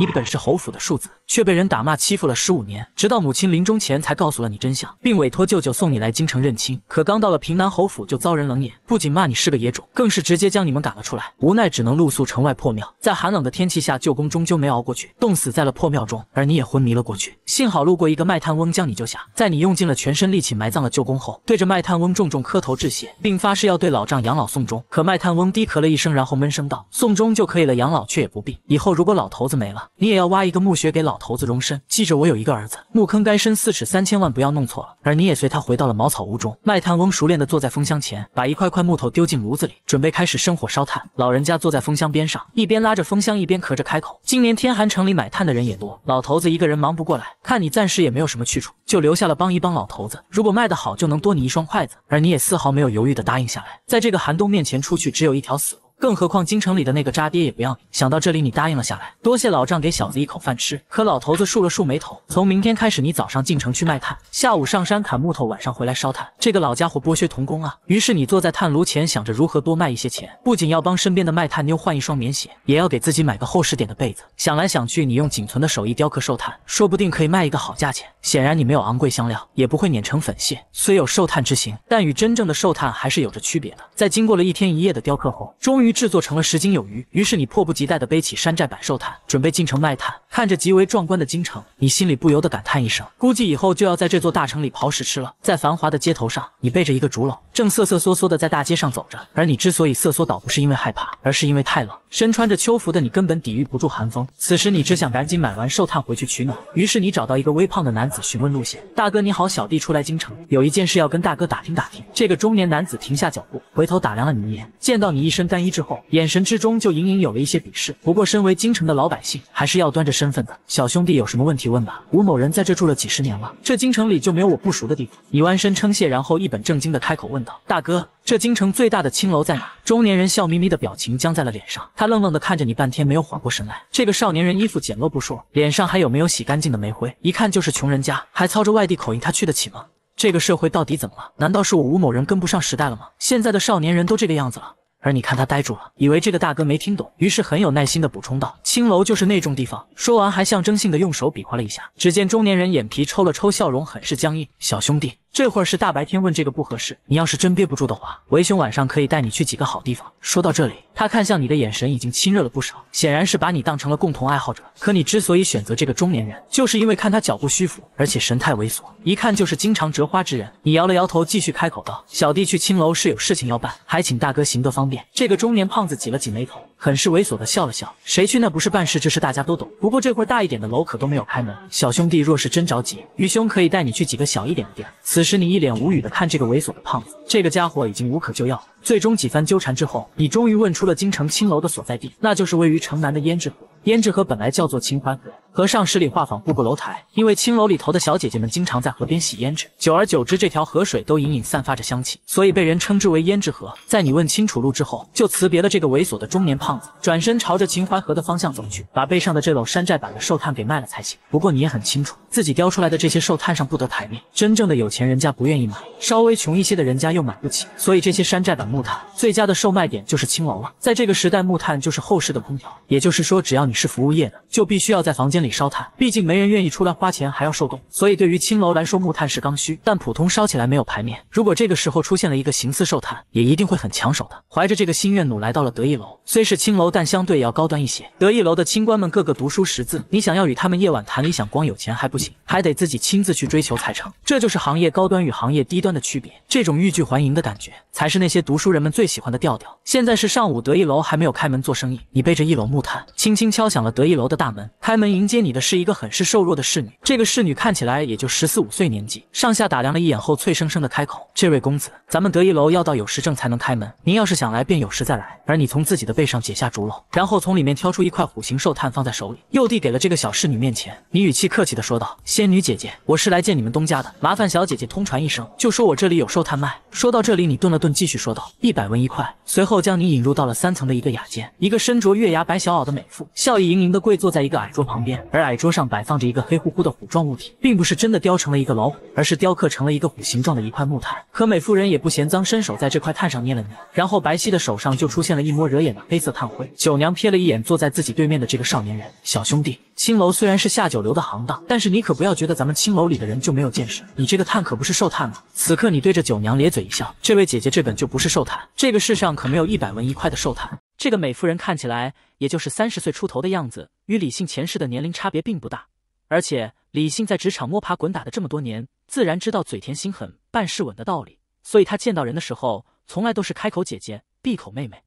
你本是侯府的庶子，却被人打骂欺负了十五年，直到母亲临终前才告诉了你真相，并委托舅舅送你来京城认亲。可刚到了平南侯府就遭人冷眼，不仅骂你是个野种，更是直接将你们赶了出来。无奈只能露宿城外破庙，在寒冷的天气下，舅公终究没熬过去，冻死在了破庙中，而你也昏迷了过去。幸好路过一个卖炭翁将你救下，在你用尽了全身力气埋葬了舅公后，对着卖炭翁重重磕头致谢，并发誓要对老丈养老送终。可卖炭翁低咳了一声，然后闷声道：“送终就可以了，养老却也不必。以后如果老头子没了。”你也要挖一个墓穴给老头子容身，记着我有一个儿子，墓坑该深四尺三千万，不要弄错了。而你也随他回到了茅草屋中。卖炭翁熟练的坐在风箱前，把一块块木头丢进炉子里，准备开始生火烧炭。老人家坐在风箱边上，一边拉着风箱，一边咳着开口。今年天寒，城里买炭的人也多，老头子一个人忙不过来，看你暂时也没有什么去处，就留下了帮一帮老头子。如果卖的好，就能多你一双筷子。而你也丝毫没有犹豫的答应下来。在这个寒冬面前，出去只有一条死路。更何况京城里的那个渣爹也不要你。想到这里，你答应了下来。多谢老丈给小子一口饭吃。可老头子竖了竖眉头。从明天开始，你早上进城去卖炭，下午上山砍木头，晚上回来烧炭。这个老家伙剥削童工啊！于是你坐在炭炉前，想着如何多卖一些钱。不仅要帮身边的卖炭妞换一双棉鞋，也要给自己买个厚实点的被子。想来想去，你用仅存的手艺雕刻兽炭，说不定可以卖一个好价钱。显然你没有昂贵香料，也不会碾成粉屑。虽有兽炭之行，但与真正的兽炭还是有着区别的。在经过了一天一夜的雕刻后，终于。制作成了十斤有余，于是你迫不及待地背起山寨百兽炭，准备进城卖炭。看着极为壮观的京城，你心里不由得感叹一声：估计以后就要在这座大城里刨食吃了。在繁华的街头上，你背着一个竹篓，正瑟瑟缩缩地在大街上走着。而你之所以瑟缩，倒不是因为害怕，而是因为太冷。身穿着秋服的你，根本抵御不住寒风。此时你只想赶紧买完兽炭回去取暖。于是你找到一个微胖的男子询问路线：“大哥你好，小弟出来京城，有一件事要跟大哥打听打听。”这个中年男子停下脚步，回头打量了你一眼，见到你一身单衣。之后，眼神之中就隐隐有了一些鄙视，不过身为京城的老百姓，还是要端着身份的。小兄弟有什么问题问吧。吴某人在这住了几十年了，这京城里就没有我不熟的地方。你弯身称谢，然后一本正经的开口问道：“大哥，这京城最大的青楼在哪？”中年人笑眯眯的表情僵在了脸上，他愣愣的看着你半天没有缓过神来。这个少年人衣服简陋不说，脸上还有没有洗干净的煤灰，一看就是穷人家，还操着外地口音，他去得起吗？这个社会到底怎么了？难道是我吴某人跟不上时代了吗？现在的少年人都这个样子了？而你看他呆住了，以为这个大哥没听懂，于是很有耐心的补充道：“青楼就是那种地方。”说完还象征性的用手比划了一下。只见中年人眼皮抽了抽，笑容很是僵硬。小兄弟。这会儿是大白天问这个不合适，你要是真憋不住的话，为兄晚上可以带你去几个好地方。说到这里，他看向你的眼神已经亲热了不少，显然是把你当成了共同爱好者。可你之所以选择这个中年人，就是因为看他脚步虚浮，而且神态猥琐，一看就是经常折花之人。你摇了摇头，继续开口道：“小弟去青楼是有事情要办，还请大哥行个方便。”这个中年胖子挤了挤眉头，很是猥琐的笑了笑：“谁去那不是办事？这事大家都懂。不过这会儿大一点的楼可都没有开门，小兄弟若是真着急，愚兄可以带你去几个小一点的店。”此时你一脸无语的看这个猥琐的胖子，这个家伙已经无可救药了。最终几番纠缠之后，你终于问出了京城青楼的所在地，那就是位于城南的胭脂河。胭脂河本来叫做秦淮河，河上十里画舫步步楼台，因为青楼里头的小姐姐们经常在河边洗胭脂，久而久之，这条河水都隐隐散发着香气，所以被人称之为胭脂河。在你问清楚路之后，就辞别了这个猥琐的中年胖子，转身朝着秦淮河的方向走去，把背上的这篓山寨版的寿炭给卖了才行。不过你也很清楚，自己雕出来的这些寿炭上不得台面，真正的有钱人家不愿意买，稍微穷一些的人家又买不起，所以这些山寨版。木炭最佳的售卖点就是青楼了，在这个时代，木炭就是后世的空调，也就是说，只要你是服务业的，就必须要在房间里烧炭，毕竟没人愿意出来花钱还要受冻。所以对于青楼来说，木炭是刚需，但普通烧起来没有牌面。如果这个时候出现了一个形似兽炭，也一定会很抢手的。怀着这个心愿，努来到了得意楼，虽是青楼，但相对要高端一些。得意楼的清官们个个读书识字，你想要与他们夜晚谈理想，光有钱还不行，还得自己亲自去追求才成。这就是行业高端与行业低端的区别，这种欲拒还迎的感觉，才是那些读。书人们最喜欢的调调。现在是上午，得意楼还没有开门做生意。你背着一篓木炭，轻轻敲响了得意楼的大门。开门迎接你的是一个很是瘦弱的侍女，这个侍女看起来也就十四五岁年纪。上下打量了一眼后，脆生生的开口：“这位公子，咱们得意楼要到有时正才能开门。您要是想来，便有时再来。”而你从自己的背上解下竹篓，然后从里面挑出一块虎形兽炭放在手里，又递给了这个小侍女面前。你语气客气的说道：“仙女姐姐，我是来见你们东家的，麻烦小姐姐通传一声，就说我这里有兽炭卖。”说到这里，你顿了顿，继续说道。一百文一块，随后将你引入到了三层的一个雅间。一个身着月牙白小袄的美妇，笑意盈盈的跪坐在一个矮桌旁边，而矮桌上摆放着一个黑乎乎的虎状物体，并不是真的雕成了一个老虎，而是雕刻成了一个虎形状的一块木炭。可美妇人也不嫌脏，伸手在这块炭上捏了捏，然后白皙的手上就出现了一抹惹眼的黑色炭灰。九娘瞥了一眼坐在自己对面的这个少年人，小兄弟。青楼虽然是下九流的行当，但是你可不要觉得咱们青楼里的人就没有见识。你这个炭可不是寿炭吗？此刻你对着九娘咧嘴一笑，这位姐姐这本就不是寿炭，这个世上可没有一百文一块的寿炭。这个美妇人看起来也就是三十岁出头的样子，与李信前世的年龄差别并不大。而且李信在职场摸爬滚打的这么多年，自然知道嘴甜心狠、办事稳的道理，所以他见到人的时候从来都是开口姐姐，闭口妹妹。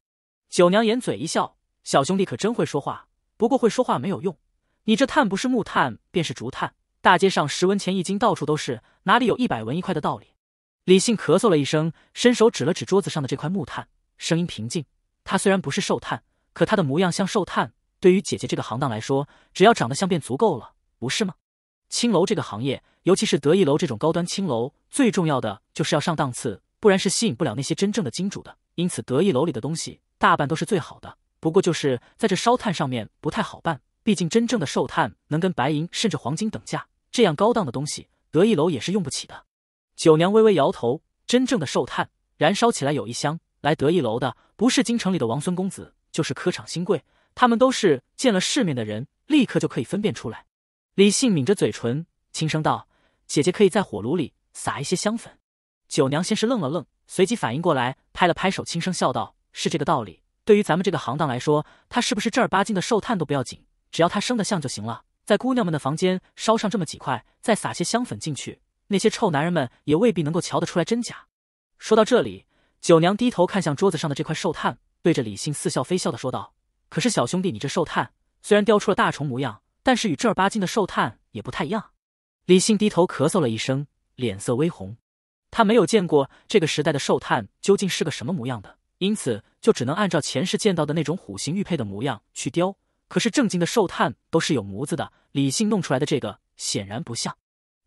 九娘掩嘴一笑，小兄弟可真会说话。不过会说话没有用。你这炭不是木炭便是竹炭，大街上十文钱一斤，到处都是，哪里有一百文一块的道理？李信咳嗽了一声，伸手指了指桌子上的这块木炭，声音平静。他虽然不是兽炭，可他的模样像兽炭。对于姐姐这个行当来说，只要长得像便足够了，不是吗？青楼这个行业，尤其是得意楼这种高端青楼，最重要的就是要上档次，不然是吸引不了那些真正的金主的。因此，得意楼里的东西大半都是最好的，不过就是在这烧炭上面不太好办。毕竟，真正的寿炭能跟白银甚至黄金等价，这样高档的东西，得意楼也是用不起的。九娘微微摇头，真正的寿炭燃烧起来有一香。来得意楼的，不是京城里的王孙公子，就是科场新贵，他们都是见了世面的人，立刻就可以分辨出来。李信抿着嘴唇，轻声道：“姐姐可以在火炉里撒一些香粉。”九娘先是愣了愣，随即反应过来，拍了拍手，轻声笑道：“是这个道理。对于咱们这个行当来说，他是不是正儿八经的寿炭都不要紧。”只要他生的像就行了，在姑娘们的房间烧上这么几块，再撒些香粉进去，那些臭男人们也未必能够瞧得出来真假。说到这里，九娘低头看向桌子上的这块寿炭，对着李信似笑非笑的说道：“可是小兄弟，你这寿炭虽然雕出了大虫模样，但是与正儿八经的寿炭也不太一样。”李信低头咳嗽了一声，脸色微红，他没有见过这个时代的寿炭究竟是个什么模样的，因此就只能按照前世见到的那种虎形玉佩的模样去雕。可是正经的寿炭都是有模子的，李信弄出来的这个显然不像。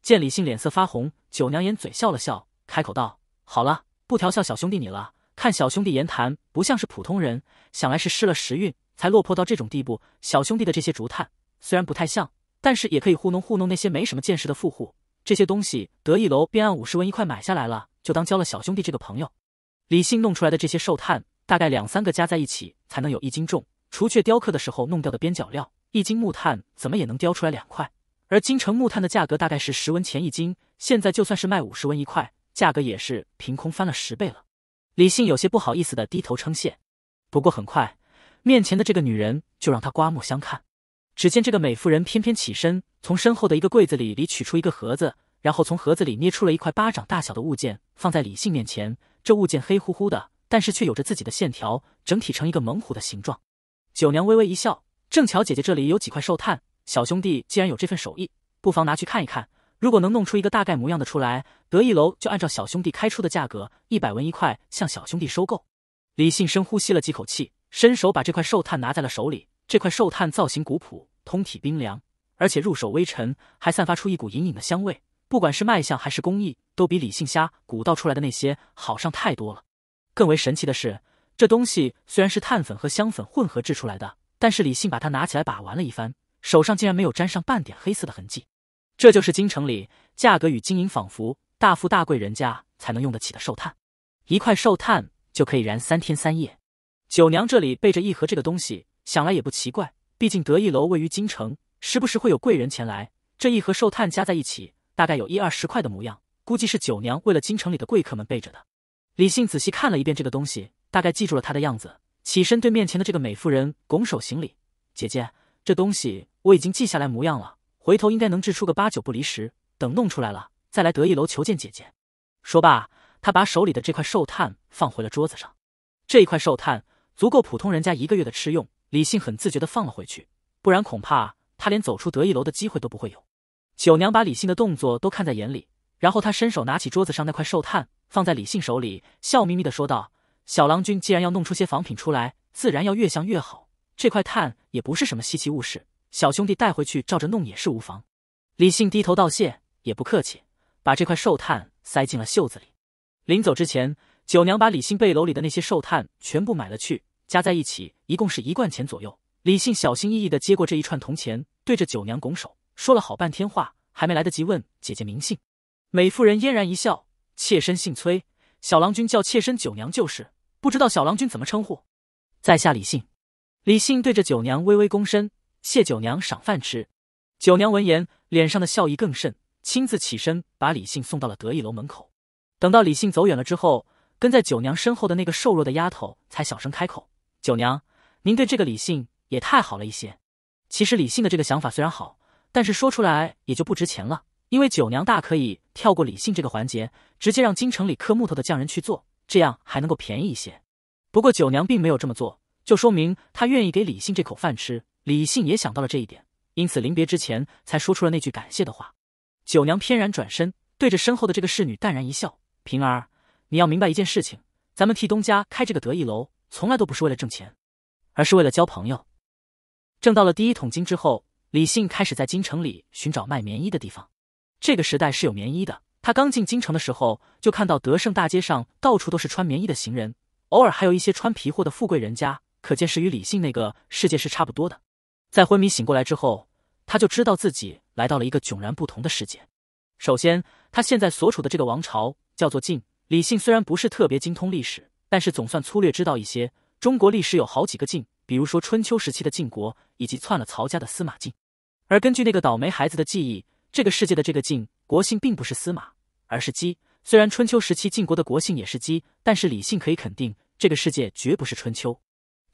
见李信脸色发红，九娘掩嘴笑了笑，开口道：“好了，不调笑小兄弟你了。看小兄弟言谈不像是普通人，想来是失了时运才落魄到这种地步。小兄弟的这些竹炭虽然不太像，但是也可以糊弄糊弄那些没什么见识的富户。这些东西得意楼便按五十文一块买下来了，就当交了小兄弟这个朋友。”李信弄出来的这些寿炭，大概两三个加在一起才能有一斤重。除却雕刻的时候弄掉的边角料，一斤木炭怎么也能雕出来两块。而京城木炭的价格大概是十文钱一斤，现在就算是卖五十文一块，价格也是凭空翻了十倍了。李信有些不好意思的低头称谢。不过很快，面前的这个女人就让他刮目相看。只见这个美妇人翩翩起身，从身后的一个柜子里里取出一个盒子，然后从盒子里捏出了一块巴掌大小的物件，放在李信面前。这物件黑乎乎的，但是却有着自己的线条，整体成一个猛虎的形状。九娘微微一笑，正巧姐姐这里有几块寿炭，小兄弟既然有这份手艺，不妨拿去看一看。如果能弄出一个大概模样的出来，得意楼就按照小兄弟开出的价格，一百文一块，向小兄弟收购。李信深呼吸了几口气，伸手把这块寿炭拿在了手里。这块寿炭造型古朴，通体冰凉，而且入手微沉，还散发出一股隐隐的香味。不管是卖相还是工艺，都比李信虾鼓捣出来的那些好上太多了。更为神奇的是。这东西虽然是碳粉和香粉混合制出来的，但是李信把它拿起来把玩了一番，手上竟然没有沾上半点黑色的痕迹。这就是京城里价格与金银仿佛、大富大贵人家才能用得起的寿炭，一块寿炭就可以燃三天三夜。九娘这里备着一盒这个东西，想来也不奇怪。毕竟得意楼位于京城，时不时会有贵人前来，这一盒寿炭加在一起大概有一二十块的模样，估计是九娘为了京城里的贵客们备着的。李信仔细看了一遍这个东西。大概记住了他的样子，起身对面前的这个美妇人拱手行礼：“姐姐，这东西我已经记下来模样了，回头应该能制出个八九不离十。等弄出来了，再来得意楼求见姐姐。”说罢，他把手里的这块寿炭放回了桌子上。这一块寿炭足够普通人家一个月的吃用。李信很自觉地放了回去，不然恐怕他连走出得意楼的机会都不会有。九娘把李信的动作都看在眼里，然后她伸手拿起桌子上那块寿炭，放在李信手里，笑眯眯地说道。小郎君既然要弄出些仿品出来，自然要越像越好。这块炭也不是什么稀奇物事，小兄弟带回去照着弄也是无妨。李信低头道谢，也不客气，把这块寿炭塞进了袖子里。临走之前，九娘把李信背篓里的那些寿炭全部买了去，加在一起一共是一贯钱左右。李信小心翼翼地接过这一串铜钱，对着九娘拱手，说了好半天话，还没来得及问姐姐名姓。美妇人嫣然一笑：“妾身姓崔，小郎君叫妾身九娘就是。”不知道小郎君怎么称呼，在下李信。李信对着九娘微微躬身，谢九娘赏饭吃。九娘闻言，脸上的笑意更甚，亲自起身把李信送到了得意楼门口。等到李信走远了之后，跟在九娘身后的那个瘦弱的丫头才小声开口：“九娘，您对这个李信也太好了一些。其实李信的这个想法虽然好，但是说出来也就不值钱了，因为九娘大可以跳过李信这个环节，直接让京城里磕木头的匠人去做。”这样还能够便宜一些，不过九娘并没有这么做，就说明她愿意给李信这口饭吃。李信也想到了这一点，因此临别之前才说出了那句感谢的话。九娘翩然转身，对着身后的这个侍女淡然一笑：“平儿，你要明白一件事情，咱们替东家开这个得意楼，从来都不是为了挣钱，而是为了交朋友。挣到了第一桶金之后，李信开始在京城里寻找卖棉衣的地方。这个时代是有棉衣的。”他刚进京城的时候，就看到德胜大街上到处都是穿棉衣的行人，偶尔还有一些穿皮货的富贵人家，可见是与李信那个世界是差不多的。在昏迷醒过来之后，他就知道自己来到了一个迥然不同的世界。首先，他现在所处的这个王朝叫做晋。李信虽然不是特别精通历史，但是总算粗略知道一些。中国历史有好几个晋，比如说春秋时期的晋国，以及篡了曹家的司马晋。而根据那个倒霉孩子的记忆，这个世界的这个晋国姓并不是司马。而是鸡。虽然春秋时期晋国的国姓也是姬，但是李信可以肯定，这个世界绝不是春秋，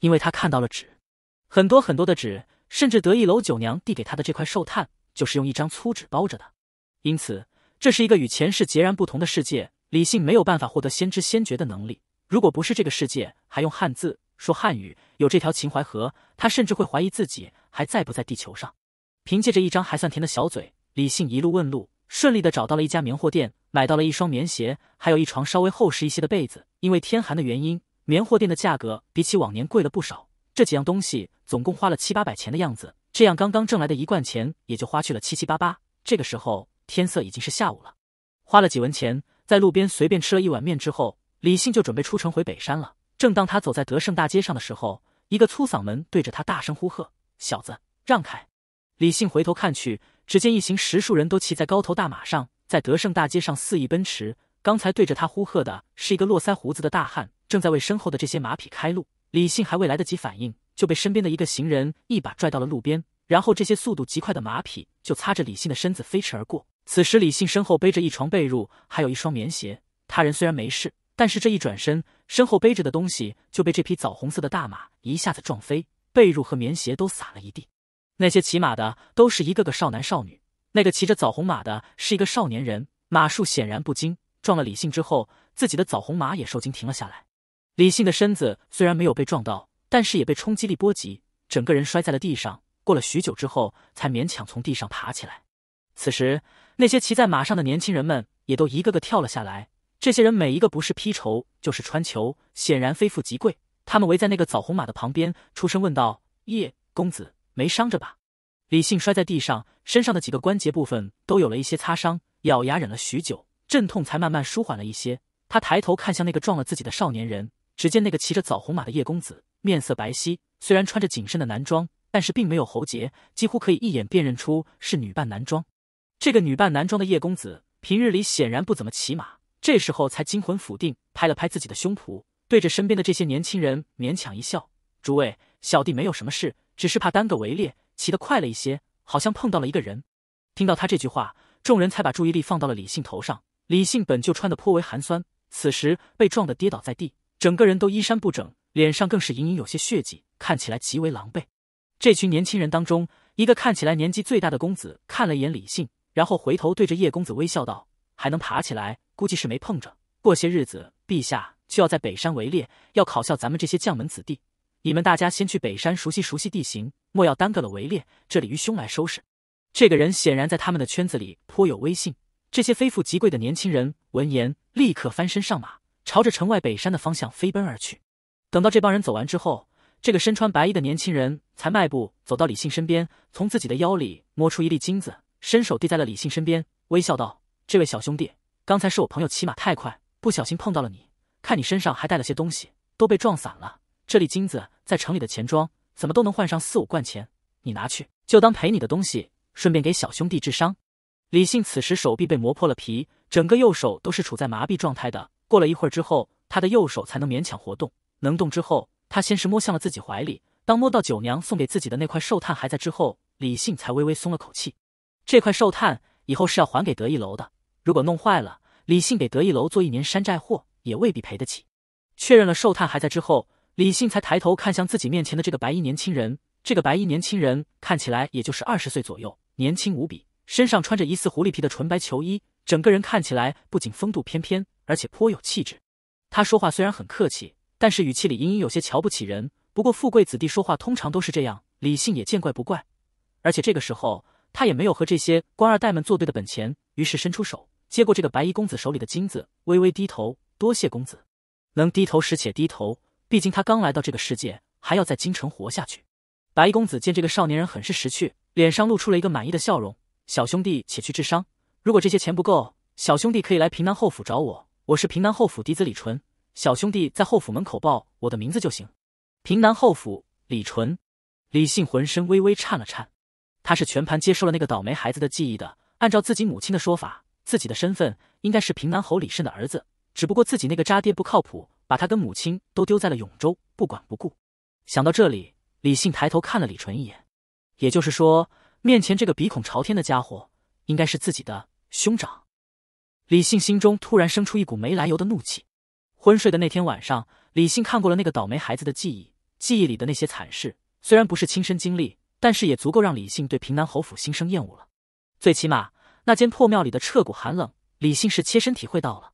因为他看到了纸，很多很多的纸，甚至得意楼九娘递给他的这块寿炭就是用一张粗纸包着的。因此，这是一个与前世截然不同的世界。李信没有办法获得先知先觉的能力。如果不是这个世界还用汉字说汉语，有这条秦淮河，他甚至会怀疑自己还在不在地球上。凭借着一张还算甜的小嘴，李信一路问路，顺利的找到了一家棉货店。买到了一双棉鞋，还有一床稍微厚实一些的被子。因为天寒的原因，棉货店的价格比起往年贵了不少。这几样东西总共花了七八百钱的样子，这样刚刚挣来的一贯钱也就花去了七七八八。这个时候天色已经是下午了，花了几文钱，在路边随便吃了一碗面之后，李信就准备出城回北山了。正当他走在德胜大街上的时候，一个粗嗓门对着他大声呼喝：“小子，让开！”李信回头看去，只见一行十数人都骑在高头大马上。在德胜大街上肆意奔驰，刚才对着他呼喝的是一个络腮胡子的大汉，正在为身后的这些马匹开路。李信还未来得及反应，就被身边的一个行人一把拽到了路边，然后这些速度极快的马匹就擦着李信的身子飞驰而过。此时李信身后背着一床被褥，还有一双棉鞋。他人虽然没事，但是这一转身，身后背着的东西就被这匹枣红色的大马一下子撞飞，被褥和棉鞋都洒了一地。那些骑马的都是一个个少男少女。那个骑着枣红马的是一个少年人，马术显然不精。撞了李信之后，自己的枣红马也受惊停了下来。李信的身子虽然没有被撞到，但是也被冲击力波及，整个人摔在了地上。过了许久之后，才勉强从地上爬起来。此时，那些骑在马上的年轻人们也都一个个跳了下来。这些人每一个不是披绸就是穿裘，显然非富即贵。他们围在那个枣红马的旁边，出声问道：“叶公子，没伤着吧？”李信摔在地上，身上的几个关节部分都有了一些擦伤，咬牙忍了许久，阵痛才慢慢舒缓了一些。他抬头看向那个撞了自己的少年人，只见那个骑着枣红马的叶公子面色白皙，虽然穿着紧身的男装，但是并没有喉结，几乎可以一眼辨认出是女扮男装。这个女扮男装的叶公子平日里显然不怎么骑马，这时候才惊魂甫定，拍了拍自己的胸脯，对着身边的这些年轻人勉强一笑：“诸位，小弟没有什么事，只是怕耽搁围猎。”骑得快了一些，好像碰到了一个人。听到他这句话，众人才把注意力放到了李信头上。李信本就穿得颇为寒酸，此时被撞得跌倒在地，整个人都衣衫不整，脸上更是隐隐有些血迹，看起来极为狼狈。这群年轻人当中，一个看起来年纪最大的公子看了一眼李信，然后回头对着叶公子微笑道：“还能爬起来，估计是没碰着。过些日子，陛下就要在北山围猎，要考校咱们这些将门子弟。”你们大家先去北山熟悉熟悉地形，莫要耽搁了围猎。这里于兄来收拾。这个人显然在他们的圈子里颇有威信。这些非富即贵的年轻人闻言，立刻翻身上马，朝着城外北山的方向飞奔而去。等到这帮人走完之后，这个身穿白衣的年轻人才迈步走到李信身边，从自己的腰里摸出一粒金子，伸手递在了李信身边，微笑道：“这位小兄弟，刚才是我朋友骑马太快，不小心碰到了你。看你身上还带了些东西，都被撞散了。”这粒金子在城里的钱庄怎么都能换上四五贯钱，你拿去就当赔你的东西，顺便给小兄弟治伤。李信此时手臂被磨破了皮，整个右手都是处在麻痹状态的。过了一会儿之后，他的右手才能勉强活动。能动之后，他先是摸向了自己怀里，当摸到九娘送给自己的那块寿炭还在之后，李信才微微松了口气。这块寿炭以后是要还给得意楼的，如果弄坏了，李信给得意楼做一年山寨货也未必赔得起。确认了寿炭还在之后。李信才抬头看向自己面前的这个白衣年轻人。这个白衣年轻人看起来也就是二十岁左右，年轻无比，身上穿着疑似狐狸皮的纯白球衣，整个人看起来不仅风度翩翩，而且颇有气质。他说话虽然很客气，但是语气里隐隐有些瞧不起人。不过富贵子弟说话通常都是这样，李信也见怪不怪。而且这个时候他也没有和这些官二代们作对的本钱，于是伸出手接过这个白衣公子手里的金子，微微低头：“多谢公子，能低头时且低头。”毕竟他刚来到这个世界，还要在京城活下去。白公子见这个少年人很是识趣，脸上露出了一个满意的笑容。小兄弟，且去治伤。如果这些钱不够，小兄弟可以来平南侯府找我。我是平南侯府嫡子李淳。小兄弟在侯府门口报我的名字就行。平南侯府，李淳。李信浑身微微颤了颤。他是全盘接受了那个倒霉孩子的记忆的。按照自己母亲的说法，自己的身份应该是平南侯李慎的儿子，只不过自己那个渣爹不靠谱。把他跟母亲都丢在了永州，不管不顾。想到这里，李信抬头看了李纯一眼，也就是说，面前这个鼻孔朝天的家伙应该是自己的兄长。李信心中突然生出一股没来由的怒气。昏睡的那天晚上，李信看过了那个倒霉孩子的记忆，记忆里的那些惨事虽然不是亲身经历，但是也足够让李信对平南侯府心生厌恶了。最起码，那间破庙里的彻骨寒冷，李信是切身体会到了。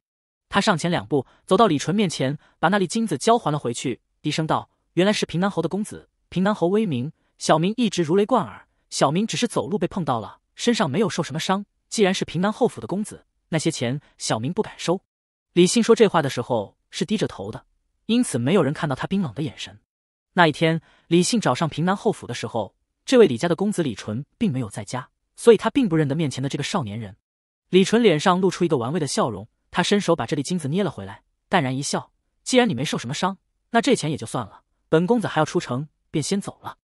他上前两步，走到李纯面前，把那粒金子交还了回去，低声道：“原来是平南侯的公子，平南侯威名，小明一直如雷贯耳。小明只是走路被碰到了，身上没有受什么伤。既然是平南侯府的公子，那些钱小明不敢收。”李信说这话的时候是低着头的，因此没有人看到他冰冷的眼神。那一天，李信找上平南侯府的时候，这位李家的公子李纯并没有在家，所以他并不认得面前的这个少年人。李纯脸上露出一个玩味的笑容。他伸手把这粒金子捏了回来，淡然一笑：“既然你没受什么伤，那这钱也就算了。本公子还要出城，便先走了。”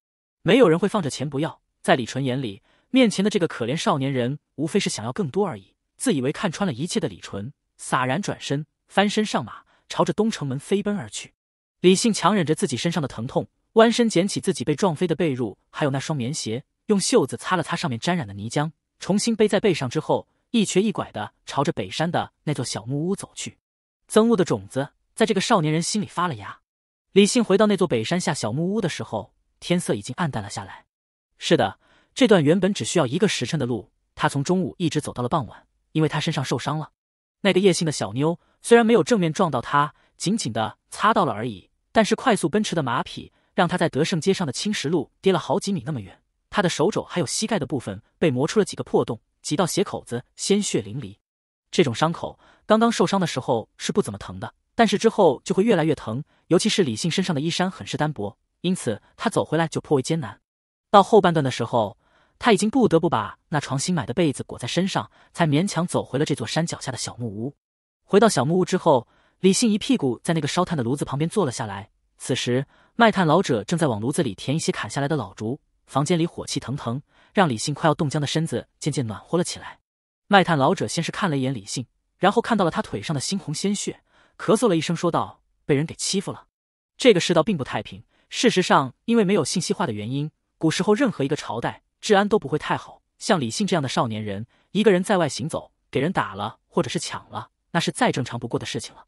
没有人会放着钱不要。在李纯眼里，面前的这个可怜少年人，无非是想要更多而已。自以为看穿了一切的李纯，洒然转身，翻身上马，朝着东城门飞奔而去。李信强忍着自己身上的疼痛，弯身捡起自己被撞飞的被褥，还有那双棉鞋，用袖子擦了擦上面沾染的泥浆，重新背在背上之后。一瘸一拐的朝着北山的那座小木屋走去，憎恶的种子在这个少年人心里发了芽。李信回到那座北山下小木屋的时候，天色已经暗淡了下来。是的，这段原本只需要一个时辰的路，他从中午一直走到了傍晚，因为他身上受伤了。那个夜姓的小妞虽然没有正面撞到他，紧紧的擦到了而已，但是快速奔驰的马匹让他在德胜街上的青石路跌了好几米那么远，他的手肘还有膝盖的部分被磨出了几个破洞。挤到血口子，鲜血淋漓。这种伤口刚刚受伤的时候是不怎么疼的，但是之后就会越来越疼。尤其是李信身上的衣衫很是单薄，因此他走回来就颇为艰难。到后半段的时候，他已经不得不把那床新买的被子裹在身上，才勉强走回了这座山脚下的小木屋。回到小木屋之后，李信一屁股在那个烧炭的炉子旁边坐了下来。此时，卖炭老者正在往炉子里填一些砍下来的老竹，房间里火气腾腾。让李信快要冻僵的身子渐渐暖和了起来。卖炭老者先是看了一眼李信，然后看到了他腿上的猩红鲜血，咳嗽了一声，说道：“被人给欺负了。这个世道并不太平。事实上，因为没有信息化的原因，古时候任何一个朝代治安都不会太好。像李信这样的少年人，一个人在外行走，给人打了或者是抢了，那是再正常不过的事情了。”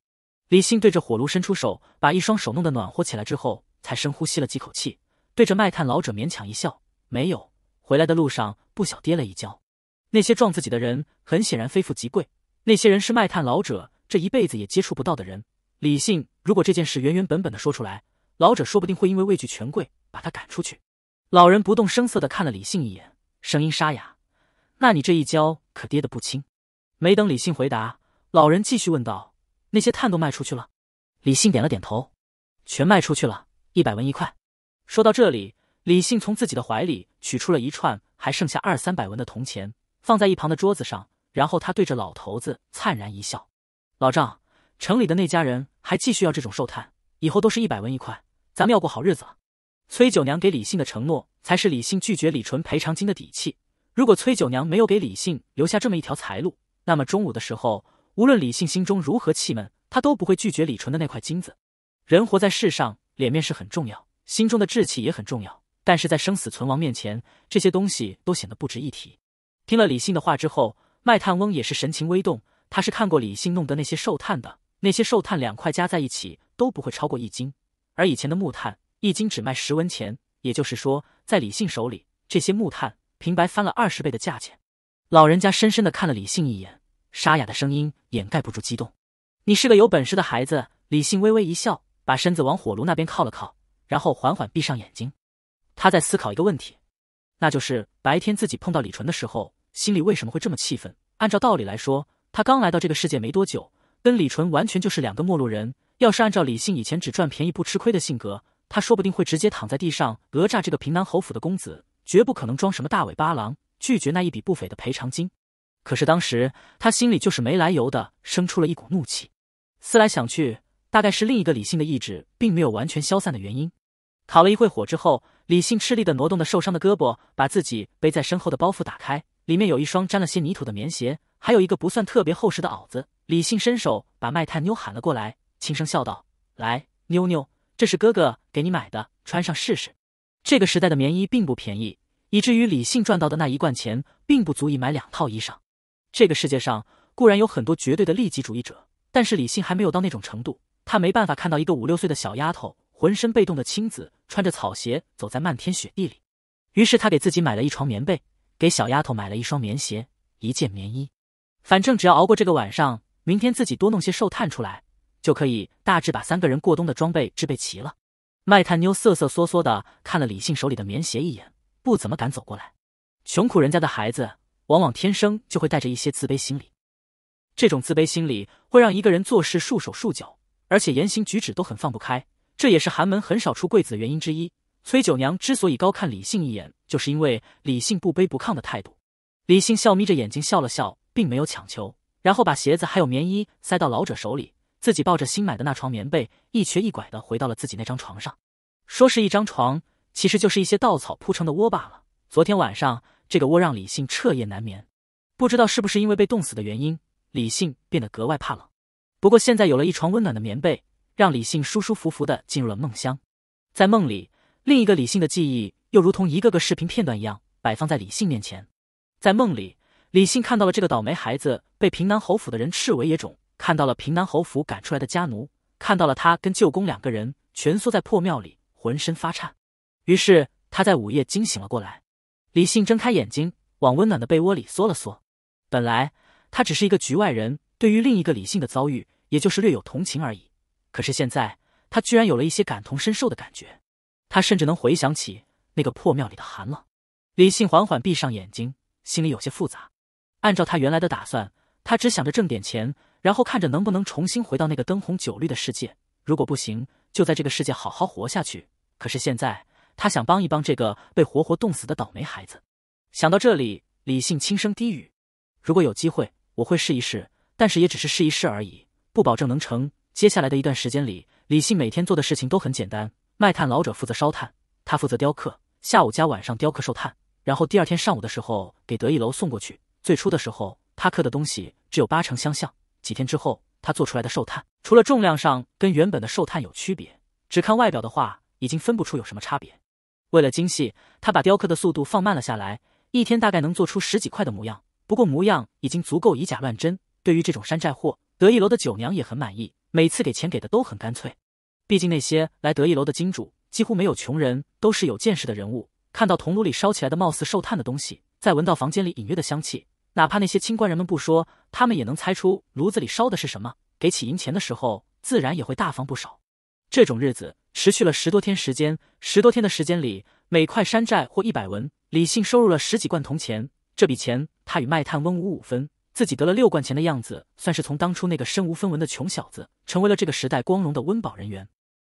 李信对着火炉伸出手，把一双手弄得暖和起来之后，才深呼吸了几口气，对着卖炭老者勉强一笑：“没有。”回来的路上，不小跌了一跤。那些撞自己的人，很显然非富即贵。那些人是卖炭老者这一辈子也接触不到的人。李信，如果这件事原原本本的说出来，老者说不定会因为畏惧权贵把他赶出去。老人不动声色的看了李信一眼，声音沙哑：“那你这一跤可跌得不轻。”没等李信回答，老人继续问道：“那些炭都卖出去了？”李信点了点头：“全卖出去了，一百文一块。”说到这里。李信从自己的怀里取出了一串还剩下二三百文的铜钱，放在一旁的桌子上，然后他对着老头子灿然一笑：“老丈，城里的那家人还继续要这种寿炭，以后都是一百文一块，咱们要过好日子了。”崔九娘给李信的承诺，才是李信拒绝李纯赔偿金的底气。如果崔九娘没有给李信留下这么一条财路，那么中午的时候，无论李信心中如何气闷，他都不会拒绝李纯的那块金子。人活在世上，脸面是很重要，心中的志气也很重要。但是在生死存亡面前，这些东西都显得不值一提。听了李信的话之后，卖炭翁也是神情微动。他是看过李信弄的那些寿炭的，那些寿炭两块加在一起都不会超过一斤，而以前的木炭一斤只卖十文钱，也就是说，在李信手里，这些木炭平白翻了二十倍的价钱。老人家深深地看了李信一眼，沙哑的声音掩盖不住激动：“你是个有本事的孩子。”李信微微一笑，把身子往火炉那边靠了靠，然后缓缓闭上眼睛。他在思考一个问题，那就是白天自己碰到李纯的时候，心里为什么会这么气愤？按照道理来说，他刚来到这个世界没多久，跟李纯完全就是两个陌路人。要是按照李信以前只赚便宜不吃亏的性格，他说不定会直接躺在地上讹诈这个平南侯府的公子，绝不可能装什么大尾巴狼，拒绝那一笔不菲的赔偿金。可是当时他心里就是没来由的生出了一股怒气。思来想去，大概是另一个李信的意志并没有完全消散的原因。烤了一会火之后。李信吃力的挪动着受伤的胳膊，把自己背在身后的包袱打开，里面有一双沾了些泥土的棉鞋，还有一个不算特别厚实的袄子。李信伸手把卖炭妞喊了过来，轻声笑道：“来，妞妞，这是哥哥给你买的，穿上试试。”这个时代的棉衣并不便宜，以至于李信赚到的那一贯钱，并不足以买两套衣裳。这个世界上固然有很多绝对的利己主义者，但是李信还没有到那种程度，他没办法看到一个五六岁的小丫头。浑身被动的青子穿着草鞋走在漫天雪地里，于是他给自己买了一床棉被，给小丫头买了一双棉鞋、一件棉衣。反正只要熬过这个晚上，明天自己多弄些兽炭出来，就可以大致把三个人过冬的装备置备齐了。卖炭妞瑟瑟缩缩的看了李信手里的棉鞋一眼，不怎么敢走过来。穷苦人家的孩子往往天生就会带着一些自卑心理，这种自卑心理会让一个人做事束手束脚，而且言行举止都很放不开。这也是寒门很少出贵子的原因之一。崔九娘之所以高看李信一眼，就是因为李信不卑不亢的态度。李信笑眯着眼睛笑了笑，并没有强求，然后把鞋子还有棉衣塞到老者手里，自己抱着新买的那床棉被，一瘸一拐的回到了自己那张床上。说是一张床，其实就是一些稻草铺成的窝罢了。昨天晚上，这个窝让李信彻夜难眠。不知道是不是因为被冻死的原因，李信变得格外怕冷。不过现在有了一床温暖的棉被。让李信舒舒服服的进入了梦乡，在梦里，另一个李信的记忆又如同一个个视频片段一样摆放在李信面前。在梦里，李信看到了这个倒霉孩子被平南侯府的人斥为野种，看到了平南侯府赶出来的家奴，看到了他跟舅公两个人蜷缩在破庙里，浑身发颤。于是他在午夜惊醒了过来。李信睁开眼睛，往温暖的被窝里缩了缩。本来他只是一个局外人，对于另一个李信的遭遇，也就是略有同情而已。可是现在，他居然有了一些感同身受的感觉，他甚至能回想起那个破庙里的寒冷。李信缓缓闭上眼睛，心里有些复杂。按照他原来的打算，他只想着挣点钱，然后看着能不能重新回到那个灯红酒绿的世界。如果不行，就在这个世界好好活下去。可是现在，他想帮一帮这个被活活冻死的倒霉孩子。想到这里，李信轻声低语：“如果有机会，我会试一试，但是也只是试一试而已，不保证能成。”接下来的一段时间里，李信每天做的事情都很简单。卖炭老者负责烧炭，他负责雕刻。下午加晚上雕刻寿炭，然后第二天上午的时候给得意楼送过去。最初的时候，他刻的东西只有八成相像。几天之后，他做出来的寿炭，除了重量上跟原本的寿炭有区别，只看外表的话，已经分不出有什么差别。为了精细，他把雕刻的速度放慢了下来，一天大概能做出十几块的模样。不过模样已经足够以假乱真。对于这种山寨货。得意楼的九娘也很满意，每次给钱给的都很干脆。毕竟那些来得意楼的金主几乎没有穷人，都是有见识的人物。看到铜炉里烧起来的貌似受炭的东西，再闻到房间里隐约的香气，哪怕那些清官人们不说，他们也能猜出炉子里烧的是什么。给起银钱的时候，自然也会大方不少。这种日子持续了十多天时间，十多天的时间里，每块山寨或一百文，李信收入了十几贯铜钱。这笔钱，他与卖炭翁五五分。自己得了六贯钱的样子，算是从当初那个身无分文的穷小子，成为了这个时代光荣的温饱人员。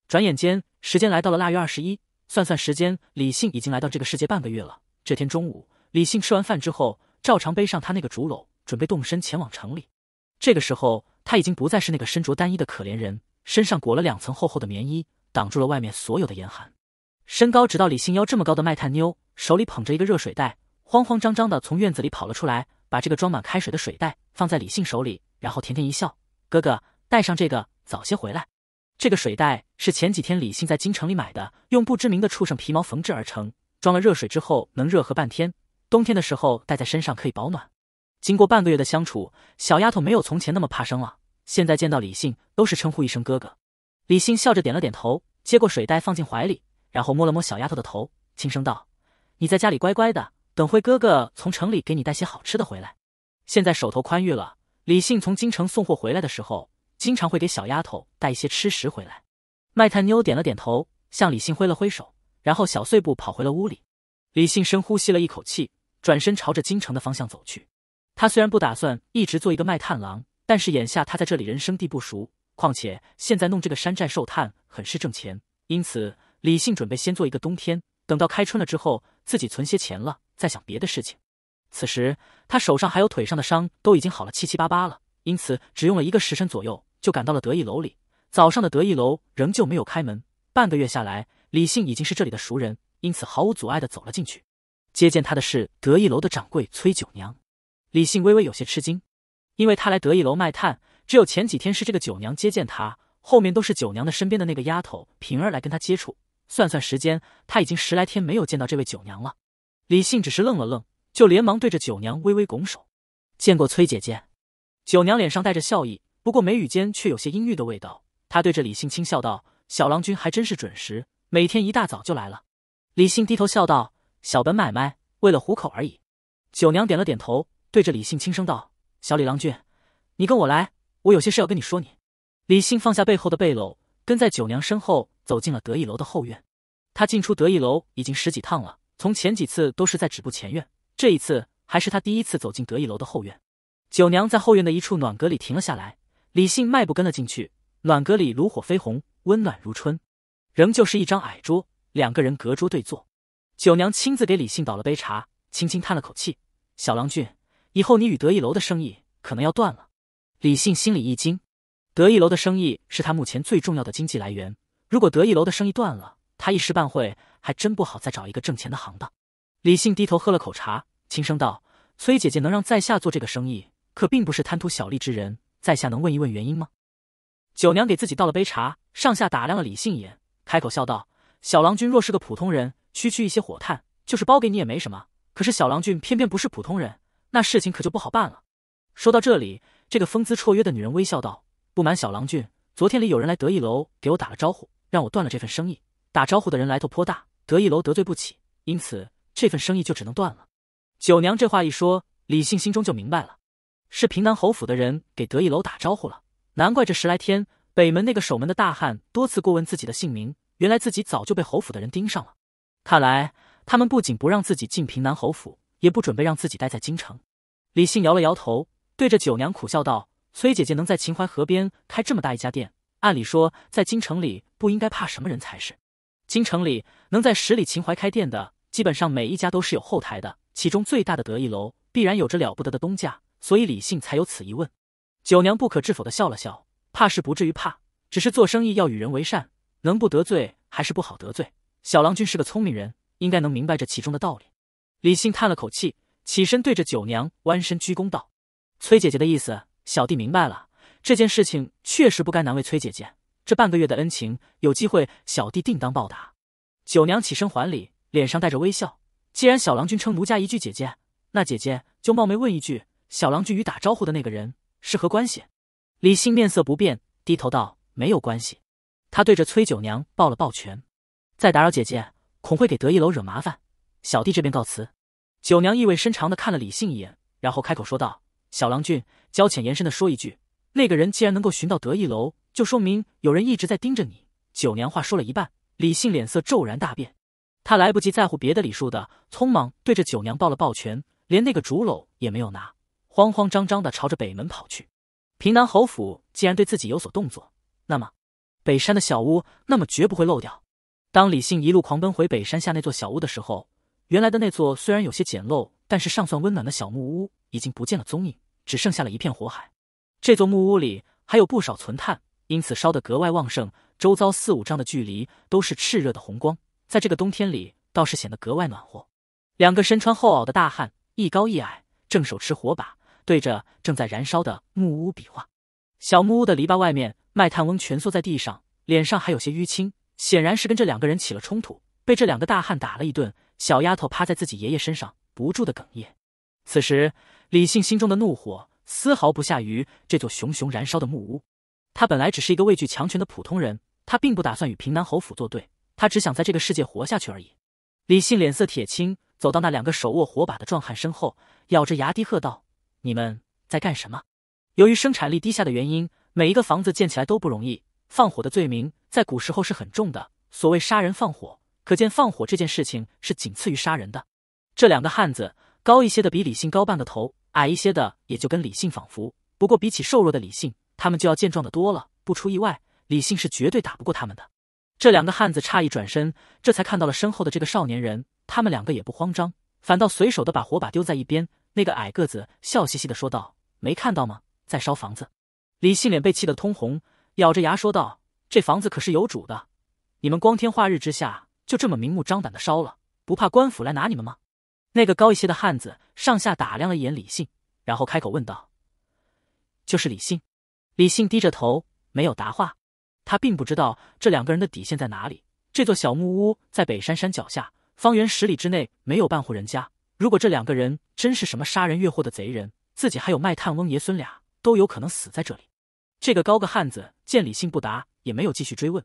转眼间，时间来到了腊月二十一。算算时间，李信已经来到这个世界半个月了。这天中午，李信吃完饭之后，照常背上他那个竹篓，准备动身前往城里。这个时候，他已经不再是那个身着单衣的可怜人，身上裹了两层厚厚的棉衣，挡住了外面所有的严寒。身高直到李信腰这么高的卖炭妞，手里捧着一个热水袋，慌慌张张的从院子里跑了出来。把这个装满开水的水袋放在李信手里，然后甜甜一笑：“哥哥，带上这个，早些回来。”这个水袋是前几天李信在京城里买的，用不知名的畜生皮毛缝制而成，装了热水之后能热和半天。冬天的时候戴在身上可以保暖。经过半个月的相处，小丫头没有从前那么怕生了，现在见到李信都是称呼一声哥哥。李信笑着点了点头，接过水袋放进怀里，然后摸了摸小丫头的头，轻声道：“你在家里乖乖的。”等会哥哥从城里给你带些好吃的回来。现在手头宽裕了，李信从京城送货回来的时候，经常会给小丫头带一些吃食回来。卖炭妞点了点头，向李信挥了挥手，然后小碎步跑回了屋里。李信深呼吸了一口气，转身朝着京城的方向走去。他虽然不打算一直做一个卖炭郎，但是眼下他在这里人生地不熟，况且现在弄这个山寨售炭很是挣钱，因此李信准备先做一个冬天，等到开春了之后，自己存些钱了。在想别的事情，此时他手上还有腿上的伤都已经好了七七八八了，因此只用了一个时辰左右就赶到了得意楼里。早上的得意楼仍旧没有开门，半个月下来，李信已经是这里的熟人，因此毫无阻碍的走了进去。接见他的是得意楼的掌柜崔九娘。李信微微有些吃惊，因为他来得意楼卖炭，只有前几天是这个九娘接见他，后面都是九娘的身边的那个丫头平儿来跟他接触。算算时间，他已经十来天没有见到这位九娘了。李信只是愣了愣，就连忙对着九娘微微拱手：“见过崔姐姐。”九娘脸上带着笑意，不过眉宇间却有些阴郁的味道。她对着李信轻笑道：“小郎君还真是准时，每天一大早就来了。”李信低头笑道：“小本买卖，为了糊口而已。”九娘点了点头，对着李信轻声道：“小李郎君，你跟我来，我有些事要跟你说。”你。李信放下背后的背篓，跟在九娘身后走进了得意楼的后院。他进出得意楼已经十几趟了。从前几次都是在止步前院，这一次还是他第一次走进得意楼的后院。九娘在后院的一处暖阁里停了下来，李信迈步跟了进去。暖阁里炉火飞红，温暖如春，仍旧是一张矮桌，两个人隔桌对坐。九娘亲自给李信倒了杯茶，轻轻叹了口气：“小郎君，以后你与得意楼的生意可能要断了。”李信心里一惊，得意楼的生意是他目前最重要的经济来源，如果得意楼的生意断了，他一时半会……还真不好再找一个挣钱的行当。李信低头喝了口茶，轻声道：“崔姐姐能让在下做这个生意，可并不是贪图小利之人。在下能问一问原因吗？”九娘给自己倒了杯茶，上下打量了李信一眼，开口笑道：“小郎君若是个普通人，区区一些火炭，就是包给你也没什么。可是小郎君偏偏不是普通人，那事情可就不好办了。”说到这里，这个风姿绰约的女人微笑道：“不瞒小郎君，昨天里有人来得意楼给我打了招呼，让我断了这份生意。打招呼的人来头颇大。”得意楼得罪不起，因此这份生意就只能断了。九娘这话一说，李信心中就明白了，是平南侯府的人给得意楼打招呼了。难怪这十来天，北门那个守门的大汉多次过问自己的姓名，原来自己早就被侯府的人盯上了。看来他们不仅不让自己进平南侯府，也不准备让自己待在京城。李信摇了摇头，对着九娘苦笑道：“崔姐姐能在秦淮河边开这么大一家店，按理说在京城里不应该怕什么人才是。”京城里能在十里秦淮开店的，基本上每一家都是有后台的。其中最大的得意楼，必然有着了不得的东家，所以李信才有此一问。九娘不可置否的笑了笑，怕是不至于怕，只是做生意要与人为善，能不得罪还是不好得罪。小郎君是个聪明人，应该能明白这其中的道理。李信叹了口气，起身对着九娘弯身鞠躬道：“崔姐姐的意思，小弟明白了。这件事情确实不该难为崔姐姐。”这半个月的恩情，有机会小弟定当报答。九娘起身还礼，脸上带着微笑。既然小郎君称奴家一句姐姐，那姐姐就冒昧问一句：小郎君与打招呼的那个人是何关系？李信面色不变，低头道：“没有关系。”他对着崔九娘抱了抱拳：“再打扰姐姐，恐会给得意楼惹麻烦。小弟这边告辞。”九娘意味深长的看了李信一眼，然后开口说道：“小郎君，交浅言深的说一句，那个人既然能够寻到得意楼。”就说明有人一直在盯着你。九娘话说了一半，李信脸色骤然大变，他来不及在乎别的礼数的，匆忙对着九娘抱了抱拳，连那个竹篓也没有拿，慌慌张张的朝着北门跑去。平南侯府既然对自己有所动作，那么北山的小屋那么绝不会漏掉。当李信一路狂奔回北山下那座小屋的时候，原来的那座虽然有些简陋，但是尚算温暖的小木屋已经不见了踪影，只剩下了一片火海。这座木屋里还有不少存炭。因此烧得格外旺盛，周遭四五丈的距离都是炽热的红光，在这个冬天里倒是显得格外暖和。两个身穿厚袄的大汉，一高一矮，正手持火把，对着正在燃烧的木屋比划。小木屋的篱笆外面，卖炭翁蜷缩在地上，脸上还有些淤青，显然是跟这两个人起了冲突，被这两个大汉打了一顿。小丫头趴在自己爷爷身上，不住的哽咽。此时，李信心中的怒火丝毫不下于这座熊熊燃烧的木屋。他本来只是一个畏惧强权的普通人，他并不打算与平南侯府作对，他只想在这个世界活下去而已。李信脸色铁青，走到那两个手握火把的壮汉身后，咬着牙低喝道：“你们在干什么？”由于生产力低下的原因，每一个房子建起来都不容易。放火的罪名在古时候是很重的，所谓杀人放火，可见放火这件事情是仅次于杀人的。这两个汉子，高一些的比李信高半个头，矮一些的也就跟李信仿佛。不过比起瘦弱的李信，他们就要健壮的多了，不出意外，李信是绝对打不过他们的。这两个汉子诧异转身，这才看到了身后的这个少年人。他们两个也不慌张，反倒随手的把火把丢在一边。那个矮个子笑嘻嘻的说道：“没看到吗？在烧房子。”李信脸被气得通红，咬着牙说道：“这房子可是有主的，你们光天化日之下就这么明目张胆的烧了，不怕官府来拿你们吗？”那个高一些的汉子上下打量了一眼李信，然后开口问道：“就是李信？”李信低着头没有答话，他并不知道这两个人的底线在哪里。这座小木屋在北山山脚下，方圆十里之内没有半户人家。如果这两个人真是什么杀人越货的贼人，自己还有卖炭翁爷孙俩都有可能死在这里。这个高个汉子见李信不答，也没有继续追问，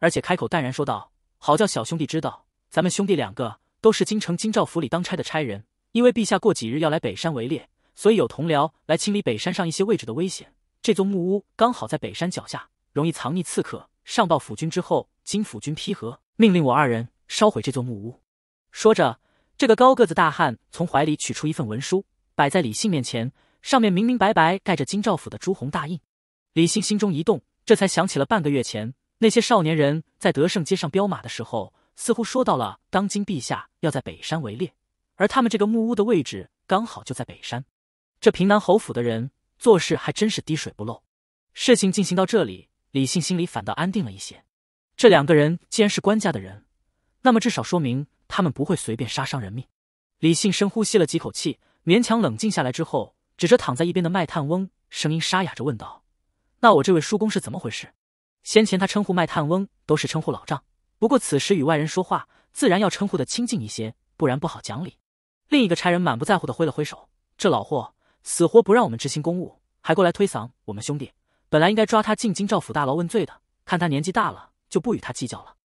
而且开口淡然说道：“好叫小兄弟知道，咱们兄弟两个都是京城京兆府里当差的差人。因为陛下过几日要来北山围猎，所以有同僚来清理北山上一些位置的危险。”这座木屋刚好在北山脚下，容易藏匿刺客。上报府军之后，经府军批核，命令我二人烧毁这座木屋。说着，这个高个子大汉从怀里取出一份文书，摆在李信面前，上面明明白白盖着金兆府的朱红大印。李信心中一动，这才想起了半个月前那些少年人在德胜街上彪马的时候，似乎说到了当今陛下要在北山围猎，而他们这个木屋的位置刚好就在北山。这平南侯府的人。做事还真是滴水不漏。事情进行到这里，李信心里反倒安定了一些。这两个人既然是官家的人，那么至少说明他们不会随便杀伤人命。李信深呼吸了几口气，勉强冷静下来之后，指着躺在一边的卖炭翁，声音沙哑着问道：“那我这位叔公是怎么回事？”先前他称呼卖炭翁都是称呼老丈，不过此时与外人说话，自然要称呼的亲近一些，不然不好讲理。另一个差人满不在乎的挥了挥手：“这老货。”死活不让我们执行公务，还过来推搡我们兄弟。本来应该抓他进京兆府大牢问罪的，看他年纪大了，就不与他计较了。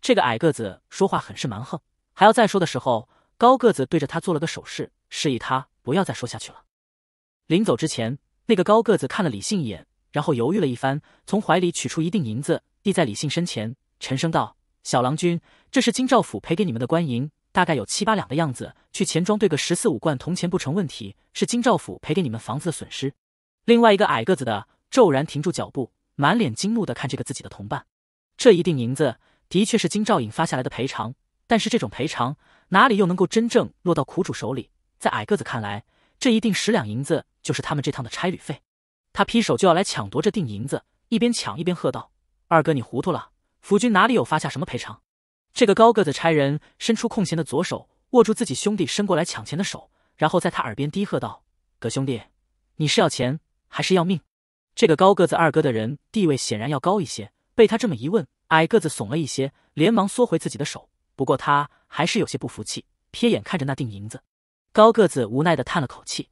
这个矮个子说话很是蛮横，还要再说的时候，高个子对着他做了个手势，示意他不要再说下去了。临走之前，那个高个子看了李信一眼，然后犹豫了一番，从怀里取出一锭银子，递在李信身前，沉声道：“小郎君，这是京兆府赔给你们的官银。”大概有七八两的样子，去钱庄兑个十四五贯铜钱不成问题。是金兆府赔给你们房子的损失。另外一个矮个子的骤然停住脚步，满脸惊怒的看这个自己的同伴。这一锭银子的确是金兆尹发下来的赔偿，但是这种赔偿哪里又能够真正落到苦主手里？在矮个子看来，这一锭十两银子就是他们这趟的差旅费。他劈手就要来抢夺这锭银子，一边抢一边喝道：“二哥，你糊涂了，夫君哪里有发下什么赔偿？”这个高个子差人伸出空闲的左手，握住自己兄弟伸过来抢钱的手，然后在他耳边低喝道：“葛兄弟，你是要钱还是要命？”这个高个子二哥的人地位显然要高一些，被他这么一问，矮个子怂了一些，连忙缩回自己的手。不过他还是有些不服气，瞥眼看着那锭银子。高个子无奈的叹了口气：“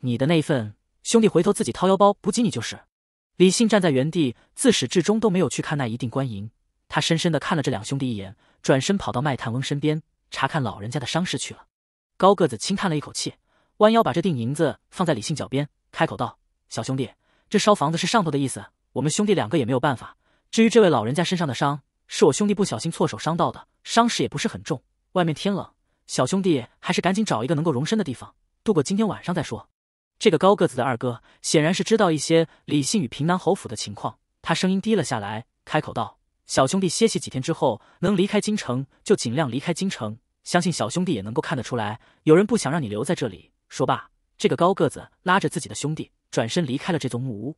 你的那份，兄弟回头自己掏腰包补给你就是。”李信站在原地，自始至终都没有去看那一锭官银。他深深地看了这两兄弟一眼，转身跑到卖炭翁身边查看老人家的伤势去了。高个子轻叹了一口气，弯腰把这锭银子放在李信脚边，开口道：“小兄弟，这烧房子是上头的意思，我们兄弟两个也没有办法。至于这位老人家身上的伤，是我兄弟不小心错手伤到的，伤势也不是很重。外面天冷，小兄弟还是赶紧找一个能够容身的地方，度过今天晚上再说。”这个高个子的二哥显然是知道一些李信与平南侯府的情况，他声音低了下来，开口道。小兄弟，歇息几天之后，能离开京城就尽量离开京城。相信小兄弟也能够看得出来，有人不想让你留在这里。说罢，这个高个子拉着自己的兄弟，转身离开了这座木屋。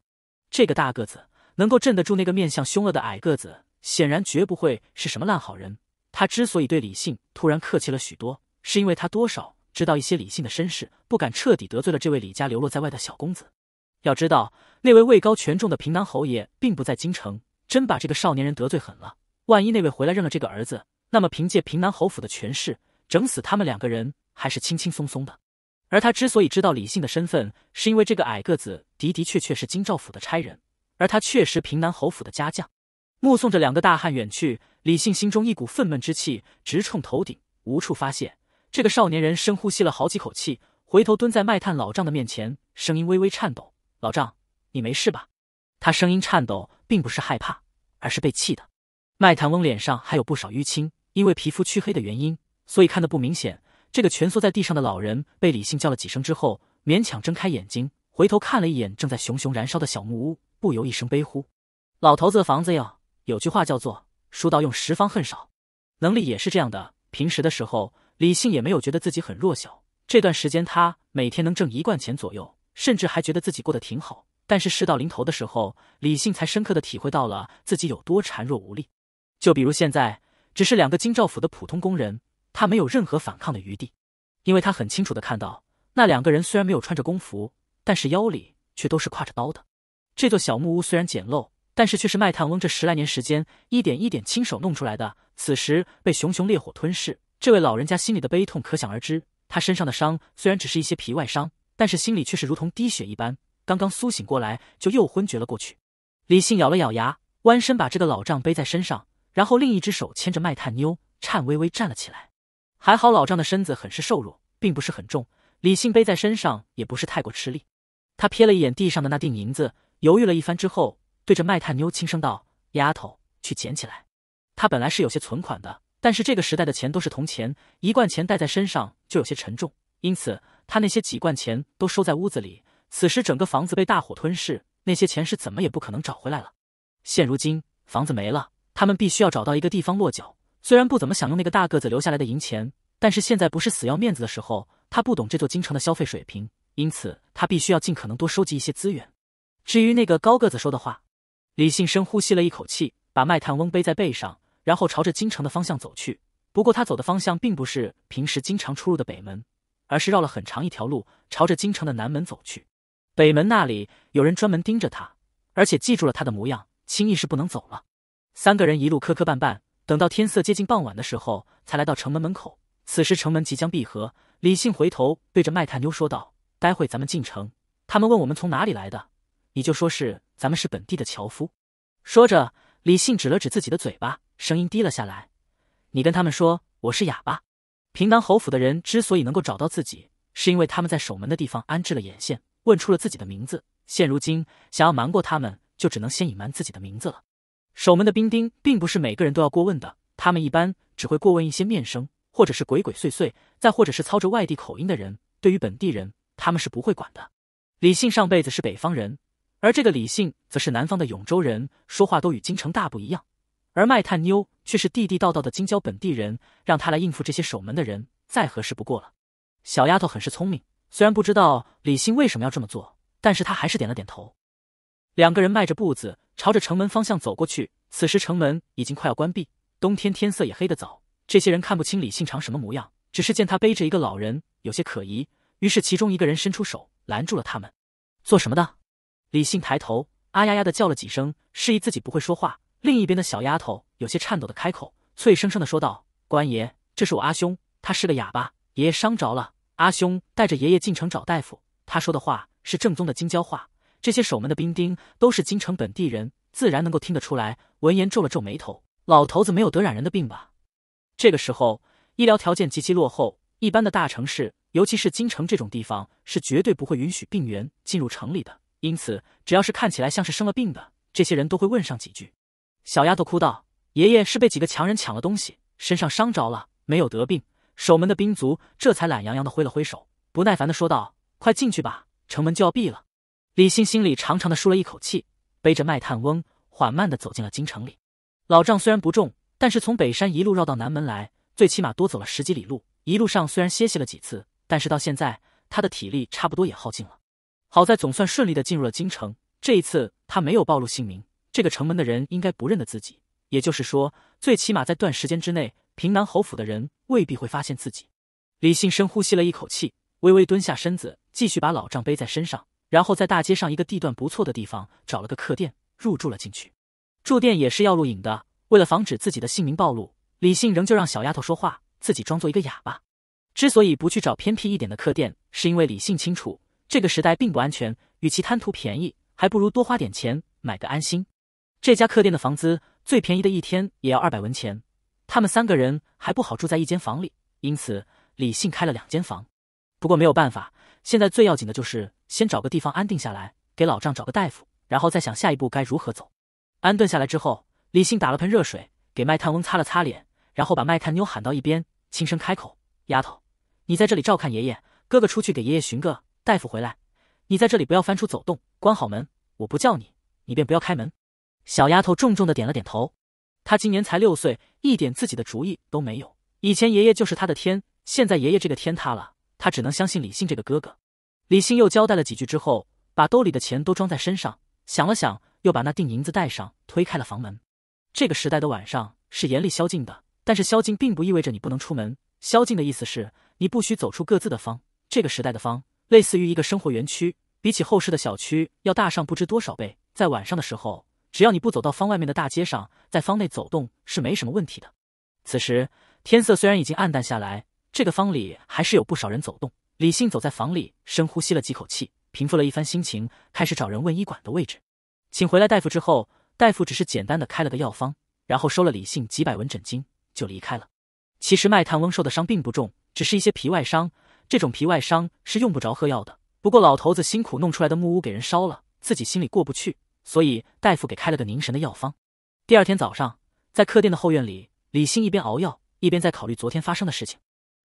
这个大个子能够镇得住那个面相凶恶的矮个子，显然绝不会是什么烂好人。他之所以对李信突然客气了许多，是因为他多少知道一些李信的身世，不敢彻底得罪了这位李家流落在外的小公子。要知道，那位位高权重的平南侯爷并不在京城。真把这个少年人得罪狠了，万一那位回来认了这个儿子，那么凭借平南侯府的权势，整死他们两个人还是轻轻松松的。而他之所以知道李信的身份，是因为这个矮个子的的确确是京兆府的差人，而他确实平南侯府的家将。目送着两个大汉远去，李信心中一股愤懑之气直冲头顶，无处发泄。这个少年人深呼吸了好几口气，回头蹲在卖炭老丈的面前，声音微微颤抖：“老丈，你没事吧？”他声音颤抖，并不是害怕。而是被气的，麦谈翁脸上还有不少淤青，因为皮肤黢黑的原因，所以看的不明显。这个蜷缩在地上的老人被李信叫了几声之后，勉强睁开眼睛，回头看了一眼正在熊熊燃烧的小木屋，不由一声悲呼：“老头子的房子哟！”有句话叫做“书到用时方恨少”，能力也是这样的。平时的时候，李信也没有觉得自己很弱小。这段时间，他每天能挣一罐钱左右，甚至还觉得自己过得挺好。但是事到临头的时候，李信才深刻的体会到了自己有多孱弱无力。就比如现在，只是两个京兆府的普通工人，他没有任何反抗的余地。因为他很清楚的看到，那两个人虽然没有穿着工服，但是腰里却都是挎着刀的。这座小木屋虽然简陋，但是却是卖炭翁这十来年时间一点一点亲手弄出来的。此时被熊熊烈火吞噬，这位老人家心里的悲痛可想而知。他身上的伤虽然只是一些皮外伤，但是心里却是如同滴血一般。刚刚苏醒过来，就又昏厥了过去。李信咬了咬牙，弯身把这个老丈背在身上，然后另一只手牵着卖炭妞，颤巍巍站了起来。还好老丈的身子很是瘦弱，并不是很重，李信背在身上也不是太过吃力。他瞥了一眼地上的那锭银子，犹豫了一番之后，对着卖炭妞轻声道：“丫头，去捡起来。”他本来是有些存款的，但是这个时代的钱都是铜钱，一罐钱带在身上就有些沉重，因此他那些几罐钱都收在屋子里。此时，整个房子被大火吞噬，那些钱是怎么也不可能找回来了。现如今，房子没了，他们必须要找到一个地方落脚。虽然不怎么想用那个大个子留下来的银钱，但是现在不是死要面子的时候。他不懂这座京城的消费水平，因此他必须要尽可能多收集一些资源。至于那个高个子说的话，李信深呼吸了一口气，把卖炭翁背在背上，然后朝着京城的方向走去。不过他走的方向并不是平时经常出入的北门，而是绕了很长一条路，朝着京城的南门走去。北门那里有人专门盯着他，而且记住了他的模样，轻易是不能走了。三个人一路磕磕绊绊，等到天色接近傍晚的时候，才来到城门门口。此时城门即将闭合，李信回头对着卖炭妞说道：“待会咱们进城，他们问我们从哪里来的，你就说是咱们是本地的樵夫。”说着，李信指了指自己的嘴巴，声音低了下来：“你跟他们说我是哑巴。”平南侯府的人之所以能够找到自己，是因为他们在守门的地方安置了眼线。问出了自己的名字，现如今想要瞒过他们，就只能先隐瞒自己的名字了。守门的兵丁并不是每个人都要过问的，他们一般只会过问一些面生，或者是鬼鬼祟祟，再或者是操着外地口音的人。对于本地人，他们是不会管的。李信上辈子是北方人，而这个李信则是南方的永州人，说话都与京城大不一样。而卖炭妞却是地地道道的京郊本地人，让他来应付这些守门的人，再合适不过了。小丫头很是聪明。虽然不知道李信为什么要这么做，但是他还是点了点头。两个人迈着步子朝着城门方向走过去。此时城门已经快要关闭，冬天天色也黑得早，这些人看不清李信长什么模样，只是见他背着一个老人，有些可疑。于是其中一个人伸出手拦住了他们：“做什么的？”李信抬头，啊呀呀的叫了几声，示意自己不会说话。另一边的小丫头有些颤抖的开口，脆生生的说道：“官爷，这是我阿兄，他是个哑巴，爷爷伤着了。”阿兄带着爷爷进城找大夫，他说的话是正宗的京郊话。这些守门的兵丁都是京城本地人，自然能够听得出来。闻言皱了皱眉头，老头子没有得染人的病吧？这个时候医疗条件极其落后，一般的大城市，尤其是京城这种地方，是绝对不会允许病源进入城里的。因此，只要是看起来像是生了病的，这些人都会问上几句。小丫头哭道：“爷爷是被几个强人抢了东西，身上伤着了，没有得病。”守门的兵卒这才懒洋洋地挥了挥手，不耐烦地说道：“快进去吧，城门就要闭了。”李信心里长长的舒了一口气，背着卖炭翁，缓慢地走进了京城里。老账虽然不重，但是从北山一路绕到南门来，最起码多走了十几里路。一路上虽然歇息了几次，但是到现在，他的体力差不多也耗尽了。好在总算顺利地进入了京城。这一次他没有暴露姓名，这个城门的人应该不认得自己，也就是说，最起码在段时间之内。平南侯府的人未必会发现自己。李信深呼吸了一口气，微微蹲下身子，继续把老账背在身上，然后在大街上一个地段不错的地方找了个客店，入住了进去。住店也是要录影的，为了防止自己的姓名暴露，李信仍旧让小丫头说话，自己装作一个哑巴。之所以不去找偏僻一点的客店，是因为李信清楚这个时代并不安全，与其贪图便宜，还不如多花点钱买个安心。这家客店的房租最便宜的一天也要二百文钱。他们三个人还不好住在一间房里，因此李信开了两间房。不过没有办法，现在最要紧的就是先找个地方安定下来，给老丈找个大夫，然后再想下一步该如何走。安顿下来之后，李信打了盆热水，给卖炭翁擦了擦脸，然后把卖炭妞喊到一边，轻声开口：“丫头，你在这里照看爷爷，哥哥出去给爷爷寻个大夫回来。你在这里不要翻出走动，关好门，我不叫你，你便不要开门。”小丫头重重的点了点头。他今年才六岁，一点自己的主意都没有。以前爷爷就是他的天，现在爷爷这个天塌了，他只能相信李信这个哥哥。李信又交代了几句之后，把兜里的钱都装在身上，想了想，又把那锭银子带上，推开了房门。这个时代的晚上是严厉宵禁的，但是宵禁并不意味着你不能出门。宵禁的意思是你不许走出各自的方。这个时代的方类似于一个生活园区，比起后世的小区要大上不知多少倍。在晚上的时候。只要你不走到方外面的大街上，在方内走动是没什么问题的。此时天色虽然已经暗淡下来，这个方里还是有不少人走动。李信走在房里，深呼吸了几口气，平复了一番心情，开始找人问医馆的位置。请回来大夫之后，大夫只是简单的开了个药方，然后收了李信几百文诊金就离开了。其实卖炭翁受的伤并不重，只是一些皮外伤。这种皮外伤是用不着喝药的。不过老头子辛苦弄出来的木屋给人烧了，自己心里过不去。所以大夫给开了个凝神的药方。第二天早上，在客店的后院里，李信一边熬药，一边在考虑昨天发生的事情。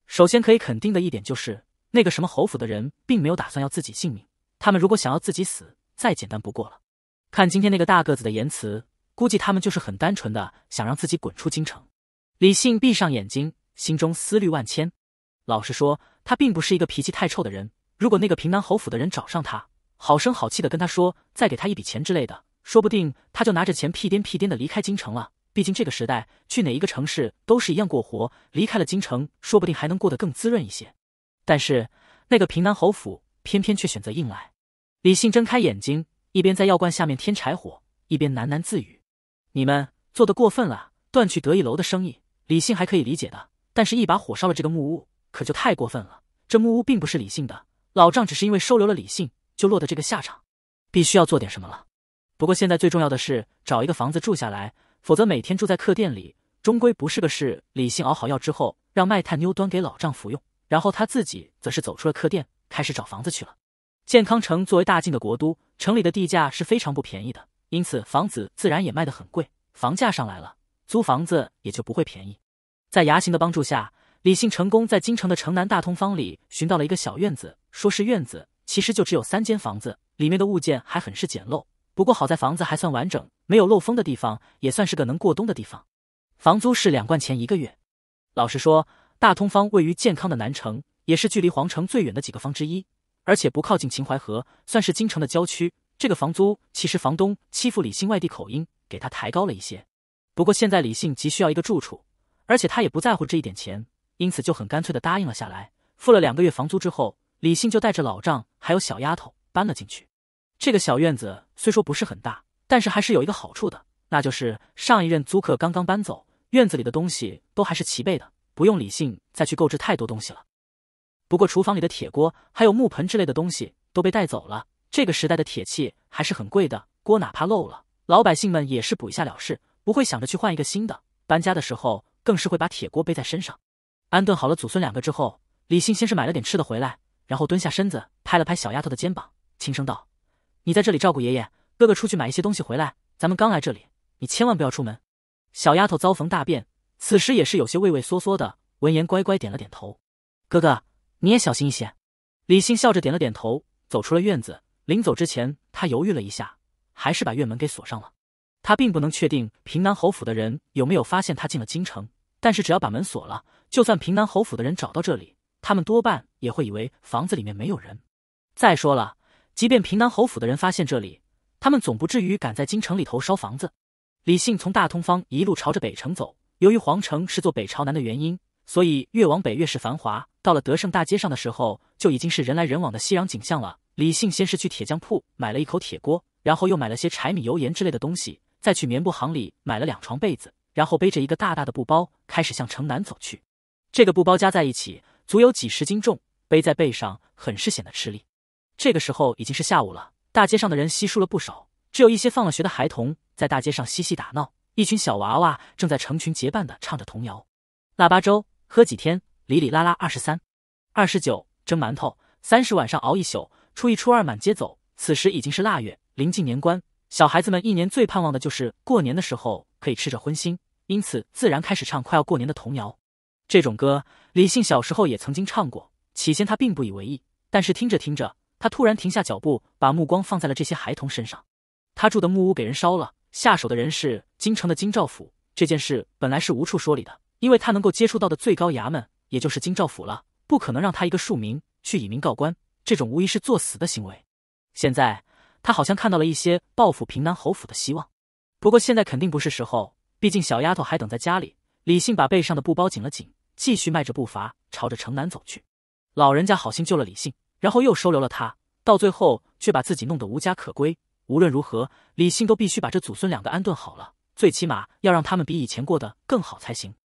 首先可以肯定的一点就是，那个什么侯府的人并没有打算要自己性命。他们如果想要自己死，再简单不过了。看今天那个大个子的言辞，估计他们就是很单纯的想让自己滚出京城。李信闭上眼睛，心中思虑万千。老实说，他并不是一个脾气太臭的人。如果那个平南侯府的人找上他，好声好气的跟他说，再给他一笔钱之类的，说不定他就拿着钱屁颠屁颠的离开京城了。毕竟这个时代，去哪一个城市都是一样过活，离开了京城，说不定还能过得更滋润一些。但是那个平南侯府偏偏却选择硬来。李信睁开眼睛，一边在药罐下面添柴火，一边喃喃自语：“你们做的过分了，断去得意楼的生意，李信还可以理解的，但是一把火烧了这个木屋，可就太过分了。这木屋并不是李信的，老丈只是因为收留了李信。”就落得这个下场，必须要做点什么了。不过现在最重要的是找一个房子住下来，否则每天住在客店里，终归不是个事。李信熬好药之后，让卖炭妞端给老丈服用，然后他自己则是走出了客店，开始找房子去了。健康城作为大晋的国都，城里的地价是非常不便宜的，因此房子自然也卖得很贵。房价上来了，租房子也就不会便宜。在牙行的帮助下，李信成功在京城的城南大通坊里寻到了一个小院子，说是院子。其实就只有三间房子，里面的物件还很是简陋。不过好在房子还算完整，没有漏风的地方，也算是个能过冬的地方。房租是两贯钱一个月。老实说，大通方位于健康的南城，也是距离皇城最远的几个方之一，而且不靠近秦淮河，算是京城的郊区。这个房租其实房东欺负李信外地口音，给他抬高了一些。不过现在李信急需要一个住处，而且他也不在乎这一点钱，因此就很干脆的答应了下来。付了两个月房租之后。李信就带着老丈还有小丫头搬了进去。这个小院子虽说不是很大，但是还是有一个好处的，那就是上一任租客刚刚搬走，院子里的东西都还是齐备的，不用李信再去购置太多东西了。不过厨房里的铁锅还有木盆之类的东西都被带走了。这个时代的铁器还是很贵的，锅哪怕漏了，老百姓们也是补一下了事，不会想着去换一个新的。搬家的时候更是会把铁锅背在身上。安顿好了祖孙两个之后，李信先是买了点吃的回来。然后蹲下身子，拍了拍小丫头的肩膀，轻声道：“你在这里照顾爷爷，哥哥出去买一些东西回来。咱们刚来这里，你千万不要出门。”小丫头遭逢大变，此时也是有些畏畏缩缩的。闻言，乖乖点了点头。“哥哥，你也小心一些。”李信笑着点了点头，走出了院子。临走之前，他犹豫了一下，还是把院门给锁上了。他并不能确定平南侯府的人有没有发现他进了京城，但是只要把门锁了，就算平南侯府的人找到这里。他们多半也会以为房子里面没有人。再说了，即便平南侯府的人发现这里，他们总不至于敢在京城里头烧房子。李信从大通方一路朝着北城走。由于皇城是坐北朝南的原因，所以越往北越是繁华。到了德胜大街上的时候，就已经是人来人往的熙攘景象了。李信先是去铁匠铺买了一口铁锅，然后又买了些柴米油盐之类的东西，再去棉布行里买了两床被子，然后背着一个大大的布包，开始向城南走去。这个布包加在一起。足有几十斤重，背在背上很是显得吃力。这个时候已经是下午了，大街上的人稀疏了不少，只有一些放了学的孩童在大街上嬉戏打闹。一群小娃娃正在成群结伴的唱着童谣：“腊八粥，喝几天，哩哩啦啦二十三，二十九蒸馒头，三十晚上熬一宿，初一初二满街走。”此时已经是腊月，临近年关，小孩子们一年最盼望的就是过年的时候可以吃着荤腥，因此自然开始唱快要过年的童谣。这种歌，李信小时候也曾经唱过。起先他并不以为意，但是听着听着，他突然停下脚步，把目光放在了这些孩童身上。他住的木屋给人烧了，下手的人是京城的京兆府。这件事本来是无处说理的，因为他能够接触到的最高衙门也就是京兆府了，不可能让他一个庶民去以民告官，这种无疑是作死的行为。现在他好像看到了一些报复平南侯府的希望，不过现在肯定不是时候，毕竟小丫头还等在家里。李信把背上的布包紧了紧。继续迈着步伐朝着城南走去。老人家好心救了李信，然后又收留了他，到最后却把自己弄得无家可归。无论如何，李信都必须把这祖孙两个安顿好了，最起码要让他们比以前过得更好才行。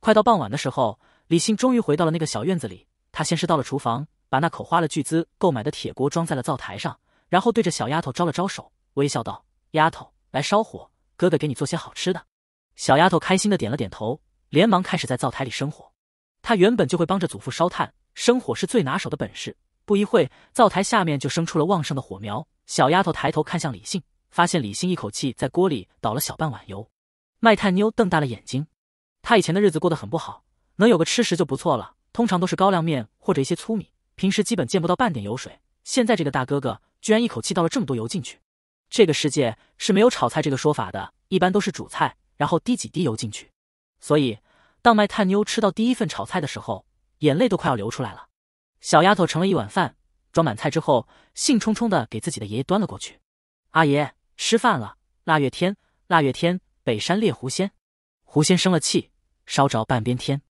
快到傍晚的时候，李信终于回到了那个小院子里。他先是到了厨房，把那口花了巨资购买的铁锅装在了灶台上，然后对着小丫头招了招手，微笑道：“丫头，来烧火，哥哥给你做些好吃的。”小丫头开心的点了点头，连忙开始在灶台里生火。他原本就会帮着祖父烧炭生火，是最拿手的本事。不一会灶台下面就生出了旺盛的火苗。小丫头抬头看向李信，发现李信一口气在锅里倒了小半碗油。卖炭妞瞪大了眼睛，她以前的日子过得很不好，能有个吃食就不错了，通常都是高粱面或者一些粗米，平时基本见不到半点油水。现在这个大哥哥居然一口气倒了这么多油进去，这个世界是没有炒菜这个说法的，一般都是煮菜，然后滴几滴油进去，所以。当麦探妞吃到第一份炒菜的时候，眼泪都快要流出来了。小丫头盛了一碗饭，装满菜之后，兴冲冲的给自己的爷爷端了过去。阿爷，吃饭了！腊月天，腊月天，北山猎狐仙，狐仙生了气，烧着半边天。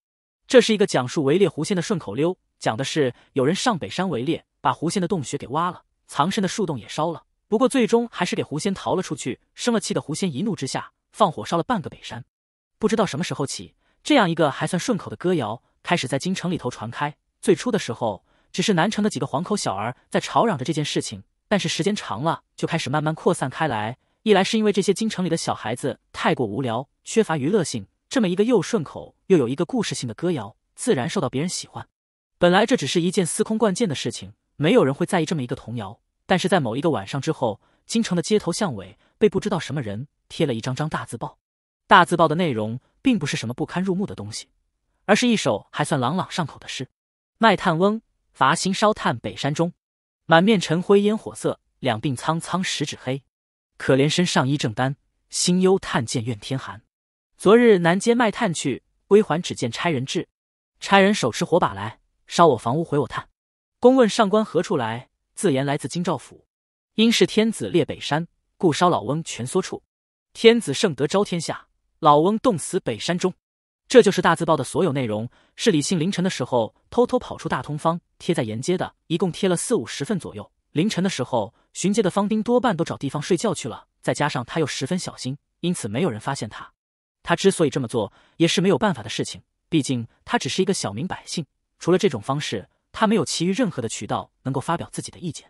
这是一个讲述围猎狐仙的顺口溜，讲的是有人上北山围猎，把狐仙的洞穴给挖了，藏身的树洞也烧了。不过最终还是给狐仙逃了出去。生了气的狐仙一怒之下，放火烧了半个北山。不知道什么时候起。这样一个还算顺口的歌谣开始在京城里头传开。最初的时候，只是南城的几个黄口小儿在吵嚷着这件事情。但是时间长了，就开始慢慢扩散开来。一来是因为这些京城里的小孩子太过无聊，缺乏娱乐性，这么一个又顺口又有一个故事性的歌谣，自然受到别人喜欢。本来这只是一件司空惯见的事情，没有人会在意这么一个童谣。但是在某一个晚上之后，京城的街头巷尾被不知道什么人贴了一张张大字报，大字报的内容。并不是什么不堪入目的东西，而是一首还算朗朗上口的诗。卖炭翁，伐薪烧炭北山中，满面尘灰烟火色，两鬓苍苍十指黑。可怜身上衣正单，心忧炭贱愿天寒。昨日南街卖炭去，归还只见差人至，差人手持火把来，烧我房屋毁我炭。公问上官何处来，自言来自京兆府。因是天子列北山，故烧老翁蜷缩处。天子圣德昭天下。老翁冻死北山中，这就是大字报的所有内容。是李信凌晨的时候偷偷跑出大通坊贴在沿街的，一共贴了四五十份左右。凌晨的时候，巡街的方丁多半都找地方睡觉去了，再加上他又十分小心，因此没有人发现他。他之所以这么做，也是没有办法的事情。毕竟他只是一个小民百姓，除了这种方式，他没有其余任何的渠道能够发表自己的意见。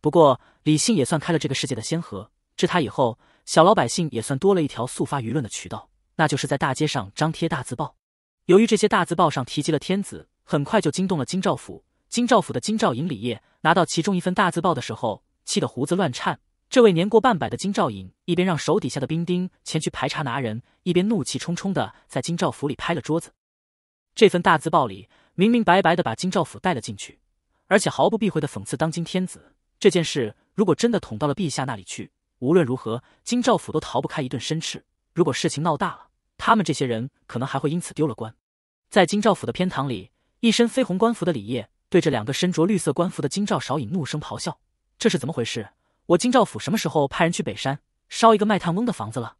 不过李信也算开了这个世界的先河，至他以后，小老百姓也算多了一条速发舆论的渠道。那就是在大街上张贴大字报。由于这些大字报上提及了天子，很快就惊动了金兆府。金兆府的金兆尹李业拿到其中一份大字报的时候，气得胡子乱颤。这位年过半百的金兆尹一边让手底下的兵丁前去排查拿人，一边怒气冲冲的在金兆府里拍了桌子。这份大字报里明明白白的把金兆府带了进去，而且毫不避讳的讽刺当今天子。这件事如果真的捅到了陛下那里去，无论如何金兆府都逃不开一顿申斥。如果事情闹大了，他们这些人可能还会因此丢了官。在金兆府的偏堂里，一身绯红官服的李烨对着两个身着绿色官服的金兆少尹怒声咆哮：“这是怎么回事？我金兆府什么时候派人去北山烧一个卖炭翁的房子了？”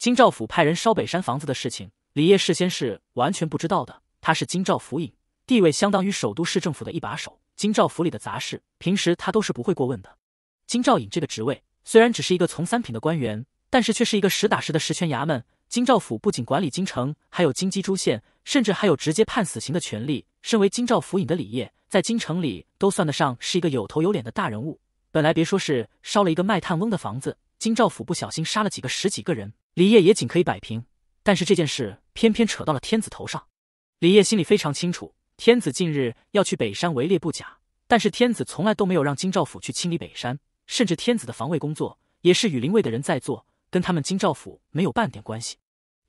金兆府派人烧北山房子的事情，李烨事先是完全不知道的。他是金兆府尹，地位相当于首都市政府的一把手。金兆府里的杂事，平时他都是不会过问的。金兆尹这个职位虽然只是一个从三品的官员，但是却是一个实打实的实权衙门。京兆府不仅管理京城，还有京畿诸县，甚至还有直接判死刑的权利。身为京兆府尹的李业，在京城里都算得上是一个有头有脸的大人物。本来别说是烧了一个卖炭翁的房子，京兆府不小心杀了几个十几个人，李业也仅可以摆平。但是这件事偏偏扯到了天子头上，李业心里非常清楚，天子近日要去北山围猎不假，但是天子从来都没有让京兆府去清理北山，甚至天子的防卫工作也是羽林卫的人在做，跟他们京兆府没有半点关系。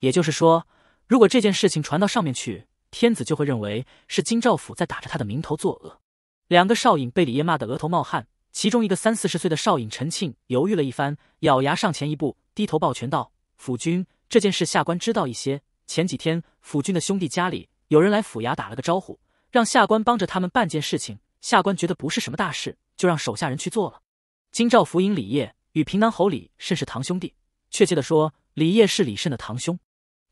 也就是说，如果这件事情传到上面去，天子就会认为是金兆府在打着他的名头作恶。两个少尹被李烨骂得额头冒汗，其中一个三四十岁的少尹陈庆犹豫了一番，咬牙上前一步，低头抱拳道：“府君，这件事下官知道一些。前几天府君的兄弟家里有人来府衙打了个招呼，让下官帮着他们办件事情。下官觉得不是什么大事，就让手下人去做了。”金兆府尹李烨与平南侯李慎是堂兄弟，确切的说，李烨是李慎的堂兄。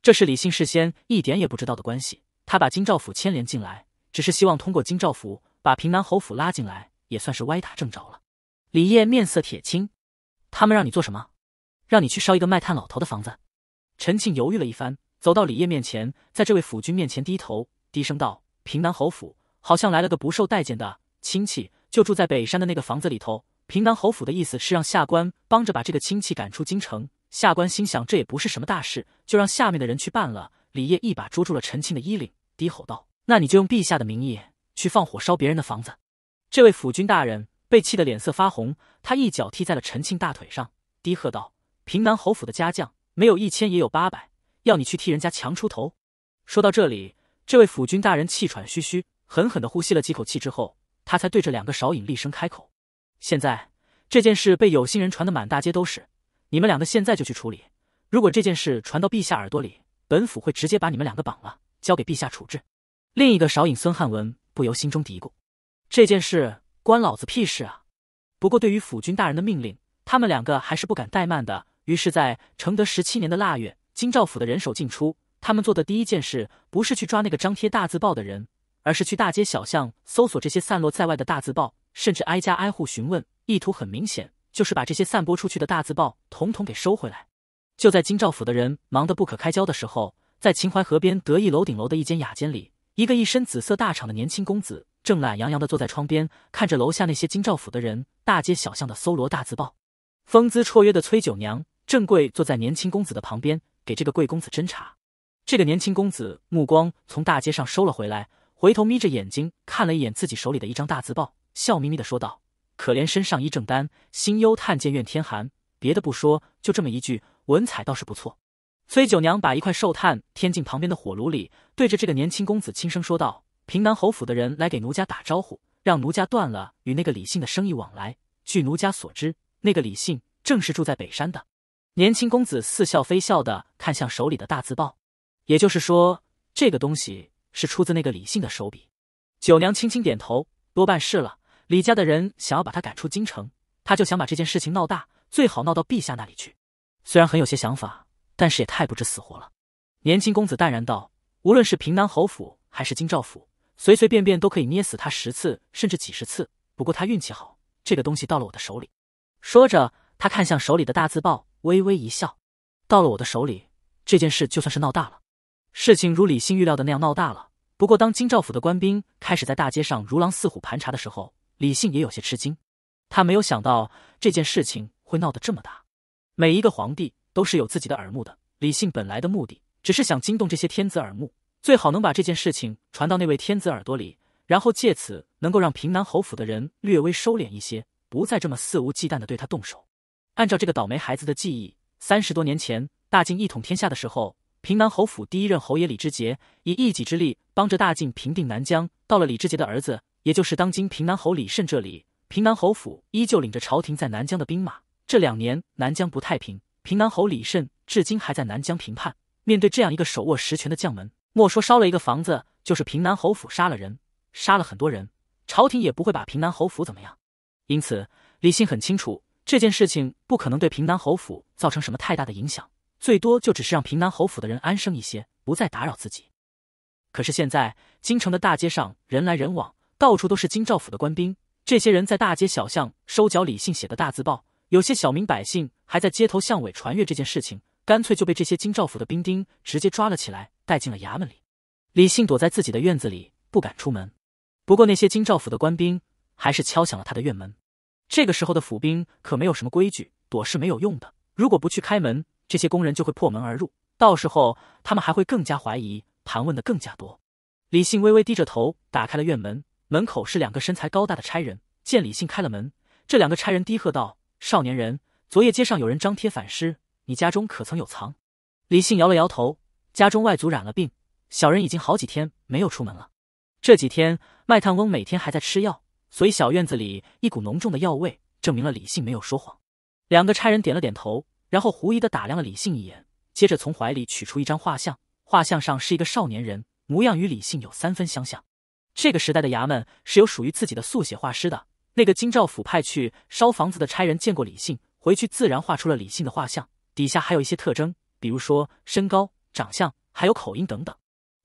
这是李信事先一点也不知道的关系，他把金兆府牵连进来，只是希望通过金兆府把平南侯府拉进来，也算是歪打正着了。李烨面色铁青，他们让你做什么？让你去烧一个卖炭老头的房子？陈庆犹豫了一番，走到李烨面前，在这位府君面前低头低声道：“平南侯府好像来了个不受待见的亲戚，就住在北山的那个房子里头。平南侯府的意思是让下官帮着把这个亲戚赶出京城。”下官心想，这也不是什么大事，就让下面的人去办了。李烨一把捉住了陈庆的衣领，低吼道：“那你就用陛下的名义去放火烧别人的房子！”这位府君大人被气得脸色发红，他一脚踢在了陈庆大腿上，低喝道：“平南侯府的家将没有一千也有八百，要你去替人家强出头？”说到这里，这位府君大人气喘吁吁，狠狠地呼吸了几口气之后，他才对着两个少尹厉声开口：“现在这件事被有心人传得满大街都是。”你们两个现在就去处理，如果这件事传到陛下耳朵里，本府会直接把你们两个绑了，交给陛下处置。另一个少尹孙汉文不由心中嘀咕：这件事关老子屁事啊！不过对于府君大人的命令，他们两个还是不敢怠慢的。于是，在承德十七年的腊月，京兆府的人手进出，他们做的第一件事不是去抓那个张贴大字报的人，而是去大街小巷搜索这些散落在外的大字报，甚至挨家挨户询问，意图很明显。就是把这些散播出去的大字报统统给收回来。就在金兆府的人忙得不可开交的时候，在秦淮河边得意楼顶楼的一间雅间里，一个一身紫色大氅的年轻公子正懒洋洋的坐在窗边，看着楼下那些金兆府的人大街小巷的搜罗大字报。风姿绰约的崔九娘正跪坐在年轻公子的旁边，给这个贵公子斟茶。这个年轻公子目光从大街上收了回来，回头眯着眼睛看了一眼自己手里的一张大字报，笑眯眯的说道。可怜身上衣正单，心忧炭贱怨天寒。别的不说，就这么一句文采倒是不错。崔九娘把一块寿炭添进旁边的火炉里，对着这个年轻公子轻声说道：“平南侯府的人来给奴家打招呼，让奴家断了与那个李信的生意往来。据奴家所知，那个李信正是住在北山的。”年轻公子似笑非笑的看向手里的大字报，也就是说，这个东西是出自那个李信的手笔。九娘轻轻点头，多半是了。李家的人想要把他赶出京城，他就想把这件事情闹大，最好闹到陛下那里去。虽然很有些想法，但是也太不知死活了。年轻公子淡然道：“无论是平南侯府还是京兆府，随随便便都可以捏死他十次，甚至几十次。不过他运气好，这个东西到了我的手里。”说着，他看向手里的大字报，微微一笑：“到了我的手里，这件事就算是闹大了。”事情如李信预料的那样闹大了。不过，当京兆府的官兵开始在大街上如狼似虎盘查的时候，李信也有些吃惊，他没有想到这件事情会闹得这么大。每一个皇帝都是有自己的耳目的，李信本来的目的只是想惊动这些天子耳目，最好能把这件事情传到那位天子耳朵里，然后借此能够让平南侯府的人略微收敛一些，不再这么肆无忌惮的对他动手。按照这个倒霉孩子的记忆，三十多年前大晋一统天下的时候，平南侯府第一任侯爷李之杰以一己之力帮着大晋平定南疆，到了李之杰的儿子。也就是当今平南侯李慎这里，平南侯府依旧领着朝廷在南疆的兵马。这两年南疆不太平，平南侯李慎至今还在南疆平叛。面对这样一个手握实权的将门，莫说烧了一个房子，就是平南侯府杀了人，杀了很多人，朝廷也不会把平南侯府怎么样。因此，李信很清楚这件事情不可能对平南侯府造成什么太大的影响，最多就只是让平南侯府的人安生一些，不再打扰自己。可是现在京城的大街上人来人往。到处都是京兆府的官兵，这些人在大街小巷收缴李信写的大字报，有些小民百姓还在街头巷尾传阅这件事情，干脆就被这些京兆府的兵丁直接抓了起来，带进了衙门里。李信躲在自己的院子里不敢出门，不过那些京兆府的官兵还是敲响了他的院门。这个时候的府兵可没有什么规矩，躲是没有用的。如果不去开门，这些工人就会破门而入，到时候他们还会更加怀疑，盘问的更加多。李信微微低着头，打开了院门。门口是两个身材高大的差人，见李信开了门，这两个差人低喝道：“少年人，昨夜街上有人张贴反诗，你家中可曾有藏？”李信摇了摇头：“家中外祖染了病，小人已经好几天没有出门了。这几天，卖炭翁每天还在吃药，所以小院子里一股浓重的药味，证明了李信没有说谎。”两个差人点了点头，然后狐疑的打量了李信一眼，接着从怀里取出一张画像，画像上是一个少年人，模样与李信有三分相像。这个时代的衙门是有属于自己的速写画师的。那个京兆府派去烧房子的差人见过李信，回去自然画出了李信的画像，底下还有一些特征，比如说身高、长相，还有口音等等。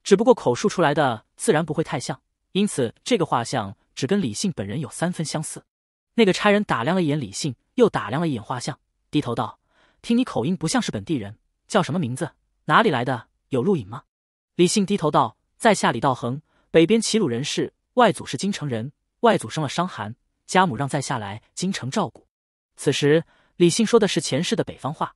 只不过口述出来的自然不会太像，因此这个画像只跟李信本人有三分相似。那个差人打量了一眼李信，又打量了一眼画像，低头道：“听你口音不像是本地人，叫什么名字？哪里来的？有录影吗？”李信低头道：“在下李道恒。”北边齐鲁人士，外祖是京城人，外祖生了伤寒，家母让在下来京城照顾。此时，李信说的是前世的北方话。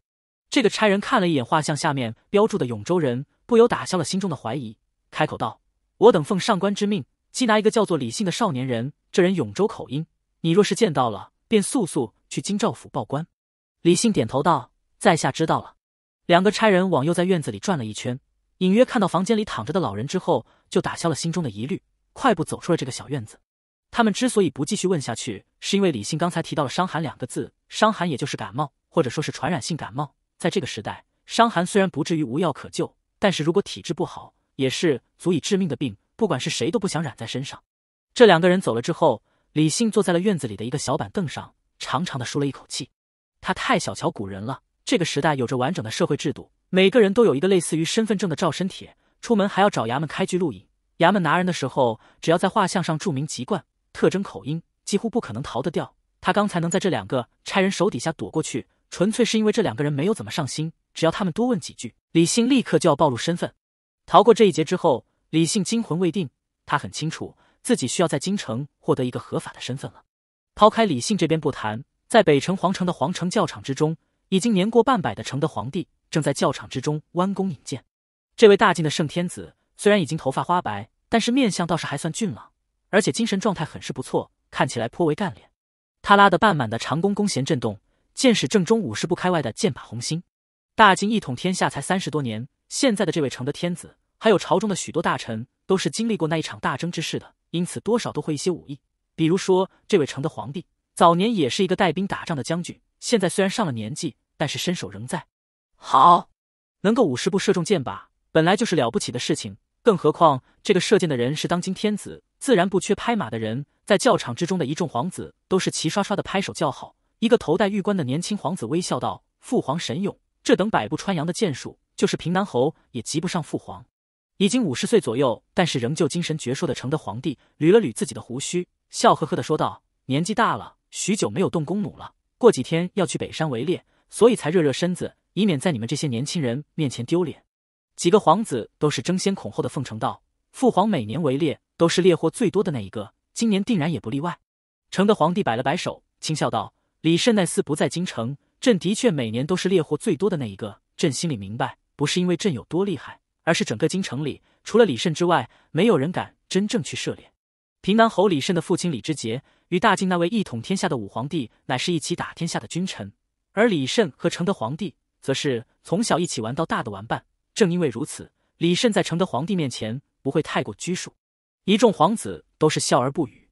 这个差人看了一眼画像下面标注的永州人，不由打消了心中的怀疑，开口道：“我等奉上官之命，缉拿一个叫做李信的少年人，这人永州口音，你若是见到了，便速速去京兆府报官。”李信点头道：“在下知道了。”两个差人往右在院子里转了一圈，隐约看到房间里躺着的老人之后。就打消了心中的疑虑，快步走出了这个小院子。他们之所以不继续问下去，是因为李信刚才提到了“伤寒”两个字。伤寒也就是感冒，或者说是传染性感冒。在这个时代，伤寒虽然不至于无药可救，但是如果体质不好，也是足以致命的病。不管是谁都不想染在身上。这两个人走了之后，李信坐在了院子里的一个小板凳上，长长的舒了一口气。他太小瞧古人了。这个时代有着完整的社会制度，每个人都有一个类似于身份证的照身帖。出门还要找衙门开具录影，衙门拿人的时候，只要在画像上注明籍贯、特征、口音，几乎不可能逃得掉。他刚才能在这两个差人手底下躲过去，纯粹是因为这两个人没有怎么上心。只要他们多问几句，李信立刻就要暴露身份。逃过这一劫之后，李信惊魂未定，他很清楚自己需要在京城获得一个合法的身份了。抛开李信这边不谈，在北城皇城的皇城教场之中，已经年过半百的承德皇帝正在教场之中弯弓引箭。这位大晋的圣天子虽然已经头发花白，但是面相倒是还算俊朗，而且精神状态很是不错，看起来颇为干练。他拉的半满的长弓，弓弦震动，箭矢正中五十步开外的箭靶红心。大晋一统天下才三十多年，现在的这位成德天子，还有朝中的许多大臣，都是经历过那一场大争之事的，因此多少都会一些武艺。比如说这位成德皇帝，早年也是一个带兵打仗的将军，现在虽然上了年纪，但是身手仍在。好，能够五十步射中箭靶。本来就是了不起的事情，更何况这个射箭的人是当今天子，自然不缺拍马的人。在教场之中的一众皇子都是齐刷刷的拍手叫好。一个头戴玉冠的年轻皇子微笑道：“父皇神勇，这等百步穿杨的箭术，就是平南侯也及不上父皇。”已经五十岁左右，但是仍旧精神矍铄的承德皇帝捋了捋自己的胡须，笑呵呵的说道：“年纪大了，许久没有动弓弩了，过几天要去北山围猎，所以才热热身子，以免在你们这些年轻人面前丢脸。”几个皇子都是争先恐后的奉承道：“父皇每年围猎都是猎获最多的那一个，今年定然也不例外。”承德皇帝摆了摆手，轻笑道：“李慎那厮不在京城，朕的确每年都是猎获最多的那一个。朕心里明白，不是因为朕有多厉害，而是整个京城里除了李慎之外，没有人敢真正去涉猎。”平南侯李慎的父亲李之杰与大晋那位一统天下的武皇帝乃是一起打天下的君臣，而李慎和承德皇帝则是从小一起玩到大的玩伴。正因为如此，李慎在承德皇帝面前不会太过拘束。一众皇子都是笑而不语。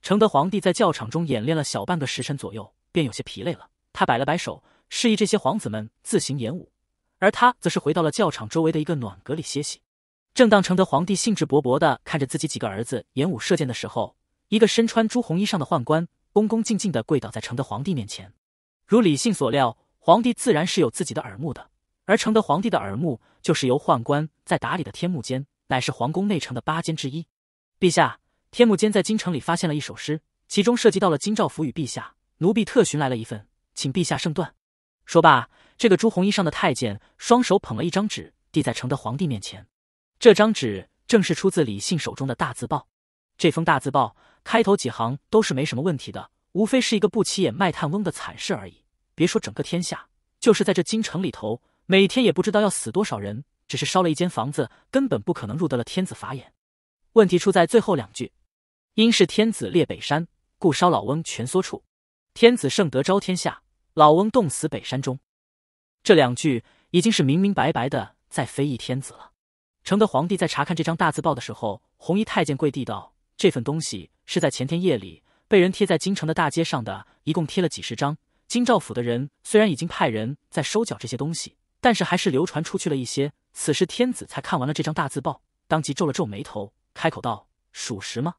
承德皇帝在教场中演练了小半个时辰左右，便有些疲累了。他摆了摆手，示意这些皇子们自行演武，而他则是回到了教场周围的一个暖阁里歇息。正当承德皇帝兴致勃勃的看着自己几个儿子演武射箭的时候，一个身穿朱红衣裳的宦官恭恭敬敬的跪倒在承德皇帝面前。如李信所料，皇帝自然是有自己的耳目的。而承德皇帝的耳目，就是由宦官在打理的。天目间，乃是皇宫内城的八间之一。陛下，天目间在京城里发现了一首诗，其中涉及到了金兆府与陛下。奴婢特寻来了一份，请陛下圣断。说罢，这个朱红衣裳的太监双手捧了一张纸，递在承德皇帝面前。这张纸正是出自李信手中的大字报。这封大字报开头几行都是没什么问题的，无非是一个不起眼卖炭翁的惨事而已。别说整个天下，就是在这京城里头。每天也不知道要死多少人，只是烧了一间房子，根本不可能入得了天子法眼。问题出在最后两句：“因是天子列北山，故烧老翁蜷缩处；天子圣德昭天下，老翁冻死北山中。”这两句已经是明明白白的在非议天子了。承德皇帝在查看这张大字报的时候，红衣太监跪地道：“这份东西是在前天夜里被人贴在京城的大街上的一共贴了几十张。京兆府的人虽然已经派人在收缴这些东西。”但是还是流传出去了一些。此时天子才看完了这张大字报，当即皱了皱眉头，开口道：“属实吗？”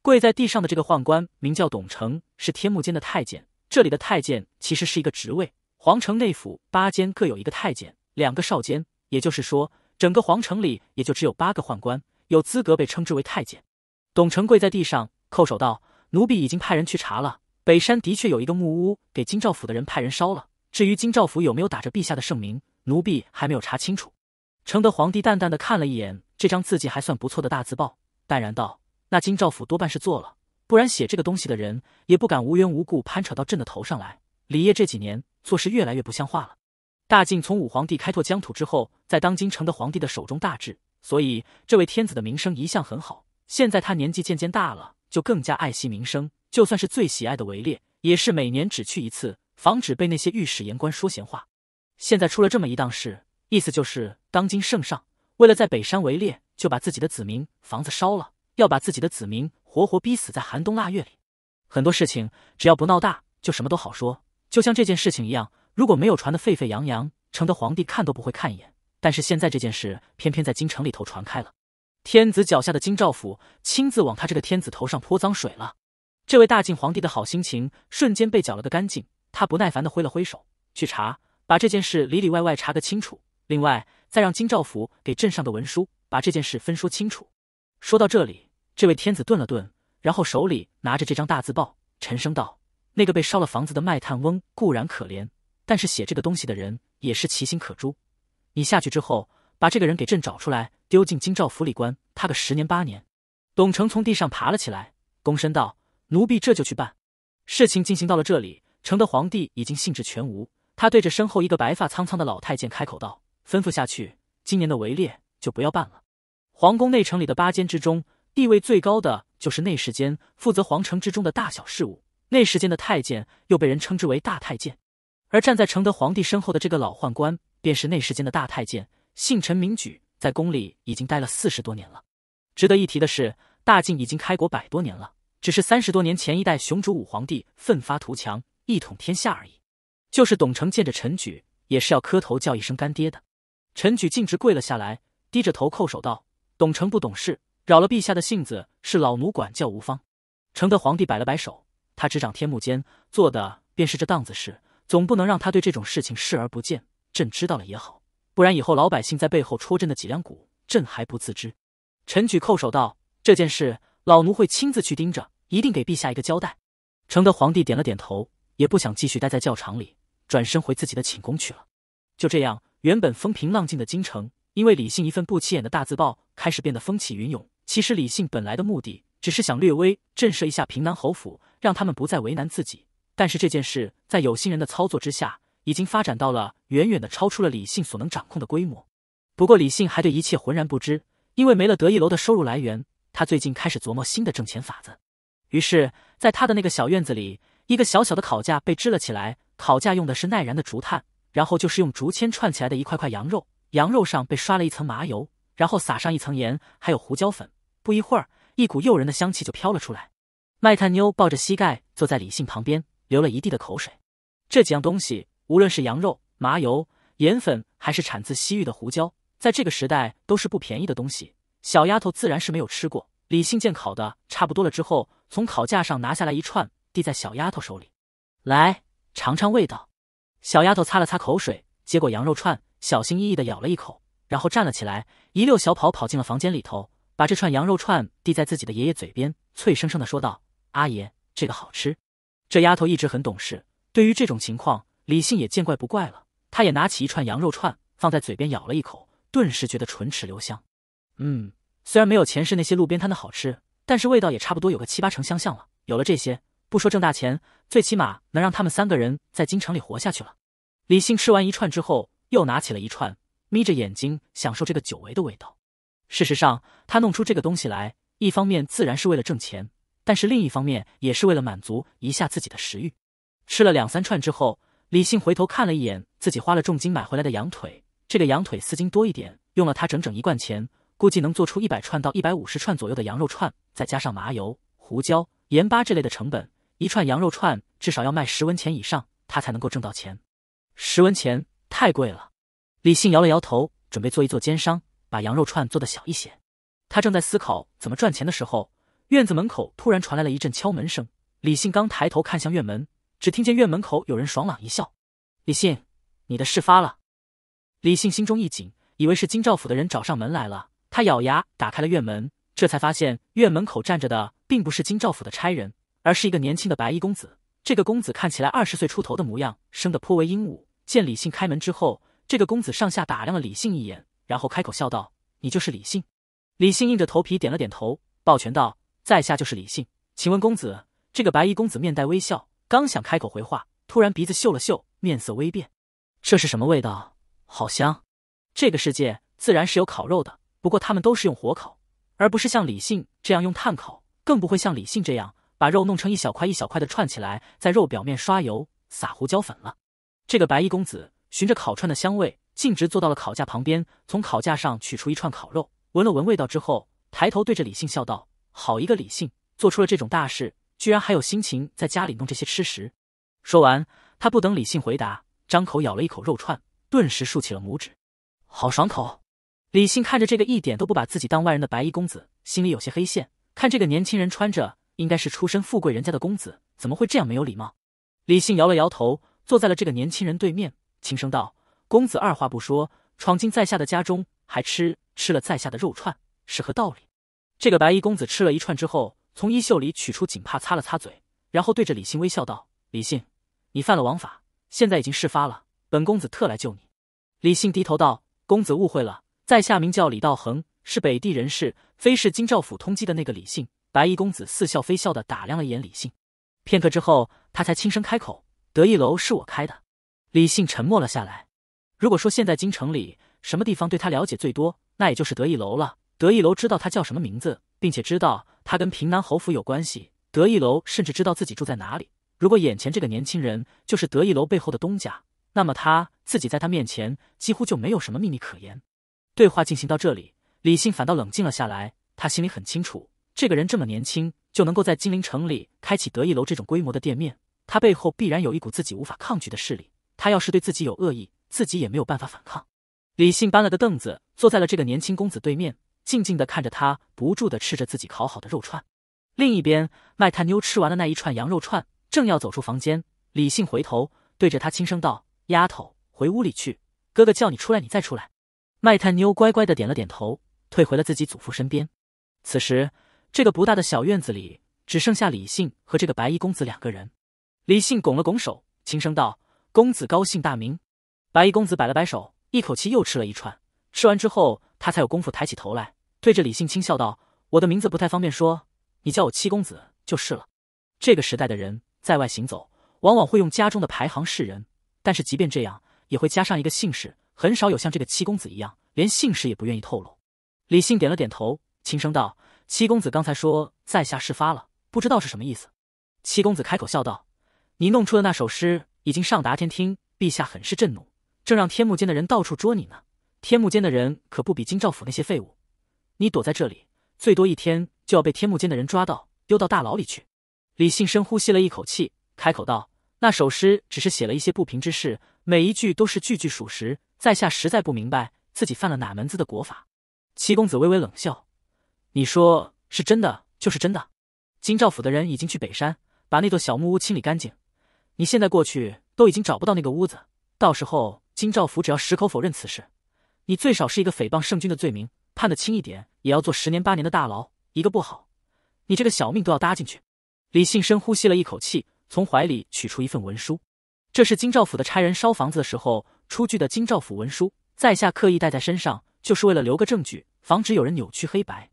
跪在地上的这个宦官名叫董承，是天目间的太监。这里的太监其实是一个职位，皇城内府八监各有一个太监，两个少监，也就是说，整个皇城里也就只有八个宦官有资格被称之为太监。董承跪在地上叩首道：“奴婢已经派人去查了，北山的确有一个木屋给金兆府的人派人烧了。至于金兆府有没有打着陛下的圣名……”奴婢还没有查清楚。承德皇帝淡淡的看了一眼这张字迹还算不错的大字报，淡然道：“那京兆府多半是做了，不然写这个东西的人也不敢无缘无故攀扯到朕的头上来。李烨这几年做事越来越不像话了。大晋从武皇帝开拓疆土之后，在当今承德皇帝的手中大治，所以这位天子的名声一向很好。现在他年纪渐渐大了，就更加爱惜名声，就算是最喜爱的围猎，也是每年只去一次，防止被那些御史言官说闲话。”现在出了这么一档事，意思就是当今圣上为了在北山围猎，就把自己的子民房子烧了，要把自己的子民活活逼死在寒冬腊月里。很多事情只要不闹大，就什么都好说。就像这件事情一样，如果没有传得沸沸扬扬，成德皇帝看都不会看一眼。但是现在这件事偏偏在京城里头传开了，天子脚下的京兆府亲自往他这个天子头上泼脏水了。这位大晋皇帝的好心情瞬间被搅了个干净。他不耐烦的挥了挥手，去查。把这件事里里外外查个清楚，另外再让京兆府给镇上个文书，把这件事分说清楚。说到这里，这位天子顿了顿，然后手里拿着这张大字报，沉声道：“那个被烧了房子的卖炭翁固然可怜，但是写这个东西的人也是其心可诛。你下去之后，把这个人给朕找出来，丢进京兆府里关他个十年八年。”董承从地上爬了起来，躬身道：“奴婢这就去办。”事情进行到了这里，承德皇帝已经兴致全无。他对着身后一个白发苍苍的老太监开口道：“吩咐下去，今年的围猎就不要办了。”皇宫内城里的八监之中，地位最高的就是内侍监，负责皇城之中的大小事务。内侍监的太监又被人称之为大太监。而站在承德皇帝身后的这个老宦官，便是内侍监的大太监，姓陈名举，在宫里已经待了四十多年了。值得一提的是，大晋已经开国百多年了，只是三十多年前一代雄主武皇帝奋发图强，一统天下而已。就是董承见着陈举，也是要磕头叫一声干爹的。陈举径直跪了下来，低着头叩首道：“董承不懂事，扰了陛下的性子，是老奴管教无方。”承德皇帝摆了摆手，他执掌天目监，做的便是这档子事，总不能让他对这种事情视而不见。朕知道了也好，不然以后老百姓在背后戳朕的脊梁骨，朕还不自知。陈举叩首道：“这件事，老奴会亲自去盯着，一定给陛下一个交代。”承德皇帝点了点头，也不想继续待在教场里。转身回自己的寝宫去了。就这样，原本风平浪静的京城，因为李信一份不起眼的大字报，开始变得风起云涌。其实，李信本来的目的只是想略微震慑一下平南侯府，让他们不再为难自己。但是，这件事在有心人的操作之下，已经发展到了远远的超出了李信所能掌控的规模。不过，李信还对一切浑然不知，因为没了得意楼的收入来源，他最近开始琢磨新的挣钱法子。于是，在他的那个小院子里，一个小小的烤架被支了起来。烤架用的是耐燃的竹炭，然后就是用竹签串起来的一块块羊肉，羊肉上被刷了一层麻油，然后撒上一层盐，还有胡椒粉。不一会儿，一股诱人的香气就飘了出来。卖炭妞抱着膝盖坐在李信旁边，流了一地的口水。这几样东西，无论是羊肉、麻油、盐粉，还是产自西域的胡椒，在这个时代都是不便宜的东西。小丫头自然是没有吃过。李信见烤的差不多了之后，从烤架上拿下来一串，递在小丫头手里，来。尝尝味道，小丫头擦了擦口水，接过羊肉串，小心翼翼的咬了一口，然后站了起来，一溜小跑跑进了房间里头，把这串羊肉串递在自己的爷爷嘴边，脆生生的说道：“阿爷，这个好吃。”这丫头一直很懂事，对于这种情况，李信也见怪不怪了。他也拿起一串羊肉串放在嘴边咬了一口，顿时觉得唇齿留香。嗯，虽然没有前世那些路边摊的好吃，但是味道也差不多有个七八成相像了。有了这些。不说挣大钱，最起码能让他们三个人在京城里活下去了。李信吃完一串之后，又拿起了一串，眯着眼睛享受这个久违的味道。事实上，他弄出这个东西来，一方面自然是为了挣钱，但是另一方面也是为了满足一下自己的食欲。吃了两三串之后，李信回头看了一眼自己花了重金买回来的羊腿，这个羊腿四斤多一点，用了他整整一罐钱，估计能做出一百串到一百五十串左右的羊肉串，再加上麻油、胡椒、盐巴这类的成本。一串羊肉串至少要卖十文钱以上，他才能够挣到钱。十文钱太贵了，李信摇了摇头，准备做一做奸商，把羊肉串做得小一些。他正在思考怎么赚钱的时候，院子门口突然传来了一阵敲门声。李信刚抬头看向院门，只听见院门口有人爽朗一笑：“李信，你的事发了。”李信心中一紧，以为是京兆府的人找上门来了。他咬牙打开了院门，这才发现院门口站着的并不是京兆府的差人。而是一个年轻的白衣公子，这个公子看起来二十岁出头的模样，生得颇为英武。见李信开门之后，这个公子上下打量了李信一眼，然后开口笑道：“你就是李信？”李信硬着头皮点了点头，抱拳道：“在下就是李信，请问公子？”这个白衣公子面带微笑，刚想开口回话，突然鼻子嗅了嗅，面色微变：“这是什么味道？好香！这个世界自然是有烤肉的，不过他们都是用火烤，而不是像李信这样用炭烤，更不会像李信这样。”把肉弄成一小块一小块的串起来，在肉表面刷油、撒胡椒粉了。这个白衣公子循着烤串的香味，径直坐到了烤架旁边，从烤架上取出一串烤肉，闻了闻味道之后，抬头对着李信笑道：“好一个李信，做出了这种大事，居然还有心情在家里弄这些吃食。”说完，他不等李信回答，张口咬了一口肉串，顿时竖起了拇指：“好爽口！”李信看着这个一点都不把自己当外人的白衣公子，心里有些黑线。看这个年轻人穿着。应该是出身富贵人家的公子，怎么会这样没有礼貌？李信摇了摇头，坐在了这个年轻人对面，轻声道：“公子二话不说闯进在下的家中，还吃吃了在下的肉串，是何道理？”这个白衣公子吃了一串之后，从衣袖里取出锦帕擦了擦嘴，然后对着李信微笑道：“李信，你犯了王法，现在已经事发了，本公子特来救你。”李信低头道：“公子误会了，在下名叫李道恒，是北地人士，非是京兆府通缉的那个李信。”白衣公子似笑非笑的打量了一眼李信，片刻之后，他才轻声开口：“得意楼是我开的。”李信沉默了下来。如果说现在京城里什么地方对他了解最多，那也就是得意楼了。得意楼知道他叫什么名字，并且知道他跟平南侯府有关系。得意楼甚至知道自己住在哪里。如果眼前这个年轻人就是得意楼背后的东家，那么他自己在他面前几乎就没有什么秘密可言。对话进行到这里，李信反倒冷静了下来。他心里很清楚。这个人这么年轻，就能够在金陵城里开启得意楼这种规模的店面，他背后必然有一股自己无法抗拒的势力。他要是对自己有恶意，自己也没有办法反抗。李信搬了个凳子，坐在了这个年轻公子对面，静静的看着他不住的吃着自己烤好的肉串。另一边，卖炭妞吃完了那一串羊肉串，正要走出房间，李信回头对着他轻声道：“丫头，回屋里去，哥哥叫你出来，你再出来。”卖炭妞乖乖的点了点头，退回了自己祖父身边。此时。这个不大的小院子里只剩下李信和这个白衣公子两个人。李信拱了拱手，轻声道：“公子高姓大名？”白衣公子摆了摆手，一口气又吃了一串。吃完之后，他才有功夫抬起头来，对着李信轻笑道：“我的名字不太方便说，你叫我七公子就是了。”这个时代的人在外行走，往往会用家中的排行示人，但是即便这样，也会加上一个姓氏。很少有像这个七公子一样，连姓氏也不愿意透露。李信点了点头，轻声道。七公子刚才说，在下事发了，不知道是什么意思。七公子开口笑道：“你弄出的那首诗已经上达天听，陛下很是震怒，正让天目间的人到处捉你呢。天目间的人可不比京兆府那些废物，你躲在这里，最多一天就要被天目间的人抓到，丢到大牢里去。”李信深呼吸了一口气，开口道：“那首诗只是写了一些不平之事，每一句都是句句属实，在下实在不明白自己犯了哪门子的国法。”七公子微微冷笑。你说是真的就是真的。金兆府的人已经去北山把那座小木屋清理干净，你现在过去都已经找不到那个屋子。到时候金兆府只要矢口否认此事，你最少是一个诽谤圣君的罪名，判的轻一点也要坐十年八年的大牢，一个不好，你这个小命都要搭进去。李信深呼吸了一口气，从怀里取出一份文书，这是金兆府的差人烧房子的时候出具的金兆府文书，在下刻意带在身上，就是为了留个证据，防止有人扭曲黑白。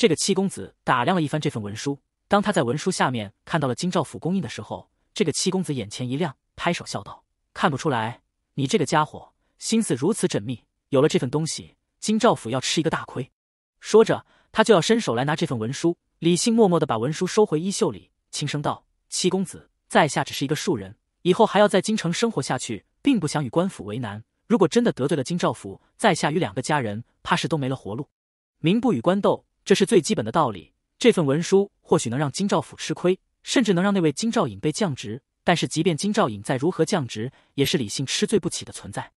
这个七公子打量了一番这份文书，当他在文书下面看到了京兆府公印的时候，这个七公子眼前一亮，拍手笑道：“看不出来，你这个家伙心思如此缜密。有了这份东西，京兆府要吃一个大亏。”说着，他就要伸手来拿这份文书。李信默默地把文书收回衣袖里，轻声道：“七公子，在下只是一个庶人，以后还要在京城生活下去，并不想与官府为难。如果真的得罪了京兆府，在下与两个家人，怕是都没了活路。民不与官斗。”这是最基本的道理。这份文书或许能让金兆府吃亏，甚至能让那位金兆尹被降职。但是，即便金兆尹再如何降职，也是李信吃罪不起的存在。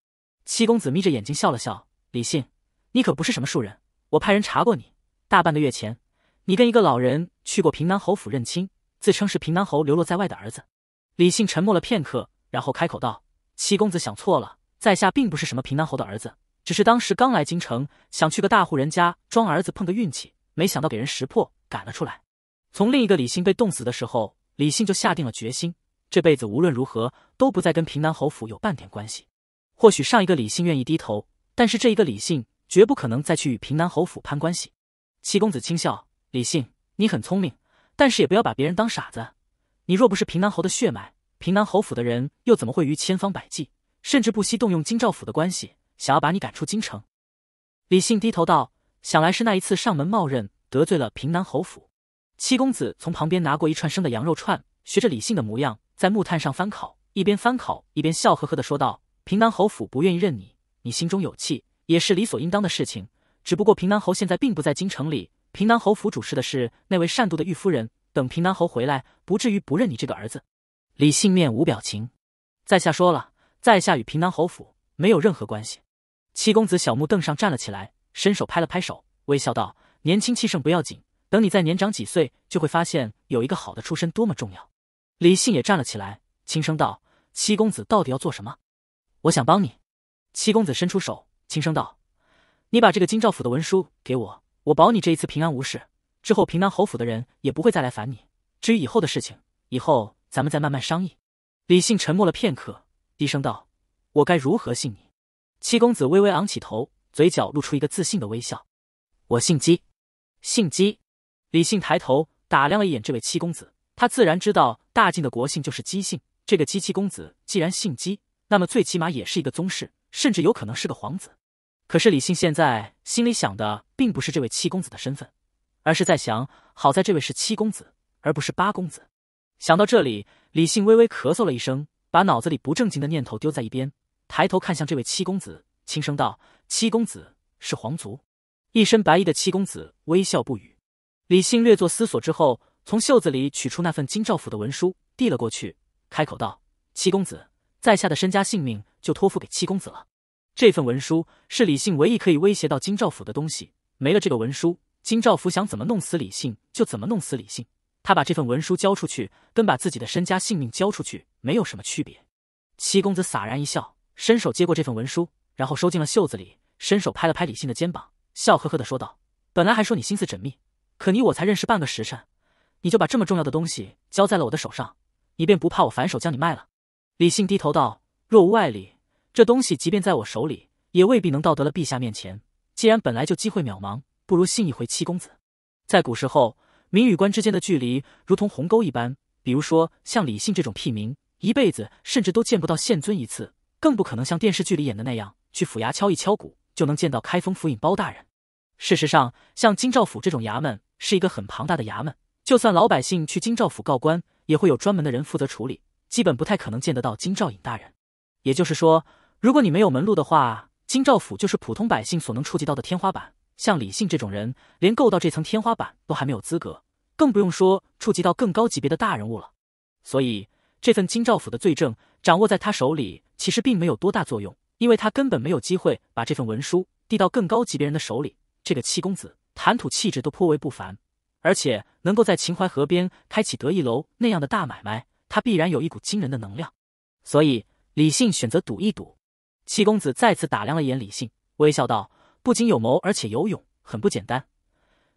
七公子眯着眼睛笑了笑：“李信，你可不是什么庶人。我派人查过你，大半个月前，你跟一个老人去过平南侯府认亲，自称是平南侯流落在外的儿子。”李信沉默了片刻，然后开口道：“七公子想错了，在下并不是什么平南侯的儿子，只是当时刚来京城，想去个大户人家装儿子碰个运气。”没想到给人识破，赶了出来。从另一个李信被冻死的时候，李信就下定了决心，这辈子无论如何都不再跟平南侯府有半点关系。或许上一个李信愿意低头，但是这一个李信绝不可能再去与平南侯府攀关系。七公子轻笑：“李信，你很聪明，但是也不要把别人当傻子。你若不是平南侯的血脉，平南侯府的人又怎么会于千方百计，甚至不惜动用京兆府的关系，想要把你赶出京城？”李信低头道。想来是那一次上门冒认得罪了平南侯府，七公子从旁边拿过一串生的羊肉串，学着李信的模样在木炭上翻烤，一边翻烤一边笑呵呵地说道：“平南侯府不愿意认你，你心中有气也是理所应当的事情。只不过平南侯现在并不在京城里，平南侯府主事的是那位善妒的玉夫人，等平南侯回来，不至于不认你这个儿子。”李信面无表情，在下说了，在下与平南侯府没有任何关系。七公子小木凳上站了起来。伸手拍了拍手，微笑道：“年轻气盛不要紧，等你再年长几岁，就会发现有一个好的出身多么重要。”李信也站了起来，轻声道：“七公子到底要做什么？我想帮你。”七公子伸出手，轻声道：“你把这个京兆府的文书给我，我保你这一次平安无事。之后平南侯府的人也不会再来烦你。至于以后的事情，以后咱们再慢慢商议。”李信沉默了片刻，低声道：“我该如何信你？”七公子微微昂起头。嘴角露出一个自信的微笑。我姓姬，姓姬。李信抬头打量了一眼这位七公子，他自然知道大晋的国姓就是姬姓。这个姬七公子既然姓姬，那么最起码也是一个宗室，甚至有可能是个皇子。可是李信现在心里想的并不是这位七公子的身份，而是在想，好在这位是七公子，而不是八公子。想到这里，李信微微咳嗽了一声，把脑子里不正经的念头丢在一边，抬头看向这位七公子。轻声道：“七公子是皇族，一身白衣的七公子微笑不语。”李信略作思索之后，从袖子里取出那份金兆府的文书，递了过去，开口道：“七公子，在下的身家性命就托付给七公子了。这份文书是李信唯一可以威胁到金兆府的东西，没了这个文书，金兆府想怎么弄死李信就怎么弄死李信。他把这份文书交出去，跟把自己的身家性命交出去没有什么区别。”七公子洒然一笑，伸手接过这份文书。然后收进了袖子里，伸手拍了拍李信的肩膀，笑呵呵的说道：“本来还说你心思缜密，可你我才认识半个时辰，你就把这么重要的东西交在了我的手上，你便不怕我反手将你卖了？”李信低头道：“若无外力，这东西即便在我手里，也未必能到得了陛下面前。既然本来就机会渺茫，不如信一回七公子。”在古时候，民与官之间的距离如同鸿沟一般，比如说像李信这种屁民，一辈子甚至都见不到县尊一次，更不可能像电视剧里演的那样。去府衙敲一敲鼓就能见到开封府尹包大人。事实上，像京兆府这种衙门是一个很庞大的衙门，就算老百姓去京兆府告官，也会有专门的人负责处理，基本不太可能见得到京兆尹大人。也就是说，如果你没有门路的话，京兆府就是普通百姓所能触及到的天花板。像李信这种人，连够到这层天花板都还没有资格，更不用说触及到更高级别的大人物了。所以，这份京兆府的罪证掌握在他手里，其实并没有多大作用。因为他根本没有机会把这份文书递到更高级别人的手里。这个七公子谈吐气质都颇为不凡，而且能够在秦淮河边开启得意楼那样的大买卖，他必然有一股惊人的能量。所以李信选择赌一赌。七公子再次打量了一眼李信，微笑道：“不仅有谋，而且有勇，很不简单。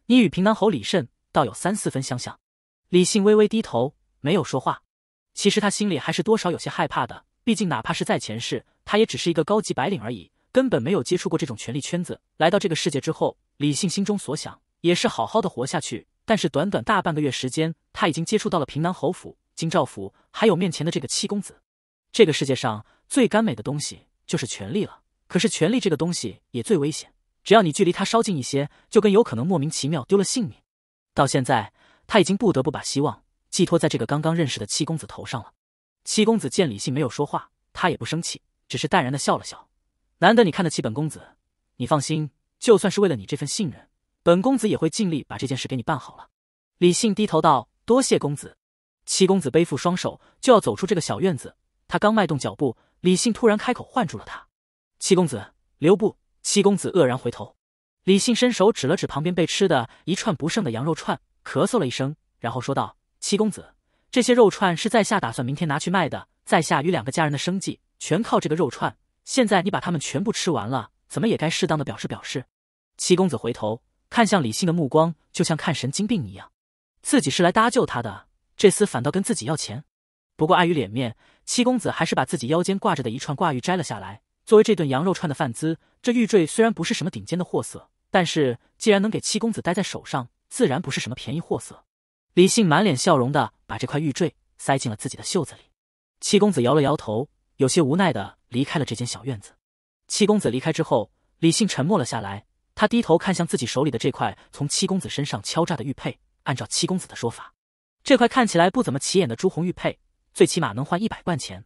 你与平南侯李慎倒有三四分相像。”李信微微低头，没有说话。其实他心里还是多少有些害怕的。毕竟，哪怕是在前世，他也只是一个高级白领而已，根本没有接触过这种权力圈子。来到这个世界之后，李信心中所想也是好好的活下去。但是，短短大半个月时间，他已经接触到了平南侯府、京兆府，还有面前的这个七公子。这个世界上最甘美的东西就是权力了，可是权力这个东西也最危险。只要你距离他稍近一些，就跟有可能莫名其妙丢了性命。到现在，他已经不得不把希望寄托在这个刚刚认识的七公子头上了。七公子见李信没有说话，他也不生气，只是淡然的笑了笑。难得你看得起本公子，你放心，就算是为了你这份信任，本公子也会尽力把这件事给你办好了。李信低头道：“多谢公子。”七公子背负双手就要走出这个小院子，他刚迈动脚步，李信突然开口唤住了他：“七公子，留步！”七公子愕然回头，李信伸手指了指旁边被吃的一串不剩的羊肉串，咳嗽了一声，然后说道：“七公子。”这些肉串是在下打算明天拿去卖的，在下与两个家人的生计全靠这个肉串。现在你把他们全部吃完了，怎么也该适当的表示表示。七公子回头看向李信的目光，就像看神经病一样。自己是来搭救他的，这厮反倒跟自己要钱。不过碍于脸面，七公子还是把自己腰间挂着的一串挂玉摘了下来，作为这顿羊肉串的饭资。这玉坠虽然不是什么顶尖的货色，但是既然能给七公子戴在手上，自然不是什么便宜货色。李信满脸笑容的。把这块玉坠塞进了自己的袖子里，七公子摇了摇头，有些无奈的离开了这间小院子。七公子离开之后，李信沉默了下来。他低头看向自己手里的这块从七公子身上敲诈的玉佩，按照七公子的说法，这块看起来不怎么起眼的朱红玉佩，最起码能换一百贯钱。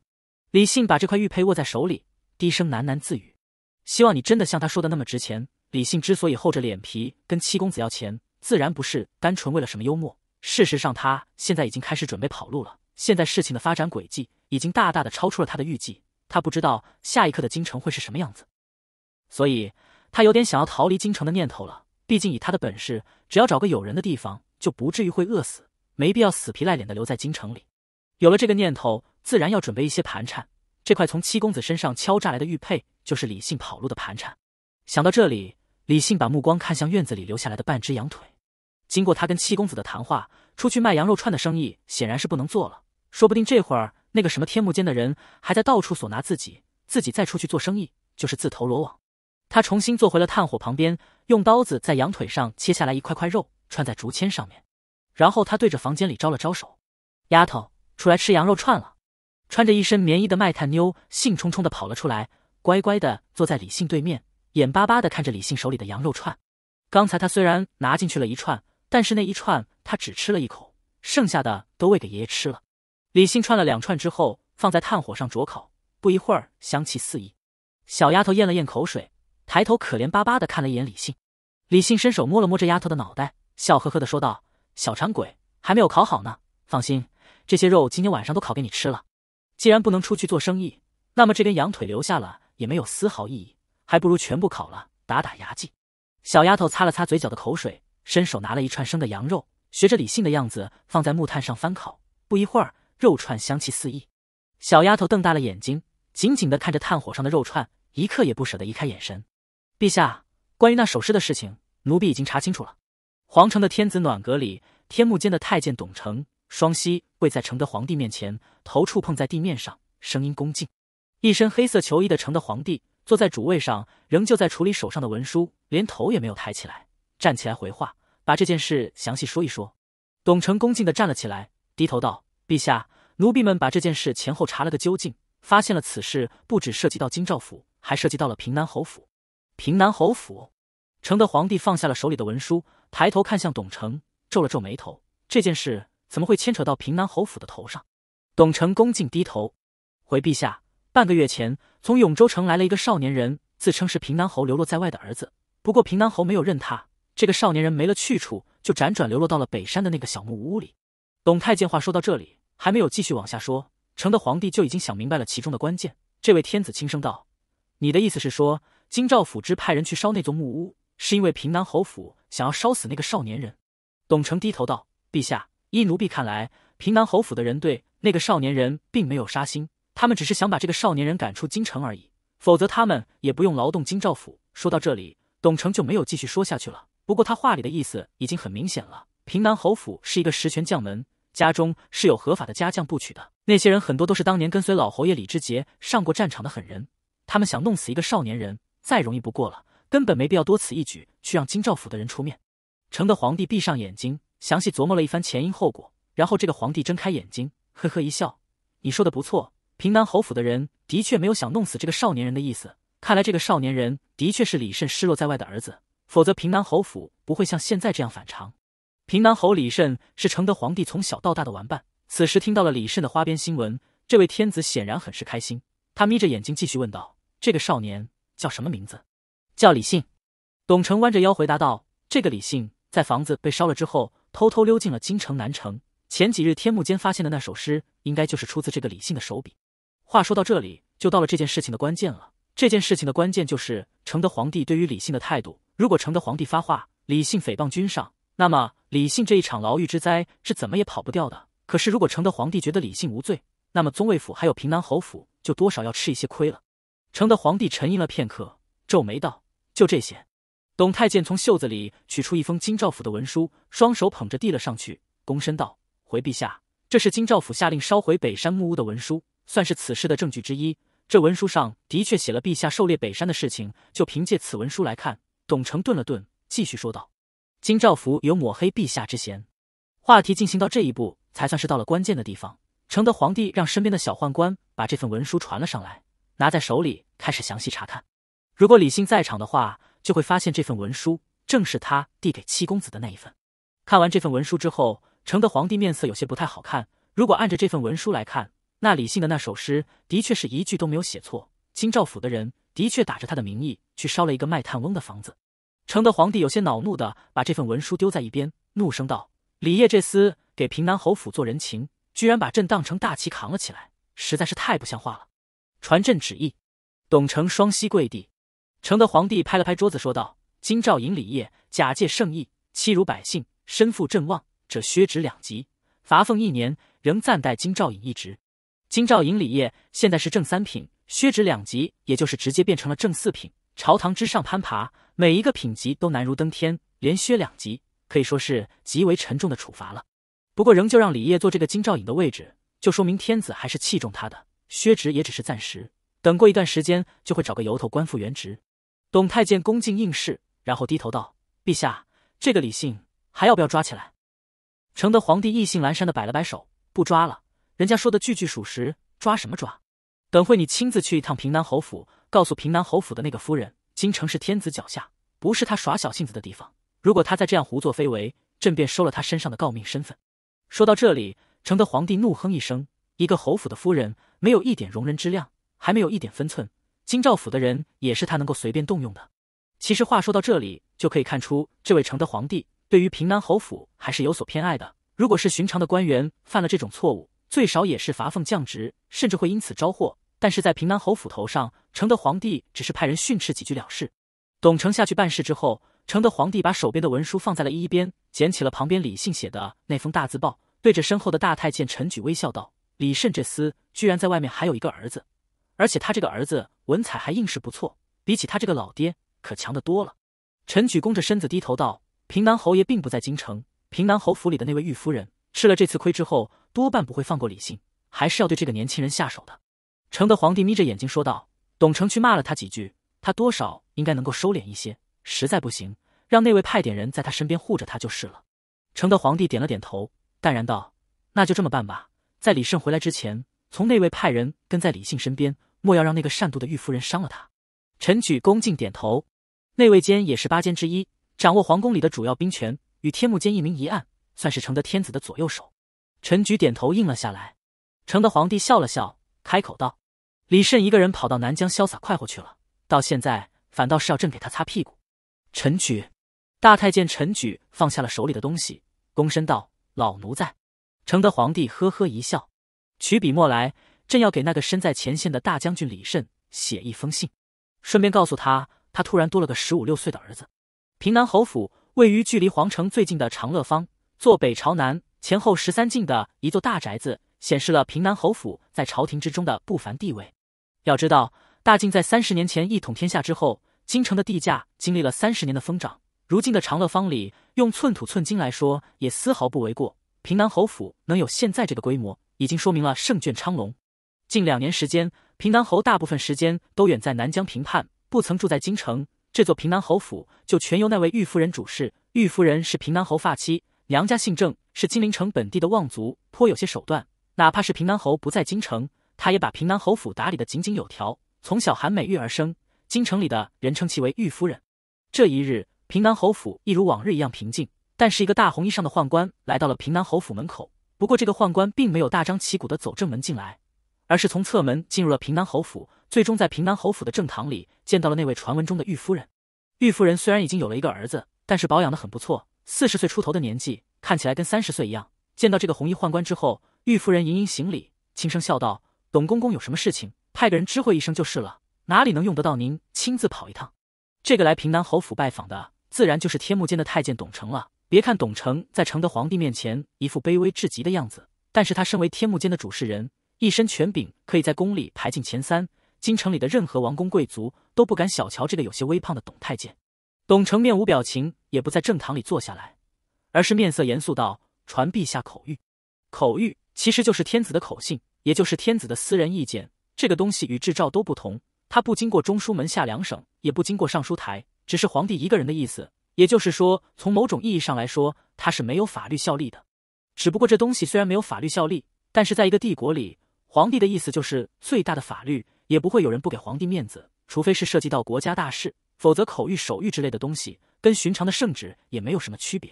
李信把这块玉佩握在手里，低声喃喃自语：“希望你真的像他说的那么值钱。”李信之所以厚着脸皮跟七公子要钱，自然不是单纯为了什么幽默。事实上，他现在已经开始准备跑路了。现在事情的发展轨迹已经大大的超出了他的预计，他不知道下一刻的京城会是什么样子，所以他有点想要逃离京城的念头了。毕竟以他的本事，只要找个有人的地方，就不至于会饿死，没必要死皮赖脸的留在京城里。有了这个念头，自然要准备一些盘缠。这块从七公子身上敲诈来的玉佩，就是李信跑路的盘缠。想到这里，李信把目光看向院子里留下来的半只羊腿。经过他跟七公子的谈话，出去卖羊肉串的生意显然是不能做了。说不定这会儿那个什么天幕间的人还在到处索拿自己，自己再出去做生意就是自投罗网。他重新坐回了炭火旁边，用刀子在羊腿上切下来一块块肉，串在竹签上面。然后他对着房间里招了招手：“丫头，出来吃羊肉串了。”穿着一身棉衣的卖炭妞兴冲冲的跑了出来，乖乖的坐在李信对面，眼巴巴的看着李信手里的羊肉串。刚才他虽然拿进去了一串。但是那一串他只吃了一口，剩下的都喂给爷爷吃了。李信串了两串之后，放在炭火上灼烤，不一会儿香气四溢。小丫头咽了咽口水，抬头可怜巴巴的看了一眼李信。李信伸手摸了摸这丫头的脑袋，笑呵呵的说道：“小馋鬼还没有烤好呢，放心，这些肉今天晚上都烤给你吃了。既然不能出去做生意，那么这根羊腿留下了也没有丝毫意义，还不如全部烤了，打打牙祭。”小丫头擦了擦嘴角的口水。伸手拿了一串生的羊肉，学着李信的样子放在木炭上翻烤，不一会儿，肉串香气四溢。小丫头瞪大了眼睛，紧紧的看着炭火上的肉串，一刻也不舍得移开眼神。陛下，关于那首诗的事情，奴婢已经查清楚了。皇城的天子暖阁里，天幕间的太监董承双膝跪在承德皇帝面前，头触碰在地面上，声音恭敬。一身黑色裘衣的承德皇帝坐在主位上，仍旧在处理手上的文书，连头也没有抬起来。站起来回话，把这件事详细说一说。董承恭敬地站了起来，低头道：“陛下，奴婢们把这件事前后查了个究竟，发现了此事不只涉及到京兆府，还涉及到了平南侯府。”平南侯府，承德皇帝放下了手里的文书，抬头看向董承，皱了皱眉头：“这件事怎么会牵扯到平南侯府的头上？”董承恭敬低头，回陛下：“半个月前，从永州城来了一个少年人，自称是平南侯流落在外的儿子，不过平南侯没有认他。”这个少年人没了去处，就辗转流落到了北山的那个小木屋里。董太监话说到这里，还没有继续往下说，成的皇帝就已经想明白了其中的关键。这位天子轻声道：“你的意思是说，京兆府之派人去烧那座木屋，是因为平南侯府想要烧死那个少年人？”董承低头道：“陛下，依奴婢看来，平南侯府的人对那个少年人并没有杀心，他们只是想把这个少年人赶出京城而已，否则他们也不用劳动京兆府。”说到这里，董承就没有继续说下去了。不过他话里的意思已经很明显了。平南侯府是一个实权将门，家中是有合法的家将不娶的。那些人很多都是当年跟随老侯爷李志杰上过战场的狠人。他们想弄死一个少年人，再容易不过了，根本没必要多此一举去让京兆府的人出面。承德皇帝闭上眼睛，详细琢磨了一番前因后果，然后这个皇帝睁开眼睛，呵呵一笑：“你说的不错，平南侯府的人的确没有想弄死这个少年人的意思。看来这个少年人的确是李慎失落在外的儿子。”否则，平南侯府不会像现在这样反常。平南侯李慎是承德皇帝从小到大的玩伴，此时听到了李慎的花边新闻，这位天子显然很是开心。他眯着眼睛继续问道：“这个少年叫什么名字？”“叫李信。”董承弯着腰回答道：“这个李信在房子被烧了之后，偷偷溜进了京城南城。前几日天幕间发现的那首诗，应该就是出自这个李信的手笔。”话说到这里，就到了这件事情的关键了。这件事情的关键就是承德皇帝对于李信的态度。如果承德皇帝发话，李信诽谤君上，那么李信这一场牢狱之灾是怎么也跑不掉的。可是，如果承德皇帝觉得李信无罪，那么宗卫府还有平南侯府就多少要吃一些亏了。承德皇帝沉吟了片刻，皱眉道：“就这些。”董太监从袖子里取出一封京兆府的文书，双手捧着递了上去，躬身道：“回陛下，这是京兆府下令烧毁北山木屋的文书，算是此事的证据之一。这文书上的确写了陛下狩猎北山的事情。就凭借此文书来看。”董承顿了顿，继续说道：“金兆福有抹黑陛下之嫌。”话题进行到这一步，才算是到了关键的地方。承德皇帝让身边的小宦官把这份文书传了上来，拿在手里开始详细查看。如果李信在场的话，就会发现这份文书正是他递给七公子的那一份。看完这份文书之后，承德皇帝面色有些不太好看。如果按着这份文书来看，那李信的那首诗的确是一句都没有写错。金兆府的人的确打着他的名义去烧了一个卖炭翁的房子。承德皇帝有些恼怒的把这份文书丢在一边，怒声道：“李烨这厮给平南侯府做人情，居然把朕当成大旗扛了起来，实在是太不像话了！”传朕旨意。董承双膝跪地。承德皇帝拍了拍桌子，说道：“金兆引李烨假借圣意欺辱百姓，身负朕望者削职两级，罚俸一年，仍暂代金兆尹一职。金兆尹李烨现在是正三品。”削职两级，也就是直接变成了正四品。朝堂之上攀爬，每一个品级都难如登天，连削两级可以说是极为沉重的处罚了。不过，仍旧让李烨做这个金兆尹的位置，就说明天子还是器重他的。削职也只是暂时，等过一段时间就会找个由头官复原职。董太监恭敬应是，然后低头道：“陛下，这个李信还要不要抓起来？”承德皇帝意兴阑珊的摆了摆手：“不抓了，人家说的句句属实，抓什么抓？”等会你亲自去一趟平南侯府，告诉平南侯府的那个夫人，京城是天子脚下，不是他耍小性子的地方。如果他再这样胡作非为，朕便收了他身上的诰命身份。说到这里，承德皇帝怒哼一声：“一个侯府的夫人没有一点容人之量，还没有一点分寸。京兆府的人也是他能够随便动用的。”其实话说到这里，就可以看出这位承德皇帝对于平南侯府还是有所偏爱的。如果是寻常的官员犯了这种错误，最少也是罚俸降职，甚至会因此招祸。但是在平南侯府头上，承德皇帝只是派人训斥几句了事。董承下去办事之后，承德皇帝把手边的文书放在了一边，捡起了旁边李信写的那封大字报，对着身后的大太监陈举微笑道：“李慎这厮居然在外面还有一个儿子，而且他这个儿子文采还硬是不错，比起他这个老爹可强得多了。”陈举弓着身子低头道：“平南侯爷并不在京城，平南侯府里的那位玉夫人吃了这次亏之后，多半不会放过李信，还是要对这个年轻人下手的。”承德皇帝眯着眼睛说道：“董承去骂了他几句，他多少应该能够收敛一些。实在不行，让那位派点人在他身边护着他就是了。”承德皇帝点了点头，淡然道：“那就这么办吧。在李胜回来之前，从那位派人跟在李信身边，莫要让那个善妒的玉夫人伤了他。”陈举恭敬点头。内卫监也是八监之一，掌握皇宫里的主要兵权，与天目监一明一暗，算是承德天子的左右手。陈举点头应了下来。承德皇帝笑了笑，开口道。李慎一个人跑到南疆潇洒快活去了，到现在反倒是要朕给他擦屁股。陈举，大太监陈举放下了手里的东西，躬身道：“老奴在。”承德皇帝呵呵一笑，取笔墨来，朕要给那个身在前线的大将军李慎写一封信，顺便告诉他，他突然多了个十五六岁的儿子。平南侯府位于距离皇城最近的长乐坊，坐北朝南，前后十三进的一座大宅子，显示了平南侯府在朝廷之中的不凡地位。要知道，大晋在三十年前一统天下之后，京城的地价经历了三十年的疯涨。如今的长乐坊里，用寸土寸金来说，也丝毫不为过。平南侯府能有现在这个规模，已经说明了圣卷昌隆。近两年时间，平南侯大部分时间都远在南疆平叛，不曾住在京城。这座平南侯府就全由那位玉夫人主事。玉夫人是平南侯发妻，娘家姓郑，是金陵城本地的望族，颇有些手段。哪怕是平南侯不在京城，他也把平南侯府打理得井井有条。从小含美玉而生，京城里的人称其为玉夫人。这一日，平南侯府一如往日一样平静。但是，一个大红衣裳的宦官来到了平南侯府门口。不过，这个宦官并没有大张旗鼓地走正门进来，而是从侧门进入了平南侯府。最终，在平南侯府的正堂里见到了那位传闻中的玉夫人。玉夫人虽然已经有了一个儿子，但是保养得很不错，四十岁出头的年纪看起来跟三十岁一样。见到这个红衣宦官之后，玉夫人盈盈行礼，轻声笑道。董公公有什么事情，派个人知会一声就是了，哪里能用得到您亲自跑一趟？这个来平南侯府拜访的，自然就是天目间的太监董承了。别看董承在承德皇帝面前一副卑微至极的样子，但是他身为天目间的主事人，一身权柄可以在宫里排进前三，京城里的任何王公贵族都不敢小瞧这个有些微胖的董太监。董承面无表情，也不在正堂里坐下来，而是面色严肃道：“传陛下口谕。口谕其实就是天子的口信。”也就是天子的私人意见，这个东西与制诏都不同。它不经过中书门下两省，也不经过尚书台，只是皇帝一个人的意思。也就是说，从某种意义上来说，它是没有法律效力的。只不过这东西虽然没有法律效力，但是在一个帝国里，皇帝的意思就是最大的法律，也不会有人不给皇帝面子，除非是涉及到国家大事。否则口谕、手谕之类的东西，跟寻常的圣旨也没有什么区别。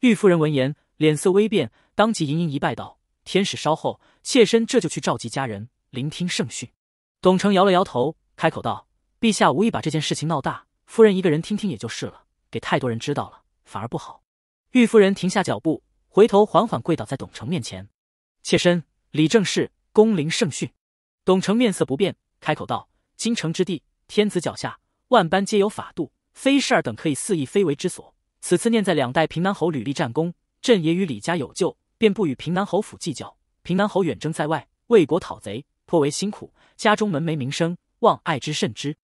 玉夫人闻言，脸色微变，当即盈盈一拜道。天使稍后，妾身这就去召集家人聆听圣训。董承摇了摇头，开口道：“陛下无意把这件事情闹大，夫人一个人听听也就是了，给太多人知道了反而不好。”玉夫人停下脚步，回头缓缓跪倒在董承面前：“妾身李正氏，恭临圣训。”董承面色不变，开口道：“京城之地，天子脚下，万般皆有法度，非事儿等可以肆意非为之所。此次念在两代平南侯屡立战功，朕也与李家有旧。”便不与平南侯府计较。平南侯远征在外，为国讨贼，颇为辛苦。家中门楣名声，望爱之甚之。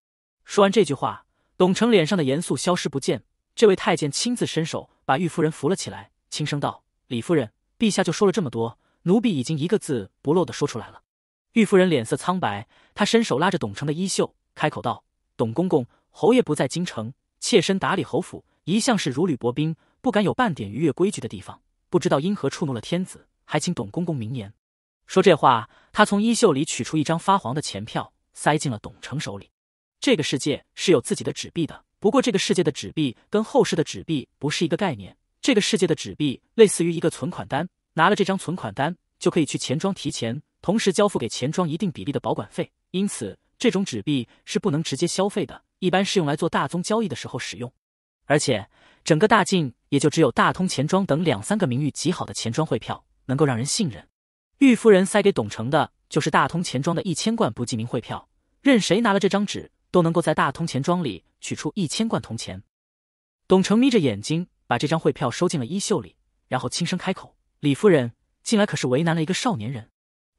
说完这句话，董承脸上的严肃消失不见。这位太监亲自伸手把玉夫人扶了起来，轻声道：“李夫人，陛下就说了这么多，奴婢已经一个字不漏的说出来了。”玉夫人脸色苍白，她伸手拉着董承的衣袖，开口道：“董公公，侯爷不在京城，妾身打理侯府，一向是如履薄冰，不敢有半点逾越规矩的地方。”不知道因何触怒了天子，还请董公公明言。说这话，他从衣袖里取出一张发黄的钱票，塞进了董成手里。这个世界是有自己的纸币的，不过这个世界的纸币跟后世的纸币不是一个概念。这个世界的纸币类似于一个存款单，拿了这张存款单就可以去钱庄提钱，同时交付给钱庄一定比例的保管费。因此，这种纸币是不能直接消费的，一般是用来做大宗交易的时候使用，而且。整个大晋也就只有大通钱庄等两三个名誉极好的钱庄汇票能够让人信任。玉夫人塞给董承的就是大通钱庄的一千贯不记名汇票，任谁拿了这张纸，都能够在大通钱庄里取出一千贯铜钱。董承眯着眼睛，把这张汇票收进了衣袖里，然后轻声开口：“李夫人，进来可是为难了一个少年人。”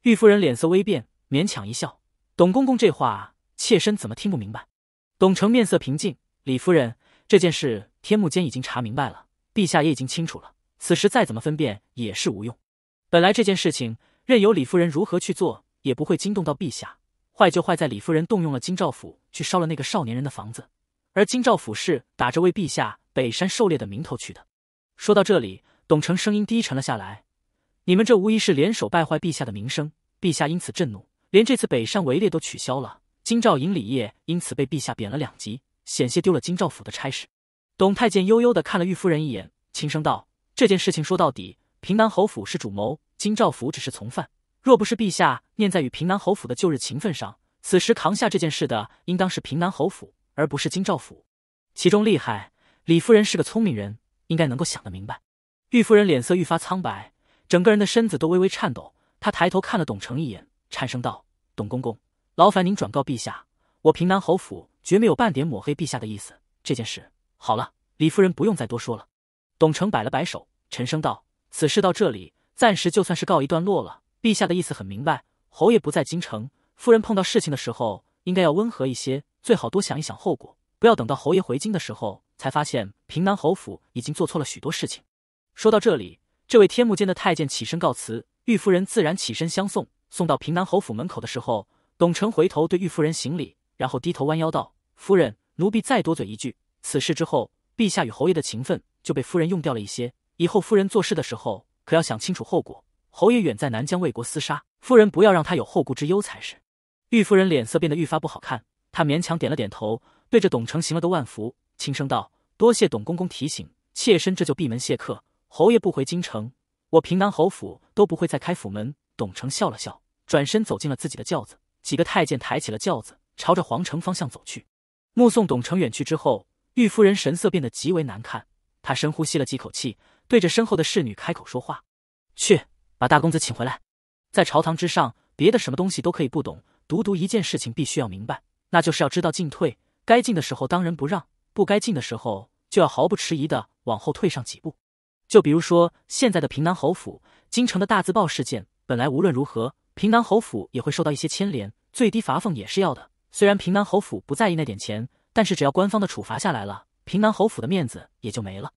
玉夫人脸色微变，勉强一笑：“董公公这话，妾身怎么听不明白？”董承面色平静：“李夫人，这件事。”天目间已经查明白了，陛下也已经清楚了。此时再怎么分辨也是无用。本来这件事情，任由李夫人如何去做，也不会惊动到陛下。坏就坏在李夫人动用了金兆府去烧了那个少年人的房子，而金兆府是打着为陛下北山狩猎的名头去的。说到这里，董承声音低沉了下来：“你们这无疑是联手败坏陛下的名声，陛下因此震怒，连这次北山围猎都取消了。金兆尹李业因此被陛下贬了两级，险些丢了金兆府的差事。”董太监悠悠的看了玉夫人一眼，轻声道：“这件事情说到底，平南侯府是主谋，金兆府只是从犯。若不是陛下念在与平南侯府的旧日情分上，此时扛下这件事的，应当是平南侯府，而不是金兆府。其中厉害，李夫人是个聪明人，应该能够想得明白。”玉夫人脸色愈发苍白，整个人的身子都微微颤抖。她抬头看了董成一眼，颤声道：“董公公，劳烦您转告陛下，我平南侯府绝没有半点抹黑陛下的意思。这件事……”好了，李夫人不用再多说了。董承摆了摆手，沉声道：“此事到这里，暂时就算是告一段落了。陛下的意思很明白，侯爷不在京城，夫人碰到事情的时候，应该要温和一些，最好多想一想后果，不要等到侯爷回京的时候，才发现平南侯府已经做错了许多事情。”说到这里，这位天目间的太监起身告辞，玉夫人自然起身相送。送到平南侯府门口的时候，董承回头对玉夫人行礼，然后低头弯腰道：“夫人，奴婢再多嘴一句。”此事之后，陛下与侯爷的情分就被夫人用掉了一些。以后夫人做事的时候，可要想清楚后果。侯爷远在南疆为国厮杀，夫人不要让他有后顾之忧才是。玉夫人脸色变得愈发不好看，她勉强点了点头，对着董承行了个万福，轻声道：“多谢董公公提醒，妾身这就闭门谢客。侯爷不回京城，我平南侯府都不会再开府门。”董承笑了笑，转身走进了自己的轿子，几个太监抬起了轿子，朝着皇城方向走去。目送董承远去之后。玉夫人神色变得极为难看，她深呼吸了几口气，对着身后的侍女开口说话：“去，把大公子请回来。”在朝堂之上，别的什么东西都可以不懂，独独一件事情必须要明白，那就是要知道进退。该进的时候当仁不让，不该进的时候就要毫不迟疑的往后退上几步。就比如说现在的平南侯府，京城的大字报事件，本来无论如何平南侯府也会受到一些牵连，最低罚俸也是要的。虽然平南侯府不在意那点钱。但是只要官方的处罚下来了，平南侯府的面子也就没了。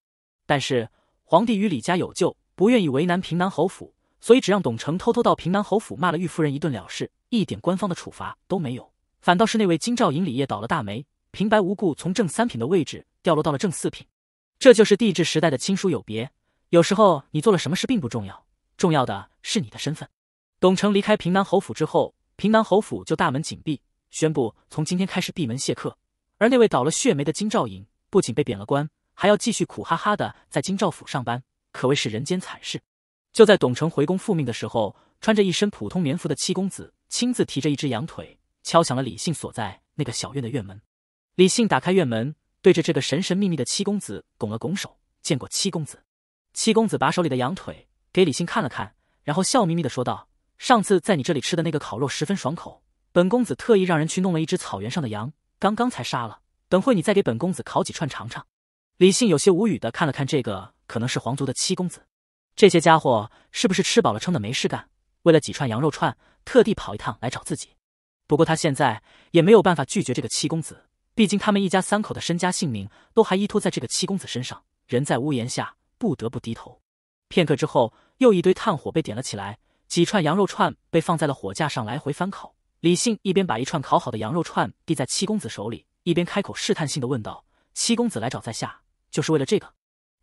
但是皇帝与李家有旧，不愿意为难平南侯府，所以只让董承偷偷到平南侯府骂了玉夫人一顿了事，一点官方的处罚都没有。反倒是那位金兆尹李业倒了大霉，平白无故从正三品的位置掉落到了正四品。这就是帝制时代的亲疏有别。有时候你做了什么事并不重要，重要的是你的身份。董承离开平南侯府之后，平南侯府就大门紧闭，宣布从今天开始闭门谢客。而那位倒了血霉的金兆尹，不仅被贬了官，还要继续苦哈哈的在金兆府上班，可谓是人间惨事。就在董承回宫复命的时候，穿着一身普通棉服的七公子，亲自提着一只羊腿，敲响了李信所在那个小院的院门。李信打开院门，对着这个神神秘秘的七公子拱了拱手，见过七公子。七公子把手里的羊腿给李信看了看，然后笑眯眯的说道：“上次在你这里吃的那个烤肉十分爽口，本公子特意让人去弄了一只草原上的羊。”刚刚才杀了，等会你再给本公子烤几串尝尝。李信有些无语的看了看这个可能是皇族的七公子，这些家伙是不是吃饱了撑的没事干？为了几串羊肉串，特地跑一趟来找自己。不过他现在也没有办法拒绝这个七公子，毕竟他们一家三口的身家性命都还依托在这个七公子身上，人在屋檐下，不得不低头。片刻之后，又一堆炭火被点了起来，几串羊肉串被放在了火架上来回翻烤。李信一边把一串烤好的羊肉串递在七公子手里，一边开口试探性的问道：“七公子来找在下，就是为了这个？”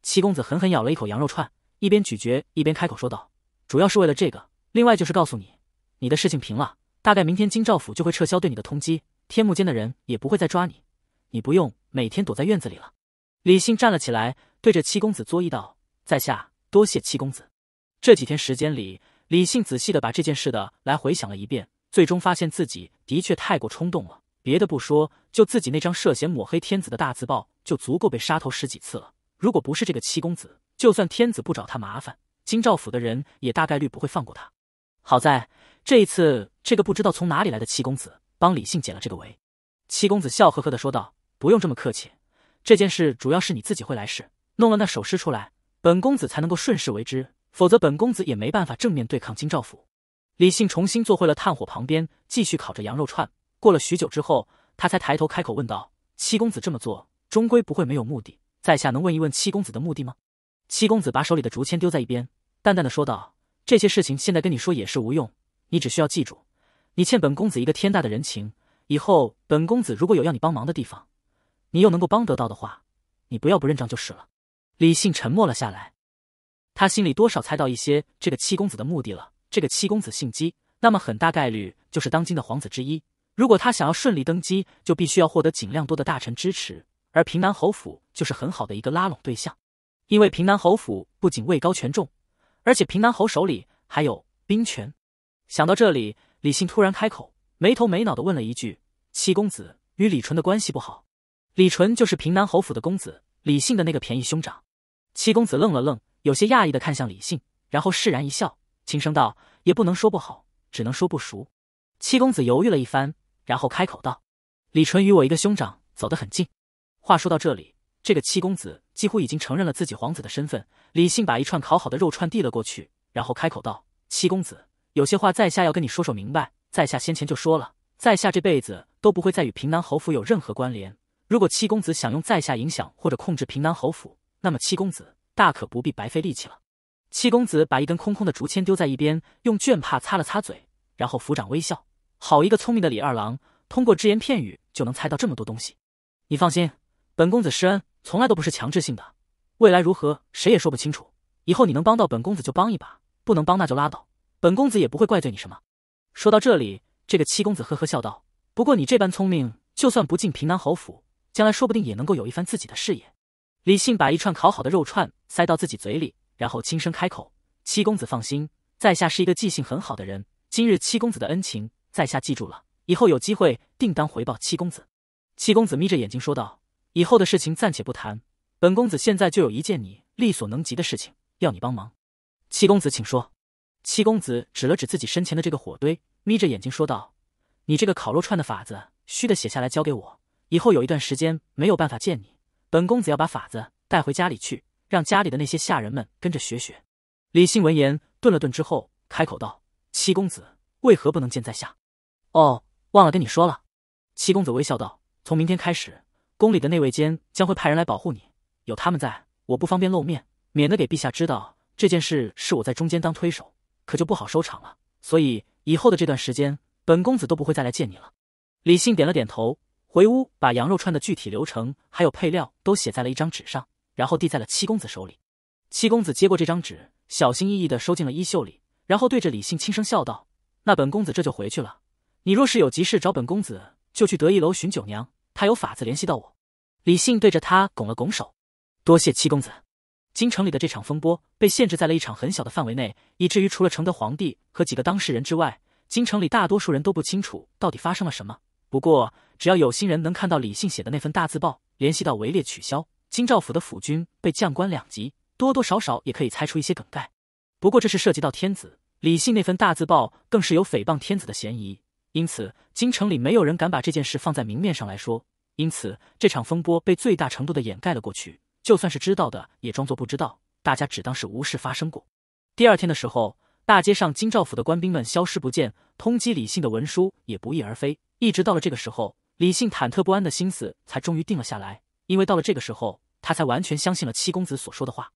七公子狠狠咬了一口羊肉串，一边咀嚼一边开口说道：“主要是为了这个，另外就是告诉你，你的事情平了，大概明天京兆府就会撤销对你的通缉，天目间的人也不会再抓你，你不用每天躲在院子里了。”李信站了起来，对着七公子作揖道：“在下多谢七公子。”这几天时间里，李信仔细的把这件事的来回想了一遍。最终发现自己的确太过冲动了，别的不说，就自己那张涉嫌抹黑天子的大字报，就足够被杀头十几次了。如果不是这个七公子，就算天子不找他麻烦，京兆府的人也大概率不会放过他。好在这一次，这个不知道从哪里来的七公子帮李信解了这个围。七公子笑呵呵地说道：“不用这么客气，这件事主要是你自己会来事，弄了那首诗出来，本公子才能够顺势为之，否则本公子也没办法正面对抗京兆府。”李信重新坐回了炭火旁边，继续烤着羊肉串。过了许久之后，他才抬头开口问道：“七公子这么做，终归不会没有目的。在下能问一问七公子的目的吗？”七公子把手里的竹签丢在一边，淡淡的说道：“这些事情现在跟你说也是无用，你只需要记住，你欠本公子一个天大的人情。以后本公子如果有要你帮忙的地方，你又能够帮得到的话，你不要不认账就是了。”李信沉默了下来，他心里多少猜到一些这个七公子的目的了。这个七公子姓姬，那么很大概率就是当今的皇子之一。如果他想要顺利登基，就必须要获得尽量多的大臣支持，而平南侯府就是很好的一个拉拢对象，因为平南侯府不仅位高权重，而且平南侯手里还有兵权。想到这里，李信突然开口，没头没脑的问了一句：“七公子与李纯的关系不好？”李纯就是平南侯府的公子，李信的那个便宜兄长。七公子愣了愣，有些讶异的看向李信，然后释然一笑。轻声道：“也不能说不好，只能说不熟。”七公子犹豫了一番，然后开口道：“李淳与我一个兄长走得很近。”话说到这里，这个七公子几乎已经承认了自己皇子的身份。李信把一串烤好的肉串递了过去，然后开口道：“七公子，有些话在下要跟你说说明白。在下先前就说了，在下这辈子都不会再与平南侯府有任何关联。如果七公子想用在下影响或者控制平南侯府，那么七公子大可不必白费力气了。”七公子把一根空空的竹签丢在一边，用绢帕擦了擦嘴，然后抚掌微笑。好一个聪明的李二郎，通过只言片语就能猜到这么多东西。你放心，本公子施恩从来都不是强制性的，未来如何谁也说不清楚。以后你能帮到本公子就帮一把，不能帮那就拉倒，本公子也不会怪罪你什么。说到这里，这个七公子呵呵笑道：“不过你这般聪明，就算不进平南侯府，将来说不定也能够有一番自己的事业。”李信把一串烤好的肉串塞到自己嘴里。然后轻声开口：“七公子放心，在下是一个记性很好的人。今日七公子的恩情，在下记住了，以后有机会定当回报七公子。”七公子眯着眼睛说道：“以后的事情暂且不谈，本公子现在就有一件你力所能及的事情要你帮忙。”七公子，请说。七公子指了指自己身前的这个火堆，眯着眼睛说道：“你这个烤肉串的法子，须得写下来交给我。以后有一段时间没有办法见你，本公子要把法子带回家里去。”让家里的那些下人们跟着学学。李信闻言顿了顿之后，开口道：“七公子为何不能见在下？”哦，忘了跟你说了。”七公子微笑道：“从明天开始，宫里的内卫监将会派人来保护你。有他们在，我不方便露面，免得给陛下知道这件事是我在中间当推手，可就不好收场了。所以以后的这段时间，本公子都不会再来见你了。”李信点了点头，回屋把羊肉串的具体流程还有配料都写在了一张纸上。然后递在了七公子手里，七公子接过这张纸，小心翼翼地收进了衣袖里，然后对着李信轻声笑道：“那本公子这就回去了，你若是有急事找本公子，就去得意楼寻九娘，她有法子联系到我。”李信对着他拱了拱手：“多谢七公子。”京城里的这场风波被限制在了一场很小的范围内，以至于除了承德皇帝和几个当事人之外，京城里大多数人都不清楚到底发生了什么。不过，只要有心人能看到李信写的那份大字报，联系到围猎取消。京兆府的府军被降官两级，多多少少也可以猜出一些梗概。不过，这是涉及到天子李信那份大字报，更是有诽谤天子的嫌疑，因此，京城里没有人敢把这件事放在明面上来说。因此，这场风波被最大程度的掩盖了过去。就算是知道的，也装作不知道，大家只当是无事发生过。第二天的时候，大街上京兆府的官兵们消失不见，通缉李信的文书也不翼而飞。一直到了这个时候，李信忐忑不安的心思才终于定了下来。因为到了这个时候，他才完全相信了七公子所说的话。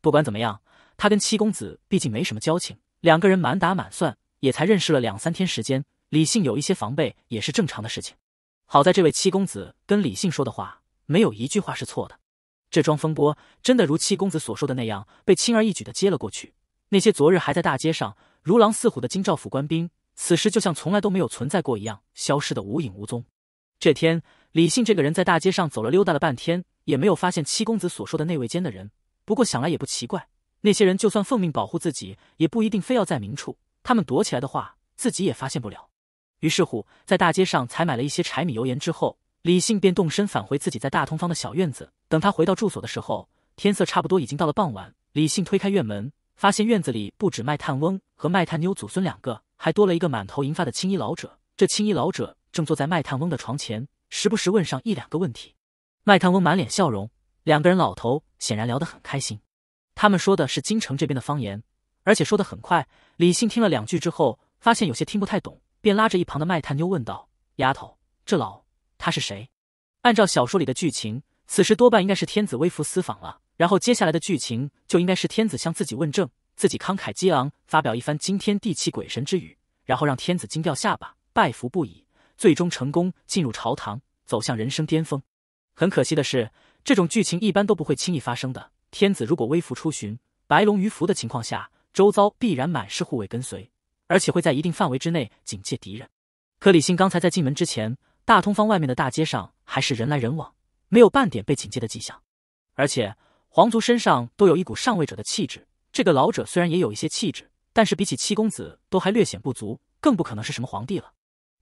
不管怎么样，他跟七公子毕竟没什么交情，两个人满打满算也才认识了两三天时间，李信有一些防备也是正常的事情。好在这位七公子跟李信说的话，没有一句话是错的。这桩风波真的如七公子所说的那样，被轻而易举的接了过去。那些昨日还在大街上如狼似虎的京兆府官兵，此时就像从来都没有存在过一样，消失的无影无踪。这天。李信这个人，在大街上走了溜达了半天，也没有发现七公子所说的内卫间的人。不过想来也不奇怪，那些人就算奉命保护自己，也不一定非要在明处。他们躲起来的话，自己也发现不了。于是乎，在大街上采买了一些柴米油盐之后，李信便动身返回自己在大通坊的小院子。等他回到住所的时候，天色差不多已经到了傍晚。李信推开院门，发现院子里不止卖炭翁和卖炭妞祖孙两个，还多了一个满头银发的青衣老者。这青衣老者正坐在卖炭翁的床前。时不时问上一两个问题，麦炭翁满脸笑容，两个人老头显然聊得很开心。他们说的是京城这边的方言，而且说的很快。李信听了两句之后，发现有些听不太懂，便拉着一旁的卖炭妞问道：“丫头，这老他是谁？”按照小说里的剧情，此时多半应该是天子微服私访了。然后接下来的剧情就应该是天子向自己问政，自己慷慨激昂发表一番惊天地泣鬼神之语，然后让天子惊掉下巴，拜服不已。最终成功进入朝堂，走向人生巅峰。很可惜的是，这种剧情一般都不会轻易发生的。天子如果微服出巡，白龙鱼服的情况下，周遭必然满是护卫跟随，而且会在一定范围之内警戒敌人。可李信刚才在进门之前，大通坊外面的大街上还是人来人往，没有半点被警戒的迹象。而且皇族身上都有一股上位者的气质，这个老者虽然也有一些气质，但是比起七公子都还略显不足，更不可能是什么皇帝了。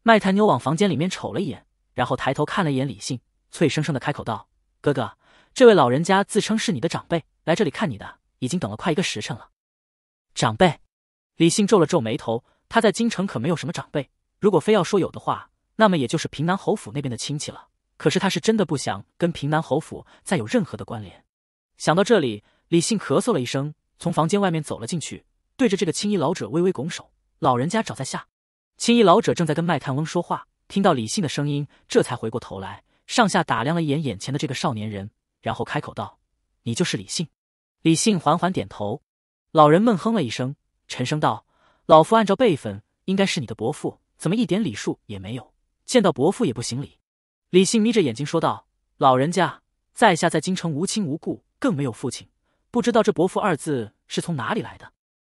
麦太妞往房间里面瞅了一眼，然后抬头看了一眼李信，脆生生的开口道：“哥哥，这位老人家自称是你的长辈，来这里看你的，已经等了快一个时辰了。”长辈，李信皱了皱眉头，他在京城可没有什么长辈，如果非要说有的话，那么也就是平南侯府那边的亲戚了。可是他是真的不想跟平南侯府再有任何的关联。想到这里，李信咳嗽了一声，从房间外面走了进去，对着这个青衣老者微微拱手：“老人家找在下。”青衣老者正在跟麦探翁说话，听到李信的声音，这才回过头来，上下打量了一眼眼前的这个少年人，然后开口道：“你就是李信？”李信缓缓点头。老人闷哼了一声，沉声道：“老夫按照辈分，应该是你的伯父，怎么一点礼数也没有？见到伯父也不行礼？”李信眯着眼睛说道：“老人家，在下在京城无亲无故，更没有父亲，不知道这伯父二字是从哪里来的。”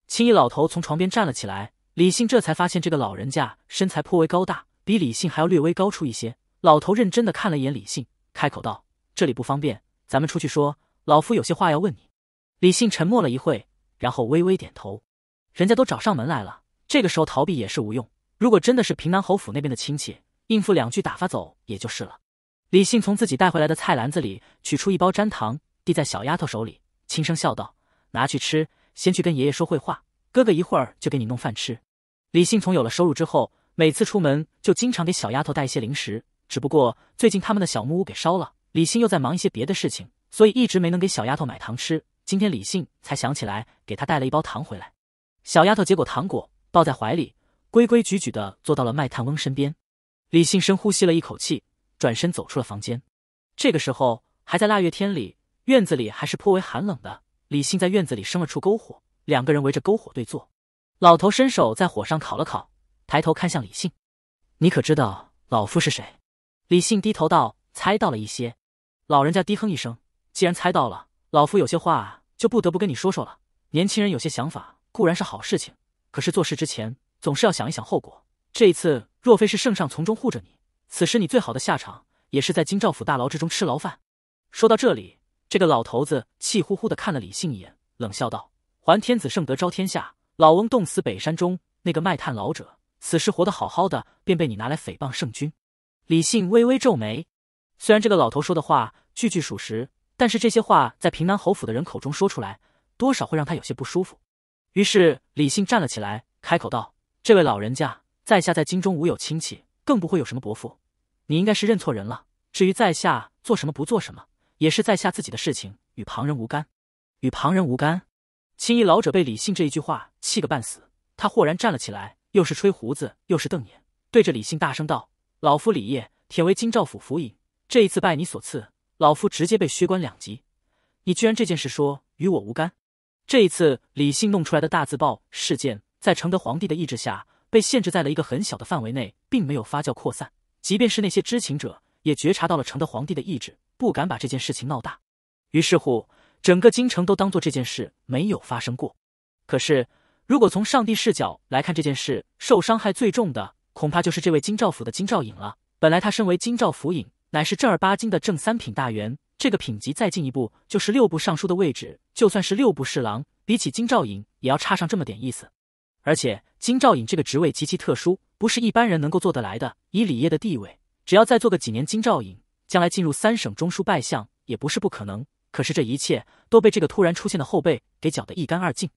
青衣老头从床边站了起来。李信这才发现，这个老人家身材颇为高大，比李信还要略微高出一些。老头认真的看了一眼李信，开口道：“这里不方便，咱们出去说。老夫有些话要问你。”李信沉默了一会，然后微微点头。人家都找上门来了，这个时候逃避也是无用。如果真的是平南侯府那边的亲戚，应付两句打发走也就是了。李信从自己带回来的菜篮子里取出一包粘糖，递在小丫头手里，轻声笑道：“拿去吃，先去跟爷爷说会话。”哥哥一会儿就给你弄饭吃。李信从有了收入之后，每次出门就经常给小丫头带一些零食。只不过最近他们的小木屋给烧了，李信又在忙一些别的事情，所以一直没能给小丫头买糖吃。今天李信才想起来给她带了一包糖回来。小丫头接过糖果抱在怀里，规规矩矩的坐到了卖炭翁身边。李信深呼吸了一口气，转身走出了房间。这个时候还在腊月天里，院子里还是颇为寒冷的。李信在院子里生了处篝火。两个人围着篝火对坐，老头伸手在火上烤了烤，抬头看向李信：“你可知道老夫是谁？”李信低头道：“猜到了一些。”老人家低哼一声：“既然猜到了，老夫有些话就不得不跟你说说了。年轻人有些想法固然是好事情，可是做事之前总是要想一想后果。这一次若非是圣上从中护着你，此时你最好的下场也是在京兆府大牢之中吃牢饭。”说到这里，这个老头子气呼呼的看了李信一眼，冷笑道。还天子圣德昭天下，老翁冻死北山中。”那个卖炭老者此时活得好好的，便被你拿来诽谤圣君。李信微微皱眉，虽然这个老头说的话句句属实，但是这些话在平南侯府的人口中说出来，多少会让他有些不舒服。于是李信站了起来，开口道：“这位老人家，在下在京中无有亲戚，更不会有什么伯父。你应该是认错人了。至于在下做什么不做什么，也是在下自己的事情，与旁人无干。”与旁人无干。青衣老者被李信这一句话气个半死，他豁然站了起来，又是吹胡子又是瞪眼，对着李信大声道：“老夫李业，铁为京兆府府尹，这一次拜你所赐，老夫直接被削官两级。你居然这件事说与我无干！”这一次，李信弄出来的大字报事件，在承德皇帝的意志下，被限制在了一个很小的范围内，并没有发酵扩散。即便是那些知情者，也觉察到了承德皇帝的意志，不敢把这件事情闹大。于是乎。整个京城都当做这件事没有发生过，可是如果从上帝视角来看这件事，受伤害最重的恐怕就是这位京兆府的京兆尹了。本来他身为京兆府尹，乃是正儿八经的正三品大员，这个品级再进一步就是六部尚书的位置，就算是六部侍郎，比起京兆尹也要差上这么点意思。而且京兆尹这个职位极其特殊，不是一般人能够做得来的。以李业的地位，只要再做个几年京兆尹，将来进入三省中书拜相也不是不可能。可是这一切都被这个突然出现的后辈给搅得一干二净。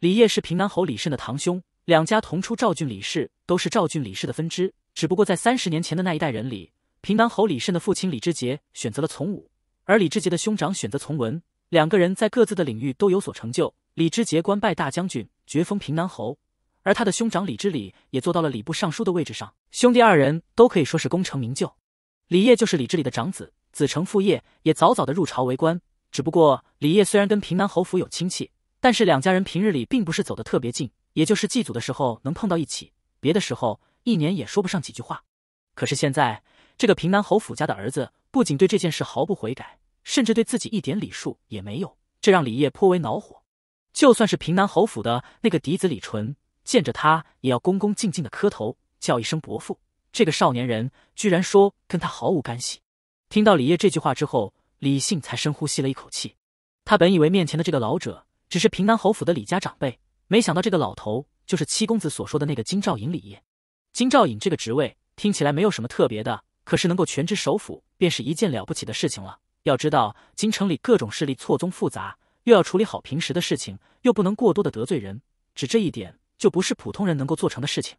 李烨是平南侯李慎的堂兄，两家同出赵郡李氏，都是赵郡李氏的分支。只不过在三十年前的那一代人里，平南侯李慎的父亲李之杰选择了从武，而李之杰的兄长选择从文，两个人在各自的领域都有所成就。李之杰官拜大将军，爵封平南侯，而他的兄长李之礼也做到了礼部尚书的位置上，兄弟二人都可以说是功成名就。李烨就是李之礼的长子，子承父业，也早早的入朝为官。只不过李烨虽然跟平南侯府有亲戚，但是两家人平日里并不是走得特别近，也就是祭祖的时候能碰到一起，别的时候一年也说不上几句话。可是现在这个平南侯府家的儿子不仅对这件事毫不悔改，甚至对自己一点礼数也没有，这让李烨颇为恼火。就算是平南侯府的那个嫡子李淳见着他，也要恭恭敬敬的磕头，叫一声伯父。这个少年人居然说跟他毫无干系。听到李烨这句话之后。李信才深呼吸了一口气，他本以为面前的这个老者只是平南侯府的李家长辈，没想到这个老头就是七公子所说的那个金兆尹李业。金兆尹这个职位听起来没有什么特别的，可是能够全知首府便是一件了不起的事情了。要知道，京城里各种势力错综复杂，又要处理好平时的事情，又不能过多的得罪人，只这一点就不是普通人能够做成的事情。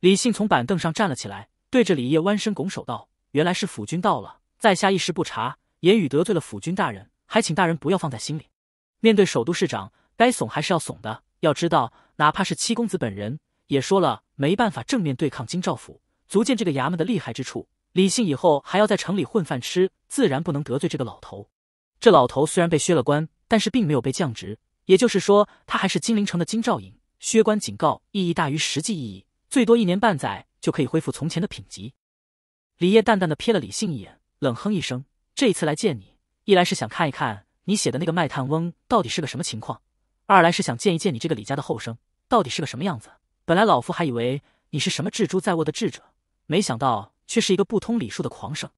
李信从板凳上站了起来，对着李业弯身拱手道：“原来是府君到了，在下一时不察。”言语得罪了府君大人，还请大人不要放在心里。面对首都市长，该怂还是要怂的。要知道，哪怕是七公子本人也说了没办法正面对抗金兆府，足见这个衙门的厉害之处。李信以后还要在城里混饭吃，自然不能得罪这个老头。这老头虽然被削了官，但是并没有被降职，也就是说，他还是金陵城的金兆尹。削官警告意义大于实际意义，最多一年半载就可以恢复从前的品级。李烨淡淡的瞥了李信一眼，冷哼一声。这一次来见你，一来是想看一看你写的那个卖炭翁到底是个什么情况，二来是想见一见你这个李家的后生到底是个什么样子。本来老夫还以为你是什么智珠在握的智者，没想到却是一个不通礼数的狂生。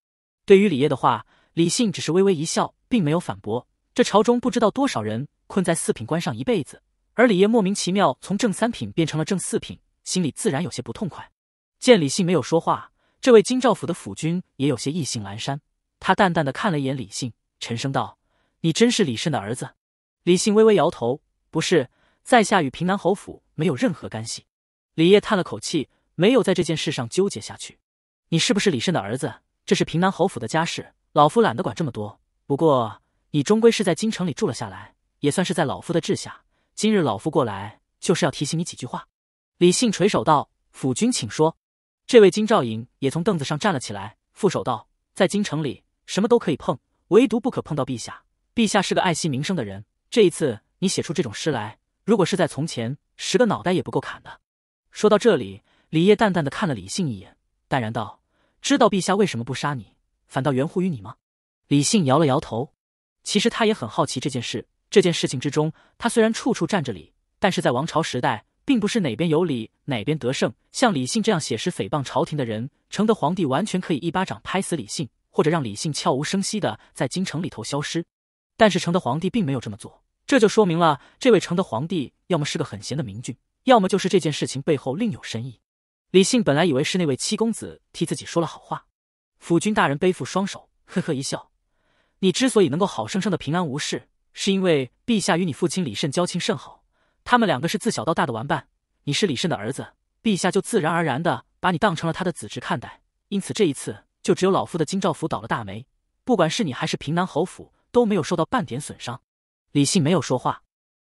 对于李烨的话，李信只是微微一笑，并没有反驳。这朝中不知道多少人困在四品官上一辈子，而李烨莫名其妙从正三品变成了正四品，心里自然有些不痛快。见李信没有说话，这位京兆府的府君也有些意兴阑珊。他淡淡的看了一眼李信，沉声道：“你真是李慎的儿子？”李信微微摇头：“不是，在下与平南侯府没有任何干系。”李烨叹了口气，没有在这件事上纠结下去。“你是不是李慎的儿子？这是平南侯府的家事，老夫懒得管这么多。不过你终归是在京城里住了下来，也算是在老夫的治下。今日老夫过来，就是要提醒你几句话。”李信垂手道：“府君请说。”这位金兆颖也从凳子上站了起来，负手道：“在京城里。”什么都可以碰，唯独不可碰到陛下。陛下是个爱惜名声的人。这一次你写出这种诗来，如果是在从前，十个脑袋也不够砍的。说到这里，李烨淡淡的看了李信一眼，淡然道：“知道陛下为什么不杀你，反倒援护于你吗？”李信摇了摇头。其实他也很好奇这件事。这件事情之中，他虽然处处占着理，但是在王朝时代，并不是哪边有理哪边得胜。像李信这样写诗诽谤朝廷的人，承德皇帝完全可以一巴掌拍死李信。或者让李信悄无声息的在京城里头消失，但是成的皇帝并没有这么做，这就说明了这位成的皇帝要么是个很闲的明君，要么就是这件事情背后另有深意。李信本来以为是那位七公子替自己说了好话，府君大人背负双手，呵呵一笑：“你之所以能够好生生的平安无事，是因为陛下与你父亲李慎交情甚好，他们两个是自小到大的玩伴，你是李慎的儿子，陛下就自然而然的把你当成了他的子侄看待，因此这一次。”就只有老夫的京兆府倒了大霉，不管是你还是平南侯府都没有受到半点损伤。李信没有说话，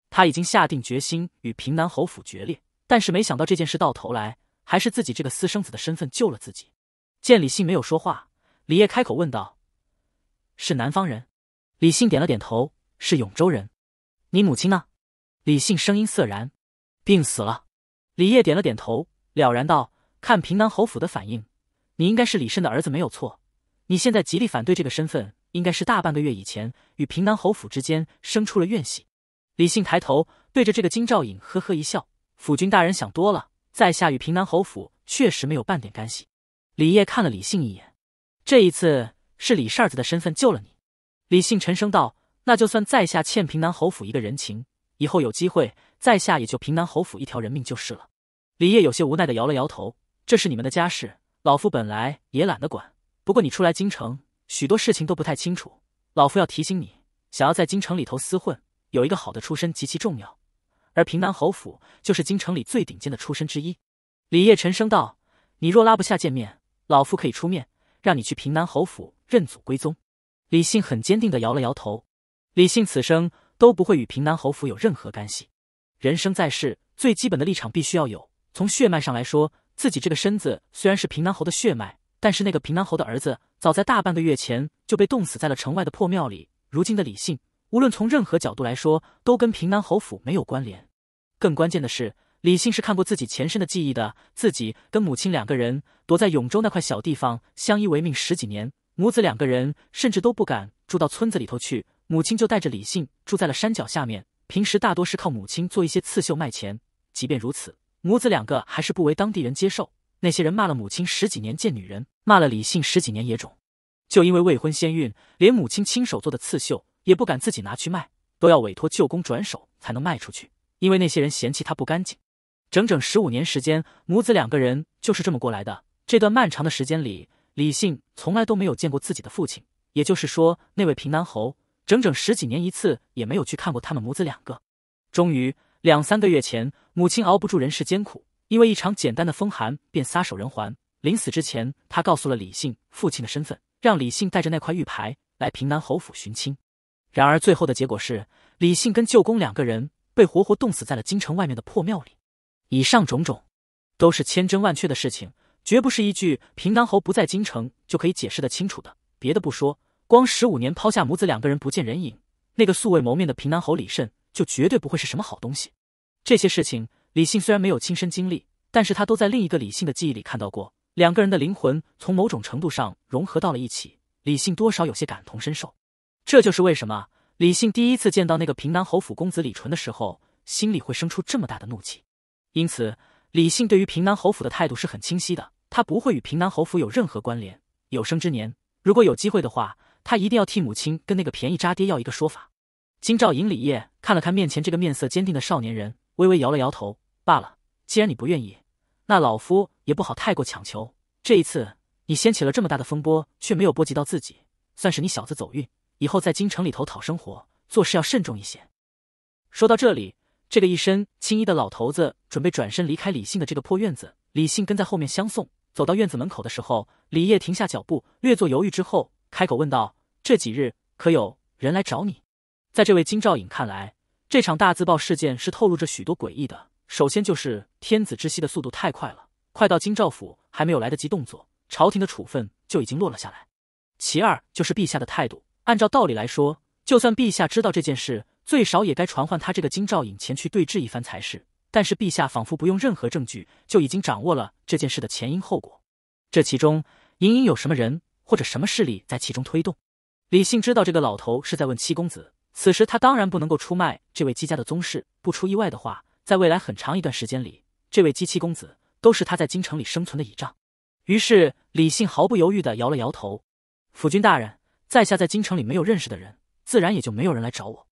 他已经下定决心与平南侯府决裂，但是没想到这件事到头来还是自己这个私生子的身份救了自己。见李信没有说话，李烨开口问道：“是南方人？”李信点了点头：“是永州人。”“你母亲呢？”李信声音涩然：“病死了。”李烨点了点头，了然道：“看平南侯府的反应。”你应该是李慎的儿子没有错，你现在极力反对这个身份，应该是大半个月以前与平南侯府之间生出了怨隙。李信抬头对着这个金兆尹呵呵一笑：“府君大人想多了，在下与平南侯府确实没有半点干系。”李烨看了李信一眼，这一次是李慎子的身份救了你。李信沉声道：“那就算在下欠平南侯府一个人情，以后有机会，在下也就平南侯府一条人命就是了。”李烨有些无奈的摇了摇头：“这是你们的家事。”老夫本来也懒得管，不过你出来京城，许多事情都不太清楚。老夫要提醒你，想要在京城里头厮混，有一个好的出身极其重要。而平南侯府就是京城里最顶尖的出身之一。李业沉声道：“你若拉不下见面，老夫可以出面，让你去平南侯府认祖归宗。”李信很坚定地摇了摇头。李信此生都不会与平南侯府有任何干系。人生在世，最基本的立场必须要有。从血脉上来说。自己这个身子虽然是平南侯的血脉，但是那个平南侯的儿子早在大半个月前就被冻死在了城外的破庙里。如今的李信，无论从任何角度来说，都跟平南侯府没有关联。更关键的是，李信是看过自己前身的记忆的。自己跟母亲两个人躲在永州那块小地方相依为命十几年，母子两个人甚至都不敢住到村子里头去，母亲就带着李信住在了山脚下面。平时大多是靠母亲做一些刺绣卖钱，即便如此。母子两个还是不为当地人接受，那些人骂了母亲十几年贱女人，骂了李信十几年野种，就因为未婚先孕，连母亲亲手做的刺绣也不敢自己拿去卖，都要委托舅公转手才能卖出去，因为那些人嫌弃他不干净。整整十五年时间，母子两个人就是这么过来的。这段漫长的时间里，李信从来都没有见过自己的父亲，也就是说，那位平南侯整整十几年一次也没有去看过他们母子两个。终于，两三个月前。母亲熬不住人世艰苦，因为一场简单的风寒便撒手人寰。临死之前，他告诉了李信父亲的身份，让李信带着那块玉牌来平南侯府寻亲。然而最后的结果是，李信跟舅公两个人被活活冻死在了京城外面的破庙里。以上种种，都是千真万确的事情，绝不是一句平南侯不在京城就可以解释的清楚的。别的不说，光十五年抛下母子两个人不见人影，那个素未谋面的平南侯李慎，就绝对不会是什么好东西。这些事情，李信虽然没有亲身经历，但是他都在另一个李信的记忆里看到过。两个人的灵魂从某种程度上融合到了一起，李信多少有些感同身受。这就是为什么李信第一次见到那个平南侯府公子李淳的时候，心里会生出这么大的怒气。因此，李信对于平南侯府的态度是很清晰的，他不会与平南侯府有任何关联。有生之年，如果有机会的话，他一定要替母亲跟那个便宜渣爹要一个说法。金兆银李烨看了看面前这个面色坚定的少年人。微微摇了摇头，罢了。既然你不愿意，那老夫也不好太过强求。这一次你掀起了这么大的风波，却没有波及到自己，算是你小子走运。以后在京城里头讨生活，做事要慎重一些。说到这里，这个一身青衣的老头子准备转身离开李信的这个破院子。李信跟在后面相送，走到院子门口的时候，李烨停下脚步，略作犹豫之后，开口问道：“这几日可有人来找你？”在这位金兆颖看来。这场大自爆事件是透露着许多诡异的。首先就是天子之息的速度太快了，快到京兆府还没有来得及动作，朝廷的处分就已经落了下来。其二就是陛下的态度，按照道理来说，就算陛下知道这件事，最少也该传唤他这个京兆尹前去对质一番才是。但是陛下仿佛不用任何证据，就已经掌握了这件事的前因后果。这其中隐隐有什么人或者什么势力在其中推动？李信知道这个老头是在问七公子。此时他当然不能够出卖这位姬家的宗室，不出意外的话，在未来很长一段时间里，这位姬七公子都是他在京城里生存的倚仗。于是李信毫不犹豫的摇了摇头：“府君大人，在下在京城里没有认识的人，自然也就没有人来找我。”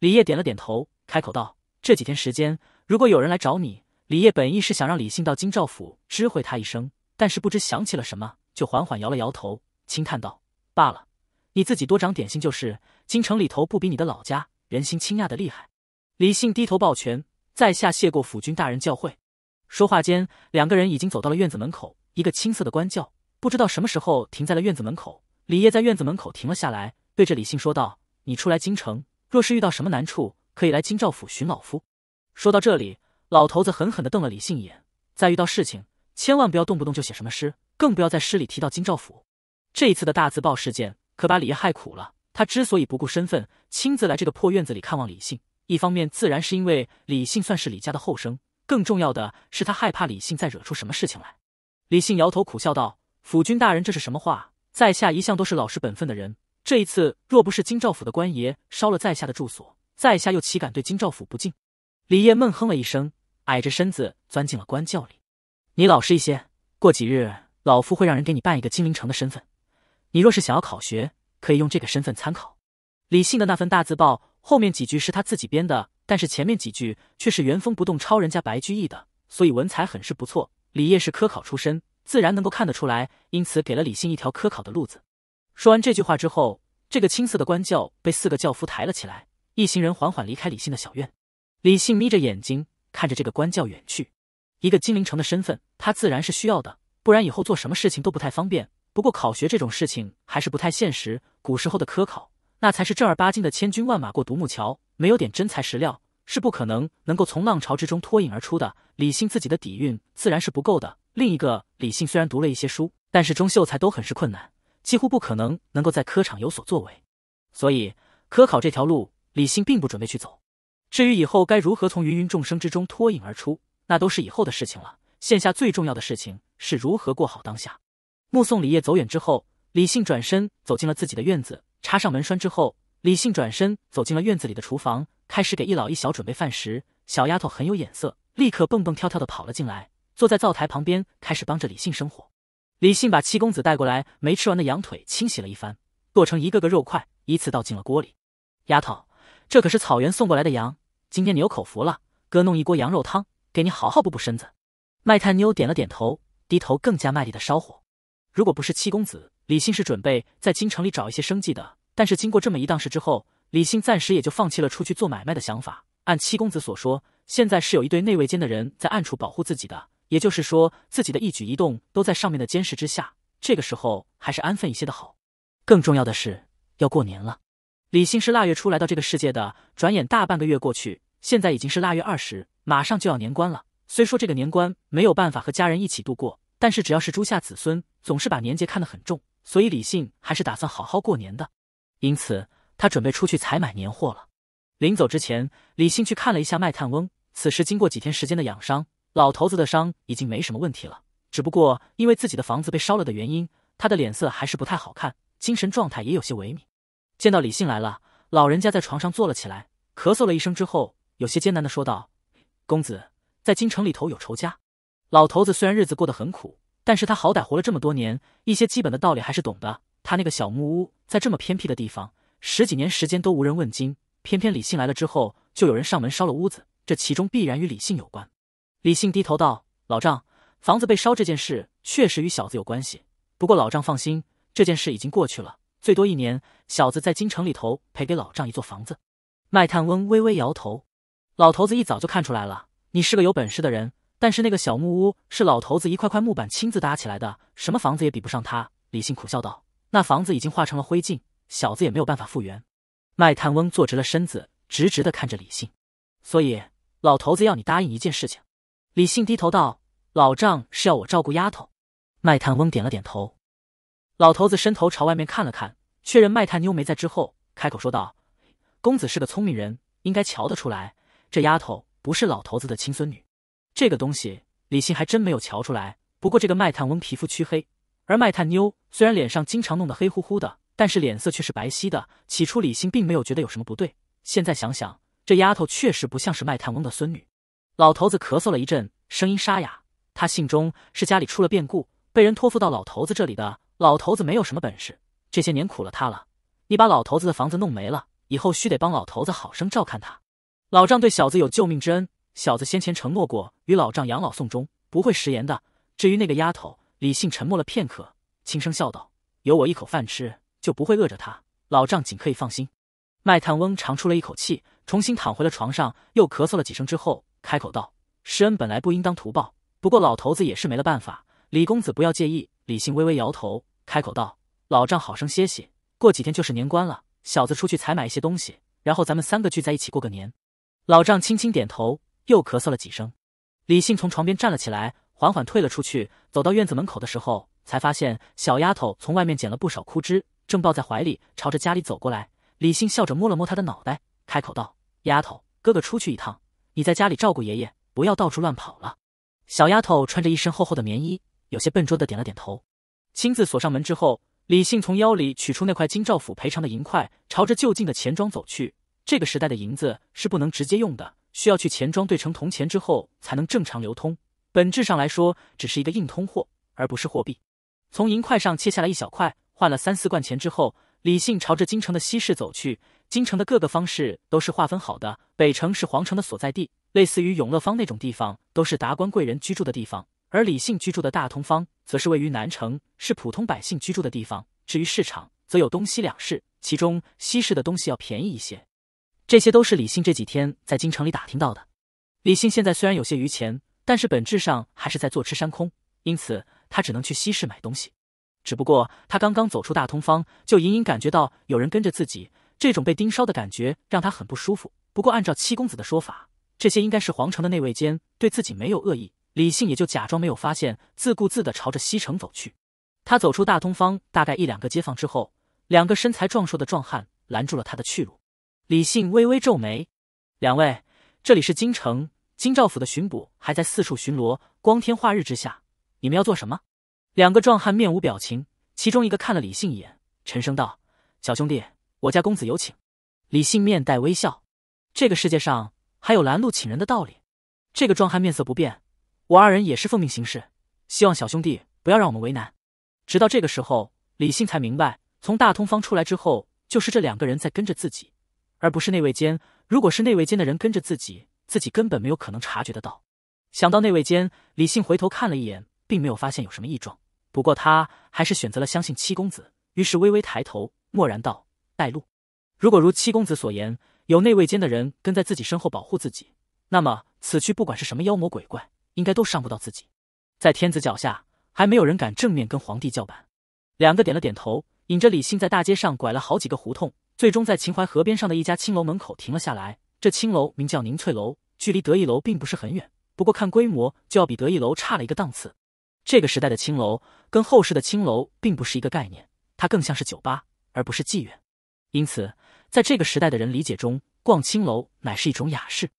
李烨点了点头，开口道：“这几天时间，如果有人来找你……”李烨本意是想让李信到京兆府知会他一声，但是不知想起了什么，就缓缓摇了摇头，轻叹道：“罢了。”你自己多长点心就是，京城里头不比你的老家人心轻亚的厉害。李信低头抱拳，在下谢过府君大人教诲。说话间，两个人已经走到了院子门口。一个青色的官轿不知道什么时候停在了院子门口。李烨在院子门口停了下来，对着李信说道：“你出来京城，若是遇到什么难处，可以来京兆府寻老夫。”说到这里，老头子狠狠地瞪了李信一眼：“再遇到事情，千万不要动不动就写什么诗，更不要在诗里提到京兆府。这一次的大字报事件。”可把李爷害苦了。他之所以不顾身份亲自来这个破院子里看望李信，一方面自然是因为李信算是李家的后生，更重要的是他害怕李信再惹出什么事情来。李信摇头苦笑道：“府君大人这是什么话？在下一向都是老实本分的人，这一次若不是金兆府的官爷烧了在下的住所，在下又岂敢对金兆府不敬？”李烨闷哼了一声，矮着身子钻进了官轿里。“你老实一些，过几日老夫会让人给你办一个金陵城的身份。”你若是想要考学，可以用这个身份参考。李信的那份大字报后面几句是他自己编的，但是前面几句却是原封不动抄人家白居易的，所以文采很是不错。李烨是科考出身，自然能够看得出来，因此给了李信一条科考的路子。说完这句话之后，这个青涩的官轿被四个轿夫抬了起来，一行人缓缓离开李信的小院。李信眯着眼睛看着这个官轿远去，一个金陵城的身份，他自然是需要的，不然以后做什么事情都不太方便。不过考学这种事情还是不太现实。古时候的科考，那才是正儿八经的千军万马过独木桥，没有点真材实料是不可能能够从浪潮之中脱颖而出的。李信自己的底蕴自然是不够的。另一个李信虽然读了一些书，但是中秀才都很是困难，几乎不可能能够在科场有所作为。所以科考这条路，李信并不准备去走。至于以后该如何从芸芸众生之中脱颖而出，那都是以后的事情了。现下最重要的事情是如何过好当下。目送李烨走远之后，李信转身走进了自己的院子，插上门栓之后，李信转身走进了院子里的厨房，开始给一老一小准备饭食。小丫头很有眼色，立刻蹦蹦跳跳的跑了进来，坐在灶台旁边，开始帮着李信生火。李信把七公子带过来没吃完的羊腿清洗了一番，剁成一个个肉块，依次倒进了锅里。丫头，这可是草原送过来的羊，今天你有口福了。哥弄一锅羊肉汤，给你好好补补身子。卖炭妞点了点头，低头更加卖力的烧火。如果不是七公子，李信是准备在京城里找一些生计的。但是经过这么一档事之后，李信暂时也就放弃了出去做买卖的想法。按七公子所说，现在是有一对内卫监的人在暗处保护自己的，也就是说自己的一举一动都在上面的监视之下。这个时候还是安分一些的好。更重要的是，要过年了。李信是腊月初来到这个世界的，转眼大半个月过去，现在已经是腊月二十，马上就要年关了。虽说这个年关没有办法和家人一起度过。但是只要是朱夏子孙，总是把年节看得很重，所以李信还是打算好好过年的。因此，他准备出去采买年货了。临走之前，李信去看了一下卖炭翁。此时，经过几天时间的养伤，老头子的伤已经没什么问题了。只不过因为自己的房子被烧了的原因，他的脸色还是不太好看，精神状态也有些萎靡。见到李信来了，老人家在床上坐了起来，咳嗽了一声之后，有些艰难的说道：“公子在京城里头有仇家？”老头子虽然日子过得很苦，但是他好歹活了这么多年，一些基本的道理还是懂的。他那个小木屋在这么偏僻的地方，十几年时间都无人问津，偏偏李信来了之后，就有人上门烧了屋子，这其中必然与李信有关。李信低头道：“老丈，房子被烧这件事确实与小子有关系，不过老丈放心，这件事已经过去了，最多一年，小子在京城里头赔给老丈一座房子。”卖炭翁微微摇头，老头子一早就看出来了，你是个有本事的人。但是那个小木屋是老头子一块块木板亲自搭起来的，什么房子也比不上他。李信苦笑道：“那房子已经化成了灰烬，小子也没有办法复原。”卖炭翁坐直了身子，直直的看着李信。所以老头子要你答应一件事情。李信低头道：“老丈是要我照顾丫头？”卖炭翁点了点头。老头子伸头朝外面看了看，确认卖炭妞没在之后，开口说道：“公子是个聪明人，应该瞧得出来，这丫头不是老头子的亲孙女。”这个东西李信还真没有瞧出来。不过这个卖炭翁皮肤黢黑，而卖炭妞虽然脸上经常弄得黑乎乎的，但是脸色却是白皙的。起初李信并没有觉得有什么不对，现在想想，这丫头确实不像是卖炭翁的孙女。老头子咳嗽了一阵，声音沙哑。他信中是家里出了变故，被人托付到老头子这里的。老头子没有什么本事，这些年苦了他了。你把老头子的房子弄没了，以后须得帮老头子好生照看他。老丈对小子有救命之恩。小子先前承诺过与老丈养老送终，不会食言的。至于那个丫头，李信沉默了片刻，轻声笑道：“有我一口饭吃，就不会饿着她。老丈仅可以放心。”卖炭翁长出了一口气，重新躺回了床上，又咳嗽了几声之后，开口道：“施恩本来不应当图报，不过老头子也是没了办法。李公子不要介意。”李信微微摇头，开口道：“老丈好生歇息，过几天就是年关了，小子出去采买一些东西，然后咱们三个聚在一起过个年。”老丈轻轻点头。又咳嗽了几声，李信从床边站了起来，缓缓退了出去。走到院子门口的时候，才发现小丫头从外面捡了不少枯枝，正抱在怀里朝着家里走过来。李信笑着摸了摸她的脑袋，开口道：“丫头，哥哥出去一趟，你在家里照顾爷爷，不要到处乱跑了。”小丫头穿着一身厚厚的棉衣，有些笨拙的点了点头。亲自锁上门之后，李信从腰里取出那块金兆府赔偿的银块，朝着就近的钱庄走去。这个时代的银子是不能直接用的。需要去钱庄兑成铜钱之后才能正常流通，本质上来说只是一个硬通货，而不是货币。从银块上切下来一小块，换了三四贯钱之后，李信朝着京城的西市走去。京城的各个方市都是划分好的，北城是皇城的所在地，类似于永乐坊那种地方，都是达官贵人居住的地方；而李信居住的大同坊，则是位于南城，是普通百姓居住的地方。至于市场，则有东西两市，其中西市的东西要便宜一些。这些都是李信这几天在京城里打听到的。李信现在虽然有些余钱，但是本质上还是在坐吃山空，因此他只能去西市买东西。只不过他刚刚走出大通坊，就隐隐感觉到有人跟着自己，这种被盯梢的感觉让他很不舒服。不过按照七公子的说法，这些应该是皇城的内卫监对自己没有恶意，李信也就假装没有发现，自顾自地朝着西城走去。他走出大通坊大概一两个街坊之后，两个身材壮硕的壮汉拦住了他的去路。李信微微皱眉：“两位，这里是京城，京兆府的巡捕还在四处巡逻。光天化日之下，你们要做什么？”两个壮汉面无表情，其中一个看了李信一眼，沉声道：“小兄弟，我家公子有请。”李信面带微笑：“这个世界上还有拦路请人的道理？”这个壮汉面色不变：“我二人也是奉命行事，希望小兄弟不要让我们为难。”直到这个时候，李信才明白，从大通坊出来之后，就是这两个人在跟着自己。而不是内卫监。如果是内卫监的人跟着自己，自己根本没有可能察觉得到。想到内卫监，李信回头看了一眼，并没有发现有什么异状。不过他还是选择了相信七公子，于是微微抬头，默然道：“带路。”如果如七公子所言，有内卫监的人跟在自己身后保护自己，那么此去不管是什么妖魔鬼怪，应该都伤不到自己。在天子脚下，还没有人敢正面跟皇帝叫板。两个点了点头，引着李信在大街上拐了好几个胡同。最终在秦淮河边上的一家青楼门口停了下来。这青楼名叫宁翠楼，距离得意楼并不是很远。不过看规模，就要比得意楼差了一个档次。这个时代的青楼跟后世的青楼并不是一个概念，它更像是酒吧而不是妓院。因此，在这个时代的人理解中，逛青楼乃是一种雅事。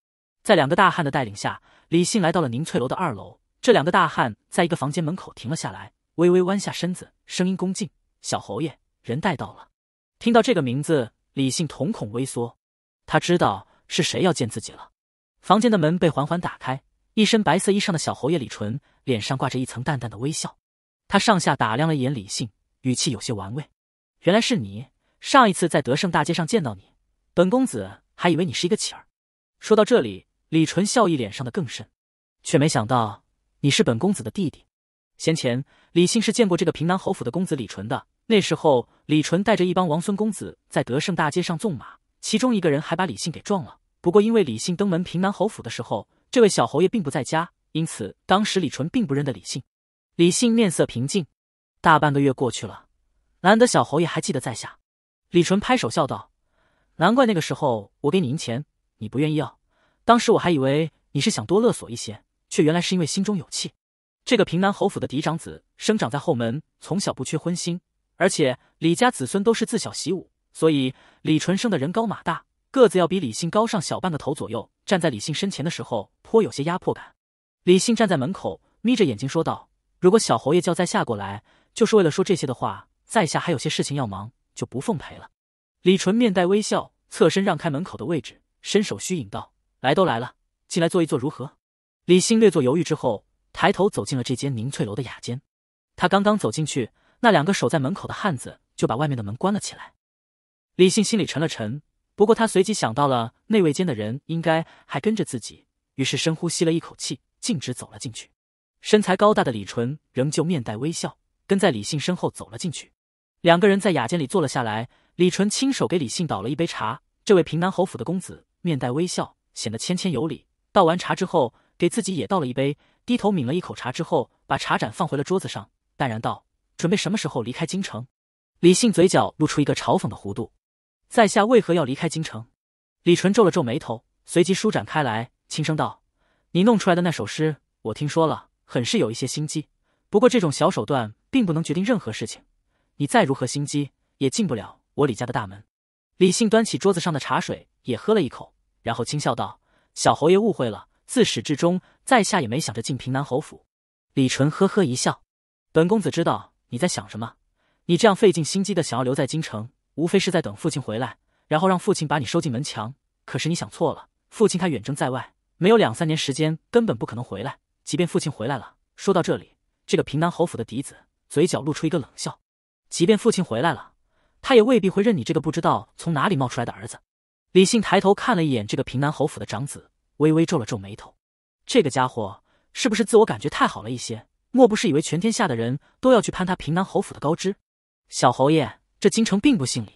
在两个大汉的带领下，李信来到了宁翠楼的二楼。这两个大汉在一个房间门口停了下来，微微弯下身子，声音恭敬：“小侯爷，人带到了。”听到这个名字，李信瞳孔微缩，他知道是谁要见自己了。房间的门被缓缓打开，一身白色衣裳的小侯爷李纯脸上挂着一层淡淡的微笑。他上下打量了一眼李信，语气有些玩味：“原来是你，上一次在德胜大街上见到你，本公子还以为你是一个乞儿。”说到这里，李纯笑意脸上的更甚，却没想到你是本公子的弟弟。先前李信是见过这个平南侯府的公子李纯的。那时候，李纯带着一帮王孙公子在德胜大街上纵马，其中一个人还把李信给撞了。不过，因为李信登门平南侯府的时候，这位小侯爷并不在家，因此当时李纯并不认得李信。李信面色平静。大半个月过去了，难得小侯爷还记得在下。李纯拍手笑道：“难怪那个时候我给你银钱，你不愿意要。当时我还以为你是想多勒索一些，却原来是因为心中有气。这个平南侯府的嫡长子，生长在后门，从小不缺荤腥。”而且李家子孙都是自小习武，所以李纯生的人高马大，个子要比李信高上小半个头左右。站在李信身前的时候，颇有些压迫感。李信站在门口，眯着眼睛说道：“如果小侯爷叫在下过来，就是为了说这些的话，在下还有些事情要忙，就不奉陪了。”李纯面带微笑，侧身让开门口的位置，伸手虚引道：“来都来了，进来坐一坐如何？”李信略作犹豫之后，抬头走进了这间凝翠楼的雅间。他刚刚走进去。那两个守在门口的汉子就把外面的门关了起来。李信心里沉了沉，不过他随即想到了内卫间的人应该还跟着自己，于是深呼吸了一口气，径直走了进去。身材高大的李纯仍旧面带微笑，跟在李信身后走了进去。两个人在雅间里坐了下来。李纯亲手给李信倒了一杯茶。这位平南侯府的公子面带微笑，显得谦谦有礼。倒完茶之后，给自己也倒了一杯，低头抿了一口茶之后，把茶盏放回了桌子上，淡然道。准备什么时候离开京城？李信嘴角露出一个嘲讽的弧度，在下为何要离开京城？李纯皱了皱眉头，随即舒展开来，轻声道：“你弄出来的那首诗，我听说了，很是有一些心机。不过这种小手段并不能决定任何事情。你再如何心机，也进不了我李家的大门。”李信端起桌子上的茶水，也喝了一口，然后轻笑道：“小侯爷误会了，自始至终，在下也没想着进平南侯府。”李纯呵呵一笑：“本公子知道。”你在想什么？你这样费尽心机的想要留在京城，无非是在等父亲回来，然后让父亲把你收进门墙。可是你想错了，父亲他远征在外，没有两三年时间根本不可能回来。即便父亲回来了，说到这里，这个平南侯府的嫡子嘴角露出一个冷笑。即便父亲回来了，他也未必会认你这个不知道从哪里冒出来的儿子。李信抬头看了一眼这个平南侯府的长子，微微皱了皱眉头，这个家伙是不是自我感觉太好了一些？莫不是以为全天下的人都要去攀他平南侯府的高枝？小侯爷，这京城并不姓李。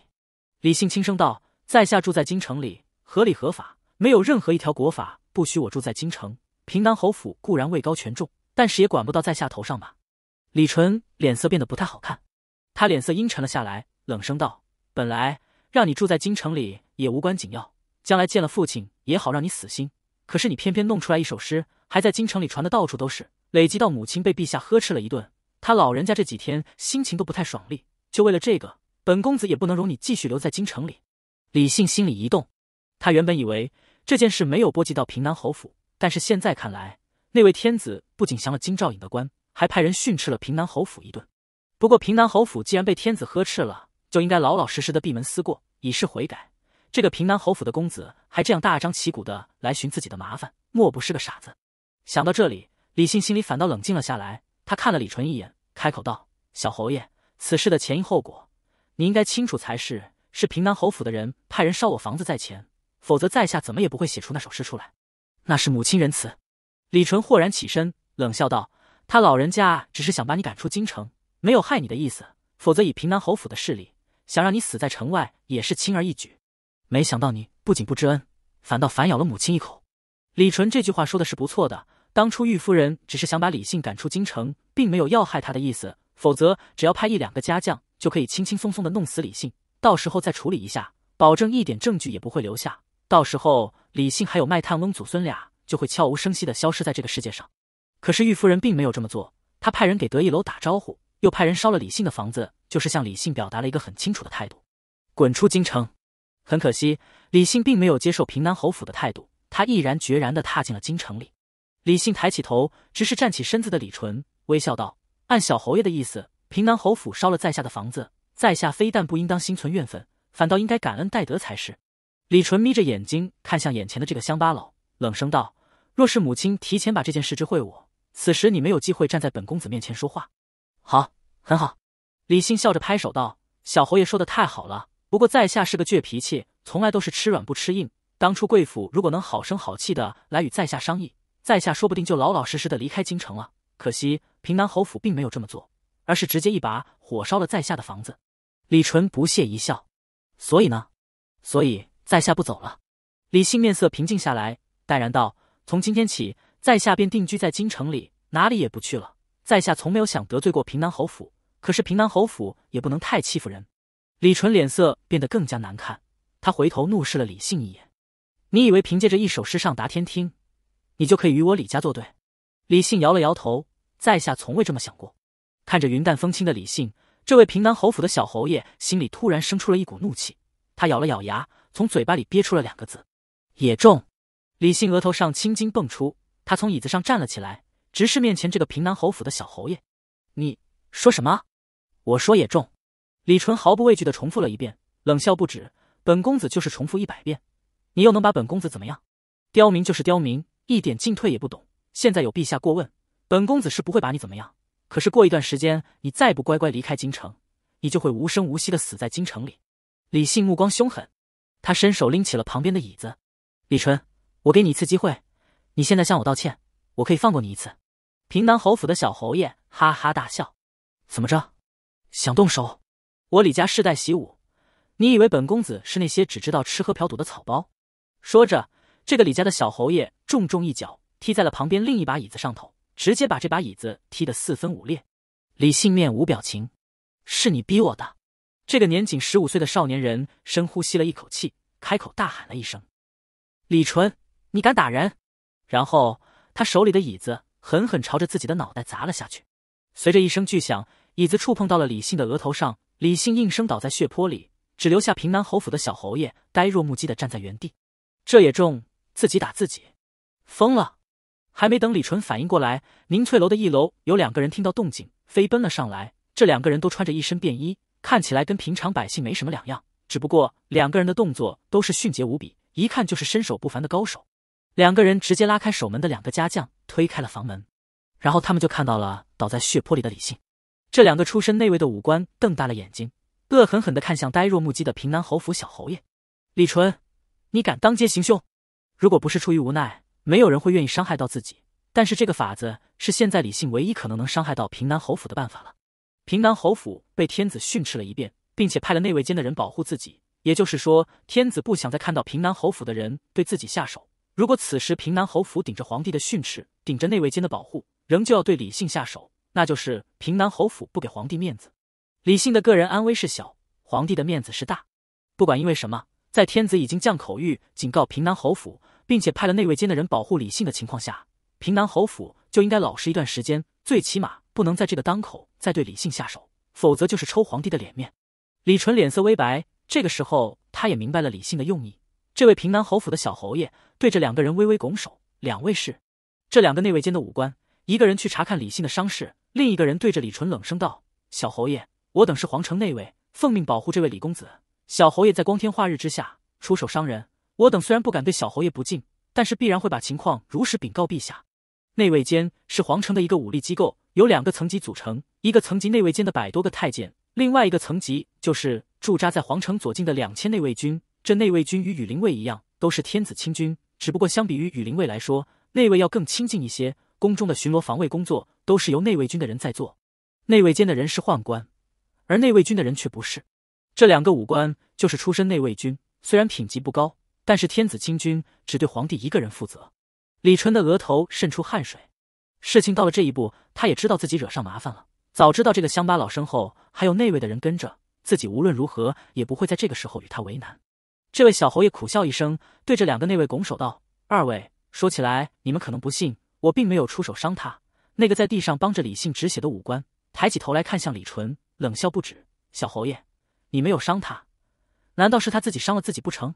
李信轻声道：“在下住在京城里，合理合法，没有任何一条国法不许我住在京城。平南侯府固然位高权重，但是也管不到在下头上吧？”李纯脸色变得不太好看，他脸色阴沉了下来，冷声道：“本来让你住在京城里也无关紧要，将来见了父亲也好让你死心。可是你偏偏弄出来一首诗，还在京城里传的到处都是。”累积到母亲被陛下呵斥了一顿，他老人家这几天心情都不太爽利。就为了这个，本公子也不能容你继续留在京城里。李信心里一动，他原本以为这件事没有波及到平南侯府，但是现在看来，那位天子不仅降了金兆尹的官，还派人训斥了平南侯府一顿。不过平南侯府既然被天子呵斥了，就应该老老实实的闭门思过，以示悔改。这个平南侯府的公子还这样大张旗鼓的来寻自己的麻烦，莫不是个傻子？想到这里。李信心里反倒冷静了下来，他看了李纯一眼，开口道：“小侯爷，此事的前因后果，你应该清楚才是。是平南侯府的人派人烧我房子在前，否则在下怎么也不会写出那首诗出来。那是母亲仁慈。”李纯豁然起身，冷笑道：“他老人家只是想把你赶出京城，没有害你的意思。否则以平南侯府的势力，想让你死在城外也是轻而易举。没想到你不仅不知恩，反倒反咬了母亲一口。”李纯这句话说的是不错的。当初玉夫人只是想把李信赶出京城，并没有要害他的意思。否则，只要派一两个家将，就可以轻轻松松的弄死李信。到时候再处理一下，保证一点证据也不会留下。到时候，李信还有卖炭翁祖孙俩就会悄无声息的消失在这个世界上。可是，玉夫人并没有这么做。她派人给得意楼打招呼，又派人烧了李信的房子，就是向李信表达了一个很清楚的态度：滚出京城。很可惜，李信并没有接受平南侯府的态度，他毅然决然的踏进了京城里。李信抬起头，直视站起身子的李纯，微笑道：“按小侯爷的意思，平南侯府烧了在下的房子，在下非但不应当心存怨愤，反倒应该感恩戴德才是。”李纯眯着眼睛看向眼前的这个乡巴佬，冷声道：“若是母亲提前把这件事知会我，此时你没有机会站在本公子面前说话。”“好，很好。”李信笑着拍手道：“小侯爷说的太好了。不过在下是个倔脾气，从来都是吃软不吃硬。当初贵府如果能好声好气的来与在下商议。”在下说不定就老老实实的离开京城了，可惜平南侯府并没有这么做，而是直接一把火烧了在下的房子。李纯不屑一笑，所以呢？所以在下不走了。李信面色平静下来，淡然道：“从今天起，在下便定居在京城里，哪里也不去了。在下从没有想得罪过平南侯府，可是平南侯府也不能太欺负人。”李纯脸色变得更加难看，他回头怒视了李信一眼：“你以为凭借着一首诗上达天听？”你就可以与我李家作对？李信摇了摇头，在下从未这么想过。看着云淡风轻的李信，这位平南侯府的小侯爷心里突然生出了一股怒气。他咬了咬牙，从嘴巴里憋出了两个字：野种。李信额头上青筋蹦出，他从椅子上站了起来，直视面前这个平南侯府的小侯爷：“你说什么？我说野种。李纯毫不畏惧地重复了一遍，冷笑不止：“本公子就是重复一百遍，你又能把本公子怎么样？刁民就是刁民。”一点进退也不懂。现在有陛下过问，本公子是不会把你怎么样。可是过一段时间，你再不乖乖离开京城，你就会无声无息的死在京城里。李信目光凶狠，他伸手拎起了旁边的椅子。李纯，我给你一次机会，你现在向我道歉，我可以放过你一次。平南侯府的小侯爷哈哈大笑：“怎么着？想动手？我李家世代习武，你以为本公子是那些只知道吃喝嫖赌的草包？”说着。这个李家的小侯爷重重一脚踢在了旁边另一把椅子上头，直接把这把椅子踢得四分五裂。李信面无表情：“是你逼我的。”这个年仅十五岁的少年人深呼吸了一口气，开口大喊了一声：“李纯，你敢打人！”然后他手里的椅子狠狠朝着自己的脑袋砸了下去。随着一声巨响，椅子触碰到了李信的额头上，李信应声倒在血泊里，只留下平南侯府的小侯爷呆若木鸡的站在原地。这也中自己打自己，疯了！还没等李纯反应过来，宁翠楼的一楼有两个人听到动静，飞奔了上来。这两个人都穿着一身便衣，看起来跟平常百姓没什么两样，只不过两个人的动作都是迅捷无比，一看就是身手不凡的高手。两个人直接拉开守门的两个家将，推开了房门，然后他们就看到了倒在血泊里的李信。这两个出身内卫的武官瞪大了眼睛，恶狠狠的看向呆若木鸡的平南侯府小侯爷李纯：“你敢当街行凶！”如果不是出于无奈，没有人会愿意伤害到自己。但是这个法子是现在李信唯一可能能伤害到平南侯府的办法了。平南侯府被天子训斥了一遍，并且派了内卫监的人保护自己，也就是说，天子不想再看到平南侯府的人对自己下手。如果此时平南侯府顶着皇帝的训斥，顶着内卫监的保护，仍旧要对李信下手，那就是平南侯府不给皇帝面子。李信的个人安危是小，皇帝的面子是大。不管因为什么。在天子已经降口谕警告平南侯府，并且派了内卫监的人保护李信的情况下，平南侯府就应该老实一段时间，最起码不能在这个当口再对李信下手，否则就是抽皇帝的脸面。李纯脸色微白，这个时候他也明白了李信的用意。这位平南侯府的小侯爷对着两个人微微拱手：“两位是？”这两个内卫监的武官，一个人去查看李信的伤势，另一个人对着李纯冷声道：“小侯爷，我等是皇城内卫，奉命保护这位李公子。”小侯爷在光天化日之下出手伤人，我等虽然不敢对小侯爷不敬，但是必然会把情况如实禀告陛下。内卫监是皇城的一个武力机构，由两个层级组成：一个层级内卫监的百多个太监，另外一个层级就是驻扎在皇城左近的两千内卫军。这内卫军与羽林卫一样，都是天子亲军，只不过相比于羽林卫来说，内卫要更亲近一些。宫中的巡逻防卫工作都是由内卫军的人在做，内卫监的人是宦官，而内卫军的人却不是。这两个武官就是出身内卫军，虽然品级不高，但是天子亲军只对皇帝一个人负责。李纯的额头渗出汗水，事情到了这一步，他也知道自己惹上麻烦了。早知道这个乡巴佬身后还有内卫的人跟着，自己无论如何也不会在这个时候与他为难。这位小侯爷苦笑一声，对着两个内卫拱手道：“二位，说起来你们可能不信，我并没有出手伤他。”那个在地上帮着李信止血的武官抬起头来看向李纯，冷笑不止：“小侯爷。”你没有伤他，难道是他自己伤了自己不成？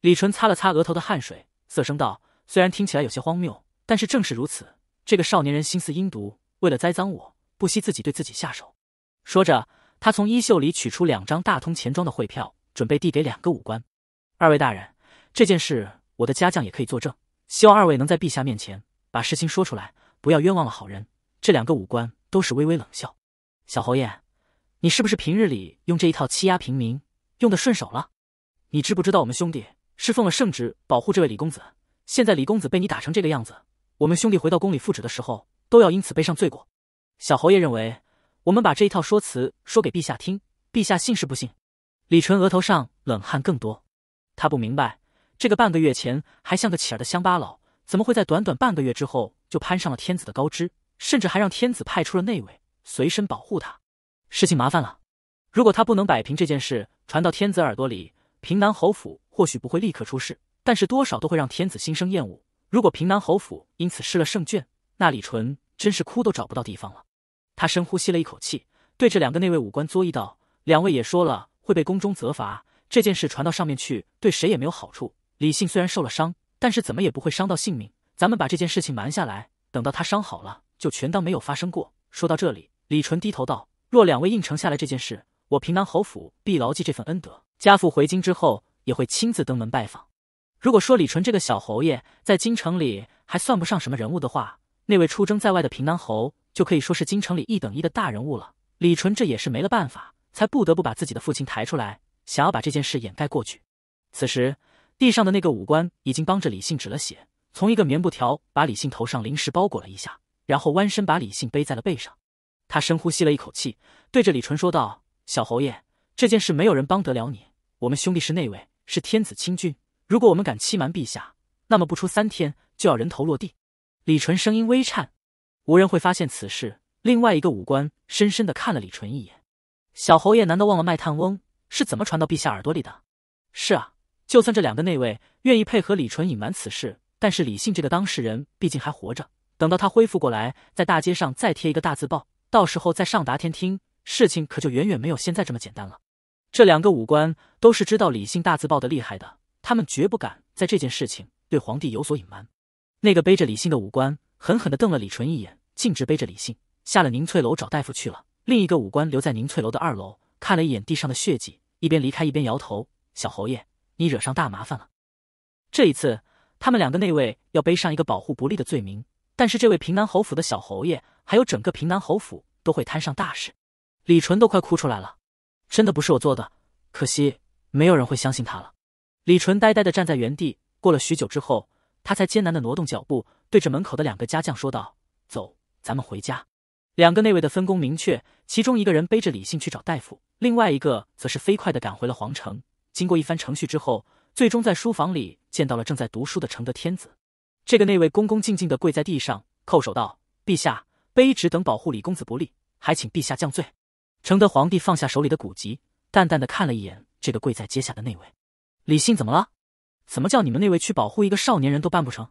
李纯擦了擦额头的汗水，涩声道：“虽然听起来有些荒谬，但是正是如此。这个少年人心思阴毒，为了栽赃我，不惜自己对自己下手。”说着，他从衣袖里取出两张大通钱庄的汇票，准备递给两个武官：“二位大人，这件事我的家将也可以作证，希望二位能在陛下面前把事情说出来，不要冤枉了好人。”这两个武官都是微微冷笑：“小侯爷。”你是不是平日里用这一套欺压平民用的顺手了？你知不知道我们兄弟是奉了圣旨保护这位李公子？现在李公子被你打成这个样子，我们兄弟回到宫里复旨的时候，都要因此背上罪过。小侯爷认为，我们把这一套说辞说给陛下听，陛下信是不信？李纯额头上冷汗更多，他不明白这个半个月前还像个乞儿的乡巴佬，怎么会在短短半个月之后就攀上了天子的高枝，甚至还让天子派出了内卫随身保护他。事情麻烦了，如果他不能摆平这件事，传到天子耳朵里，平南侯府或许不会立刻出事，但是多少都会让天子心生厌恶。如果平南侯府因此失了圣眷，那李纯真是哭都找不到地方了。他深呼吸了一口气，对着两个内卫武官作揖道：“两位也说了会被宫中责罚，这件事传到上面去，对谁也没有好处。李信虽然受了伤，但是怎么也不会伤到性命。咱们把这件事情瞒下来，等到他伤好了，就全当没有发生过。”说到这里，李纯低头道。若两位应承下来这件事，我平南侯府必牢记这份恩德。家父回京之后，也会亲自登门拜访。如果说李纯这个小侯爷在京城里还算不上什么人物的话，那位出征在外的平南侯就可以说是京城里一等一的大人物了。李纯这也是没了办法，才不得不把自己的父亲抬出来，想要把这件事掩盖过去。此时，地上的那个武官已经帮着李信止了血，从一个棉布条把李信头上临时包裹了一下，然后弯身把李信背在了背上。他深呼吸了一口气，对着李纯说道：“小侯爷，这件事没有人帮得了你。我们兄弟是内卫，是天子亲军。如果我们敢欺瞒陛下，那么不出三天就要人头落地。”李纯声音微颤：“无人会发现此事。”另外一个武官深深的看了李纯一眼：“小侯爷，难道忘了卖炭翁是怎么传到陛下耳朵里的？”“是啊，就算这两个内卫愿意配合李纯隐瞒此事，但是李信这个当事人毕竟还活着。等到他恢复过来，在大街上再贴一个大字报。”到时候再上达天听，事情可就远远没有现在这么简单了。这两个武官都是知道李信大字报的厉害的，他们绝不敢在这件事情对皇帝有所隐瞒。那个背着李信的武官狠狠地瞪了李纯一眼，径直背着李信下了宁翠楼找大夫去了。另一个武官留在宁翠楼的二楼，看了一眼地上的血迹，一边离开一边摇头：“小侯爷，你惹上大麻烦了。这一次，他们两个内卫要背上一个保护不力的罪名，但是这位平南侯府的小侯爷。”还有整个平南侯府都会摊上大事，李纯都快哭出来了。真的不是我做的，可惜没有人会相信他了。李纯呆呆的站在原地，过了许久之后，他才艰难的挪动脚步，对着门口的两个家将说道：“走，咱们回家。”两个内卫的分工明确，其中一个人背着李信去找大夫，另外一个则是飞快的赶回了皇城。经过一番程序之后，最终在书房里见到了正在读书的承德天子。这个内卫恭恭敬敬的跪在地上，叩首道：“陛下。”卑职等保护李公子不力，还请陛下降罪。承德皇帝放下手里的古籍，淡淡的看了一眼这个跪在阶下的那位。李信怎么了？怎么叫你们那位去保护一个少年人都办不成？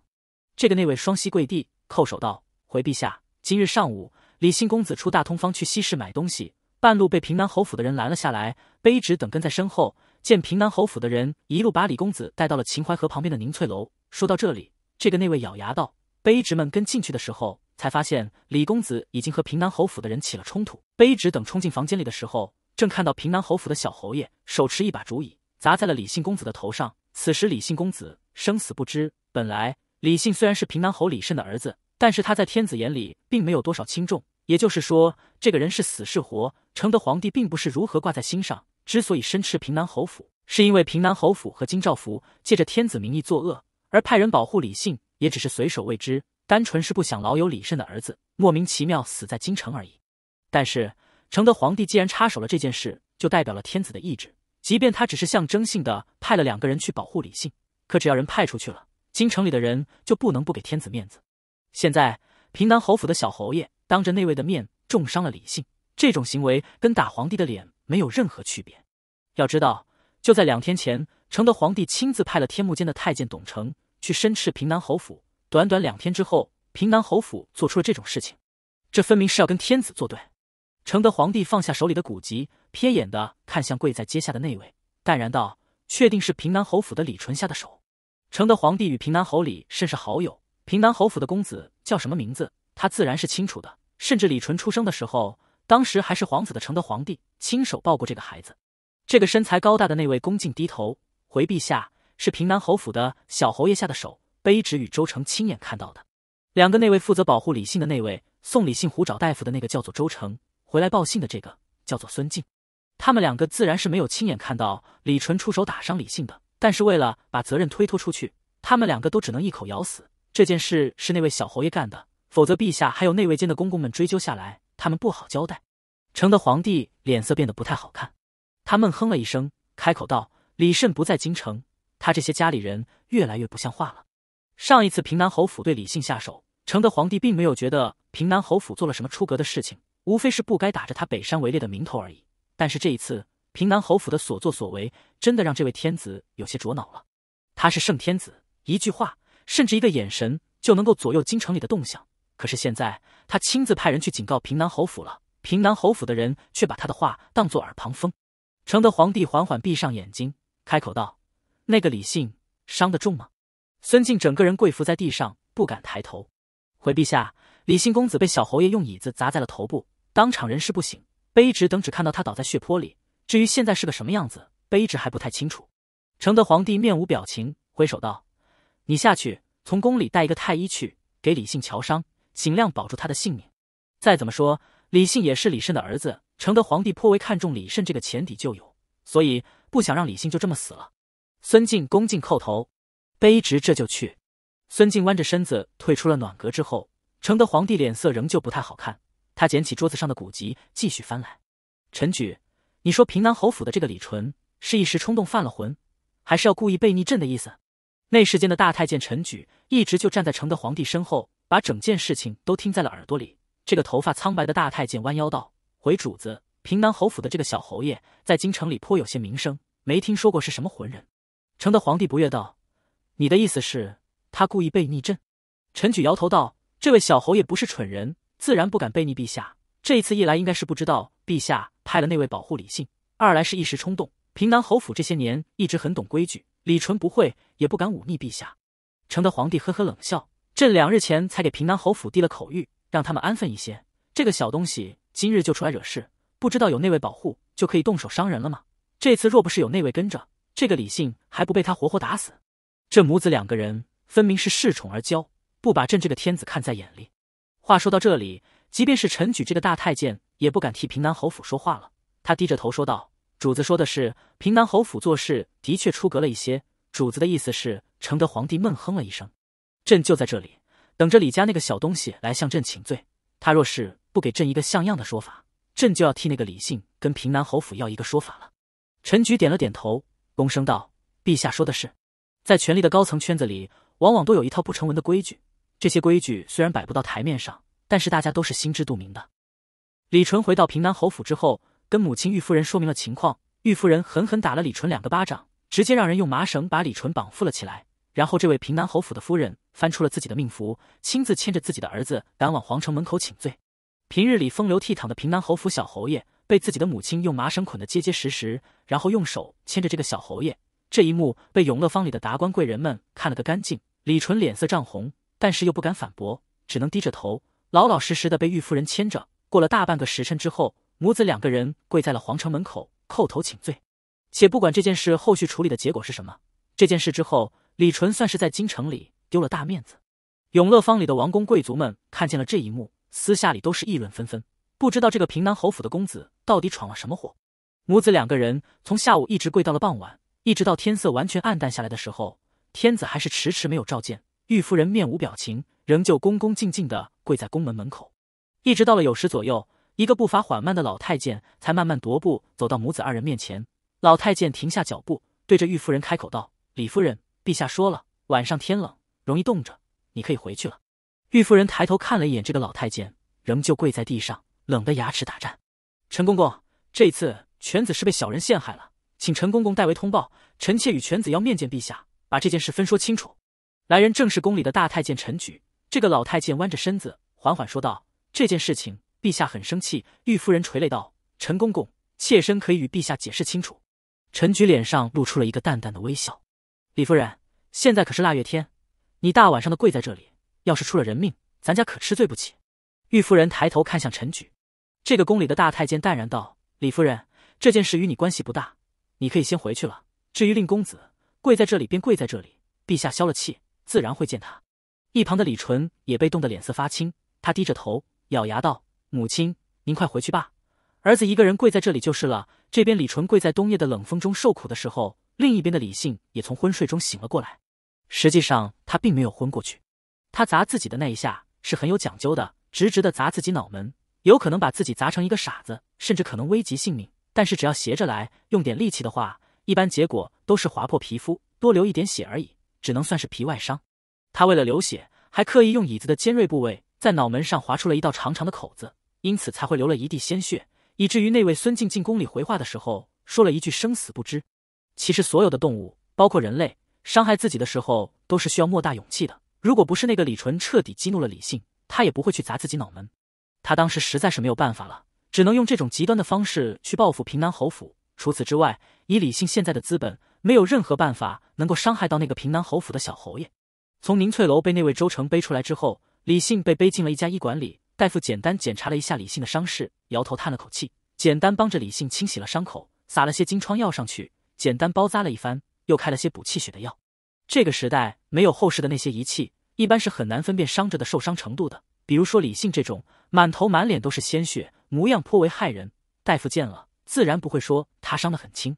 这个那位双膝跪地，叩首道：“回陛下，今日上午，李信公子出大通坊去西市买东西，半路被平南侯府的人拦了下来。卑职等跟在身后，见平南侯府的人一路把李公子带到了秦淮河旁边的宁翠楼。”说到这里，这个那位咬牙道：“卑职们跟进去的时候。”才发现李公子已经和平南侯府的人起了冲突。卑职等冲进房间里的时候，正看到平南侯府的小侯爷手持一把竹椅砸在了李信公子的头上。此时李信公子生死不知。本来李信虽然是平南侯李慎的儿子，但是他在天子眼里并没有多少轻重。也就是说，这个人是死是活，承德皇帝并不是如何挂在心上。之所以深斥平南侯府，是因为平南侯府和金兆福借着天子名义作恶，而派人保护李信也只是随手为之。单纯是不想老友李慎的儿子莫名其妙死在京城而已。但是承德皇帝既然插手了这件事，就代表了天子的意志。即便他只是象征性的派了两个人去保护李信，可只要人派出去了，京城里的人就不能不给天子面子。现在平南侯府的小侯爷当着内卫的面重伤了李信，这种行为跟打皇帝的脸没有任何区别。要知道，就在两天前，承德皇帝亲自派了天目间的太监董承去申斥平南侯府。短短两天之后，平南侯府做出了这种事情，这分明是要跟天子作对。承德皇帝放下手里的古籍，瞥眼的看向跪在阶下的那位，淡然道：“确定是平南侯府的李淳下的手？”承德皇帝与平南侯李甚是好友，平南侯府的公子叫什么名字，他自然是清楚的。甚至李淳出生的时候，当时还是皇子的承德皇帝亲手抱过这个孩子。这个身材高大的那位恭敬低头，回陛下：“是平南侯府的小侯爷下的手。”卑职与周成亲眼看到的，两个那位负责保护李信的那位送李信胡找大夫的那个叫做周成，回来报信的这个叫做孙敬，他们两个自然是没有亲眼看到李纯出手打伤李信的，但是为了把责任推脱出去，他们两个都只能一口咬死这件事是那位小侯爷干的，否则陛下还有内卫监的公公们追究下来，他们不好交代。成德皇帝脸色变得不太好看，他闷哼了一声，开口道：“李慎不在京城，他这些家里人越来越不像话了。”上一次平南侯府对李信下手，承德皇帝并没有觉得平南侯府做了什么出格的事情，无非是不该打着他北山围猎的名头而已。但是这一次平南侯府的所作所为，真的让这位天子有些着恼了。他是圣天子，一句话甚至一个眼神就能够左右京城里的动向。可是现在他亲自派人去警告平南侯府了，平南侯府的人却把他的话当作耳旁风。承德皇帝缓缓闭上眼睛，开口道：“那个李信伤得重吗？”孙静整个人跪伏在地上，不敢抬头，回陛下，李信公子被小侯爷用椅子砸在了头部，当场人事不省。卑职等只看到他倒在血泊里，至于现在是个什么样子，卑职还不太清楚。承德皇帝面无表情，挥手道：“你下去，从宫里带一个太医去，给李信瞧伤，尽量保住他的性命。再怎么说，李信也是李慎的儿子，承德皇帝颇为看重李慎这个前敌旧友，所以不想让李信就这么死了。”孙敬恭敬叩头。卑职这就去。孙静弯着身子退出了暖阁之后，承德皇帝脸色仍旧不太好看。他捡起桌子上的古籍，继续翻来。陈举，你说平南侯府的这个李纯是一时冲动犯了浑，还是要故意背逆朕的意思？内侍监的大太监陈举一直就站在承德皇帝身后，把整件事情都听在了耳朵里。这个头发苍白的大太监弯腰道：“回主子，平南侯府的这个小侯爷在京城里颇有些名声，没听说过是什么浑人。”承德皇帝不悦道。你的意思是，他故意背逆朕？陈举摇头道：“这位小侯爷不是蠢人，自然不敢背逆陛下。这一次一来，应该是不知道陛下派了那位保护李信；二来是一时冲动。平南侯府这些年一直很懂规矩，李纯不会也不敢忤逆陛下。”成德皇帝呵呵冷笑：“朕两日前才给平南侯府递了口谕，让他们安分一些。这个小东西今日就出来惹事，不知道有那位保护就可以动手伤人了吗？这次若不是有那位跟着，这个李信还不被他活活打死？”这母子两个人分明是恃宠而骄，不把朕这个天子看在眼里。话说到这里，即便是陈举这个大太监也不敢替平南侯府说话了。他低着头说道：“主子说的是，平南侯府做事的确出格了一些。主子的意思是……”承德皇帝闷哼了一声：“朕就在这里等着李家那个小东西来向朕请罪。他若是不给朕一个像样的说法，朕就要替那个李信跟平南侯府要一个说法了。”陈举点了点头，躬声道：“陛下说的是。”在权力的高层圈子里，往往都有一套不成文的规矩。这些规矩虽然摆不到台面上，但是大家都是心知肚明的。李纯回到平南侯府之后，跟母亲玉夫人说明了情况。玉夫人狠狠打了李纯两个巴掌，直接让人用麻绳把李纯绑缚了起来。然后，这位平南侯府的夫人翻出了自己的命符，亲自牵着自己的儿子赶往皇城门口请罪。平日里风流倜傥的平南侯府小侯爷，被自己的母亲用麻绳捆得结结实实，然后用手牵着这个小侯爷。这一幕被永乐坊里的达官贵人们看了个干净。李纯脸色涨红，但是又不敢反驳，只能低着头，老老实实的被玉夫人牵着。过了大半个时辰之后，母子两个人跪在了皇城门口，叩头请罪。且不管这件事后续处理的结果是什么，这件事之后，李纯算是在京城里丢了大面子。永乐坊里的王公贵族们看见了这一幕，私下里都是议论纷纷，不知道这个平南侯府的公子到底闯了什么祸。母子两个人从下午一直跪到了傍晚。一直到天色完全暗淡下来的时候，天子还是迟迟没有召见。玉夫人面无表情，仍旧恭恭敬敬的跪在宫门门口。一直到了酉时左右，一个步伐缓慢的老太监才慢慢踱步走到母子二人面前。老太监停下脚步，对着玉夫人开口道：“李夫人，陛下说了，晚上天冷，容易冻着，你可以回去了。”玉夫人抬头看了一眼这个老太监，仍旧跪在地上，冷得牙齿打颤。陈公公，这次犬子是被小人陷害了。请陈公公代为通报，臣妾与犬子要面见陛下，把这件事分说清楚。来人正是宫里的大太监陈举。这个老太监弯着身子，缓缓说道：“这件事情，陛下很生气。”玉夫人垂泪道：“陈公公，妾身可以与陛下解释清楚。”陈举脸上露出了一个淡淡的微笑。李夫人，现在可是腊月天，你大晚上的跪在这里，要是出了人命，咱家可吃罪不起。玉夫人抬头看向陈举，这个宫里的大太监淡然道：“李夫人，这件事与你关系不大。”你可以先回去了。至于令公子，跪在这里便跪在这里。陛下消了气，自然会见他。一旁的李纯也被冻得脸色发青，他低着头，咬牙道：“母亲，您快回去吧，儿子一个人跪在这里就是了。”这边李纯跪在冬夜的冷风中受苦的时候，另一边的李信也从昏睡中醒了过来。实际上，他并没有昏过去。他砸自己的那一下是很有讲究的，直直的砸自己脑门，有可能把自己砸成一个傻子，甚至可能危及性命。但是只要斜着来，用点力气的话，一般结果都是划破皮肤，多流一点血而已，只能算是皮外伤。他为了流血，还刻意用椅子的尖锐部位在脑门上划出了一道长长的口子，因此才会流了一地鲜血，以至于那位孙静进宫里回话的时候说了一句“生死不知”。其实所有的动物，包括人类，伤害自己的时候都是需要莫大勇气的。如果不是那个李纯彻底激怒了李信，他也不会去砸自己脑门。他当时实在是没有办法了。只能用这种极端的方式去报复平南侯府。除此之外，以李信现在的资本，没有任何办法能够伤害到那个平南侯府的小侯爷。从宁翠楼被那位周成背出来之后，李信被背进了一家医馆里。大夫简单检查了一下李信的伤势，摇头叹了口气，简单帮着李信清洗了伤口，撒了些金疮药上去，简单包扎了一番，又开了些补气血的药。这个时代没有后世的那些仪器，一般是很难分辨伤者的受伤程度的。比如说李信这种，满头满脸都是鲜血。模样颇为骇人，大夫见了自然不会说他伤得很轻。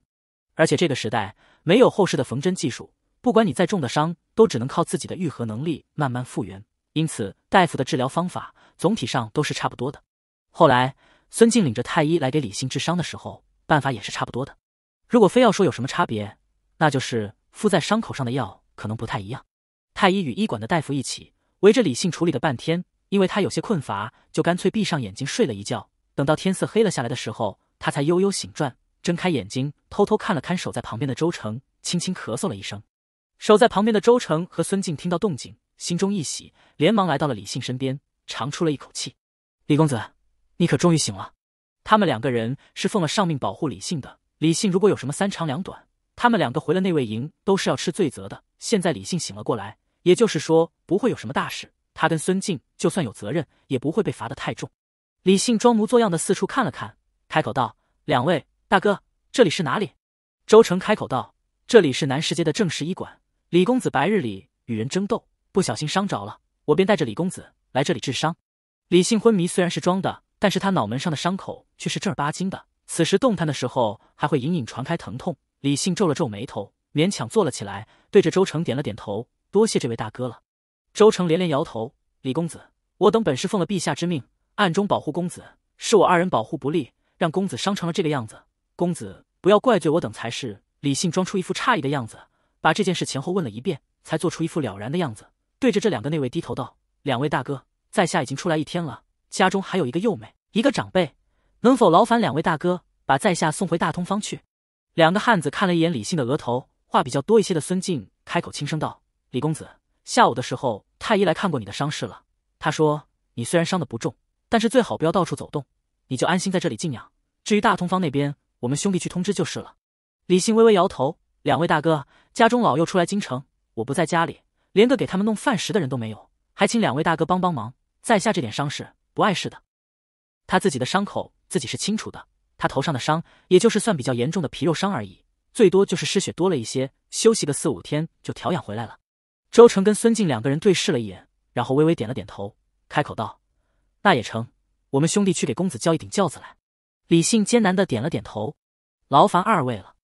而且这个时代没有后世的缝针技术，不管你再重的伤，都只能靠自己的愈合能力慢慢复原。因此，大夫的治疗方法总体上都是差不多的。后来，孙静领着太医来给李信治伤的时候，办法也是差不多的。如果非要说有什么差别，那就是敷在伤口上的药可能不太一样。太医与医馆的大夫一起围着李信处理了半天，因为他有些困乏，就干脆闭上眼睛睡了一觉。等到天色黑了下来的时候，他才悠悠醒转，睁开眼睛，偷偷看了看守在旁边的周成，轻轻咳嗽了一声。守在旁边的周成和孙静听到动静，心中一喜，连忙来到了李信身边，长出了一口气：“李公子，你可终于醒了。”他们两个人是奉了上命保护李信的，李信如果有什么三长两短，他们两个回了内卫营都是要吃罪责的。现在李信醒了过来，也就是说不会有什么大事，他跟孙静就算有责任，也不会被罚得太重。李信装模作样的四处看了看，开口道：“两位大哥，这里是哪里？”周成开口道：“这里是南市街的正氏医馆。李公子白日里与人争斗，不小心伤着了，我便带着李公子来这里治伤。”李信昏迷虽然是装的，但是他脑门上的伤口却是正儿八经的。此时动弹的时候，还会隐隐传开疼痛。李信皱了皱眉头，勉强坐了起来，对着周成点了点头：“多谢这位大哥了。”周成连连摇头：“李公子，我等本是奉了陛下之命。”暗中保护公子，是我二人保护不力，让公子伤成了这个样子。公子不要怪罪我等才是。李信装出一副诧异的样子，把这件事前后问了一遍，才做出一副了然的样子，对着这两个内卫低头道：“两位大哥，在下已经出来一天了，家中还有一个幼妹，一个长辈，能否劳烦两位大哥把在下送回大通方去？”两个汉子看了一眼李信的额头，话比较多一些的孙静开口轻声道：“李公子，下午的时候太医来看过你的伤势了，他说你虽然伤的不重。”但是最好不要到处走动，你就安心在这里静养。至于大通方那边，我们兄弟去通知就是了。李信微微摇头：“两位大哥，家中老幼出来京城，我不在家里，连个给他们弄饭食的人都没有，还请两位大哥帮帮忙。在下这点伤势不碍事的，他自己的伤口自己是清楚的，他头上的伤也就是算比较严重的皮肉伤而已，最多就是失血多了一些，休息个四五天就调养回来了。”周成跟孙静两个人对视了一眼，然后微微点了点头，开口道。那也成，我们兄弟去给公子叫一顶轿子来。李信艰难的点了点头，劳烦二位了。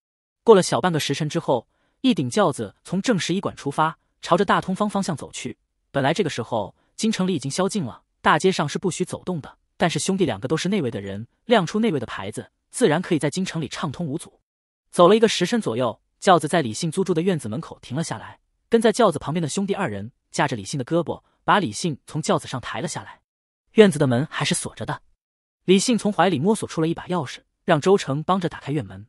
过了小半个时辰之后，一顶轿子从正十一馆出发，朝着大通坊方向走去。本来这个时候京城里已经宵禁了，大街上是不许走动的。但是兄弟两个都是内卫的人，亮出内卫的牌子，自然可以在京城里畅通无阻。走了一个时辰左右，轿子在李信租住的院子门口停了下来。跟在轿子旁边的兄弟二人架着李信的胳膊，把李信从轿子上抬了下来。院子的门还是锁着的，李信从怀里摸索出了一把钥匙，让周成帮着打开院门。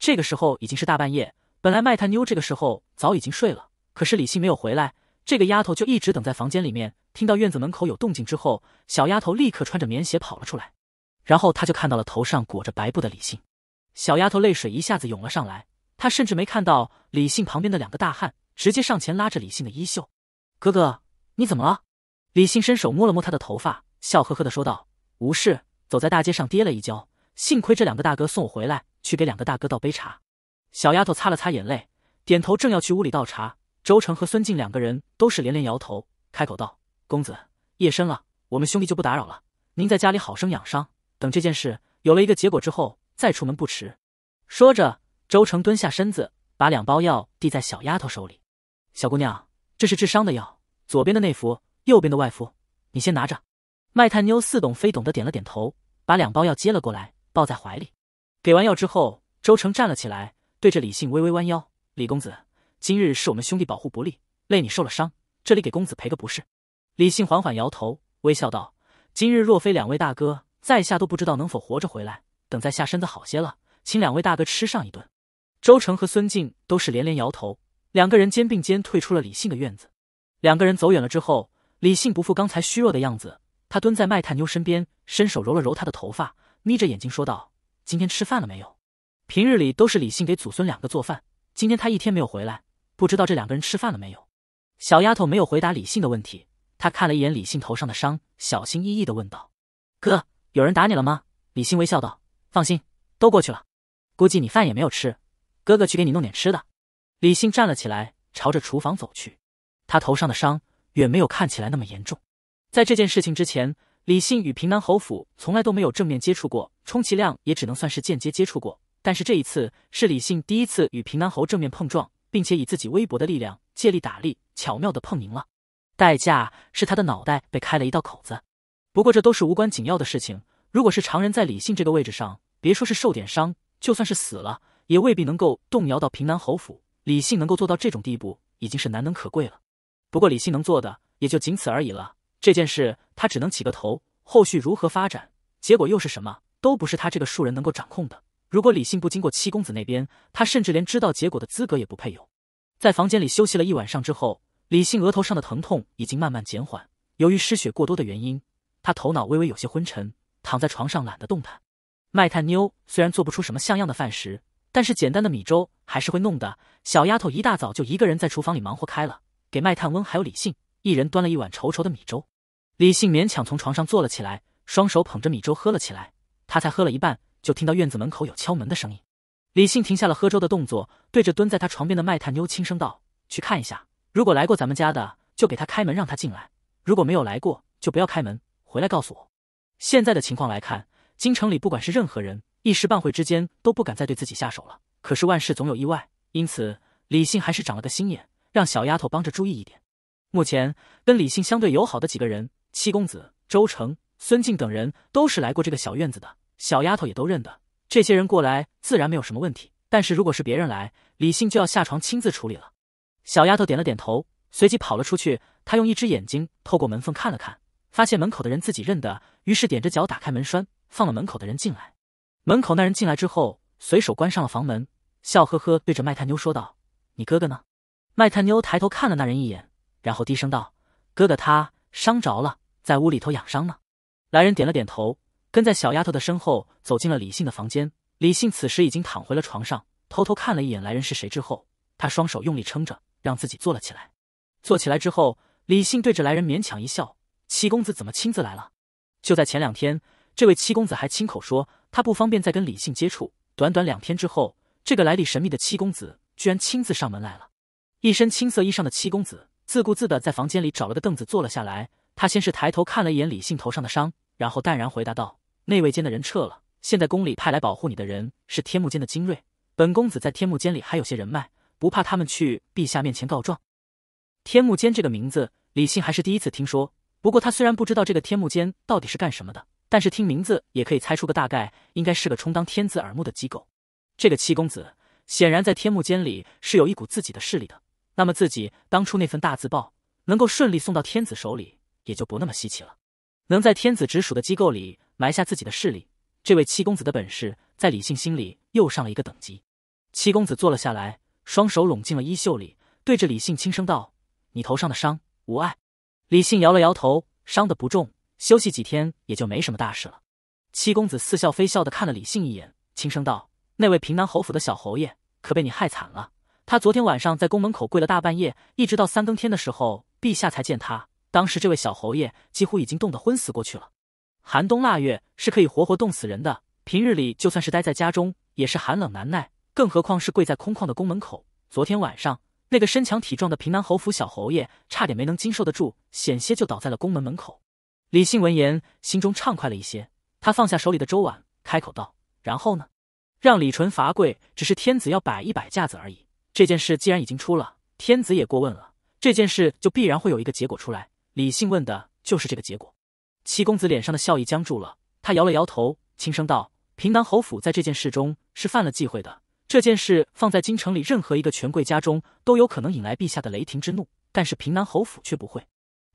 这个时候已经是大半夜，本来卖炭妞这个时候早已经睡了，可是李信没有回来，这个丫头就一直等在房间里面。听到院子门口有动静之后，小丫头立刻穿着棉鞋跑了出来，然后他就看到了头上裹着白布的李信。小丫头泪水一下子涌了上来，她甚至没看到李信旁边的两个大汉，直接上前拉着李信的衣袖：“哥哥，你怎么了？”李信伸手摸了摸他的头发。笑呵呵的说道：“无事，走在大街上跌了一跤，幸亏这两个大哥送我回来。去给两个大哥倒杯茶。”小丫头擦了擦眼泪，点头，正要去屋里倒茶。周成和孙静两个人都是连连摇头，开口道：“公子，夜深了，我们兄弟就不打扰了。您在家里好生养伤，等这件事有了一个结果之后再出门不迟。”说着，周成蹲下身子，把两包药递在小丫头手里：“小姑娘，这是治伤的药，左边的内服，右边的外服，你先拿着。”卖炭妞似懂非懂的点了点头，把两包药接了过来，抱在怀里。给完药之后，周成站了起来，对着李信微微弯腰：“李公子，今日是我们兄弟保护不力，累你受了伤，这里给公子赔个不是。”李信缓缓摇头，微笑道：“今日若非两位大哥，在下都不知道能否活着回来。等在下身子好些了，请两位大哥吃上一顿。”周成和孙静都是连连摇头，两个人肩并肩退出了李信的院子。两个人走远了之后，李信不复刚才虚弱的样子。他蹲在卖炭妞身边，伸手揉了揉她的头发，眯着眼睛说道：“今天吃饭了没有？平日里都是李信给祖孙两个做饭，今天他一天没有回来，不知道这两个人吃饭了没有。”小丫头没有回答李信的问题，她看了一眼李信头上的伤，小心翼翼地问道：“哥，有人打你了吗？”李信微笑道：“放心，都过去了。估计你饭也没有吃，哥哥去给你弄点吃的。”李信站了起来，朝着厨房走去。他头上的伤远没有看起来那么严重。在这件事情之前，李信与平南侯府从来都没有正面接触过，充其量也只能算是间接接触过。但是这一次是李信第一次与平南侯正面碰撞，并且以自己微薄的力量借力打力，巧妙的碰赢了。代价是他的脑袋被开了一道口子。不过这都是无关紧要的事情。如果是常人，在李信这个位置上，别说是受点伤，就算是死了，也未必能够动摇到平南侯府。李信能够做到这种地步，已经是难能可贵了。不过李信能做的也就仅此而已了。这件事他只能起个头，后续如何发展，结果又是什么，都不是他这个庶人能够掌控的。如果李信不经过七公子那边，他甚至连知道结果的资格也不配有。在房间里休息了一晚上之后，李信额头上的疼痛已经慢慢减缓。由于失血过多的原因，他头脑微微有些昏沉，躺在床上懒得动弹。卖炭妞虽然做不出什么像样的饭食，但是简单的米粥还是会弄的。小丫头一大早就一个人在厨房里忙活开了，给卖炭翁还有李信一人端了一碗稠稠的米粥。李信勉强从床上坐了起来，双手捧着米粥喝了起来。他才喝了一半，就听到院子门口有敲门的声音。李信停下了喝粥的动作，对着蹲在他床边的卖炭妞轻声道：“去看一下，如果来过咱们家的，就给他开门，让他进来；如果没有来过，就不要开门。回来告诉我。”现在的情况来看，京城里不管是任何人，一时半会之间都不敢再对自己下手了。可是万事总有意外，因此李信还是长了个心眼，让小丫头帮着注意一点。目前跟李信相对友好的几个人。七公子周成、孙静等人都是来过这个小院子的，小丫头也都认得。这些人过来自然没有什么问题，但是如果是别人来，李信就要下床亲自处理了。小丫头点了点头，随即跑了出去。她用一只眼睛透过门缝看了看，发现门口的人自己认得，于是踮着脚打开门栓，放了门口的人进来。门口那人进来之后，随手关上了房门，笑呵呵对着卖炭妞说道：“你哥哥呢？”卖炭妞抬头看了那人一眼，然后低声道：“哥哥他。”伤着了，在屋里头养伤呢。来人点了点头，跟在小丫头的身后走进了李信的房间。李信此时已经躺回了床上，偷偷看了一眼来人是谁之后，他双手用力撑着，让自己坐了起来。坐起来之后，李信对着来人勉强一笑：“七公子怎么亲自来了？”就在前两天，这位七公子还亲口说他不方便再跟李信接触。短短两天之后，这个来历神秘的七公子居然亲自上门来了。一身青色衣裳的七公子。自顾自的在房间里找了个凳子坐了下来。他先是抬头看了一眼李信头上的伤，然后淡然回答道：“内卫间的人撤了，现在宫里派来保护你的人是天目间的精锐。本公子在天目间里还有些人脉，不怕他们去陛下面前告状。”天目间这个名字，李信还是第一次听说。不过他虽然不知道这个天目间到底是干什么的，但是听名字也可以猜出个大概，应该是个充当天子耳目的机构。这个七公子显然在天目间里是有一股自己的势力的。那么自己当初那份大字报能够顺利送到天子手里，也就不那么稀奇了。能在天子直属的机构里埋下自己的势力，这位七公子的本事在李信心里又上了一个等级。七公子坐了下来，双手拢进了衣袖里，对着李信轻声道：“你头上的伤无碍。”李信摇了摇头，伤的不重，休息几天也就没什么大事了。七公子似笑非笑的看了李信一眼，轻声道：“那位平南侯府的小侯爷可被你害惨了。”他昨天晚上在宫门口跪了大半夜，一直到三更天的时候，陛下才见他。当时这位小侯爷几乎已经冻得昏死过去了。寒冬腊月是可以活活冻死人的，平日里就算是待在家中也是寒冷难耐，更何况是跪在空旷的宫门口。昨天晚上那个身强体壮的平南侯府小侯爷差点没能经受得住，险些就倒在了宫门门口。李信闻言，心中畅快了一些，他放下手里的粥碗，开口道：“然后呢？让李淳罚跪，只是天子要摆一摆架子而已。”这件事既然已经出了，天子也过问了，这件事就必然会有一个结果出来。李信问的就是这个结果。七公子脸上的笑意僵住了，他摇了摇头，轻声道：“平南侯府在这件事中是犯了忌讳的。这件事放在京城里任何一个权贵家中，都有可能引来陛下的雷霆之怒，但是平南侯府却不会。”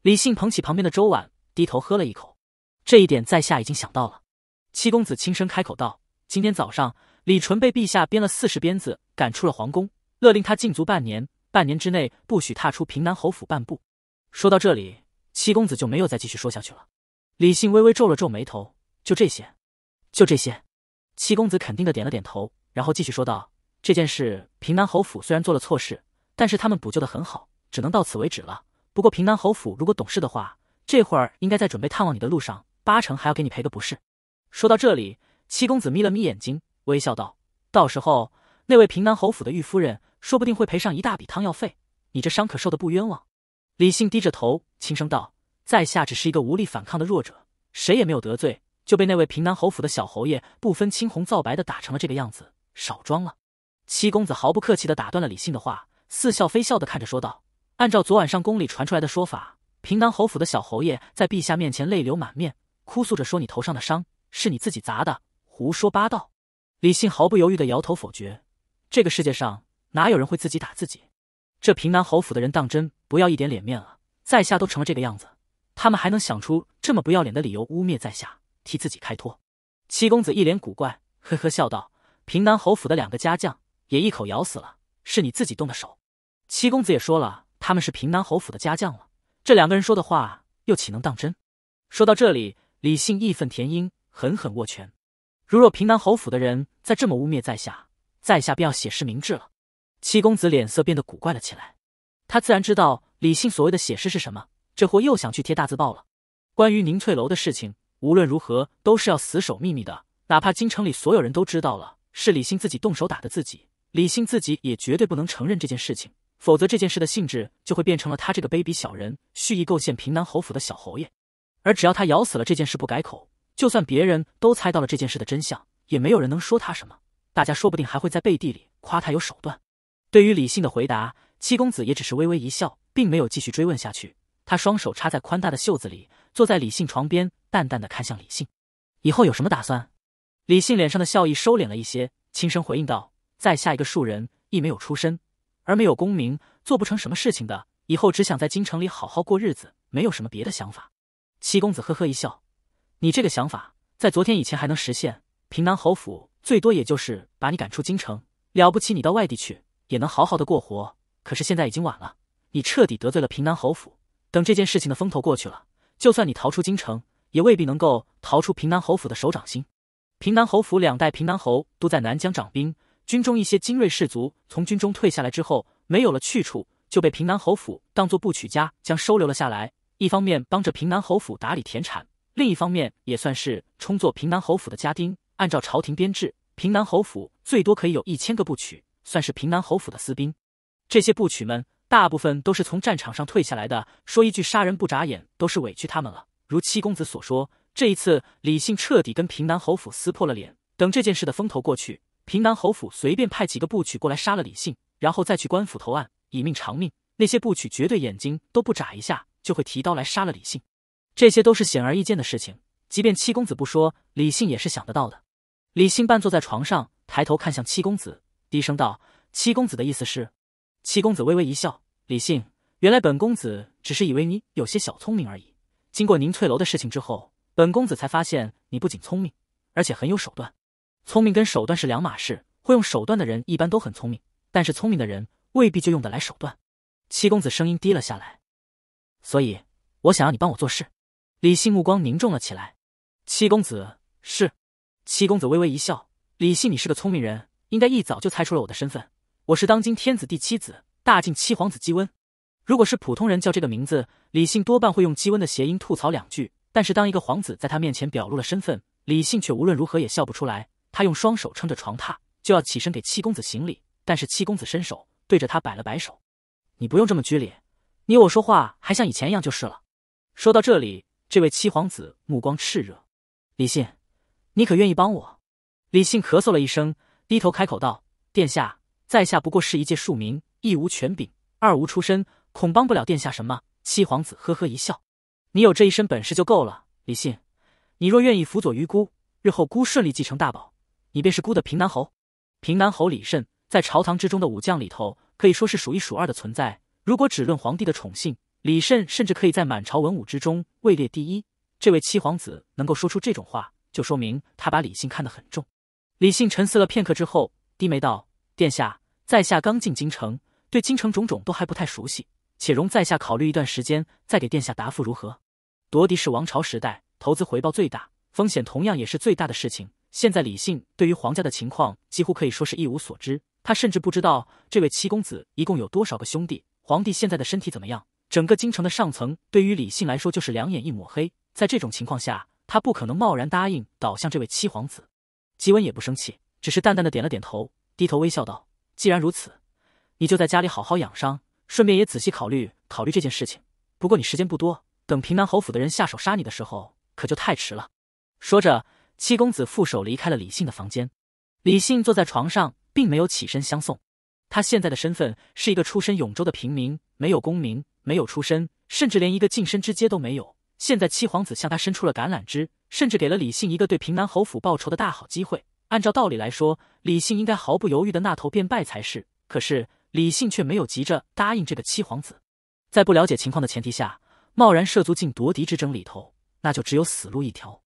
李信捧起旁边的粥碗，低头喝了一口。这一点在下已经想到了。七公子轻声开口道：“今天早上，李纯被陛下鞭了四十鞭子，赶出了皇宫。”勒令他禁足半年，半年之内不许踏出平南侯府半步。说到这里，七公子就没有再继续说下去了。李信微微皱了皱眉头，就这些，就这些。七公子肯定的点了点头，然后继续说道：“这件事，平南侯府虽然做了错事，但是他们补救的很好，只能到此为止了。不过平南侯府如果懂事的话，这会儿应该在准备探望你的路上，八成还要给你赔个不是。”说到这里，七公子眯了眯眼睛，微笑道：“到时候。”那位平南侯府的玉夫人说不定会赔上一大笔汤药费，你这伤可受的不冤枉。李信低着头轻声道：“在下只是一个无力反抗的弱者，谁也没有得罪，就被那位平南侯府的小侯爷不分青红皂白的打成了这个样子。少装了。”七公子毫不客气的打断了李信的话，似笑非笑的看着说道：“按照昨晚上宫里传出来的说法，平南侯府的小侯爷在陛下面前泪流满面，哭诉着说你头上的伤是你自己砸的，胡说八道。”李信毫不犹豫的摇头否决。这个世界上哪有人会自己打自己？这平南侯府的人当真不要一点脸面了？在下都成了这个样子，他们还能想出这么不要脸的理由污蔑在下，替自己开脱？七公子一脸古怪，呵呵笑道：“平南侯府的两个家将也一口咬死了，是你自己动的手。”七公子也说了，他们是平南侯府的家将了。这两个人说的话又岂能当真？说到这里，李信义愤填膺，狠狠握拳。如若平南侯府的人再这么污蔑在下，在下便要写诗明志了。七公子脸色变得古怪了起来。他自然知道李信所谓的写诗是什么，这货又想去贴大字报了。关于凝翠楼的事情，无论如何都是要死守秘密的，哪怕京城里所有人都知道了，是李信自己动手打的自己，李信自己也绝对不能承认这件事情，否则这件事的性质就会变成了他这个卑鄙小人蓄意构陷平南侯府的小侯爷。而只要他咬死了这件事不改口，就算别人都猜到了这件事的真相，也没有人能说他什么。大家说不定还会在背地里夸他有手段。对于李信的回答，七公子也只是微微一笑，并没有继续追问下去。他双手插在宽大的袖子里，坐在李信床边，淡淡的看向李信：“以后有什么打算？”李信脸上的笑意收敛了一些，轻声回应道：“在下一个庶人，亦没有出身，而没有功名，做不成什么事情的。以后只想在京城里好好过日子，没有什么别的想法。”七公子呵呵一笑：“你这个想法，在昨天以前还能实现。平南侯府。”最多也就是把你赶出京城，了不起你到外地去也能好好的过活。可是现在已经晚了，你彻底得罪了平南侯府。等这件事情的风头过去了，就算你逃出京城，也未必能够逃出平南侯府的手掌心。平南侯府两代平南侯都在南疆掌兵，军中一些精锐士卒从军中退下来之后，没有了去处，就被平南侯府当做不娶家将收留了下来。一方面帮着平南侯府打理田产，另一方面也算是充作平南侯府的家丁。按照朝廷编制，平南侯府最多可以有一千个部曲，算是平南侯府的私兵。这些部曲们大部分都是从战场上退下来的，说一句杀人不眨眼都是委屈他们了。如七公子所说，这一次李信彻底跟平南侯府撕破了脸。等这件事的风头过去，平南侯府随便派几个部曲过来杀了李信，然后再去官府投案，以命偿命。那些部曲绝对眼睛都不眨一下，就会提刀来杀了李信。这些都是显而易见的事情，即便七公子不说，李信也是想得到的。李信半坐在床上，抬头看向七公子，低声道：“七公子的意思是？”七公子微微一笑：“李信，原来本公子只是以为你有些小聪明而已。经过宁翠楼的事情之后，本公子才发现你不仅聪明，而且很有手段。聪明跟手段是两码事，会用手段的人一般都很聪明，但是聪明的人未必就用得来手段。”七公子声音低了下来：“所以，我想要你帮我做事。”李信目光凝重了起来：“七公子是。”七公子微微一笑：“李信，你是个聪明人，应该一早就猜出了我的身份。我是当今天子第七子，大晋七皇子姬温。如果是普通人叫这个名字，李信多半会用姬温的谐音吐槽两句。但是当一个皇子在他面前表露了身份，李信却无论如何也笑不出来。他用双手撑着床榻，就要起身给七公子行礼，但是七公子伸手对着他摆了摆手：‘你不用这么拘礼，你我说话还像以前一样就是了。’说到这里，这位七皇子目光炽热，李信。”你可愿意帮我？李信咳嗽了一声，低头开口道：“殿下，在下不过是一介庶民，一无权柄，二无出身，恐帮不了殿下什么。”七皇子呵呵一笑：“你有这一身本事就够了。李信，你若愿意辅佐于孤，日后孤顺利继承大宝，你便是孤的平南侯。”平南侯李慎在朝堂之中的武将里头可以说是数一数二的存在。如果只论皇帝的宠幸，李慎甚至可以在满朝文武之中位列第一。这位七皇子能够说出这种话。就说明他把李信看得很重。李信沉思了片刻之后，低眉道：“殿下，在下刚进京城，对京城种种都还不太熟悉，且容在下考虑一段时间再给殿下答复如何？”夺嫡是王朝时代投资回报最大、风险同样也是最大的事情。现在李信对于皇家的情况几乎可以说是一无所知，他甚至不知道这位七公子一共有多少个兄弟，皇帝现在的身体怎么样，整个京城的上层对于李信来说就是两眼一抹黑。在这种情况下。他不可能贸然答应倒向这位七皇子，季温也不生气，只是淡淡的点了点头，低头微笑道：“既然如此，你就在家里好好养伤，顺便也仔细考虑考虑这件事情。不过你时间不多，等平南侯府的人下手杀你的时候，可就太迟了。”说着，七公子负手离开了李信的房间。李信坐在床上，并没有起身相送。他现在的身份是一个出身永州的平民，没有功名，没有出身，甚至连一个晋升之阶都没有。现在七皇子向他伸出了橄榄枝，甚至给了李信一个对平南侯府报仇的大好机会。按照道理来说，李信应该毫不犹豫的纳头便拜才是。可是李信却没有急着答应这个七皇子，在不了解情况的前提下，贸然涉足进夺嫡之争里头，那就只有死路一条。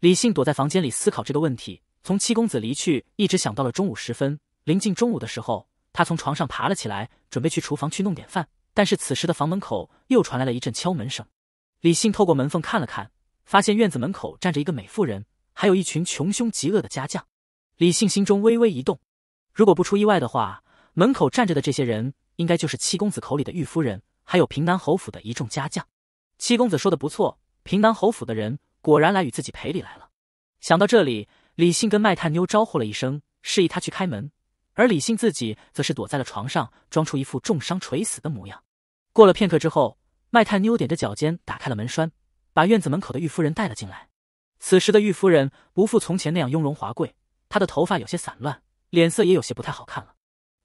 李信躲在房间里思考这个问题，从七公子离去一直想到了中午时分。临近中午的时候，他从床上爬了起来，准备去厨房去弄点饭。但是此时的房门口又传来了一阵敲门声。李信透过门缝看了看，发现院子门口站着一个美妇人，还有一群穷凶极恶的家将。李信心中微微一动，如果不出意外的话，门口站着的这些人应该就是七公子口里的玉夫人，还有平南侯府的一众家将。七公子说的不错，平南侯府的人果然来与自己赔礼来了。想到这里，李信跟卖炭妞招呼了一声，示意他去开门，而李信自己则是躲在了床上，装出一副重伤垂死的模样。过了片刻之后。卖炭妞踮着脚尖打开了门栓，把院子门口的玉夫人带了进来。此时的玉夫人不复从前那样雍容华贵，她的头发有些散乱，脸色也有些不太好看了。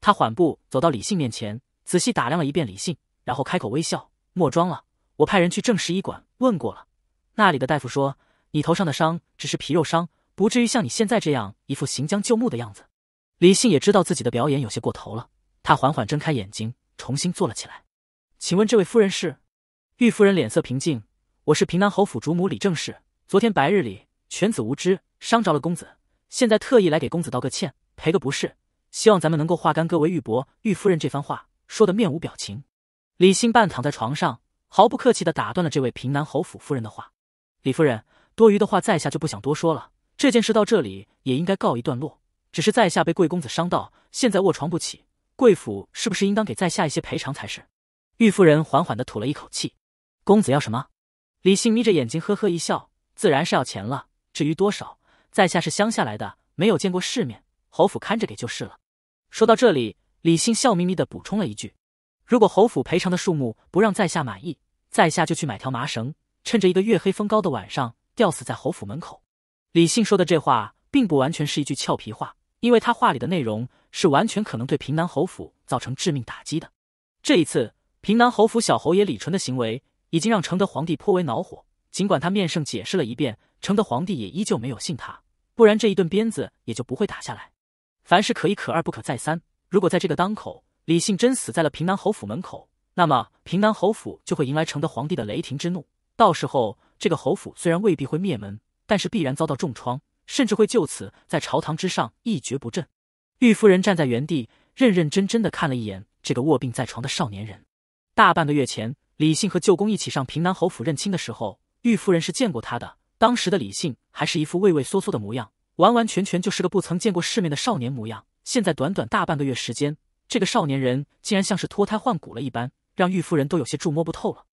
她缓步走到李信面前，仔细打量了一遍李信，然后开口微笑：“莫装了，我派人去正氏医馆问过了，那里的大夫说你头上的伤只是皮肉伤，不至于像你现在这样一副行将就木的样子。”李信也知道自己的表演有些过头了，他缓缓睁开眼睛，重新坐了起来。“请问这位夫人是？”玉夫人脸色平静，我是平南侯府主母李正氏。昨天白日里犬子无知，伤着了公子，现在特意来给公子道个歉，赔个不是，希望咱们能够化干戈为玉帛。玉夫人这番话说的面无表情。李信半躺在床上，毫不客气的打断了这位平南侯府夫人的话：“李夫人，多余的话在下就不想多说了。这件事到这里也应该告一段落。只是在下被贵公子伤到，现在卧床不起，贵府是不是应当给在下一些赔偿才是？”玉夫人缓缓的吐了一口气。公子要什么？李信眯着眼睛，呵呵一笑，自然是要钱了。至于多少，在下是乡下来的，没有见过世面，侯府看着给就是了。说到这里，李信笑眯眯的补充了一句：“如果侯府赔偿的数目不让在下满意，在下就去买条麻绳，趁着一个月黑风高的晚上，吊死在侯府门口。”李信说的这话，并不完全是一句俏皮话，因为他话里的内容是完全可能对平南侯府造成致命打击的。这一次，平南侯府小侯爷李纯的行为。已经让承德皇帝颇为恼火，尽管他面圣解释了一遍，承德皇帝也依旧没有信他，不然这一顿鞭子也就不会打下来。凡事可一可二，不可再三。如果在这个当口，李信真死在了平南侯府门口，那么平南侯府就会迎来承德皇帝的雷霆之怒。到时候，这个侯府虽然未必会灭门，但是必然遭到重创，甚至会就此在朝堂之上一蹶不振。玉夫人站在原地，认认真真的看了一眼这个卧病在床的少年人，大半个月前。李信和舅公一起上平南侯府认亲的时候，玉夫人是见过他的。当时的李信还是一副畏畏缩缩的模样，完完全全就是个不曾见过世面的少年模样。现在短短大半个月时间，这个少年人竟然像是脱胎换骨了一般，让玉夫人都有些捉摸不透了。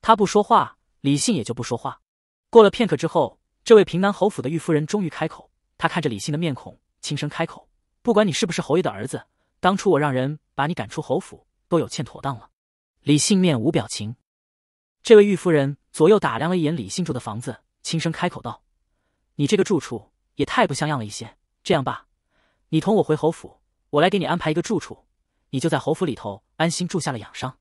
他不说话，李信也就不说话。过了片刻之后，这位平南侯府的玉夫人终于开口，她看着李信的面孔，轻声开口：“不管你是不是侯爷的儿子，当初我让人把你赶出侯府，都有欠妥当了。”李信面无表情，这位玉夫人左右打量了一眼李信住的房子，轻声开口道：“你这个住处也太不像样了一些。这样吧，你同我回侯府，我来给你安排一个住处，你就在侯府里头安心住下了养伤。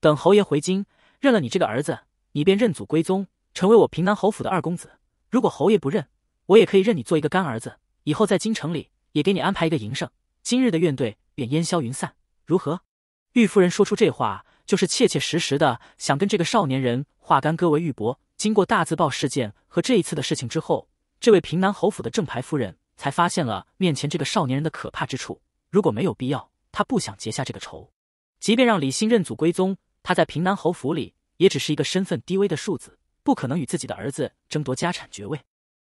等侯爷回京认了你这个儿子，你便认祖归宗，成为我平南侯府的二公子。如果侯爷不认，我也可以认你做一个干儿子，以后在京城里也给你安排一个营生。今日的怨队便烟消云散，如何？”玉夫人说出这话。就是切切实实的想跟这个少年人化干戈为玉帛。经过大字报事件和这一次的事情之后，这位平南侯府的正牌夫人，才发现了面前这个少年人的可怕之处。如果没有必要，他不想结下这个仇。即便让李信认祖归宗，他在平南侯府里也只是一个身份低微的庶子，不可能与自己的儿子争夺家产爵位。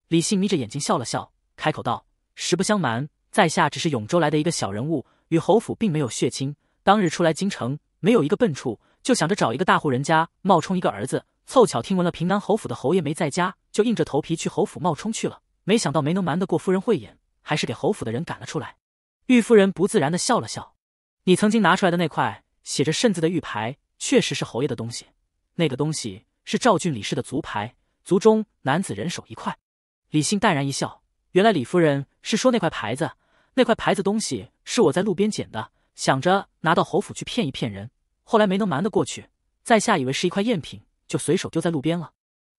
李信眯着眼睛笑了笑，开口道：“实不相瞒，在下只是永州来的一个小人物，与侯府并没有血亲。当日出来京城。”没有一个笨处，就想着找一个大户人家冒充一个儿子。凑巧听闻了平南侯府的侯爷没在家，就硬着头皮去侯府冒充去了。没想到没能瞒得过夫人慧眼，还是给侯府的人赶了出来。玉夫人不自然的笑了笑：“你曾经拿出来的那块写着‘慎’字的玉牌，确实是侯爷的东西。那个东西是赵郡李氏的族牌，族中男子人手一块。”李信淡然一笑：“原来李夫人是说那块牌子。那块牌子东西是我在路边捡的。”想着拿到侯府去骗一骗人，后来没能瞒得过去，在下以为是一块赝品，就随手丢在路边了。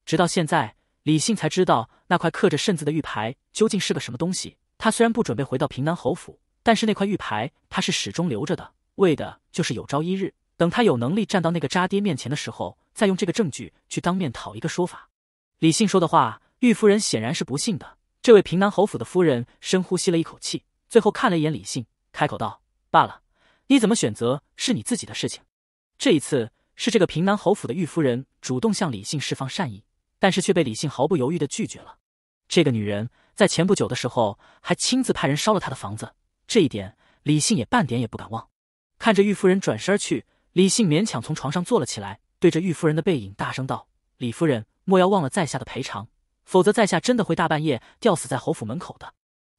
直到现在，李信才知道那块刻着“圣字的玉牌究竟是个什么东西。他虽然不准备回到平南侯府，但是那块玉牌他是始终留着的，为的就是有朝一日，等他有能力站到那个渣爹面前的时候，再用这个证据去当面讨一个说法。李信说的话，玉夫人显然是不信的。这位平南侯府的夫人深呼吸了一口气，最后看了一眼李信，开口道：“罢了。”你怎么选择是你自己的事情。这一次是这个平南侯府的玉夫人主动向李信释放善意，但是却被李信毫不犹豫的拒绝了。这个女人在前不久的时候还亲自派人烧了他的房子，这一点李信也半点也不敢忘。看着玉夫人转身去，李信勉强从床上坐了起来，对着玉夫人的背影大声道：“李夫人，莫要忘了在下的赔偿，否则在下真的会大半夜吊死在侯府门口的。”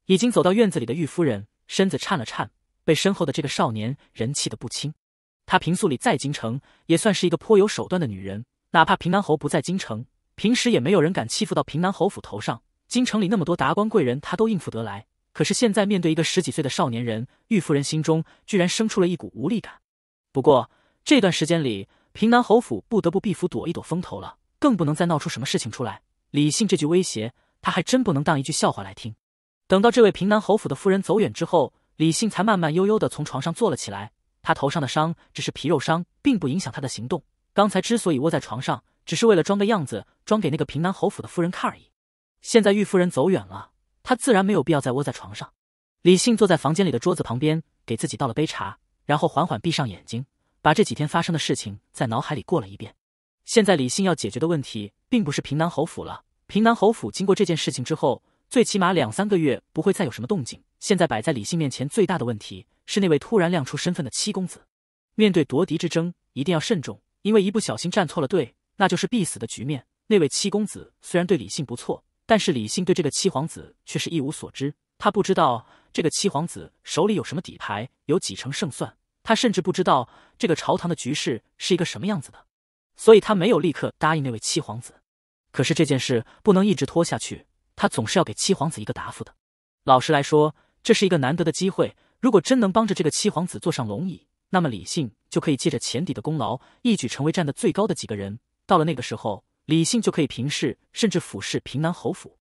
已经走到院子里的玉夫人身子颤了颤。被身后的这个少年人气得不轻，她平素里在京城也算是一个颇有手段的女人，哪怕平南侯不在京城，平时也没有人敢欺负到平南侯府头上。京城里那么多达官贵人，她都应付得来。可是现在面对一个十几岁的少年人，玉夫人心中居然生出了一股无力感。不过这段时间里，平南侯府不得不避府躲一躲风头了，更不能再闹出什么事情出来。李信这句威胁，他还真不能当一句笑话来听。等到这位平南侯府的夫人走远之后。李信才慢慢悠悠地从床上坐了起来。他头上的伤只是皮肉伤，并不影响他的行动。刚才之所以窝在床上，只是为了装个样子，装给那个平南侯府的夫人看而已。现在玉夫人走远了，他自然没有必要再窝在床上。李信坐在房间里的桌子旁边，给自己倒了杯茶，然后缓缓闭上眼睛，把这几天发生的事情在脑海里过了一遍。现在李信要解决的问题，并不是平南侯府了。平南侯府经过这件事情之后，最起码两三个月不会再有什么动静。现在摆在李信面前最大的问题是那位突然亮出身份的七公子。面对夺嫡之争，一定要慎重，因为一不小心站错了队，那就是必死的局面。那位七公子虽然对李信不错，但是李信对这个七皇子却是一无所知。他不知道这个七皇子手里有什么底牌，有几成胜算。他甚至不知道这个朝堂的局势是一个什么样子的，所以他没有立刻答应那位七皇子。可是这件事不能一直拖下去，他总是要给七皇子一个答复的。老实来说。这是一个难得的机会，如果真能帮着这个七皇子坐上龙椅，那么李信就可以借着前底的功劳，一举成为站得最高的几个人。到了那个时候，李信就可以平视甚至俯视平南侯府。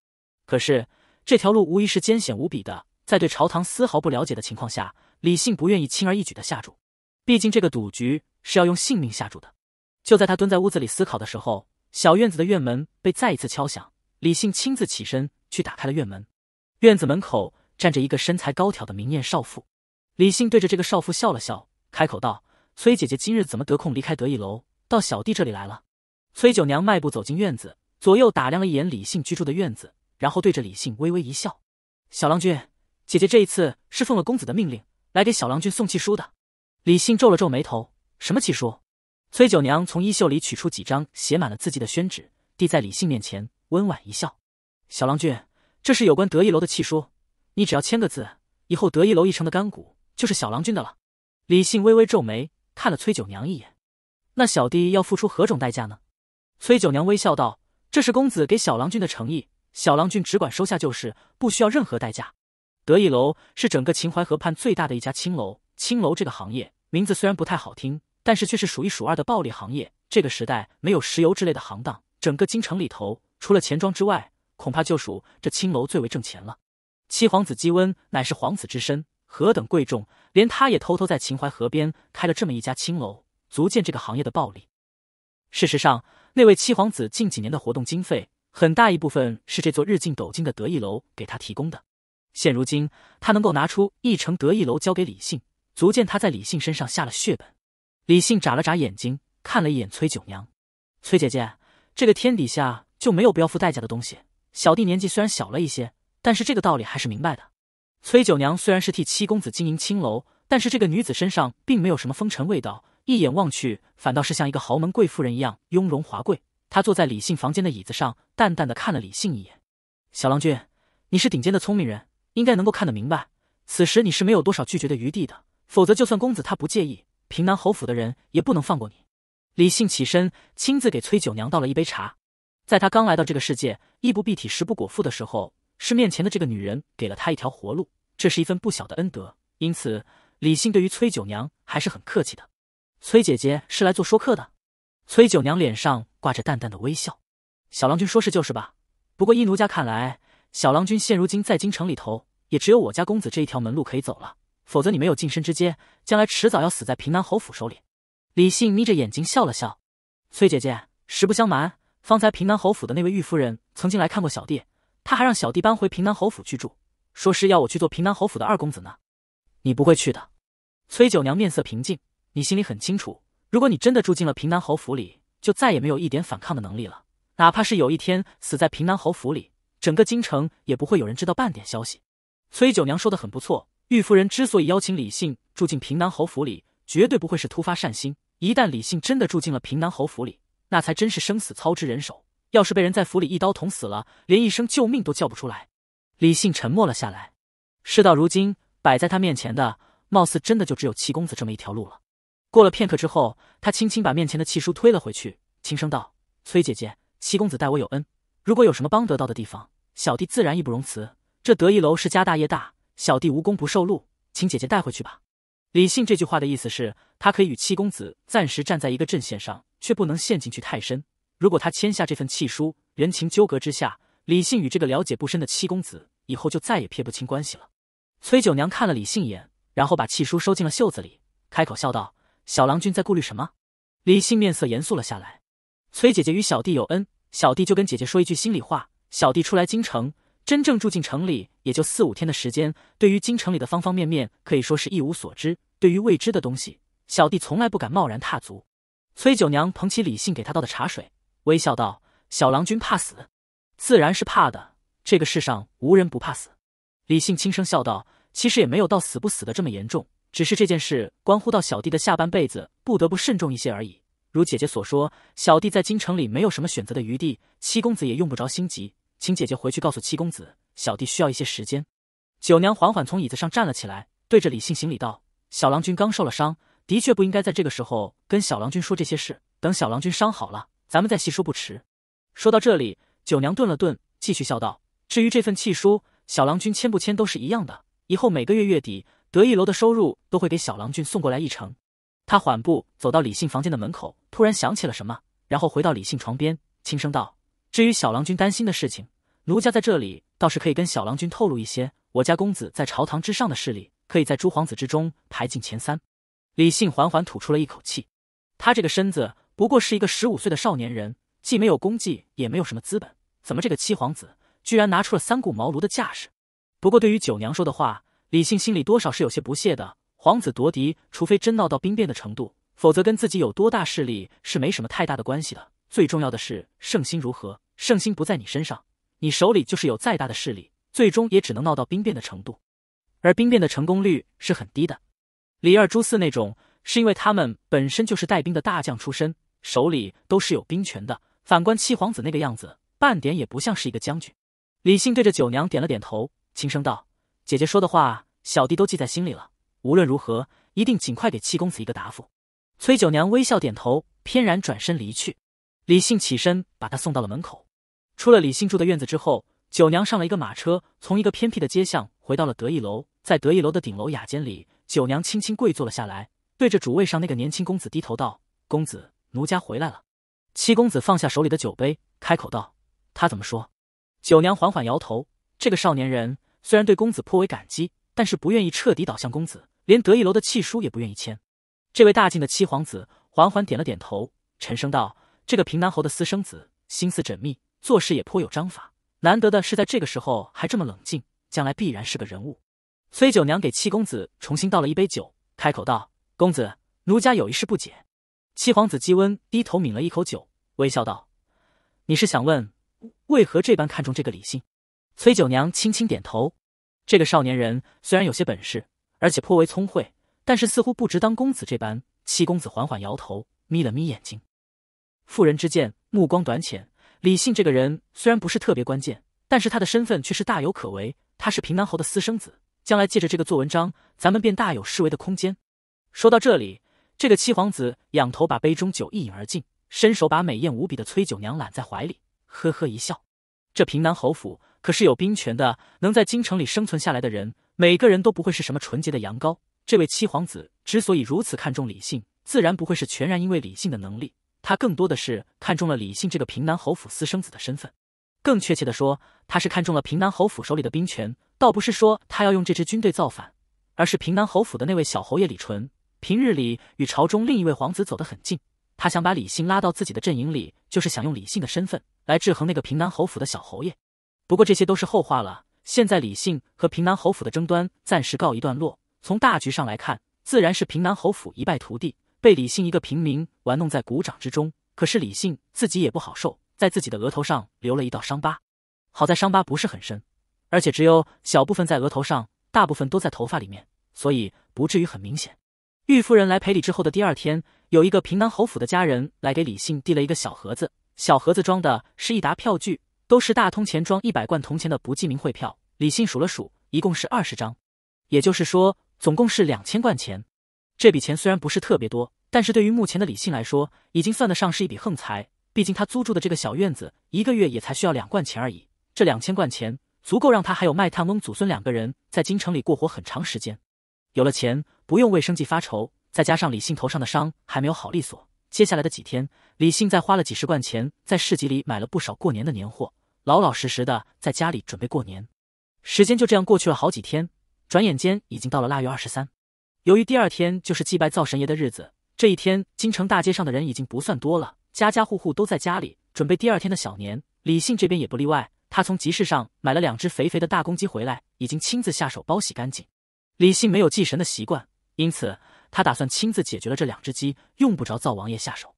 可是这条路无疑是艰险无比的，在对朝堂丝毫不了解的情况下，李信不愿意轻而易举的下注，毕竟这个赌局是要用性命下注的。就在他蹲在屋子里思考的时候，小院子的院门被再一次敲响，李信亲自起身去打开了院门，院子门口。站着一个身材高挑的明艳少妇，李信对着这个少妇笑了笑，开口道：“崔姐姐，今日怎么得空离开得意楼，到小弟这里来了？”崔九娘迈步走进院子，左右打量了一眼李信居住的院子，然后对着李信微微一笑：“小郎君，姐姐这一次是奉了公子的命令，来给小郎君送气书的。”李信皱了皱眉头：“什么气书？”崔九娘从衣袖里取出几张写满了字迹的宣纸，递在李信面前，温婉一笑：“小郎君，这是有关得意楼的气书。”你只要签个字，以后得意楼一成的干股就是小郎君的了。李信微微皱眉，看了崔九娘一眼。那小弟要付出何种代价呢？崔九娘微笑道：“这是公子给小郎君的诚意，小郎君只管收下就是，不需要任何代价。”得意楼是整个秦淮河畔最大的一家青楼。青楼这个行业名字虽然不太好听，但是却是数一数二的暴利行业。这个时代没有石油之类的行当，整个京城里头除了钱庄之外，恐怕就属这青楼最为挣钱了。七皇子姬温乃是皇子之身，何等贵重，连他也偷偷在秦淮河边开了这么一家青楼，足见这个行业的暴利。事实上，那位七皇子近几年的活动经费，很大一部分是这座日进斗金的得意楼给他提供的。现如今，他能够拿出一成得意楼交给李信，足见他在李信身上下了血本。李信眨了眨眼睛，看了一眼崔九娘：“崔姐姐，这个天底下就没有不要付代价的东西。小弟年纪虽然小了一些。”但是这个道理还是明白的。崔九娘虽然是替七公子经营青楼，但是这个女子身上并没有什么风尘味道，一眼望去，反倒是像一个豪门贵妇人一样雍容华贵。她坐在李信房间的椅子上，淡淡的看了李信一眼：“小郎君，你是顶尖的聪明人，应该能够看得明白。此时你是没有多少拒绝的余地的，否则就算公子他不介意，平南侯府的人也不能放过你。”李信起身，亲自给崔九娘倒了一杯茶。在他刚来到这个世界，衣不蔽体，食不果腹的时候。是面前的这个女人给了他一条活路，这是一份不小的恩德，因此李信对于崔九娘还是很客气的。崔姐姐是来做说客的。崔九娘脸上挂着淡淡的微笑。小郎君说是就是吧，不过依奴家看来，小郎君现如今在京城里头也只有我家公子这一条门路可以走了，否则你没有近身之阶，将来迟早要死在平南侯府手里。李信眯着眼睛笑了笑。崔姐姐实不相瞒，方才平南侯府的那位玉夫人曾经来看过小弟。他还让小弟搬回平南侯府去住，说是要我去做平南侯府的二公子呢。你不会去的。崔九娘面色平静，你心里很清楚，如果你真的住进了平南侯府里，就再也没有一点反抗的能力了。哪怕是有一天死在平南侯府里，整个京城也不会有人知道半点消息。崔九娘说的很不错。玉夫人之所以邀请李信住进平南侯府里，绝对不会是突发善心。一旦李信真的住进了平南侯府里，那才真是生死操之人手。要是被人在府里一刀捅死了，连一声救命都叫不出来。李信沉默了下来。事到如今，摆在他面前的，貌似真的就只有七公子这么一条路了。过了片刻之后，他轻轻把面前的气书推了回去，轻声道：“崔姐姐，七公子待我有恩，如果有什么帮得到的地方，小弟自然义不容辞。这得意楼是家大业大，小弟无功不受禄，请姐姐带回去吧。”李信这句话的意思是，他可以与七公子暂时站在一个阵线上，却不能陷进去太深。如果他签下这份契书，人情纠葛之下，李信与这个了解不深的七公子以后就再也撇不清关系了。崔九娘看了李信一眼，然后把契书收进了袖子里，开口笑道：“小郎君在顾虑什么？”李信面色严肃了下来。崔姐姐与小弟有恩，小弟就跟姐姐说一句心里话：小弟出来京城，真正住进城里也就四五天的时间，对于京城里的方方面面可以说是一无所知。对于未知的东西，小弟从来不敢贸然踏足。崔九娘捧起李信给他倒的茶水。微笑道：“小郎君怕死，自然是怕的。这个世上无人不怕死。”李信轻声笑道：“其实也没有到死不死的这么严重，只是这件事关乎到小弟的下半辈子，不得不慎重一些而已。”如姐姐所说，小弟在京城里没有什么选择的余地，七公子也用不着心急，请姐姐回去告诉七公子，小弟需要一些时间。”九娘缓缓从椅子上站了起来，对着李信行礼道：“小郎君刚受了伤，的确不应该在这个时候跟小郎君说这些事。等小郎君伤好了。”咱们再细说不迟。说到这里，九娘顿了顿，继续笑道：“至于这份契书，小郎君签不签都是一样的。以后每个月月底，得意楼的收入都会给小郎君送过来一成。”她缓步走到李信房间的门口，突然想起了什么，然后回到李信床边，轻声道：“至于小郎君担心的事情，奴家在这里倒是可以跟小郎君透露一些。我家公子在朝堂之上的势力，可以在诸皇子之中排进前三。”李信缓缓吐出了一口气，他这个身子。不过是一个十五岁的少年人，既没有功绩，也没有什么资本，怎么这个七皇子居然拿出了三顾茅庐的架势？不过对于九娘说的话，李信心里多少是有些不屑的。皇子夺嫡，除非真闹到兵变的程度，否则跟自己有多大势力是没什么太大的关系的。最重要的是圣心如何，圣心不在你身上，你手里就是有再大的势力，最终也只能闹到兵变的程度，而兵变的成功率是很低的。李二、朱四那种。是因为他们本身就是带兵的大将出身，手里都是有兵权的。反观七皇子那个样子，半点也不像是一个将军。李信对着九娘点了点头，轻声道：“姐姐说的话，小弟都记在心里了。无论如何，一定尽快给七公子一个答复。”崔九娘微笑点头，翩然转身离去。李信起身把她送到了门口。出了李信住的院子之后，九娘上了一个马车，从一个偏僻的街巷回到了得意楼。在得意楼的顶楼雅间里，九娘轻轻跪坐了下来。对着主位上那个年轻公子低头道：“公子，奴家回来了。”七公子放下手里的酒杯，开口道：“他怎么说？”九娘缓缓摇头：“这个少年人虽然对公子颇为感激，但是不愿意彻底倒向公子，连得意楼的契书也不愿意签。”这位大晋的七皇子缓缓点了点头，沉声道：“这个平南侯的私生子心思缜密，做事也颇有章法，难得的是在这个时候还这么冷静，将来必然是个人物。”崔九娘给七公子重新倒了一杯酒，开口道。公子，奴家有一事不解。七皇子姬温低头抿了一口酒，微笑道：“你是想问，为何这般看重这个李信？”崔九娘轻轻点头。这个少年人虽然有些本事，而且颇为聪慧，但是似乎不值当公子这般。七公子缓缓摇头，眯了眯眼睛。妇人之见，目光短浅。李信这个人虽然不是特别关键，但是他的身份却是大有可为。他是平南侯的私生子，将来借着这个做文章，咱们便大有示为的空间。说到这里，这个七皇子仰头把杯中酒一饮而尽，伸手把美艳无比的崔九娘揽在怀里，呵呵一笑。这平南侯府可是有兵权的，能在京城里生存下来的人，每个人都不会是什么纯洁的羊羔。这位七皇子之所以如此看重李信，自然不会是全然因为李信的能力，他更多的是看中了李信这个平南侯府私生子的身份。更确切的说，他是看中了平南侯府手里的兵权，倒不是说他要用这支军队造反，而是平南侯府的那位小侯爷李淳。平日里与朝中另一位皇子走得很近，他想把李信拉到自己的阵营里，就是想用李信的身份来制衡那个平南侯府的小侯爷。不过这些都是后话了。现在李信和平南侯府的争端暂时告一段落，从大局上来看，自然是平南侯府一败涂地，被李信一个平民玩弄在鼓掌之中。可是李信自己也不好受，在自己的额头上留了一道伤疤。好在伤疤不是很深，而且只有小部分在额头上，大部分都在头发里面，所以不至于很明显。玉夫人来赔礼之后的第二天，有一个平南侯府的家人来给李信递了一个小盒子，小盒子装的是一沓票据，都是大通钱庄一百贯铜钱的不记名汇票。李信数了数，一共是二十张，也就是说，总共是两千贯钱。这笔钱虽然不是特别多，但是对于目前的李信来说，已经算得上是一笔横财。毕竟他租住的这个小院子，一个月也才需要两贯钱而已。这两千贯钱足够让他还有卖炭翁祖孙两个人在京城里过活很长时间。有了钱，不用为生计发愁。再加上李信头上的伤还没有好利索，接下来的几天，李信再花了几十贯钱，在市集里买了不少过年的年货，老老实实的在家里准备过年。时间就这样过去了好几天，转眼间已经到了腊月二十三。由于第二天就是祭拜灶神爷的日子，这一天京城大街上的人已经不算多了，家家户户都在家里准备第二天的小年。李信这边也不例外，他从集市上买了两只肥肥的大公鸡回来，已经亲自下手包洗干净。李信没有祭神的习惯，因此他打算亲自解决了这两只鸡，用不着灶王爷下手。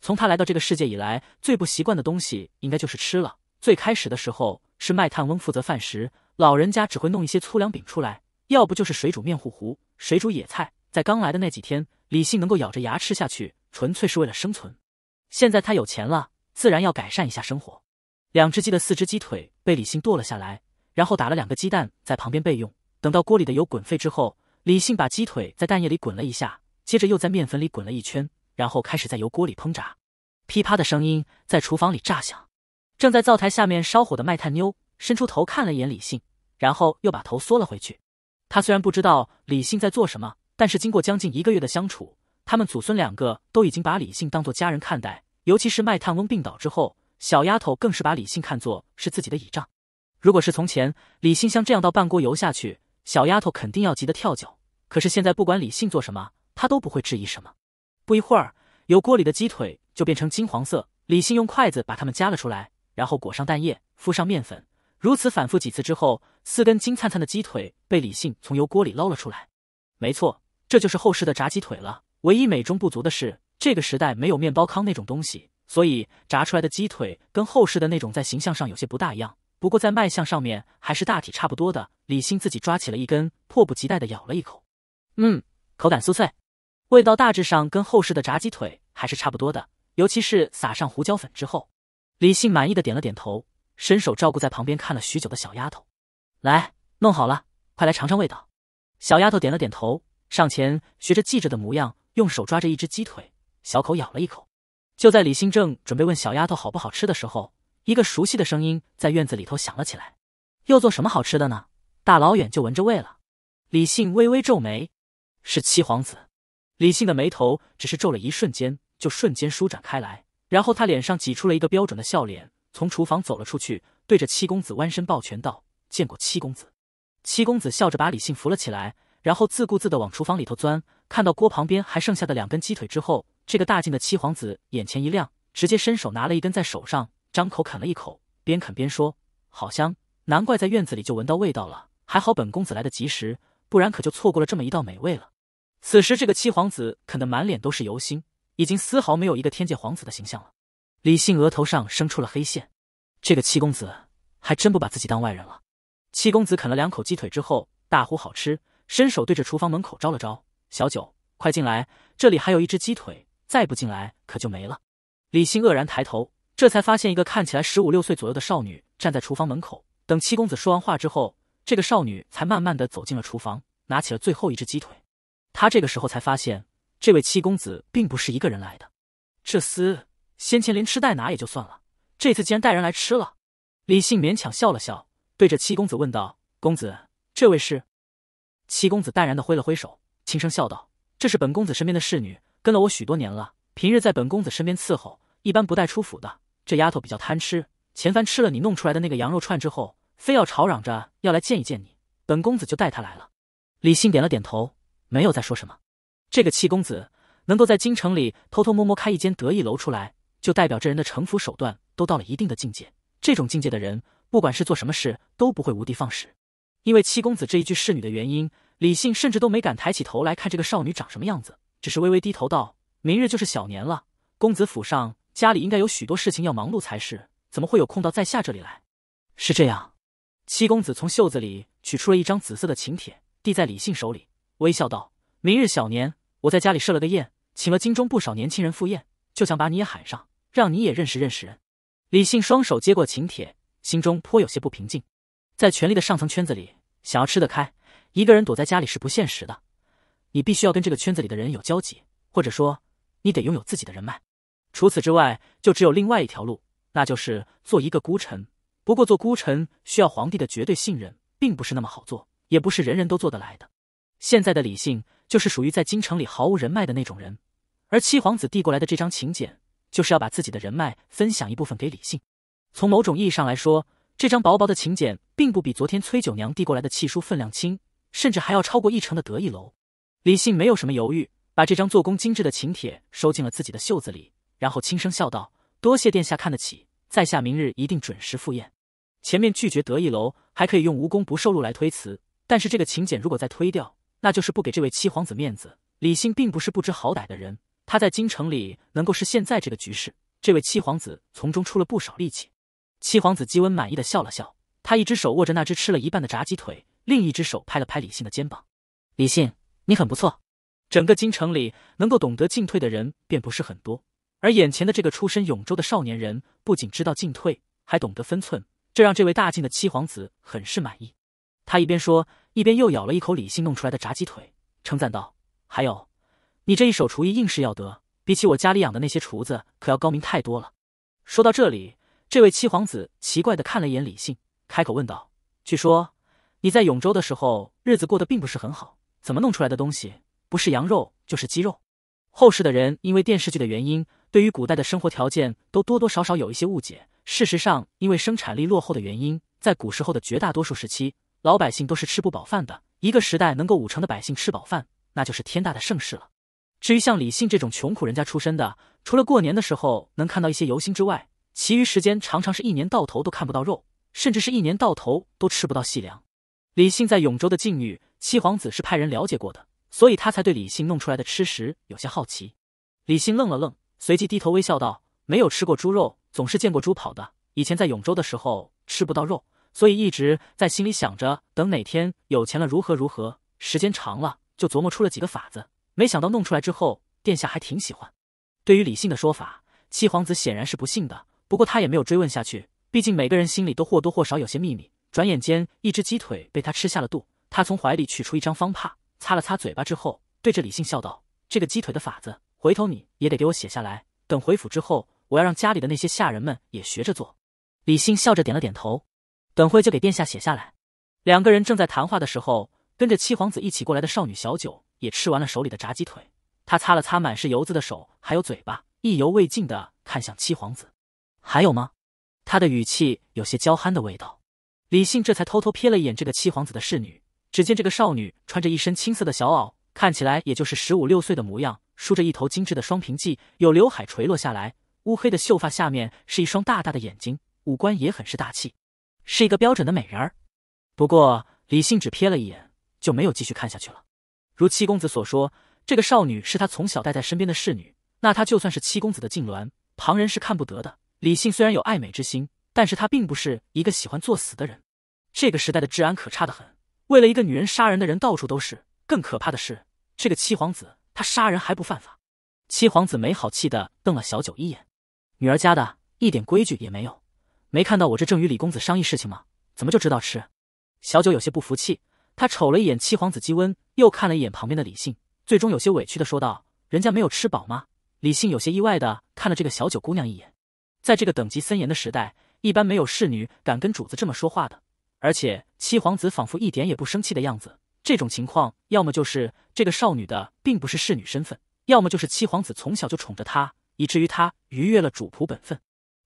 从他来到这个世界以来，最不习惯的东西应该就是吃了。最开始的时候是卖炭翁负责饭食，老人家只会弄一些粗粮饼出来，要不就是水煮面糊糊、水煮野菜。在刚来的那几天，李信能够咬着牙吃下去，纯粹是为了生存。现在他有钱了，自然要改善一下生活。两只鸡的四只鸡腿被李信剁了下来，然后打了两个鸡蛋在旁边备用。等到锅里的油滚沸之后，李信把鸡腿在蛋液里滚了一下，接着又在面粉里滚了一圈，然后开始在油锅里烹炸。噼啪的声音在厨房里炸响。正在灶台下面烧火的卖炭妞伸出头看了一眼李信，然后又把头缩了回去。她虽然不知道李信在做什么，但是经过将近一个月的相处，他们祖孙两个都已经把李信当做家人看待。尤其是卖炭翁病倒之后，小丫头更是把李信看作是自己的倚仗。如果是从前，李信像这样倒半锅油下去。小丫头肯定要急得跳脚，可是现在不管李信做什么，她都不会质疑什么。不一会儿，油锅里的鸡腿就变成金黄色，李信用筷子把它们夹了出来，然后裹上蛋液，敷上面粉，如此反复几次之后，四根金灿灿的鸡腿被李信从油锅里捞了出来。没错，这就是后世的炸鸡腿了。唯一美中不足的是，这个时代没有面包糠那种东西，所以炸出来的鸡腿跟后世的那种在形象上有些不大一样。不过在卖相上面还是大体差不多的。李信自己抓起了一根，迫不及待的咬了一口，嗯，口感酥脆，味道大致上跟后世的炸鸡腿还是差不多的，尤其是撒上胡椒粉之后。李信满意的点了点头，伸手照顾在旁边看了许久的小丫头，来，弄好了，快来尝尝味道。小丫头点了点头，上前学着记者的模样，用手抓着一只鸡腿，小口咬了一口。就在李信正准备问小丫头好不好吃的时候，一个熟悉的声音在院子里头响了起来，又做什么好吃的呢？大老远就闻着味了。李信微微皱眉，是七皇子。李信的眉头只是皱了一瞬间，就瞬间舒展开来，然后他脸上挤出了一个标准的笑脸，从厨房走了出去，对着七公子弯身抱拳道：“见过七公子。”七公子笑着把李信扶了起来，然后自顾自的往厨房里头钻。看到锅旁边还剩下的两根鸡腿之后，这个大劲的七皇子眼前一亮，直接伸手拿了一根在手上。张口啃了一口，边啃边说：“好香，难怪在院子里就闻到味道了。还好本公子来得及时，不然可就错过了这么一道美味了。”此时这个七皇子啃得满脸都是油星，已经丝毫没有一个天界皇子的形象了。李信额头上生出了黑线，这个七公子还真不把自己当外人了。七公子啃了两口鸡腿之后，大呼好吃，伸手对着厨房门口招了招：“小九，快进来，这里还有一只鸡腿，再不进来可就没了。”李信愕然抬头。这才发现一个看起来十五六岁左右的少女站在厨房门口。等七公子说完话之后，这个少女才慢慢的走进了厨房，拿起了最后一只鸡腿。她这个时候才发现，这位七公子并不是一个人来的。这厮先前连吃带拿也就算了，这次竟然带人来吃了。李信勉强笑了笑，对着七公子问道：“公子，这位是？”七公子淡然的挥了挥手，轻声笑道：“这是本公子身边的侍女，跟了我许多年了，平日在本公子身边伺候，一般不带出府的。”这丫头比较贪吃，前番吃了你弄出来的那个羊肉串之后，非要吵嚷着要来见一见你。本公子就带她来了。李信点了点头，没有再说什么。这个七公子能够在京城里偷偷摸摸开一间得意楼出来，就代表这人的城府手段都到了一定的境界。这种境界的人，不管是做什么事都不会无的放矢。因为七公子这一句侍女的原因，李信甚至都没敢抬起头来看这个少女长什么样子，只是微微低头道：“明日就是小年了，公子府上。”家里应该有许多事情要忙碌才是，怎么会有空到在下这里来？是这样，七公子从袖子里取出了一张紫色的请帖，递在李信手里，微笑道：“明日小年，我在家里设了个宴，请了京中不少年轻人赴宴，就想把你也喊上，让你也认识认识。”李信双手接过请帖，心中颇有些不平静。在权力的上层圈子里，想要吃得开，一个人躲在家里是不现实的，你必须要跟这个圈子里的人有交集，或者说，你得拥有自己的人脉。除此之外，就只有另外一条路，那就是做一个孤臣。不过，做孤臣需要皇帝的绝对信任，并不是那么好做，也不是人人都做得来的。现在的李信就是属于在京城里毫无人脉的那种人，而七皇子递过来的这张请柬，就是要把自己的人脉分享一部分给李信。从某种意义上来说，这张薄薄的请柬，并不比昨天崔九娘递过来的契书分量轻，甚至还要超过一成的得意楼。李信没有什么犹豫，把这张做工精致的请帖收进了自己的袖子里。然后轻声笑道：“多谢殿下看得起，在下明日一定准时赴宴。前面拒绝得意楼，还可以用无功不受禄来推辞。但是这个请柬如果再推掉，那就是不给这位七皇子面子。李信并不是不知好歹的人，他在京城里能够是现在这个局势，这位七皇子从中出了不少力气。”七皇子基温满意的笑了笑，他一只手握着那只吃了一半的炸鸡腿，另一只手拍了拍李信的肩膀：“李信，你很不错。整个京城里能够懂得进退的人，便不是很多。”而眼前的这个出身永州的少年人，不仅知道进退，还懂得分寸，这让这位大晋的七皇子很是满意。他一边说，一边又咬了一口李信弄出来的炸鸡腿，称赞道：“还有，你这一手厨艺硬是要得，比起我家里养的那些厨子，可要高明太多了。”说到这里，这位七皇子奇怪的看了一眼李信，开口问道：“据说你在永州的时候，日子过得并不是很好，怎么弄出来的东西不是羊肉就是鸡肉？”后世的人因为电视剧的原因。对于古代的生活条件，都多多少少有一些误解。事实上，因为生产力落后的原因，在古时候的绝大多数时期，老百姓都是吃不饱饭的。一个时代能够五成的百姓吃饱饭，那就是天大的盛世了。至于像李信这种穷苦人家出身的，除了过年的时候能看到一些油腥之外，其余时间常常是一年到头都看不到肉，甚至是一年到头都吃不到细粮。李信在永州的境遇，七皇子是派人了解过的，所以他才对李信弄出来的吃食有些好奇。李信愣了愣。随即低头微笑道：“没有吃过猪肉，总是见过猪跑的。以前在永州的时候吃不到肉，所以一直在心里想着，等哪天有钱了，如何如何。时间长了，就琢磨出了几个法子。没想到弄出来之后，殿下还挺喜欢。”对于李信的说法，七皇子显然是不信的，不过他也没有追问下去。毕竟每个人心里都或多或少有些秘密。转眼间，一只鸡腿被他吃下了肚。他从怀里取出一张方帕，擦了擦嘴巴之后，对着李信笑道：“这个鸡腿的法子。”回头你也得给我写下来，等回府之后，我要让家里的那些下人们也学着做。李信笑着点了点头，等会就给殿下写下来。两个人正在谈话的时候，跟着七皇子一起过来的少女小九也吃完了手里的炸鸡腿，她擦了擦满是油渍的手，还有嘴巴，意犹未尽的看向七皇子：“还有吗？”他的语气有些娇憨的味道。李信这才偷偷瞥了一眼这个七皇子的侍女，只见这个少女穿着一身青色的小袄，看起来也就是十五六岁的模样。梳着一头精致的双平髻，有刘海垂落下来，乌黑的秀发下面是一双大大的眼睛，五官也很是大气，是一个标准的美人儿。不过李信只瞥了一眼，就没有继续看下去了。如七公子所说，这个少女是他从小带在身边的侍女，那她就算是七公子的禁脔，旁人是看不得的。李信虽然有爱美之心，但是他并不是一个喜欢作死的人。这个时代的治安可差得很，为了一个女人杀人的人到处都是。更可怕的是，这个七皇子。他杀人还不犯法？七皇子没好气的瞪了小九一眼，女儿家的一点规矩也没有，没看到我这正与李公子商议事情吗？怎么就知道吃？小九有些不服气，他瞅了一眼七皇子姬温，又看了一眼旁边的李信，最终有些委屈的说道：“人家没有吃饱吗？”李信有些意外的看了这个小九姑娘一眼，在这个等级森严的时代，一般没有侍女敢跟主子这么说话的，而且七皇子仿佛一点也不生气的样子。这种情况，要么就是这个少女的并不是侍女身份，要么就是七皇子从小就宠着她，以至于她逾越了主仆本分。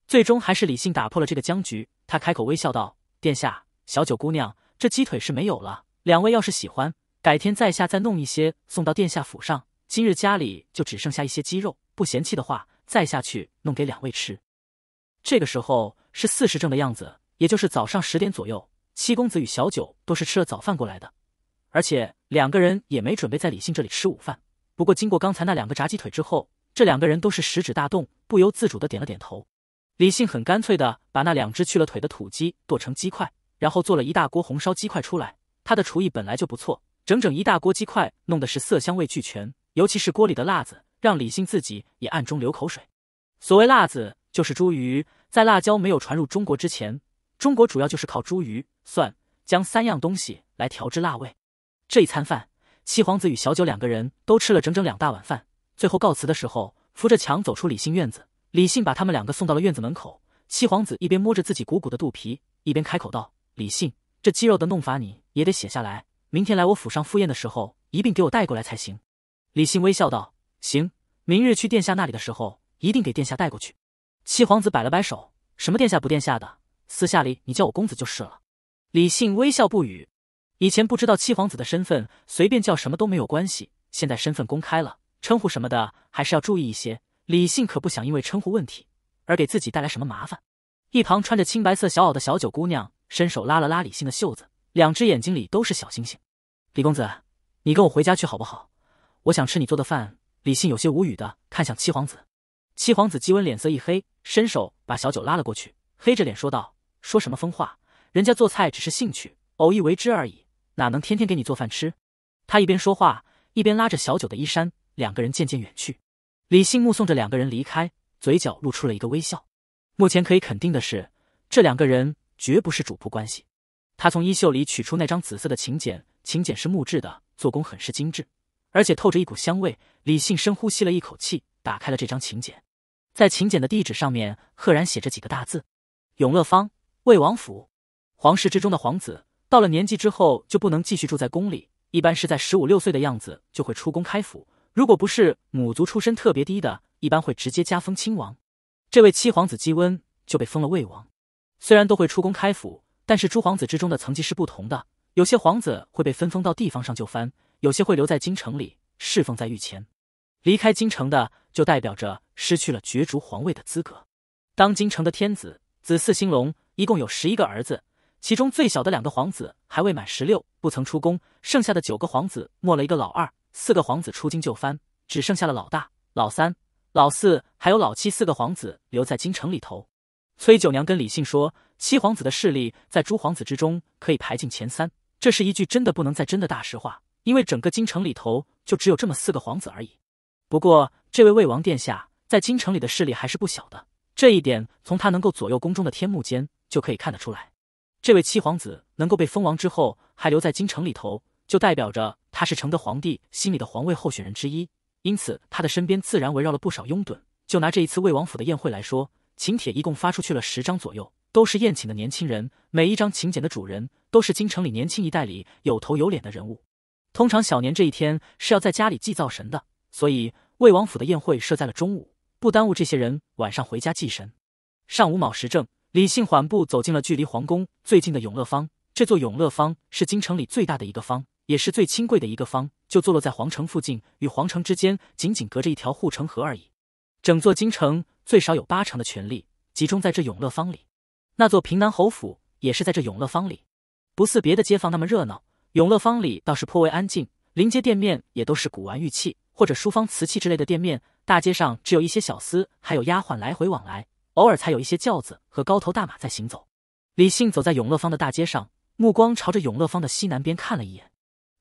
最终还是理性打破了这个僵局，他开口微笑道：“殿下，小九姑娘，这鸡腿是没有了。两位要是喜欢，改天在下再弄一些送到殿下府上。今日家里就只剩下一些鸡肉，不嫌弃的话，再下去弄给两位吃。”这个时候是四时正的样子，也就是早上十点左右。七公子与小九都是吃了早饭过来的。而且两个人也没准备在李信这里吃午饭。不过经过刚才那两个炸鸡腿之后，这两个人都是食指大动，不由自主的点了点头。李信很干脆的把那两只去了腿的土鸡剁成鸡块，然后做了一大锅红烧鸡块出来。他的厨艺本来就不错，整整一大锅鸡块弄的是色香味俱全，尤其是锅里的辣子，让李信自己也暗中流口水。所谓辣子就是茱萸，在辣椒没有传入中国之前，中国主要就是靠茱萸、蒜姜三样东西来调制辣味。这一餐饭，七皇子与小九两个人都吃了整整两大碗饭。最后告辞的时候，扶着墙走出李信院子。李信把他们两个送到了院子门口。七皇子一边摸着自己鼓鼓的肚皮，一边开口道：“李信，这鸡肉的弄法你也得写下来，明天来我府上赴宴的时候，一并给我带过来才行。”李信微笑道：“行，明日去殿下那里的时候，一定给殿下带过去。”七皇子摆了摆手：“什么殿下不殿下的，私下里你叫我公子就是了。”李信微笑不语。以前不知道七皇子的身份，随便叫什么都没有关系。现在身份公开了，称呼什么的还是要注意一些。李信可不想因为称呼问题而给自己带来什么麻烦。一旁穿着青白色小袄的小九姑娘伸手拉了拉李信的袖子，两只眼睛里都是小星星。李公子，你跟我回家去好不好？我想吃你做的饭。李信有些无语的看向七皇子，七皇子姬温脸色一黑，伸手把小九拉了过去，黑着脸说道：“说什么疯话？人家做菜只是兴趣，偶一为之而已。”哪能天天给你做饭吃？他一边说话，一边拉着小九的衣衫，两个人渐渐远去。李信目送着两个人离开，嘴角露出了一个微笑。目前可以肯定的是，这两个人绝不是主仆关系。他从衣袖里取出那张紫色的请柬，请柬是木质的，做工很是精致，而且透着一股香味。李信深呼吸了一口气，打开了这张请柬，在请柬的地址上面赫然写着几个大字：永乐坊魏王府，皇室之中的皇子。到了年纪之后就不能继续住在宫里，一般是在十五六岁的样子就会出宫开府。如果不是母族出身特别低的，一般会直接加封亲王。这位七皇子姬温就被封了魏王。虽然都会出宫开府，但是诸皇子之中的层级是不同的。有些皇子会被分封到地方上就藩，有些会留在京城里侍奉在御前。离开京城的，就代表着失去了角逐皇位的资格。当京城的天子子嗣兴隆，一共有十一个儿子。其中最小的两个皇子还未满十六，不曾出宫；剩下的九个皇子，没了一个老二，四个皇子出京就藩，只剩下了老大、老三、老四，还有老七四个皇子留在京城里头。崔九娘跟李信说：“七皇子的势力在诸皇子之中可以排进前三，这是一句真的不能再真的大实话。因为整个京城里头就只有这么四个皇子而已。不过，这位魏王殿下在京城里的势力还是不小的，这一点从他能够左右宫中的天目间就可以看得出来。”这位七皇子能够被封王之后还留在京城里头，就代表着他是承德皇帝心里的皇位候选人之一。因此，他的身边自然围绕了不少拥趸。就拿这一次魏王府的宴会来说，请帖一共发出去了十张左右，都是宴请的年轻人。每一张请柬的主人都是京城里年轻一代里有头有脸的人物。通常小年这一天是要在家里祭灶神的，所以魏王府的宴会设在了中午，不耽误这些人晚上回家祭神。上午卯时正。李信缓步走进了距离皇宫最近的永乐坊。这座永乐坊是京城里最大的一个坊，也是最清贵的一个坊，就坐落在皇城附近，与皇城之间仅仅隔着一条护城河而已。整座京城最少有八成的权力集中在这永乐坊里。那座平南侯府也是在这永乐坊里，不似别的街坊那么热闹，永乐坊里倒是颇为安静。临街店面也都是古玩玉器或者书房瓷器之类的店面，大街上只有一些小厮还有丫鬟来回往来。偶尔才有一些轿子和高头大马在行走。李信走在永乐坊的大街上，目光朝着永乐坊的西南边看了一眼，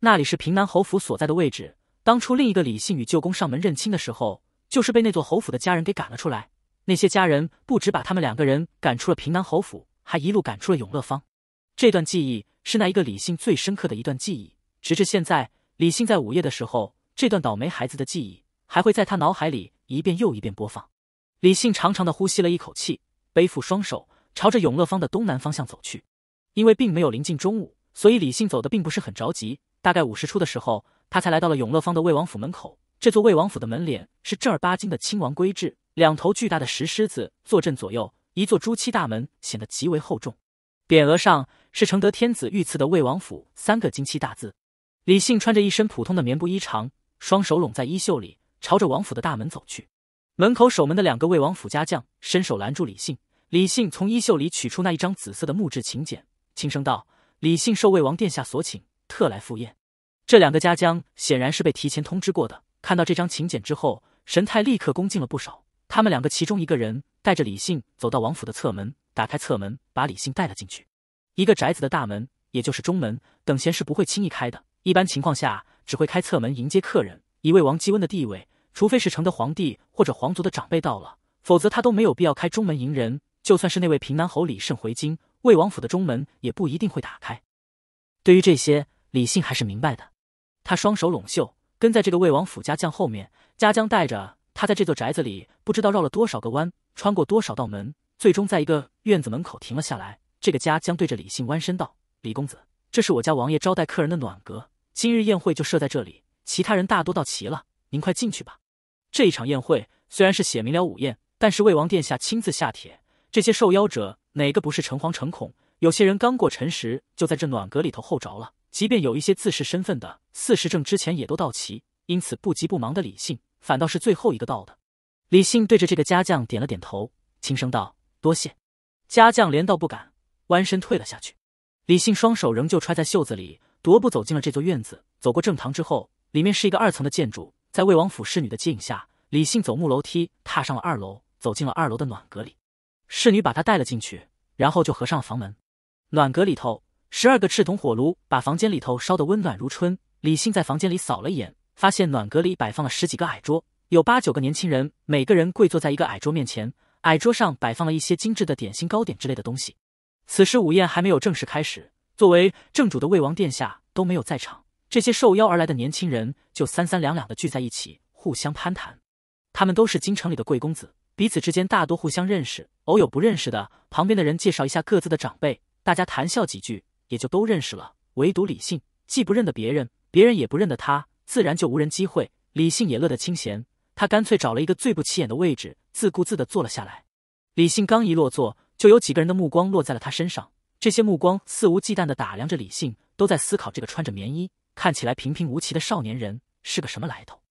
那里是平南侯府所在的位置。当初另一个李信与舅公上门认亲的时候，就是被那座侯府的家人给赶了出来。那些家人不止把他们两个人赶出了平南侯府，还一路赶出了永乐坊。这段记忆是那一个李信最深刻的一段记忆，直至现在，李信在午夜的时候，这段倒霉孩子的记忆还会在他脑海里一遍又一遍播放。李信长长的呼吸了一口气，背负双手，朝着永乐坊的东南方向走去。因为并没有临近中午，所以李信走的并不是很着急。大概午时出的时候，他才来到了永乐坊的魏王府门口。这座魏王府的门脸是正儿八经的亲王规制，两头巨大的石狮子坐镇左右，一座朱漆大门显得极为厚重。匾额上是承德天子御赐的“魏王府”三个金漆大字。李信穿着一身普通的棉布衣裳，双手拢在衣袖里，朝着王府的大门走去。门口守门的两个魏王府家将伸手拦住李信，李信从衣袖里取出那一张紫色的木质请柬，轻声道：“李信受魏王殿下所请，特来赴宴。”这两个家将显然是被提前通知过的，看到这张请柬之后，神态立刻恭敬了不少。他们两个其中一个人带着李信走到王府的侧门，打开侧门，把李信带了进去。一个宅子的大门，也就是中门，等闲是不会轻易开的，一般情况下只会开侧门迎接客人。以魏王姬温的地位。除非是承德皇帝或者皇族的长辈到了，否则他都没有必要开中门迎人。就算是那位平南侯李胜回京，魏王府的中门也不一定会打开。对于这些，李信还是明白的。他双手拢袖，跟在这个魏王府家将后面。家将带着他在这座宅子里不知道绕了多少个弯，穿过多少道门，最终在一个院子门口停了下来。这个家将对着李信弯身道：“李公子，这是我家王爷招待客人的暖阁，今日宴会就设在这里。其他人大多到齐了，您快进去吧。”这一场宴会虽然是写明了午宴，但是魏王殿下亲自下帖，这些受邀者哪个不是诚惶诚恐？有些人刚过辰时就在这暖阁里头候着了。即便有一些自视身份的四十正之前也都到齐，因此不急不忙的李信反倒是最后一个到的。李信对着这个家将点了点头，轻声道：“多谢。”家将连道不敢，弯身退了下去。李信双手仍旧揣在袖子里，踱步走进了这座院子。走过正堂之后，里面是一个二层的建筑。在魏王府侍女的接引下，李信走木楼梯，踏上了二楼，走进了二楼的暖阁里。侍女把他带了进去，然后就合上了房门。暖阁里头，十二个赤铜火炉把房间里头烧得温暖如春。李信在房间里扫了一眼，发现暖阁里摆放了十几个矮桌，有八九个年轻人，每个人跪坐在一个矮桌面前，矮桌上摆放了一些精致的点心、糕点之类的东西。此时午宴还没有正式开始，作为正主的魏王殿下都没有在场。这些受邀而来的年轻人就三三两两的聚在一起，互相攀谈。他们都是京城里的贵公子，彼此之间大多互相认识，偶有不认识的，旁边的人介绍一下各自的长辈，大家谈笑几句，也就都认识了。唯独李信，既不认得别人，别人也不认得他，自然就无人机会。李信也乐得清闲，他干脆找了一个最不起眼的位置，自顾自的坐了下来。李信刚一落座，就有几个人的目光落在了他身上。这些目光肆无忌惮的打量着李信，都在思考这个穿着棉衣。看起来平平无奇的少年人是个什么来头？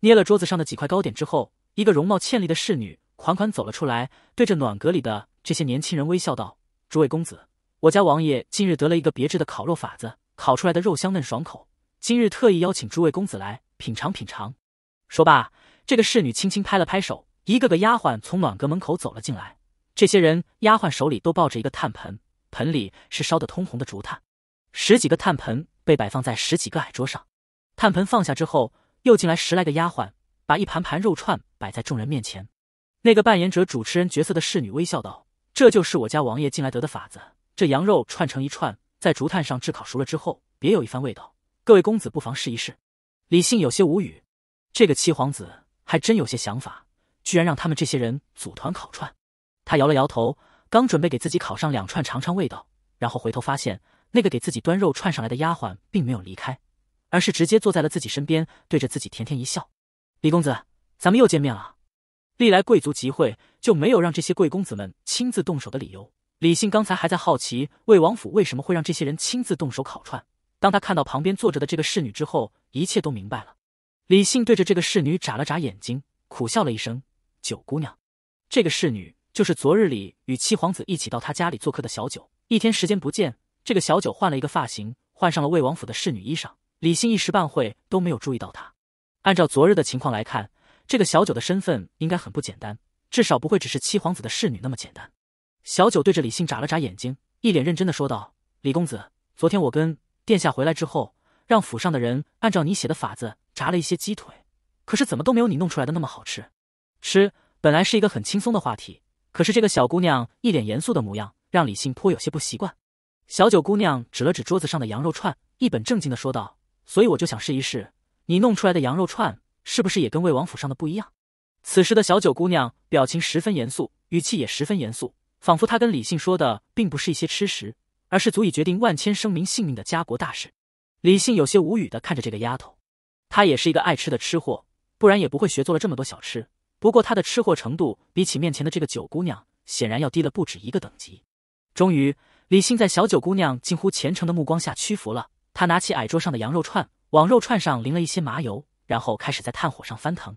捏了桌子上的几块糕点之后，一个容貌倩丽的侍女款款走了出来，对着暖阁里的这些年轻人微笑道：“诸位公子，我家王爷近日得了一个别致的烤肉法子，烤出来的肉香嫩爽口。今日特意邀请诸位公子来品尝品尝。”说罢，这个侍女轻轻拍了拍手，一个个丫鬟从暖阁门口走了进来。这些人丫鬟手里都抱着一个炭盆，盆里是烧得通红的竹炭，十几个炭盆。被摆放在十几个矮桌上，炭盆放下之后，又进来十来个丫鬟，把一盘盘肉串摆在众人面前。那个扮演者主持人角色的侍女微笑道：“这就是我家王爷进来得的法子，这羊肉串成一串，在竹炭上炙烤熟了之后，别有一番味道。各位公子不妨试一试。”李信有些无语，这个七皇子还真有些想法，居然让他们这些人组团烤串。他摇了摇头，刚准备给自己烤上两串尝尝味道，然后回头发现。那个给自己端肉串上来的丫鬟并没有离开，而是直接坐在了自己身边，对着自己甜甜一笑：“李公子，咱们又见面了。”历来贵族集会就没有让这些贵公子们亲自动手的理由。李信刚才还在好奇魏王府为什么会让这些人亲自动手烤串，当他看到旁边坐着的这个侍女之后，一切都明白了。李信对着这个侍女眨了眨眼睛，苦笑了一声：“九姑娘，这个侍女就是昨日里与七皇子一起到他家里做客的小九，一天时间不见。”这个小九换了一个发型，换上了魏王府的侍女衣裳。李信一时半会都没有注意到她。按照昨日的情况来看，这个小九的身份应该很不简单，至少不会只是七皇子的侍女那么简单。小九对着李信眨了眨眼睛，一脸认真的说道：“李公子，昨天我跟殿下回来之后，让府上的人按照你写的法子炸了一些鸡腿，可是怎么都没有你弄出来的那么好吃。”吃本来是一个很轻松的话题，可是这个小姑娘一脸严肃的模样，让李信颇有些不习惯。小九姑娘指了指桌子上的羊肉串，一本正经的说道：“所以我就想试一试，你弄出来的羊肉串是不是也跟魏王府上的不一样？”此时的小九姑娘表情十分严肃，语气也十分严肃，仿佛她跟李信说的并不是一些吃食，而是足以决定万千生民性命的家国大事。李信有些无语的看着这个丫头，她也是一个爱吃的吃货，不然也不会学做了这么多小吃。不过她的吃货程度比起面前的这个九姑娘，显然要低了不止一个等级。终于。李信在小九姑娘近乎虔诚的目光下屈服了。他拿起矮桌上的羊肉串，往肉串上淋了一些麻油，然后开始在炭火上翻腾。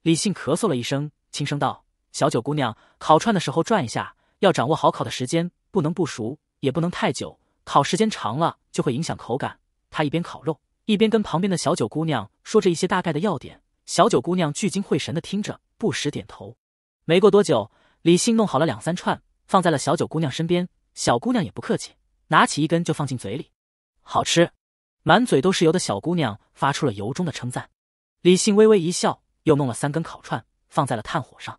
李信咳嗽了一声，轻声道：“小九姑娘，烤串的时候转一下，要掌握好烤的时间，不能不熟，也不能太久。烤时间长了就会影响口感。”他一边烤肉，一边跟旁边的小九姑娘说着一些大概的要点。小九姑娘聚精会神的听着，不时点头。没过多久，李信弄好了两三串，放在了小九姑娘身边。小姑娘也不客气，拿起一根就放进嘴里，好吃。满嘴都是油的小姑娘发出了由衷的称赞。李信微微一笑，又弄了三根烤串放在了炭火上。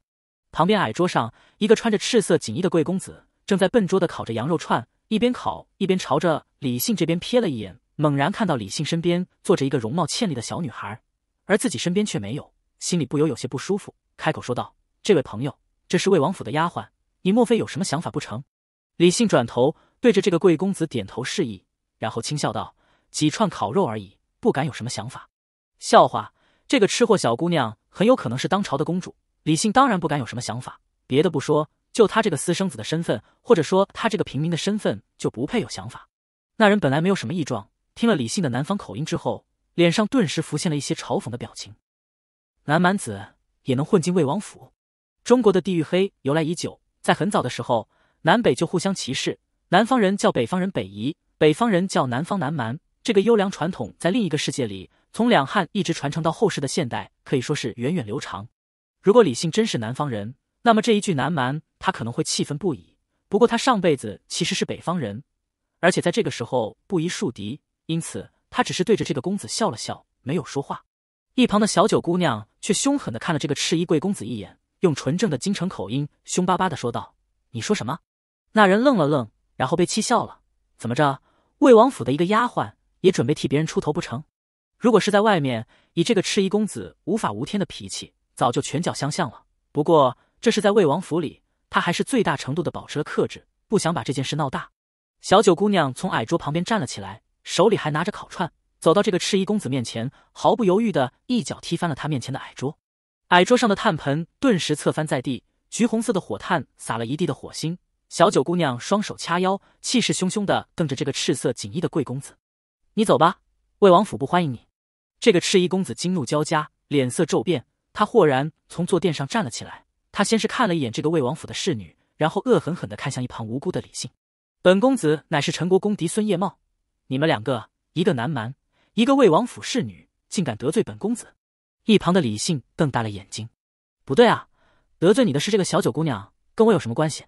旁边矮桌上，一个穿着赤色锦衣的贵公子正在笨拙地烤着羊肉串，一边烤一边朝着李信这边瞥了一眼，猛然看到李信身边坐着一个容貌倩丽的小女孩，而自己身边却没有，心里不由有些不舒服，开口说道：“这位朋友，这是魏王府的丫鬟，你莫非有什么想法不成？”李信转头对着这个贵公子点头示意，然后轻笑道：“几串烤肉而已，不敢有什么想法。”笑话，这个吃货小姑娘很有可能是当朝的公主。李信当然不敢有什么想法。别的不说，就他这个私生子的身份，或者说他这个平民的身份，就不配有想法。那人本来没有什么异状，听了李信的南方口音之后，脸上顿时浮现了一些嘲讽的表情。南蛮子也能混进魏王府？中国的地域黑由来已久，在很早的时候。南北就互相歧视，南方人叫北方人北夷，北方人叫南方南蛮。这个优良传统在另一个世界里，从两汉一直传承到后世的现代，可以说是源远流长。如果李信真是南方人，那么这一句南蛮，他可能会气愤不已。不过他上辈子其实是北方人，而且在这个时候不宜树敌，因此他只是对着这个公子笑了笑，没有说话。一旁的小九姑娘却凶狠的看了这个赤衣贵公子一眼，用纯正的京城口音凶巴巴的说道：“你说什么？”那人愣了愣，然后被气笑了。怎么着？魏王府的一个丫鬟也准备替别人出头不成？如果是在外面，以这个赤衣公子无法无天的脾气，早就拳脚相向了。不过这是在魏王府里，他还是最大程度的保持了克制，不想把这件事闹大。小九姑娘从矮桌旁边站了起来，手里还拿着烤串，走到这个赤衣公子面前，毫不犹豫的一脚踢翻了他面前的矮桌。矮桌上的炭盆顿时侧翻在地，橘红色的火炭撒了一地的火星。小九姑娘双手掐腰，气势汹汹的瞪着这个赤色锦衣的贵公子。你走吧，魏王府不欢迎你。这个赤衣公子惊怒交加，脸色骤变。他豁然从坐垫上站了起来。他先是看了一眼这个魏王府的侍女，然后恶狠狠的看向一旁无辜的李信。本公子乃是陈国公嫡孙叶茂，你们两个，一个南蛮，一个魏王府侍女，竟敢得罪本公子！一旁的李信瞪大了眼睛。不对啊，得罪你的是这个小九姑娘，跟我有什么关系？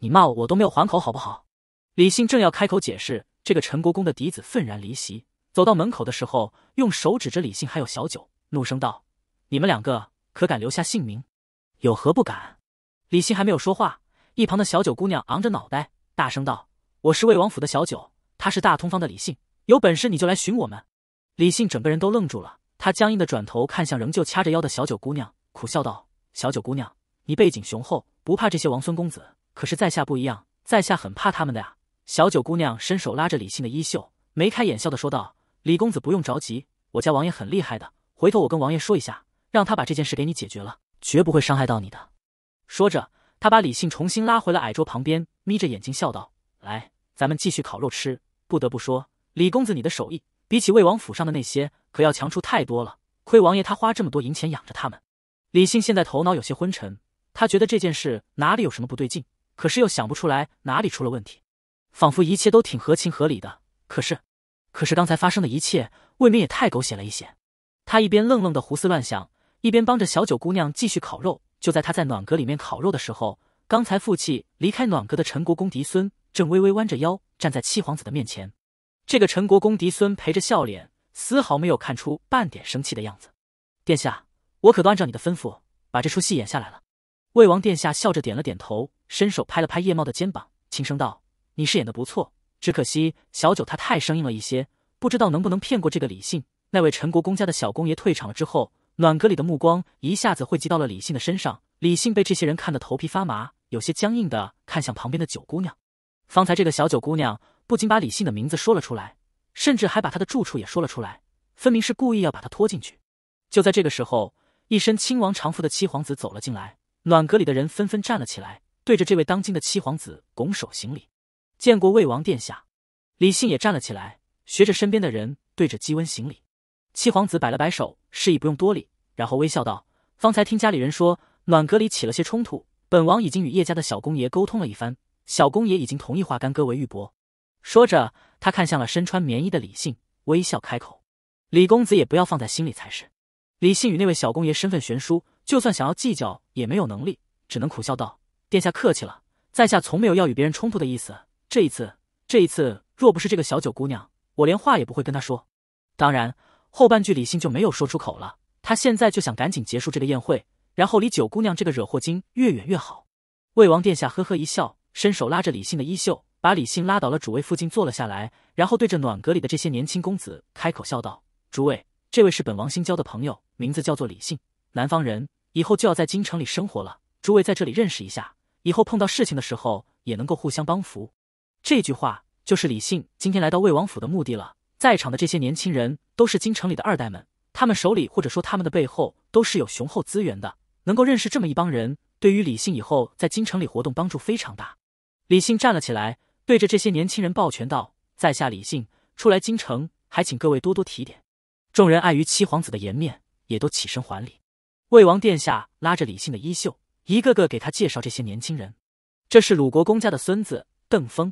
你骂我，我都没有还口，好不好？李信正要开口解释，这个陈国公的嫡子愤然离席，走到门口的时候，用手指着李信还有小九，怒声道：“你们两个可敢留下姓名？有何不敢？”李信还没有说话，一旁的小九姑娘昂着脑袋，大声道：“我是魏王府的小九，他是大通方的李信，有本事你就来寻我们。”李信整个人都愣住了，他僵硬的转头看向仍旧掐着腰的小九姑娘，苦笑道：“小九姑娘。”你背景雄厚，不怕这些王孙公子。可是，在下不一样，在下很怕他们的呀。小九姑娘伸手拉着李信的衣袖，眉开眼笑的说道：“李公子不用着急，我家王爷很厉害的。回头我跟王爷说一下，让他把这件事给你解决了，绝不会伤害到你的。”说着，他把李信重新拉回了矮桌旁边，眯着眼睛笑道：“来，咱们继续烤肉吃。不得不说，李公子你的手艺，比起魏王府上的那些，可要强出太多了。亏王爷他花这么多银钱养着他们。”李信现在头脑有些昏沉。他觉得这件事哪里有什么不对劲，可是又想不出来哪里出了问题，仿佛一切都挺合情合理的。可是，可是刚才发生的一切未免也太狗血了一些。他一边愣愣的胡思乱想，一边帮着小九姑娘继续烤肉。就在他在暖阁里面烤肉的时候，刚才负气离开暖阁的陈国公嫡孙正微微弯着腰站在七皇子的面前。这个陈国公嫡孙陪着笑脸，丝毫没有看出半点生气的样子。殿下，我可都按照你的吩咐把这出戏演下来了。魏王殿下笑着点了点头，伸手拍了拍叶茂的肩膀，轻声道：“你饰演的不错，只可惜小九她太生硬了一些，不知道能不能骗过这个李信。”那位陈国公家的小公爷退场了之后，暖阁里的目光一下子汇集到了李信的身上。李信被这些人看得头皮发麻，有些僵硬的看向旁边的九姑娘。方才这个小九姑娘不仅把李信的名字说了出来，甚至还把他的住处也说了出来，分明是故意要把他拖进去。就在这个时候，一身亲王常服的七皇子走了进来。暖阁里的人纷纷站了起来，对着这位当今的七皇子拱手行礼，见过魏王殿下。李信也站了起来，学着身边的人，对着姬温行礼。七皇子摆了摆手，示意不用多礼，然后微笑道：“方才听家里人说，暖阁里起了些冲突，本王已经与叶家的小公爷沟通了一番，小公爷已经同意化干戈为玉帛。”说着，他看向了身穿棉衣的李信，微笑开口：“李公子也不要放在心里才是。”李信与那位小公爷身份悬殊。就算想要计较也没有能力，只能苦笑道：“殿下客气了，在下从没有要与别人冲突的意思。这一次，这一次若不是这个小九姑娘，我连话也不会跟她说。”当然，后半句李信就没有说出口了。他现在就想赶紧结束这个宴会，然后离九姑娘这个惹祸精越远越好。魏王殿下呵呵一笑，伸手拉着李信的衣袖，把李信拉到了主位附近坐了下来，然后对着暖阁里的这些年轻公子开口笑道：“诸位，这位是本王新交的朋友，名字叫做李信，南方人。”以后就要在京城里生活了，诸位在这里认识一下，以后碰到事情的时候也能够互相帮扶。这句话就是李信今天来到魏王府的目的了。在场的这些年轻人都是京城里的二代们，他们手里或者说他们的背后都是有雄厚资源的，能够认识这么一帮人，对于李信以后在京城里活动帮助非常大。李信站了起来，对着这些年轻人抱拳道：“在下李信，初来京城，还请各位多多提点。”众人碍于七皇子的颜面，也都起身还礼。魏王殿下拉着李信的衣袖，一个个给他介绍这些年轻人。这是鲁国公家的孙子邓峰。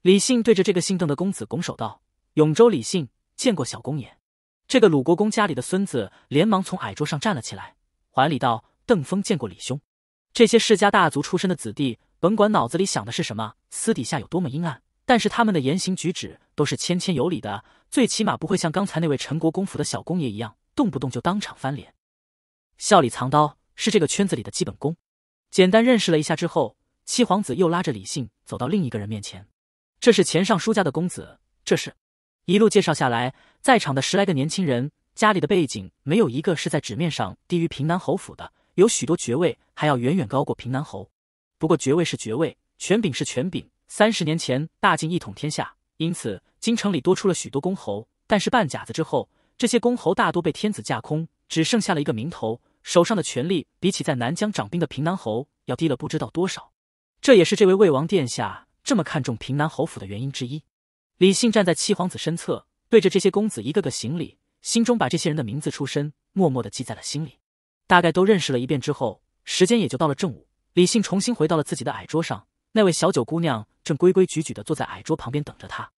李信对着这个姓邓的公子拱手道：“永州李信见过小公爷。”这个鲁国公家里的孙子连忙从矮桌上站了起来，还礼道：“邓峰见过李兄。”这些世家大族出身的子弟，甭管脑子里想的是什么，私底下有多么阴暗，但是他们的言行举止都是谦谦有礼的，最起码不会像刚才那位陈国公府的小公爷一样，动不动就当场翻脸。笑里藏刀是这个圈子里的基本功。简单认识了一下之后，七皇子又拉着李信走到另一个人面前。这是钱尚书家的公子。这是，一路介绍下来，在场的十来个年轻人，家里的背景没有一个是在纸面上低于平南侯府的，有许多爵位还要远远高过平南侯。不过爵位是爵位，权柄是权柄。三十年前大晋一统天下，因此京城里多出了许多公侯。但是半甲子之后，这些公侯大多被天子架空。只剩下了一个名头，手上的权力比起在南疆掌兵的平南侯要低了不知道多少。这也是这位魏王殿下这么看重平南侯府的原因之一。李信站在七皇子身侧，对着这些公子一个个行礼，心中把这些人的名字出身默默的记在了心里。大概都认识了一遍之后，时间也就到了正午。李信重新回到了自己的矮桌上，那位小九姑娘正规规矩矩的坐在矮桌旁边等着他。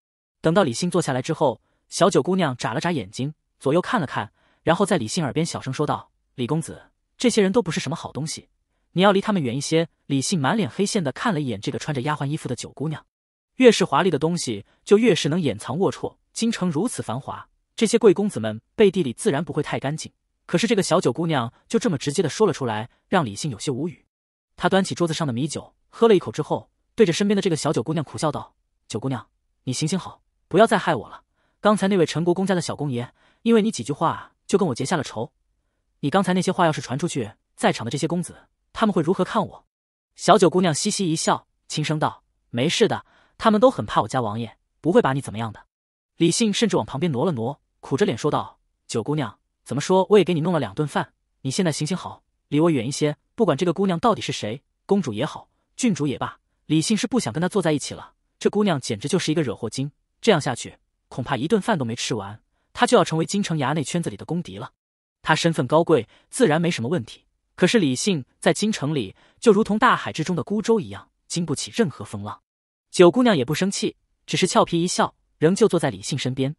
等到李信坐下来之后，小九姑娘眨了眨眼睛，左右看了看。然后在李信耳边小声说道：“李公子，这些人都不是什么好东西，你要离他们远一些。”李信满脸黑线的看了一眼这个穿着丫鬟衣服的九姑娘，越是华丽的东西就越是能掩藏龌龊。京城如此繁华，这些贵公子们背地里自然不会太干净。可是这个小九姑娘就这么直接的说了出来，让李信有些无语。他端起桌子上的米酒喝了一口之后，对着身边的这个小九姑娘苦笑道：“九姑娘，你行行好，不要再害我了。刚才那位陈国公家的小公爷，因为你几句话。”就跟我结下了仇。你刚才那些话要是传出去，在场的这些公子他们会如何看我？小九姑娘嘻嘻一笑，轻声道：“没事的，他们都很怕我家王爷，不会把你怎么样的。”李信甚至往旁边挪了挪，苦着脸说道：“九姑娘，怎么说我也给你弄了两顿饭，你现在行行好，离我远一些。不管这个姑娘到底是谁，公主也好，郡主也罢，李信是不想跟她坐在一起了。这姑娘简直就是一个惹祸精，这样下去，恐怕一顿饭都没吃完。”他就要成为京城衙内圈子里的公敌了。他身份高贵，自然没什么问题。可是李信在京城里就如同大海之中的孤舟一样，经不起任何风浪。九姑娘也不生气，只是俏皮一笑，仍旧坐在李信身边。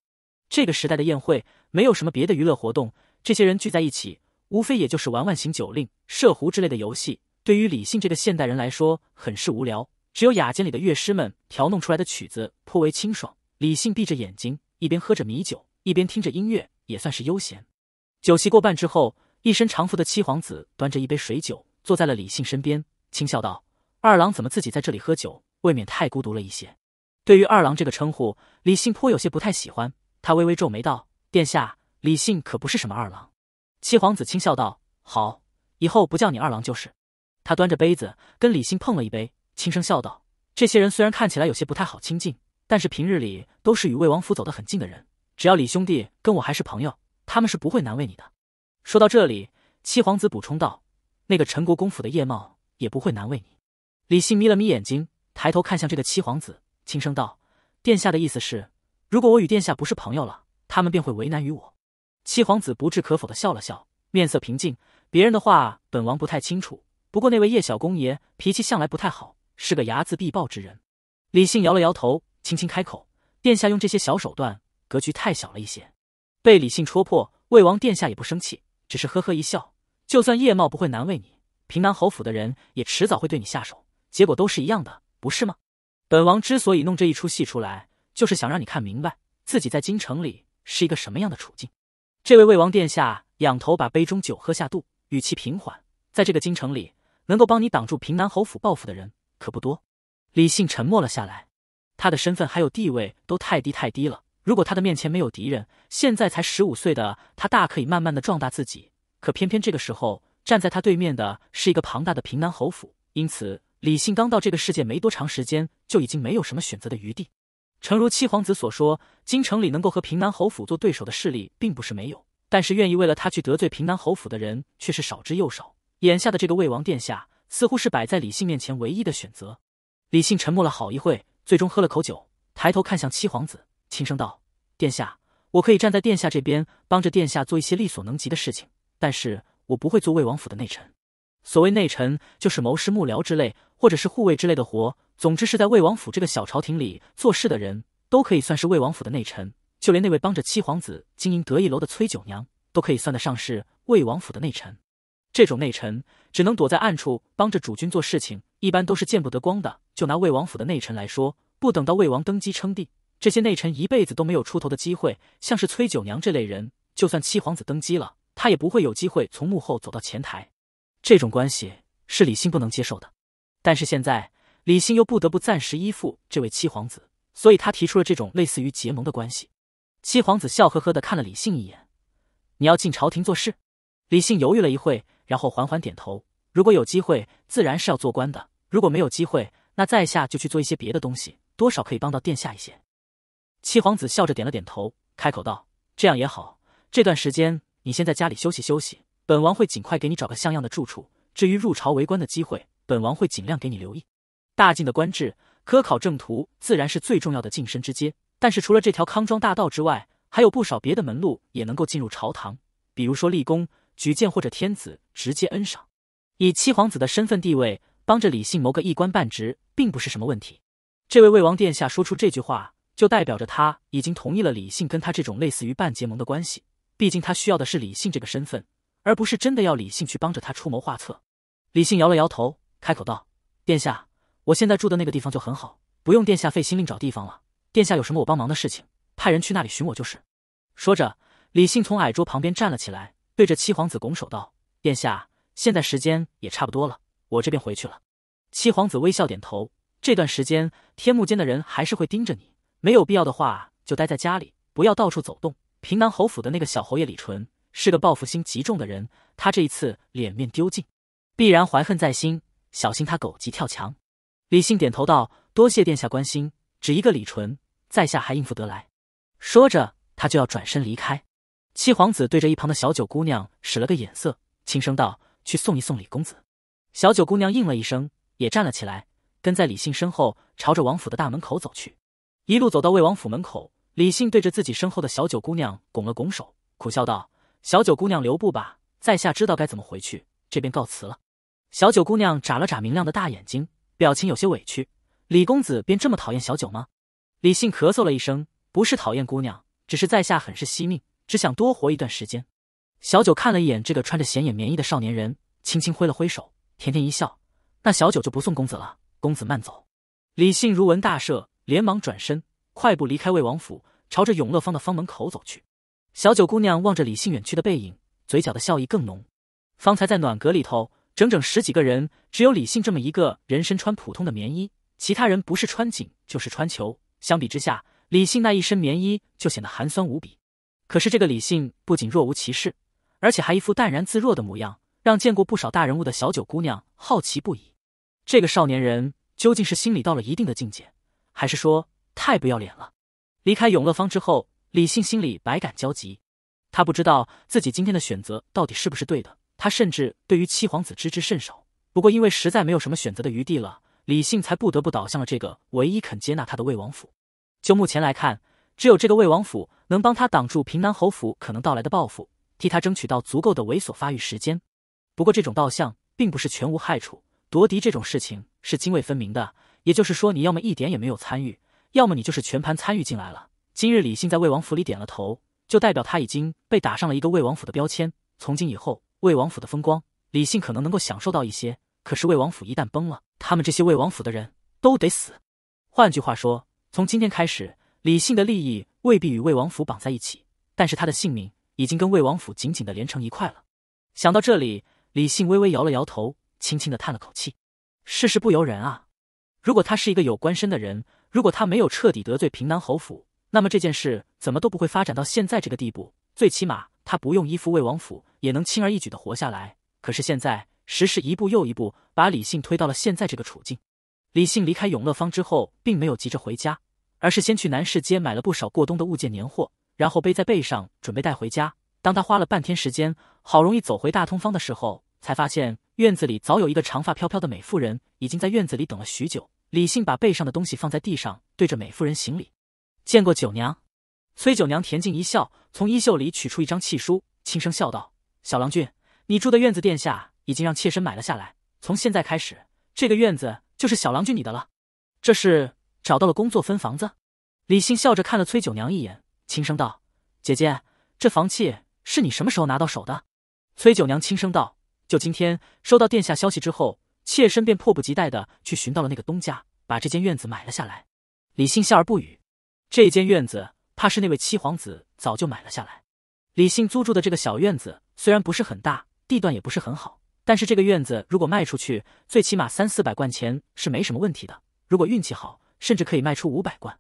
这个时代的宴会没有什么别的娱乐活动，这些人聚在一起，无非也就是玩玩行酒令、射壶之类的游戏。对于李信这个现代人来说，很是无聊。只有雅间里的乐师们调弄出来的曲子颇为清爽。李信闭着眼睛，一边喝着米酒。一边听着音乐也算是悠闲。酒席过半之后，一身长服的七皇子端着一杯水酒，坐在了李信身边，轻笑道：“二郎怎么自己在这里喝酒，未免太孤独了一些。”对于二郎这个称呼，李信颇有些不太喜欢。他微微皱眉道：“殿下，李信可不是什么二郎。”七皇子轻笑道：“好，以后不叫你二郎就是。”他端着杯子跟李信碰了一杯，轻声笑道：“这些人虽然看起来有些不太好亲近，但是平日里都是与魏王府走得很近的人。”只要李兄弟跟我还是朋友，他们是不会难为你的。说到这里，七皇子补充道：“那个陈国公府的叶茂也不会难为你。”李信眯了眯眼睛，抬头看向这个七皇子，轻声道：“殿下的意思是，如果我与殿下不是朋友了，他们便会为难于我？”七皇子不置可否的笑了笑，面色平静。别人的话，本王不太清楚。不过那位叶小公爷脾气向来不太好，是个睚眦必报之人。李信摇了摇头，轻轻开口：“殿下用这些小手段。”格局太小了一些，被李信戳破，魏王殿下也不生气，只是呵呵一笑。就算叶茂不会难为你，平南侯府的人也迟早会对你下手，结果都是一样的，不是吗？本王之所以弄这一出戏出来，就是想让你看明白自己在京城里是一个什么样的处境。这位魏王殿下仰头把杯中酒喝下肚，语气平缓。在这个京城里，能够帮你挡住平南侯府报复的人可不多。李信沉默了下来，他的身份还有地位都太低太低了。如果他的面前没有敌人，现在才十五岁的他大可以慢慢的壮大自己。可偏偏这个时候站在他对面的是一个庞大的平南侯府，因此李信刚到这个世界没多长时间就已经没有什么选择的余地。诚如七皇子所说，京城里能够和平南侯府做对手的势力并不是没有，但是愿意为了他去得罪平南侯府的人却是少之又少。眼下的这个魏王殿下似乎是摆在李信面前唯一的选择。李信沉默了好一会，最终喝了口酒，抬头看向七皇子。轻声道：“殿下，我可以站在殿下这边，帮着殿下做一些力所能及的事情，但是我不会做魏王府的内臣。所谓内臣，就是谋士、幕僚之类，或者是护卫之类的活。总之是在魏王府这个小朝廷里做事的人，都可以算是魏王府的内臣。就连那位帮着七皇子经营得意楼的崔九娘，都可以算得上是魏王府的内臣。这种内臣只能躲在暗处帮着主君做事情，一般都是见不得光的。就拿魏王府的内臣来说，不等到魏王登基称帝。”这些内臣一辈子都没有出头的机会，像是崔九娘这类人，就算七皇子登基了，他也不会有机会从幕后走到前台。这种关系是李信不能接受的。但是现在李信又不得不暂时依附这位七皇子，所以他提出了这种类似于结盟的关系。七皇子笑呵呵地看了李信一眼：“你要进朝廷做事？”李信犹豫了一会，然后缓缓点头：“如果有机会，自然是要做官的；如果没有机会，那在下就去做一些别的东西，多少可以帮到殿下一些。”七皇子笑着点了点头，开口道：“这样也好，这段时间你先在家里休息休息，本王会尽快给你找个像样的住处。至于入朝为官的机会，本王会尽量给你留意。”大晋的官制，科考正途自然是最重要的晋升之阶，但是除了这条康庄大道之外，还有不少别的门路也能够进入朝堂，比如说立功、举荐或者天子直接恩赏。以七皇子的身份地位，帮着李信谋个一官半职，并不是什么问题。这位魏王殿下说出这句话。就代表着他已经同意了李信跟他这种类似于半结盟的关系。毕竟他需要的是李信这个身份，而不是真的要李信去帮着他出谋划策。李信摇了摇头，开口道：“殿下，我现在住的那个地方就很好，不用殿下费心另找地方了。殿下有什么我帮忙的事情，派人去那里寻我就是。”说着，李信从矮桌旁边站了起来，对着七皇子拱手道：“殿下，现在时间也差不多了，我这边回去了。”七皇子微笑点头：“这段时间，天幕间的人还是会盯着你。”没有必要的话，就待在家里，不要到处走动。平南侯府的那个小侯爷李纯是个报复心极重的人，他这一次脸面丢尽，必然怀恨在心，小心他狗急跳墙。李信点头道：“多谢殿下关心，只一个李纯，在下还应付得来。”说着，他就要转身离开。七皇子对着一旁的小九姑娘使了个眼色，轻声道：“去送一送李公子。”小九姑娘应了一声，也站了起来，跟在李信身后，朝着王府的大门口走去。一路走到魏王府门口，李信对着自己身后的小九姑娘拱了拱手，苦笑道：“小九姑娘留步吧，在下知道该怎么回去，这便告辞了。”小九姑娘眨了眨明亮的大眼睛，表情有些委屈。李公子便这么讨厌小九吗？李信咳嗽了一声：“不是讨厌姑娘，只是在下很是惜命，只想多活一段时间。”小九看了一眼这个穿着显眼棉衣的少年人，轻轻挥了挥手，甜甜一笑：“那小九就不送公子了，公子慢走。”李信如闻大赦。连忙转身，快步离开魏王府，朝着永乐坊的坊门口走去。小九姑娘望着李信远去的背影，嘴角的笑意更浓。方才在暖阁里头，整整十几个人，只有李信这么一个人身穿普通的棉衣，其他人不是穿锦就是穿裘。相比之下，李信那一身棉衣就显得寒酸无比。可是这个李信不仅若无其事，而且还一副淡然自若的模样，让见过不少大人物的小九姑娘好奇不已。这个少年人究竟是心里到了一定的境界？还是说太不要脸了。离开永乐坊之后，李信心里百感交集。他不知道自己今天的选择到底是不是对的。他甚至对于七皇子知之甚少。不过因为实在没有什么选择的余地了，李信才不得不倒向了这个唯一肯接纳他的魏王府。就目前来看，只有这个魏王府能帮他挡住平南侯府可能到来的报复，替他争取到足够的猥琐发育时间。不过这种倒向并不是全无害处。夺嫡这种事情是泾渭分明的。也就是说，你要么一点也没有参与，要么你就是全盘参与进来了。今日李信在魏王府里点了头，就代表他已经被打上了一个魏王府的标签。从今以后，魏王府的风光，李信可能能够享受到一些；可是魏王府一旦崩了，他们这些魏王府的人都得死。换句话说，从今天开始，李信的利益未必与魏王府绑在一起，但是他的性命已经跟魏王府紧紧的连成一块了。想到这里，李信微微摇了摇头，轻轻的叹了口气：“世事不由人啊。”如果他是一个有官身的人，如果他没有彻底得罪平南侯府，那么这件事怎么都不会发展到现在这个地步。最起码他不用依附魏王府，也能轻而易举的活下来。可是现在，时势一步又一步，把李信推到了现在这个处境。李信离开永乐坊之后，并没有急着回家，而是先去南市街买了不少过冬的物件、年货，然后背在背上准备带回家。当他花了半天时间，好容易走回大通坊的时候，才发现。院子里早有一个长发飘飘的美妇人，已经在院子里等了许久。李信把背上的东西放在地上，对着美妇人行礼：“见过九娘。”崔九娘恬静一笑，从衣袖里取出一张契书，轻声笑道：“小郎君，你住的院子，殿下已经让妾身买了下来。从现在开始，这个院子就是小郎君你的了。”这是找到了工作分房子？李信笑着看了崔九娘一眼，轻声道：“姐姐，这房契是你什么时候拿到手的？”崔九娘轻声道。就今天收到殿下消息之后，妾身便迫不及待的去寻到了那个东家，把这间院子买了下来。李信笑而不语。这间院子怕是那位七皇子早就买了下来。李信租住的这个小院子虽然不是很大，地段也不是很好，但是这个院子如果卖出去，最起码三四百贯钱是没什么问题的。如果运气好，甚至可以卖出五百贯。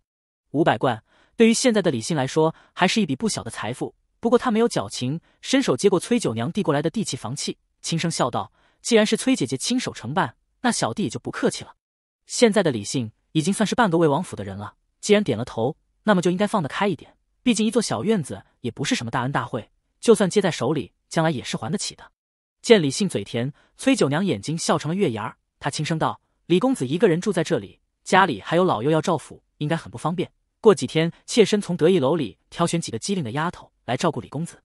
五百贯对于现在的李信来说，还是一笔不小的财富。不过他没有矫情，伸手接过崔九娘递过来的地契房契。轻声笑道：“既然是崔姐姐亲手承办，那小弟也就不客气了。”现在的李信已经算是半个魏王府的人了。既然点了头，那么就应该放得开一点。毕竟一座小院子也不是什么大恩大惠，就算接在手里，将来也是还得起的。见李信嘴甜，崔九娘眼睛笑成了月牙儿。她轻声道：“李公子一个人住在这里，家里还有老幼要照抚，应该很不方便。过几天，妾身从得意楼里挑选几个机灵的丫头来照顾李公子。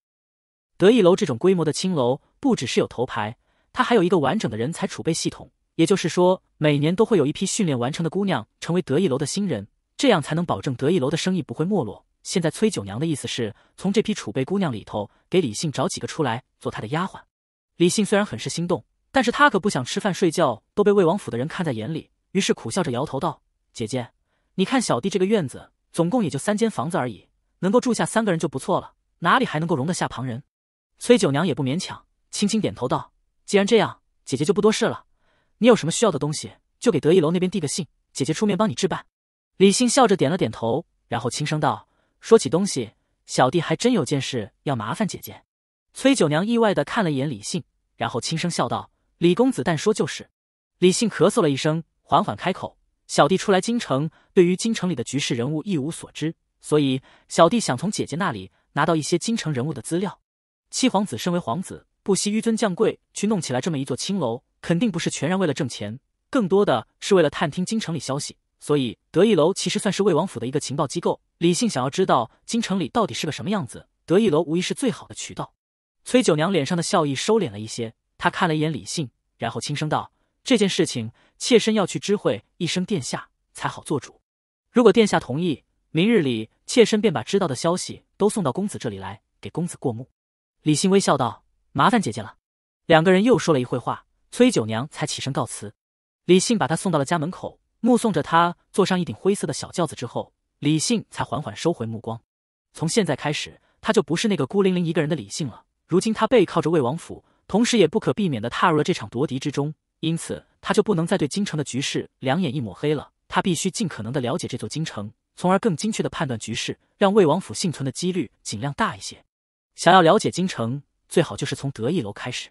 得意楼这种规模的青楼。”不只是有头牌，他还有一个完整的人才储备系统。也就是说，每年都会有一批训练完成的姑娘成为得意楼的新人，这样才能保证得意楼的生意不会没落。现在崔九娘的意思是，从这批储备姑娘里头给李信找几个出来做他的丫鬟。李信虽然很是心动，但是他可不想吃饭睡觉都被魏王府的人看在眼里，于是苦笑着摇头道：“姐姐，你看小弟这个院子总共也就三间房子而已，能够住下三个人就不错了，哪里还能够容得下旁人？”崔九娘也不勉强。轻轻点头道：“既然这样，姐姐就不多事了。你有什么需要的东西，就给德意楼那边递个信，姐姐出面帮你置办。”李信笑着点了点头，然后轻声道：“说起东西，小弟还真有件事要麻烦姐姐。”崔九娘意外的看了一眼李信，然后轻声笑道：“李公子但说就是。”李信咳嗽了一声，缓缓开口：“小弟初来京城，对于京城里的局势人物一无所知，所以小弟想从姐姐那里拿到一些京城人物的资料。”七皇子身为皇子。不惜纡尊降贵去弄起来这么一座青楼，肯定不是全然为了挣钱，更多的是为了探听京城里消息。所以，得意楼其实算是魏王府的一个情报机构。李信想要知道京城里到底是个什么样子，得意楼无疑是最好的渠道。崔九娘脸上的笑意收敛了一些，她看了一眼李信，然后轻声道：“这件事情，妾身要去知会一声殿下，才好做主。如果殿下同意，明日里妾身便把知道的消息都送到公子这里来，给公子过目。”李信微笑道。麻烦姐姐了。两个人又说了一会话，崔九娘才起身告辞。李信把她送到了家门口，目送着她坐上一顶灰色的小轿子之后，李信才缓缓收回目光。从现在开始，他就不是那个孤零零一个人的李信了。如今他背靠着魏王府，同时也不可避免的踏入了这场夺嫡之中，因此他就不能再对京城的局势两眼一抹黑了。他必须尽可能的了解这座京城，从而更精确的判断局势，让魏王府幸存的几率尽量大一些。想要了解京城。最好就是从得意楼开始。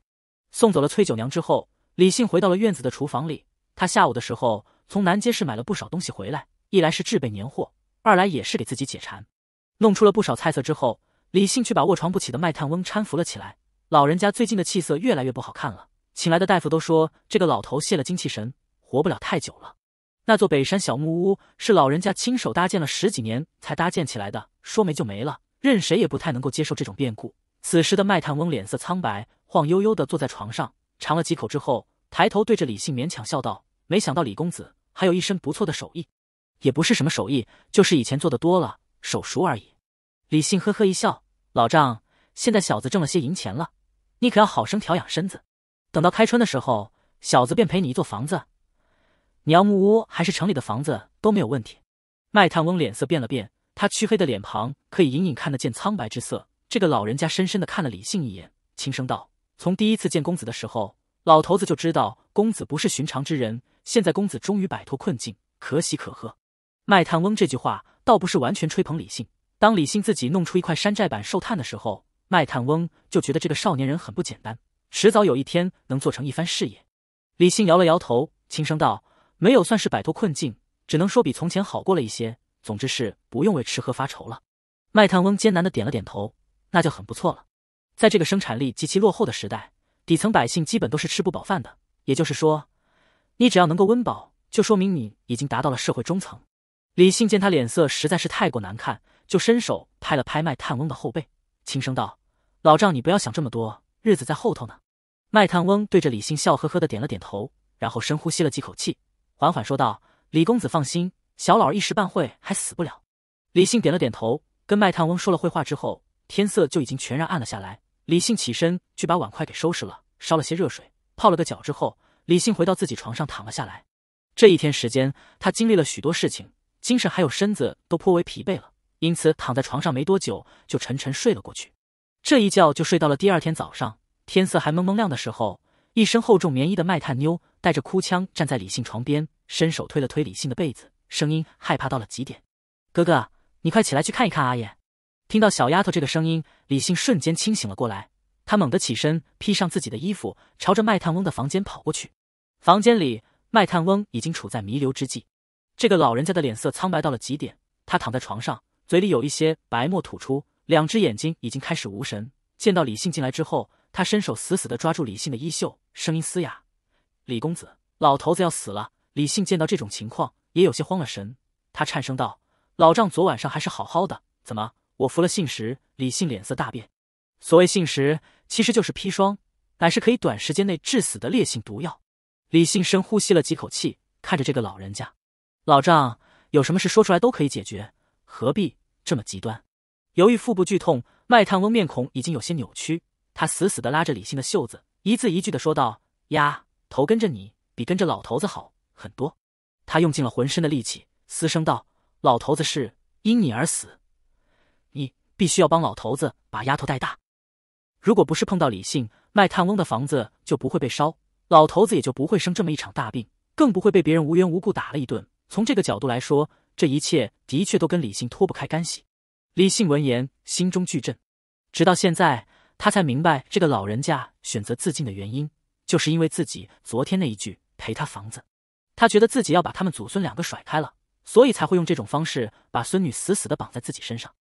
送走了崔九娘之后，李信回到了院子的厨房里。他下午的时候从南街市买了不少东西回来，一来是置备年货，二来也是给自己解馋。弄出了不少菜色之后，李信却把卧床不起的卖炭翁搀扶了起来。老人家最近的气色越来越不好看了，请来的大夫都说这个老头泄了精气神，活不了太久了。那座北山小木屋是老人家亲手搭建了十几年才搭建起来的，说没就没了，任谁也不太能够接受这种变故。此时的麦探翁脸色苍白，晃悠悠的坐在床上，尝了几口之后，抬头对着李信勉强笑道：“没想到李公子还有一身不错的手艺，也不是什么手艺，就是以前做的多了，手熟而已。”李信呵呵一笑：“老丈，现在小子挣了些银钱了，你可要好生调养身子。等到开春的时候，小子便赔你一座房子，你要木屋还是城里的房子都没有问题。”麦探翁脸色变了变，他黢黑的脸庞可以隐隐看得见苍白之色。这个老人家深深地看了李信一眼，轻声道：“从第一次见公子的时候，老头子就知道公子不是寻常之人。现在公子终于摆脱困境，可喜可贺。”卖炭翁这句话倒不是完全吹捧李信。当李信自己弄出一块山寨版寿炭的时候，卖炭翁就觉得这个少年人很不简单，迟早有一天能做成一番事业。李信摇了摇头，轻声道：“没有算是摆脱困境，只能说比从前好过了一些。总之是不用为吃喝发愁了。”卖炭翁艰难的点了点头。那就很不错了，在这个生产力极其落后的时代，底层百姓基本都是吃不饱饭的。也就是说，你只要能够温饱，就说明你已经达到了社会中层。李信见他脸色实在是太过难看，就伸手拍了拍卖炭翁的后背，轻声道：“老丈，你不要想这么多，日子在后头呢。”卖炭翁对着李信笑呵呵的点了点头，然后深呼吸了几口气，缓缓说道：“李公子放心，小老儿一时半会还死不了。”李信点了点头，跟卖炭翁说了会话之后。天色就已经全然暗了下来，李信起身去把碗筷给收拾了，烧了些热水，泡了个脚之后，李信回到自己床上躺了下来。这一天时间，他经历了许多事情，精神还有身子都颇为疲惫了，因此躺在床上没多久就沉沉睡了过去。这一觉就睡到了第二天早上，天色还蒙蒙亮的时候，一身厚重棉衣的卖炭妞带着哭腔站在李信床边，伸手推了推李信的被子，声音害怕到了极点：“哥哥，你快起来去看一看阿爷。”听到小丫头这个声音，李信瞬间清醒了过来。他猛地起身，披上自己的衣服，朝着卖炭翁的房间跑过去。房间里，卖炭翁已经处在弥留之际。这个老人家的脸色苍白到了极点，他躺在床上，嘴里有一些白沫吐出，两只眼睛已经开始无神。见到李信进来之后，他伸手死死的抓住李信的衣袖，声音嘶哑：“李公子，老头子要死了！”李信见到这种情况，也有些慌了神，他颤声道：“老丈昨晚上还是好好的，怎么？”我服了信时，李信脸色大变。所谓信时，其实就是砒霜，乃是可以短时间内致死的烈性毒药。李信深呼吸了几口气，看着这个老人家，老丈有什么事说出来都可以解决，何必这么极端？由于腹部剧痛，卖炭翁面孔已经有些扭曲，他死死地拉着李信的袖子，一字一句的说道：“呀，头跟着你比跟着老头子好很多。”他用尽了浑身的力气，嘶声道：“老头子是因你而死。”你必须要帮老头子把丫头带大。如果不是碰到李信，卖炭翁的房子就不会被烧，老头子也就不会生这么一场大病，更不会被别人无缘无故打了一顿。从这个角度来说，这一切的确都跟李信脱不开干系。李信闻言，心中巨震。直到现在，他才明白这个老人家选择自尽的原因，就是因为自己昨天那一句赔他房子，他觉得自己要把他们祖孙两个甩开了，所以才会用这种方式把孙女死死的绑在自己身上。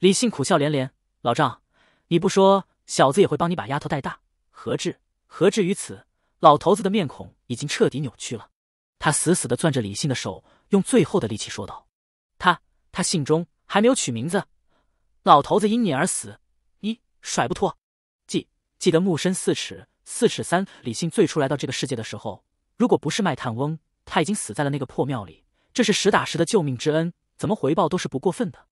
李信苦笑连连：“老丈，你不说，小子也会帮你把丫头带大，何至何至于此？”老头子的面孔已经彻底扭曲了，他死死地攥着李信的手，用最后的力气说道：“他他信中还没有取名字，老头子因你而死，你甩不脱。记记得木深四尺四尺三。”李信最初来到这个世界的时候，如果不是卖炭翁，他已经死在了那个破庙里。这是实打实的救命之恩，怎么回报都是不过分的。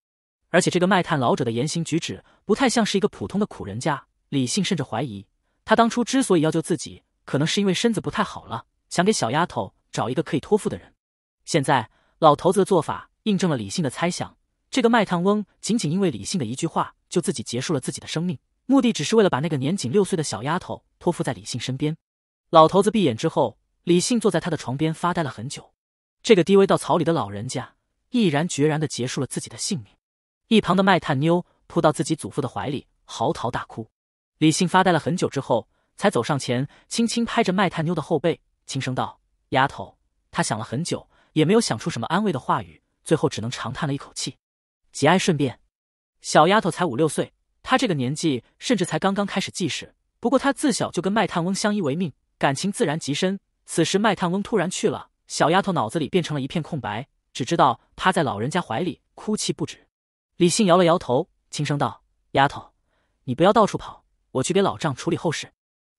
而且这个卖炭老者的言行举止不太像是一个普通的苦人家。李信甚至怀疑，他当初之所以要救自己，可能是因为身子不太好了，想给小丫头找一个可以托付的人。现在，老头子的做法印证了李信的猜想：这个卖炭翁仅仅因为李信的一句话，就自己结束了自己的生命，目的只是为了把那个年仅六岁的小丫头托付在李信身边。老头子闭眼之后，李信坐在他的床边发呆了很久。这个低微到草里的老人家，毅然决然地结束了自己的性命。一旁的卖炭妞扑到自己祖父的怀里，嚎啕大哭。李信发呆了很久之后，才走上前，轻轻拍着卖炭妞的后背，轻声道：“丫头。”他想了很久，也没有想出什么安慰的话语，最后只能长叹了一口气，节哀顺变。小丫头才五六岁，她这个年纪甚至才刚刚开始记事。不过她自小就跟卖炭翁相依为命，感情自然极深。此时卖炭翁突然去了，小丫头脑子里变成了一片空白，只知道趴在老人家怀里哭泣不止。李信摇了摇头，轻声道：“丫头，你不要到处跑，我去给老丈处理后事。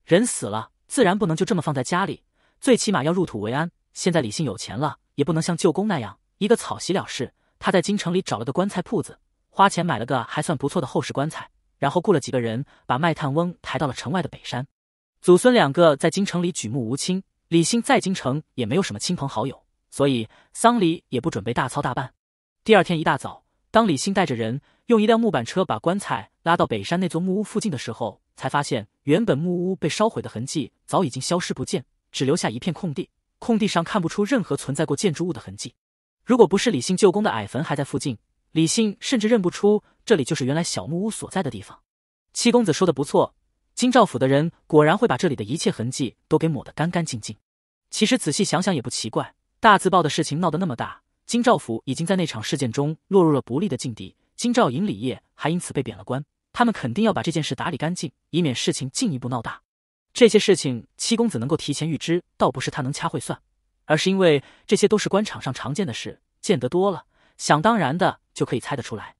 人死了，自然不能就这么放在家里，最起码要入土为安。现在李信有钱了，也不能像舅公那样一个草席了事。他在京城里找了个棺材铺子，花钱买了个还算不错的后世棺材，然后雇了几个人把卖炭翁抬到了城外的北山。祖孙两个在京城里举目无亲，李信在京城也没有什么亲朋好友，所以丧礼也不准备大操大办。第二天一大早。”当李信带着人用一辆木板车把棺材拉到北山那座木屋附近的时候，才发现原本木屋被烧毁的痕迹早已经消失不见，只留下一片空地。空地上看不出任何存在过建筑物的痕迹。如果不是李信舅公的矮坟还在附近，李信甚至认不出这里就是原来小木屋所在的地方。七公子说的不错，京兆府的人果然会把这里的一切痕迹都给抹得干干净净。其实仔细想想也不奇怪，大字报的事情闹得那么大。金兆府已经在那场事件中落入了不利的境地，金兆引李业还因此被贬了官。他们肯定要把这件事打理干净，以免事情进一步闹大。这些事情七公子能够提前预知，倒不是他能掐会算，而是因为这些都是官场上常见的事，见得多了，想当然的就可以猜得出来。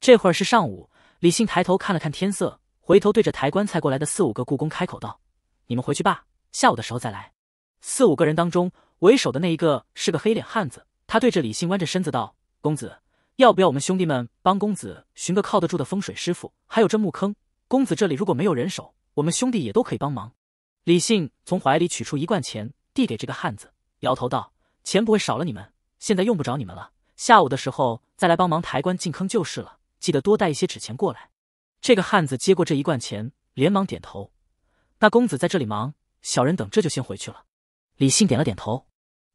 这会儿是上午，李信抬头看了看天色，回头对着抬棺材过来的四五个故宫开口道：“你们回去吧，下午的时候再来。”四五个人当中，为首的那一个是个黑脸汉子。他对着李信弯着身子道：“公子，要不要我们兄弟们帮公子寻个靠得住的风水师傅？还有这墓坑，公子这里如果没有人手，我们兄弟也都可以帮忙。”李信从怀里取出一罐钱，递给这个汉子，摇头道：“钱不会少了你们，现在用不着你们了。下午的时候再来帮忙抬棺进坑就是了，记得多带一些纸钱过来。”这个汉子接过这一罐钱，连忙点头：“那公子在这里忙，小人等这就先回去了。”李信点了点头。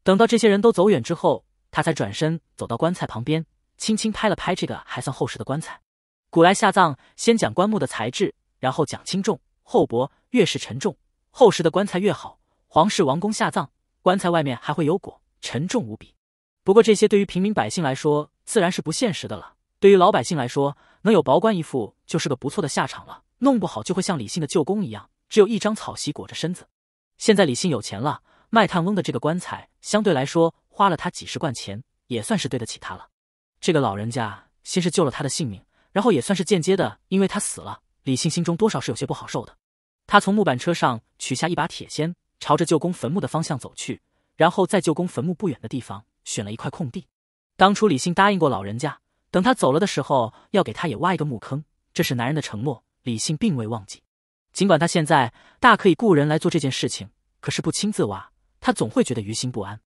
等到这些人都走远之后。他才转身走到棺材旁边，轻轻拍了拍这个还算厚实的棺材。古来下葬，先讲棺木的材质，然后讲轻重厚薄。越是沉重厚实的棺材越好。皇室王宫下葬，棺材外面还会有果，沉重无比。不过这些对于平民百姓来说，自然是不现实的了。对于老百姓来说，能有薄棺一副，就是个不错的下场了。弄不好就会像李信的舅公一样，只有一张草席裹着身子。现在李信有钱了，卖炭翁的这个棺材相对来说。花了他几十贯钱，也算是对得起他了。这个老人家先是救了他的性命，然后也算是间接的，因为他死了，李信心中多少是有些不好受的。他从木板车上取下一把铁锨，朝着舅公坟墓的方向走去，然后在舅公坟墓不远的地方选了一块空地。当初李信答应过老人家，等他走了的时候要给他也挖一个墓坑，这是男人的承诺，李信并未忘记。尽管他现在大可以雇人来做这件事情，可是不亲自挖，他总会觉得于心不安。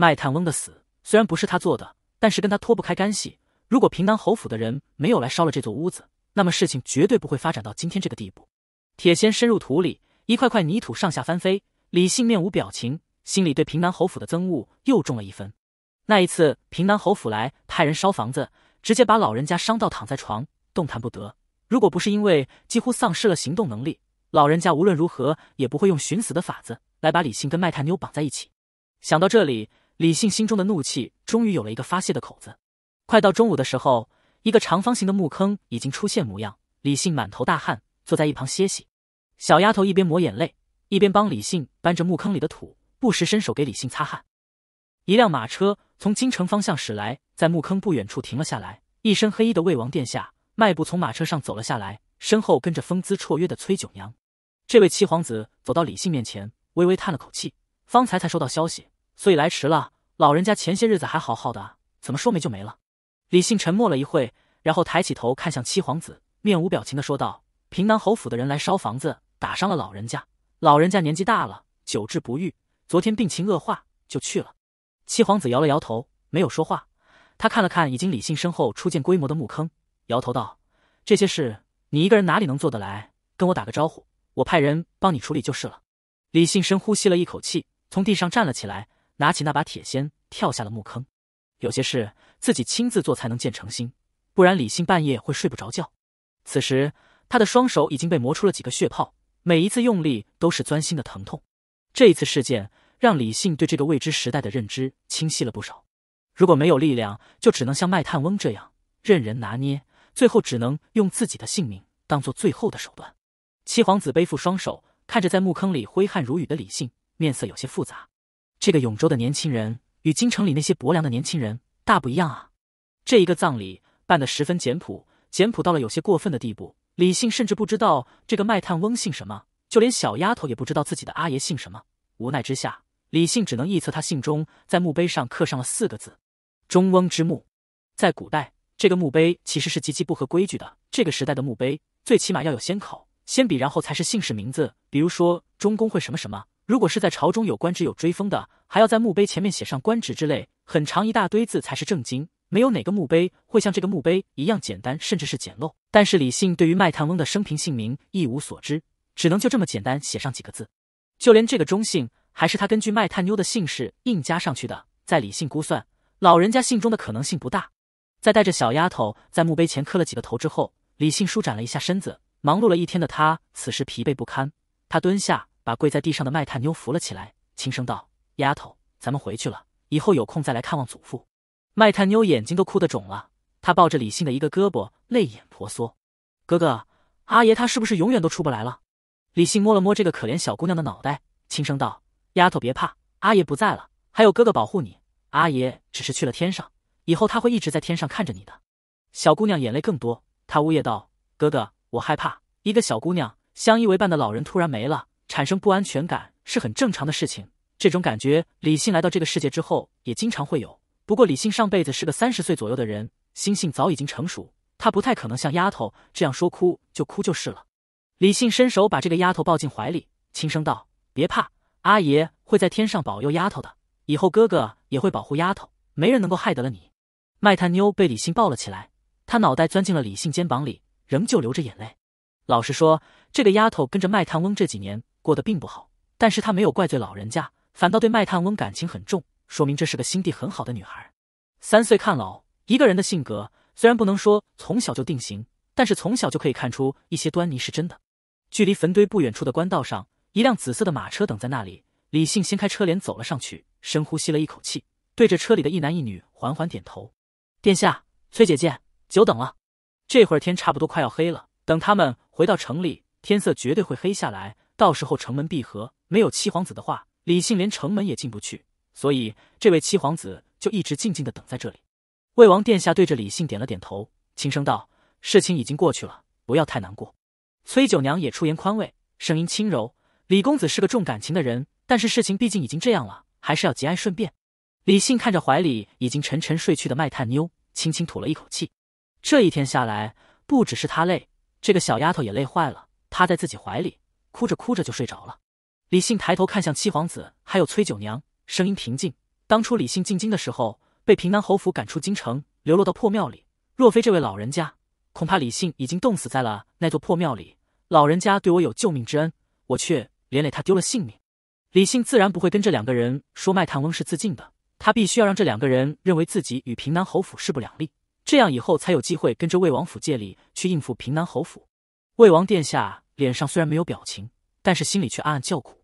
卖炭翁的死虽然不是他做的，但是跟他脱不开干系。如果平南侯府的人没有来烧了这座屋子，那么事情绝对不会发展到今天这个地步。铁锨深入土里，一块块泥土上下翻飞。李信面无表情，心里对平南侯府的憎恶又重了一分。那一次，平南侯府来派人烧房子，直接把老人家伤到躺在床，动弹不得。如果不是因为几乎丧失了行动能力，老人家无论如何也不会用寻死的法子来把李信跟卖炭妞绑在一起。想到这里。李信心中的怒气终于有了一个发泄的口子。快到中午的时候，一个长方形的木坑已经出现模样。李信满头大汗，坐在一旁歇息。小丫头一边抹眼泪，一边帮李信搬着木坑里的土，不时伸手给李信擦汗。一辆马车从京城方向驶来，在木坑不远处停了下来。一身黑衣的魏王殿下迈步从马车上走了下来，身后跟着风姿绰约的崔九娘。这位七皇子走到李信面前，微微叹了口气：“方才才收到消息。”所以来迟了。老人家前些日子还好好的，怎么说没就没了？李信沉默了一会，然后抬起头看向七皇子，面无表情的说道：“平南侯府的人来烧房子，打伤了老人家。老人家年纪大了，久治不愈，昨天病情恶化，就去了。”七皇子摇了摇头，没有说话。他看了看已经李信身后初见规模的墓坑，摇头道：“这些事你一个人哪里能做得来？跟我打个招呼，我派人帮你处理就是了。”李信深呼吸了一口气，从地上站了起来。拿起那把铁锨，跳下了墓坑。有些事自己亲自做才能见诚心，不然李信半夜会睡不着觉。此时，他的双手已经被磨出了几个血泡，每一次用力都是钻心的疼痛。这一次事件让李信对这个未知时代的认知清晰了不少。如果没有力量，就只能像卖炭翁这样任人拿捏，最后只能用自己的性命当做最后的手段。七皇子背负双手，看着在墓坑里挥汗如雨的李信，面色有些复杂。这个永州的年轻人与京城里那些薄凉的年轻人大不一样啊！这一个葬礼办得十分简朴，简朴到了有些过分的地步。李信甚至不知道这个卖炭翁姓什么，就连小丫头也不知道自己的阿爷姓什么。无奈之下，李信只能臆测他姓中，在墓碑上刻上了四个字“中翁之墓”。在古代，这个墓碑其实是极其不合规矩的。这个时代的墓碑最起码要有先口、先笔，然后才是姓氏名字，比如说中公会什么什么。如果是在朝中有官职有追封的，还要在墓碑前面写上官职之类，很长一大堆字才是正经。没有哪个墓碑会像这个墓碑一样简单，甚至是简陋。但是李信对于卖炭翁的生平姓名一无所知，只能就这么简单写上几个字。就连这个中姓，还是他根据卖炭妞的姓氏硬加上去的。在李信估算，老人家姓中的可能性不大。在带着小丫头在墓碑前磕了几个头之后，李信舒展了一下身子。忙碌了一天的他，此时疲惫不堪。他蹲下。把跪在地上的卖炭妞扶了起来，轻声道：“丫头，咱们回去了。以后有空再来看望祖父。”卖炭妞眼睛都哭得肿了，她抱着李信的一个胳膊，泪眼婆娑。“哥哥，阿爷他是不是永远都出不来了？”李信摸了摸这个可怜小姑娘的脑袋，轻声道：“丫头别怕，阿爷不在了，还有哥哥保护你。阿爷只是去了天上，以后他会一直在天上看着你的。”小姑娘眼泪更多，她呜咽道：“哥哥，我害怕。一个小姑娘相依为伴的老人突然没了。”产生不安全感是很正常的事情，这种感觉李信来到这个世界之后也经常会有。不过李信上辈子是个三十岁左右的人，心性早已经成熟，他不太可能像丫头这样说哭就哭就是了。李信伸手把这个丫头抱进怀里，轻声道：“别怕，阿爷会在天上保佑丫头的，以后哥哥也会保护丫头，没人能够害得了你。”卖炭妞被李信抱了起来，他脑袋钻进了李信肩膀里，仍旧流着眼泪。老实说，这个丫头跟着卖炭翁这几年。过得并不好，但是他没有怪罪老人家，反倒对卖炭翁感情很重，说明这是个心地很好的女孩。三岁看老，一个人的性格虽然不能说从小就定型，但是从小就可以看出一些端倪是真的。距离坟堆不远处的官道上，一辆紫色的马车等在那里。李信掀开车帘走了上去，深呼吸了一口气，对着车里的一男一女缓缓点头：“殿下，崔姐姐，久等了。”这会儿天差不多快要黑了，等他们回到城里，天色绝对会黑下来。到时候城门闭合，没有七皇子的话，李信连城门也进不去。所以这位七皇子就一直静静的等在这里。魏王殿下对着李信点了点头，轻声道：“事情已经过去了，不要太难过。”崔九娘也出言宽慰，声音轻柔：“李公子是个重感情的人，但是事情毕竟已经这样了，还是要节哀顺变。”李信看着怀里已经沉沉睡去的卖炭妞，轻轻吐了一口气。这一天下来，不只是他累，这个小丫头也累坏了，趴在自己怀里。哭着哭着就睡着了。李信抬头看向七皇子，还有崔九娘，声音平静。当初李信进京的时候，被平南侯府赶出京城，流落到破庙里。若非这位老人家，恐怕李信已经冻死在了那座破庙里。老人家对我有救命之恩，我却连累他丢了性命。李信自然不会跟这两个人说卖炭翁是自尽的，他必须要让这两个人认为自己与平南侯府势不两立，这样以后才有机会跟着魏王府借力去应付平南侯府。魏王殿下。脸上虽然没有表情，但是心里却暗暗叫苦。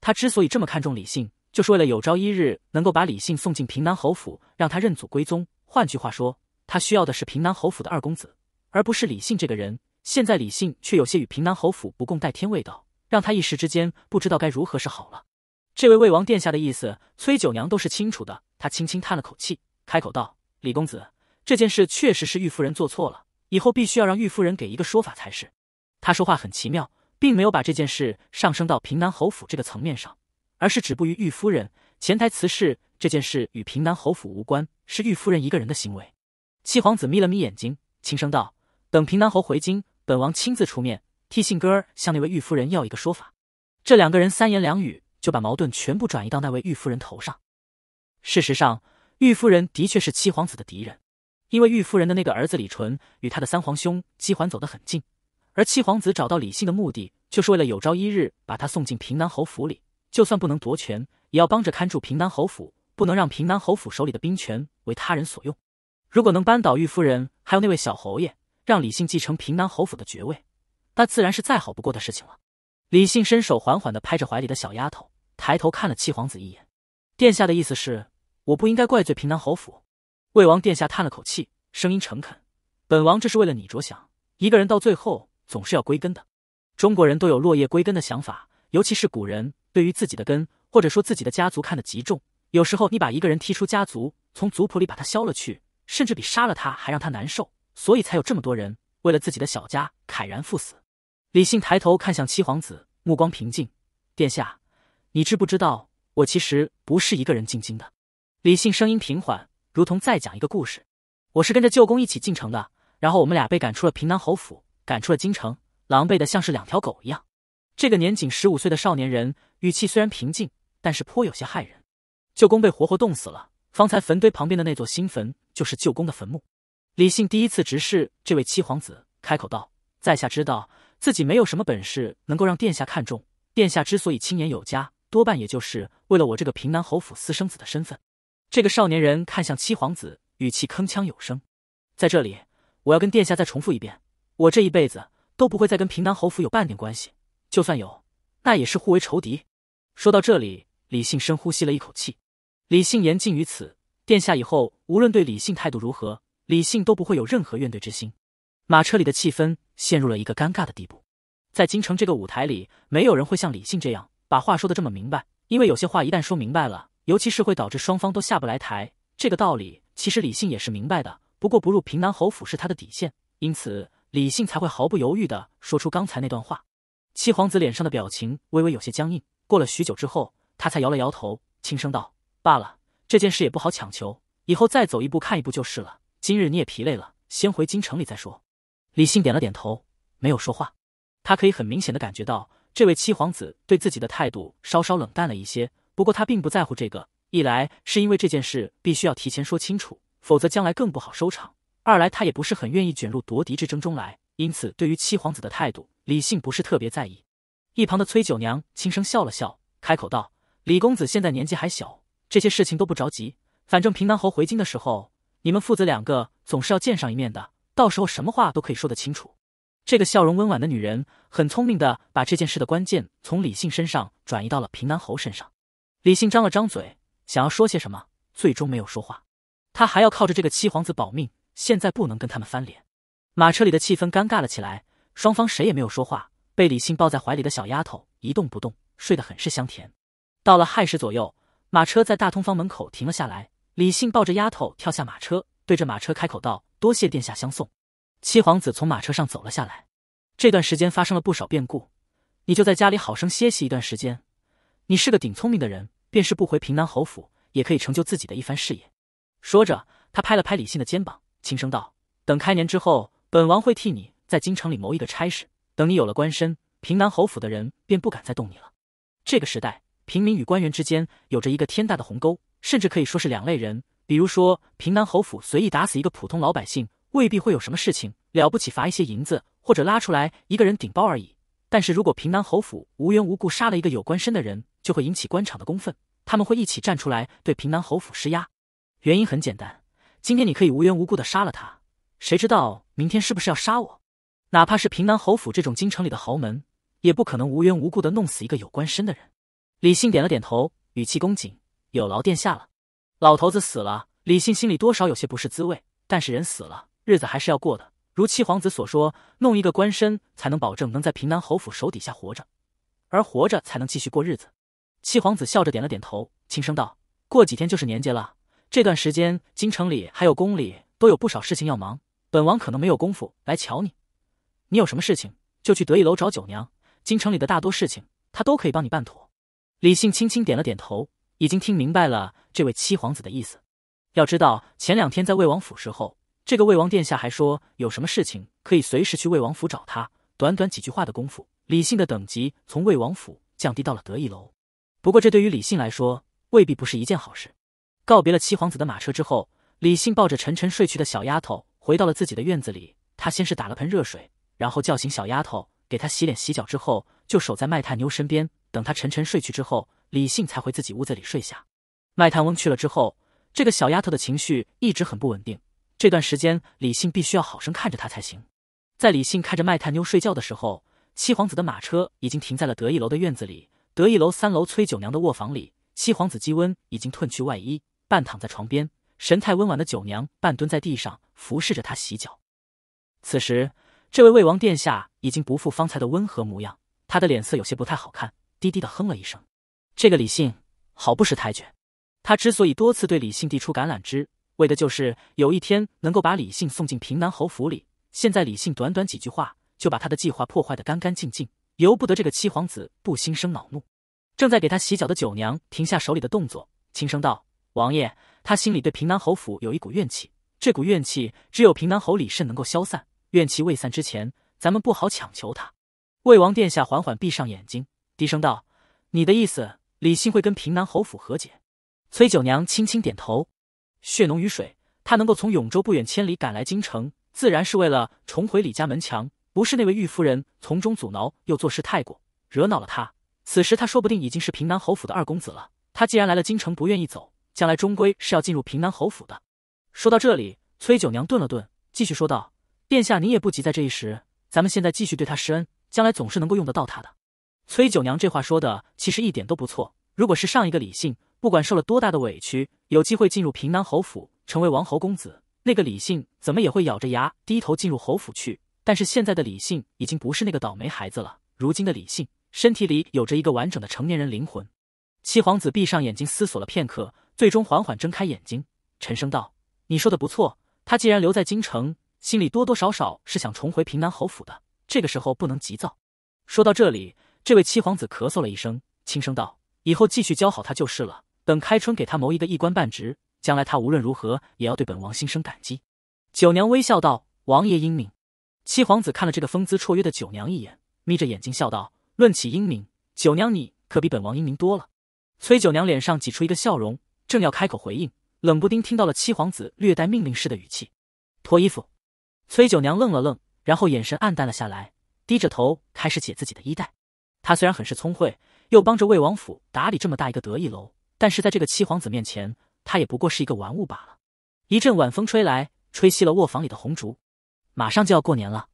他之所以这么看重李信，就是为了有朝一日能够把李信送进平南侯府，让他认祖归宗。换句话说，他需要的是平南侯府的二公子，而不是李信这个人。现在李信却有些与平南侯府不共戴天味道，让他一时之间不知道该如何是好了。这位魏王殿下的意思，崔九娘都是清楚的。她轻轻叹了口气，开口道：“李公子，这件事确实是玉夫人做错了，以后必须要让玉夫人给一个说法才是。”他说话很奇妙，并没有把这件事上升到平南侯府这个层面上，而是止步于玉夫人。潜台词是这件事与平南侯府无关，是玉夫人一个人的行为。七皇子眯了眯眼睛，轻声道：“等平南侯回京，本王亲自出面，替信哥儿向那位玉夫人要一个说法。”这两个人三言两语就把矛盾全部转移到那位玉夫人头上。事实上，玉夫人的确是七皇子的敌人，因为玉夫人的那个儿子李淳与他的三皇兄姬环走得很近。而七皇子找到李信的目的，就是为了有朝一日把他送进平南侯府里。就算不能夺权，也要帮着看住平南侯府，不能让平南侯府手里的兵权为他人所用。如果能扳倒玉夫人，还有那位小侯爷，让李信继承平南侯府的爵位，那自然是再好不过的事情了。李信伸手缓缓地拍着怀里的小丫头，抬头看了七皇子一眼：“殿下的意思是，我不应该怪罪平南侯府。”魏王殿下叹了口气，声音诚恳：“本王这是为了你着想，一个人到最后。”总是要归根的，中国人都有落叶归根的想法，尤其是古人对于自己的根或者说自己的家族看得极重。有时候你把一个人踢出家族，从族谱里把他消了去，甚至比杀了他还让他难受，所以才有这么多人为了自己的小家慨然赴死。李信抬头看向七皇子，目光平静：“殿下，你知不知道我其实不是一个人进京的？”李信声音平缓，如同在讲一个故事：“我是跟着舅公一起进城的，然后我们俩被赶出了平南侯府。”赶出了京城，狼狈的像是两条狗一样。这个年仅十五岁的少年人，语气虽然平静，但是颇有些骇人。舅公被活活冻死了，方才坟堆旁边的那座新坟就是舅公的坟墓。李信第一次直视这位七皇子，开口道：“在下知道自己没有什么本事能够让殿下看中，殿下之所以青年有加，多半也就是为了我这个平南侯府私生子的身份。”这个少年人看向七皇子，语气铿锵有声：“在这里，我要跟殿下再重复一遍。”我这一辈子都不会再跟平南侯府有半点关系，就算有，那也是互为仇敌。说到这里，李信深呼吸了一口气。李信言尽于此，殿下以后无论对李信态度如何，李信都不会有任何怨怼之心。马车里的气氛陷入了一个尴尬的地步。在京城这个舞台里，没有人会像李信这样把话说得这么明白，因为有些话一旦说明白了，尤其是会导致双方都下不来台。这个道理其实李信也是明白的，不过不入平南侯府是他的底线，因此。李信才会毫不犹豫地说出刚才那段话。七皇子脸上的表情微微有些僵硬，过了许久之后，他才摇了摇头，轻声道：“罢了，这件事也不好强求，以后再走一步看一步就是了。今日你也疲累了，先回京城里再说。”李信点了点头，没有说话。他可以很明显的感觉到，这位七皇子对自己的态度稍稍冷淡了一些。不过他并不在乎这个，一来是因为这件事必须要提前说清楚，否则将来更不好收场。二来，他也不是很愿意卷入夺嫡之争中来，因此对于七皇子的态度，李信不是特别在意。一旁的崔九娘轻声笑了笑，开口道：“李公子现在年纪还小，这些事情都不着急。反正平南侯回京的时候，你们父子两个总是要见上一面的，到时候什么话都可以说得清楚。”这个笑容温婉的女人很聪明的把这件事的关键从李信身上转移到了平南侯身上。李信张了张嘴，想要说些什么，最终没有说话。他还要靠着这个七皇子保命。现在不能跟他们翻脸，马车里的气氛尴尬了起来，双方谁也没有说话。被李信抱在怀里的小丫头一动不动，睡得很是香甜。到了亥时左右，马车在大通坊门口停了下来。李信抱着丫头跳下马车，对着马车开口道：“多谢殿下相送。”七皇子从马车上走了下来。这段时间发生了不少变故，你就在家里好生歇息一段时间。你是个顶聪明的人，便是不回平南侯府，也可以成就自己的一番事业。”说着，他拍了拍李信的肩膀。轻声道：“等开年之后，本王会替你在京城里谋一个差事。等你有了官身，平南侯府的人便不敢再动你了。这个时代，平民与官员之间有着一个天大的鸿沟，甚至可以说是两类人。比如说，平南侯府随意打死一个普通老百姓，未必会有什么事情，了不起罚一些银子或者拉出来一个人顶包而已。但是如果平南侯府无缘无故杀了一个有官身的人，就会引起官场的公愤，他们会一起站出来对平南侯府施压。原因很简单。”今天你可以无缘无故的杀了他，谁知道明天是不是要杀我？哪怕是平南侯府这种京城里的豪门，也不可能无缘无故的弄死一个有官身的人。李信点了点头，语气恭谨：“有劳殿下了。”老头子死了，李信心里多少有些不是滋味。但是人死了，日子还是要过的。如七皇子所说，弄一个官身才能保证能在平南侯府手底下活着，而活着才能继续过日子。七皇子笑着点了点头，轻声道：“过几天就是年节了。”这段时间，京城里还有宫里都有不少事情要忙，本王可能没有功夫来瞧你。你有什么事情，就去得意楼找九娘。京城里的大多事情，她都可以帮你办妥。李信轻轻点了点头，已经听明白了这位七皇子的意思。要知道，前两天在魏王府时候，这个魏王殿下还说有什么事情可以随时去魏王府找他。短短几句话的功夫，李信的等级从魏王府降低到了得意楼。不过，这对于李信来说，未必不是一件好事。告别了七皇子的马车之后，李信抱着沉沉睡去的小丫头回到了自己的院子里。他先是打了盆热水，然后叫醒小丫头，给她洗脸、洗脚，之后就守在卖炭妞身边，等她沉沉睡去之后，李信才回自己屋子里睡下。卖炭翁去了之后，这个小丫头的情绪一直很不稳定。这段时间，李信必须要好生看着她才行。在李信看着卖炭妞睡觉的时候，七皇子的马车已经停在了得意楼的院子里。得意楼三楼崔九娘的卧房里，七皇子姬温已经褪去外衣。半躺在床边，神态温婉的九娘半蹲在地上服侍着他洗脚。此时，这位魏王殿下已经不复方才的温和模样，他的脸色有些不太好看，低低的哼了一声：“这个李信，好不识抬举。”他之所以多次对李信递出橄榄枝，为的就是有一天能够把李信送进平南侯府里。现在李信短短几句话就把他的计划破坏的干干净净，由不得这个七皇子不心生恼怒。正在给他洗脚的九娘停下手里的动作，轻声道。王爷，他心里对平南侯府有一股怨气，这股怨气只有平南侯李慎能够消散。怨气未散之前，咱们不好强求他。魏王殿下缓缓闭上眼睛，低声道：“你的意思，李信会跟平南侯府和解？”崔九娘轻轻点头。血浓于水，他能够从永州不远千里赶来京城，自然是为了重回李家门墙。不是那位玉夫人从中阻挠，又做事太过，惹恼了他。此时他说不定已经是平南侯府的二公子了。他既然来了京城，不愿意走。将来终归是要进入平南侯府的。说到这里，崔九娘顿了顿，继续说道：“殿下，您也不急在这一时，咱们现在继续对他施恩，将来总是能够用得到他的。”崔九娘这话说的其实一点都不错。如果是上一个李信，不管受了多大的委屈，有机会进入平南侯府成为王侯公子，那个李信怎么也会咬着牙低头进入侯府去。但是现在的李信已经不是那个倒霉孩子了。如今的李信身体里有着一个完整的成年人灵魂。七皇子闭上眼睛思索了片刻。最终缓缓睁开眼睛，沉声道：“你说的不错，他既然留在京城，心里多多少少是想重回平南侯府的。这个时候不能急躁。”说到这里，这位七皇子咳嗽了一声，轻声道：“以后继续教好他就是了。等开春给他谋一个一官半职，将来他无论如何也要对本王心生感激。”九娘微笑道：“王爷英明。”七皇子看了这个风姿绰约的九娘一眼，眯着眼睛笑道：“论起英明，九娘你可比本王英明多了。”崔九娘脸上挤出一个笑容。正要开口回应，冷不丁听到了七皇子略带命令式的语气：“脱衣服。”崔九娘愣了愣，然后眼神暗淡了下来，低着头开始解自己的衣带。她虽然很是聪慧，又帮着魏王府打理这么大一个得意楼，但是在这个七皇子面前，她也不过是一个玩物罢了。一阵晚风吹来，吹熄了卧房里的红烛。马上就要过年了，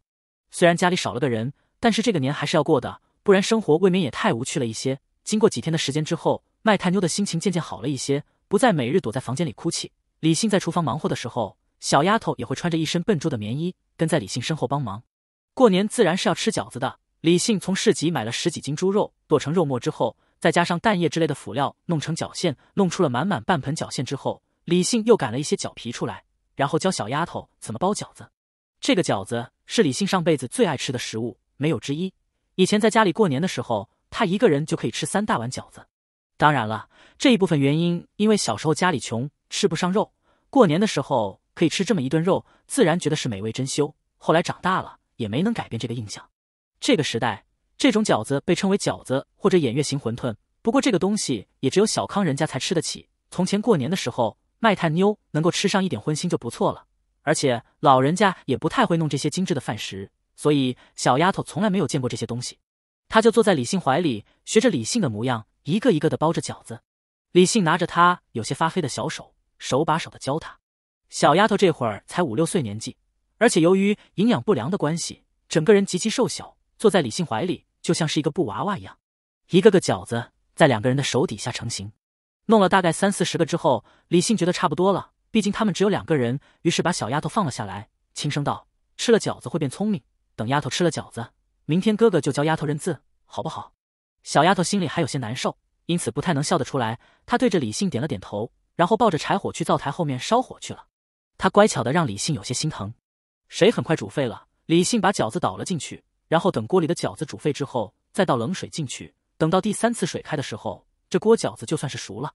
虽然家里少了个人，但是这个年还是要过的，不然生活未免也太无趣了一些。经过几天的时间之后，卖炭妞的心情渐渐好了一些。不再每日躲在房间里哭泣。李信在厨房忙活的时候，小丫头也会穿着一身笨拙的棉衣，跟在李信身后帮忙。过年自然是要吃饺子的。李信从市集买了十几斤猪肉，剁成肉末之后，再加上蛋液之类的辅料，弄成饺馅，弄出了满满半盆饺馅之后，李信又擀了一些饺皮出来，然后教小丫头怎么包饺子。这个饺子是李信上辈子最爱吃的食物，没有之一。以前在家里过年的时候，他一个人就可以吃三大碗饺子。当然了，这一部分原因，因为小时候家里穷，吃不上肉，过年的时候可以吃这么一顿肉，自然觉得是美味珍馐。后来长大了，也没能改变这个印象。这个时代，这种饺子被称为饺子或者偃月形馄饨，不过这个东西也只有小康人家才吃得起。从前过年的时候，卖炭妞能够吃上一点荤腥就不错了。而且老人家也不太会弄这些精致的饭食，所以小丫头从来没有见过这些东西。她就坐在李信怀里，学着李信的模样。一个一个的包着饺子，李信拿着他有些发黑的小手，手把手的教他。小丫头这会儿才五六岁年纪，而且由于营养不良的关系，整个人极其瘦小，坐在李信怀里就像是一个布娃娃一样。一个个饺子在两个人的手底下成型，弄了大概三四十个之后，李信觉得差不多了，毕竟他们只有两个人，于是把小丫头放了下来，轻声道：“吃了饺子会变聪明，等丫头吃了饺子，明天哥哥就教丫头认字，好不好？”小丫头心里还有些难受，因此不太能笑得出来。她对着李信点了点头，然后抱着柴火去灶台后面烧火去了。她乖巧的，让李信有些心疼。水很快煮沸了，李信把饺子倒了进去，然后等锅里的饺子煮沸之后，再倒冷水进去。等到第三次水开的时候，这锅饺子就算是熟了。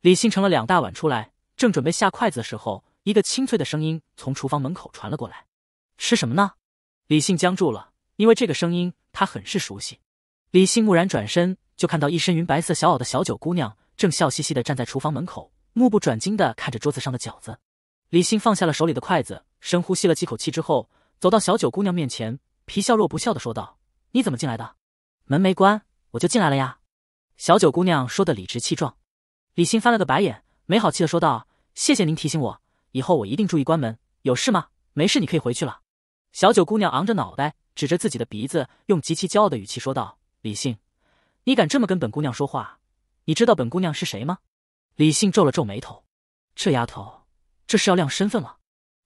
李信盛了两大碗出来，正准备下筷子的时候，一个清脆的声音从厨房门口传了过来：“吃什么呢？”李信僵住了，因为这个声音他很是熟悉。李信蓦然转身，就看到一身云白色小袄的小九姑娘正笑嘻嘻的站在厨房门口，目不转睛的看着桌子上的饺子。李信放下了手里的筷子，深呼吸了几口气之后，走到小九姑娘面前，皮笑若不笑的说道：“你怎么进来的？门没关，我就进来了呀。”小九姑娘说的理直气壮。李信翻了个白眼，没好气的说道：“谢谢您提醒我，以后我一定注意关门。有事吗？没事，你可以回去了。”小九姑娘昂着脑袋，指着自己的鼻子，用极其骄傲的语气说道。李信，你敢这么跟本姑娘说话？你知道本姑娘是谁吗？李信皱了皱眉头，这丫头这是要亮身份了。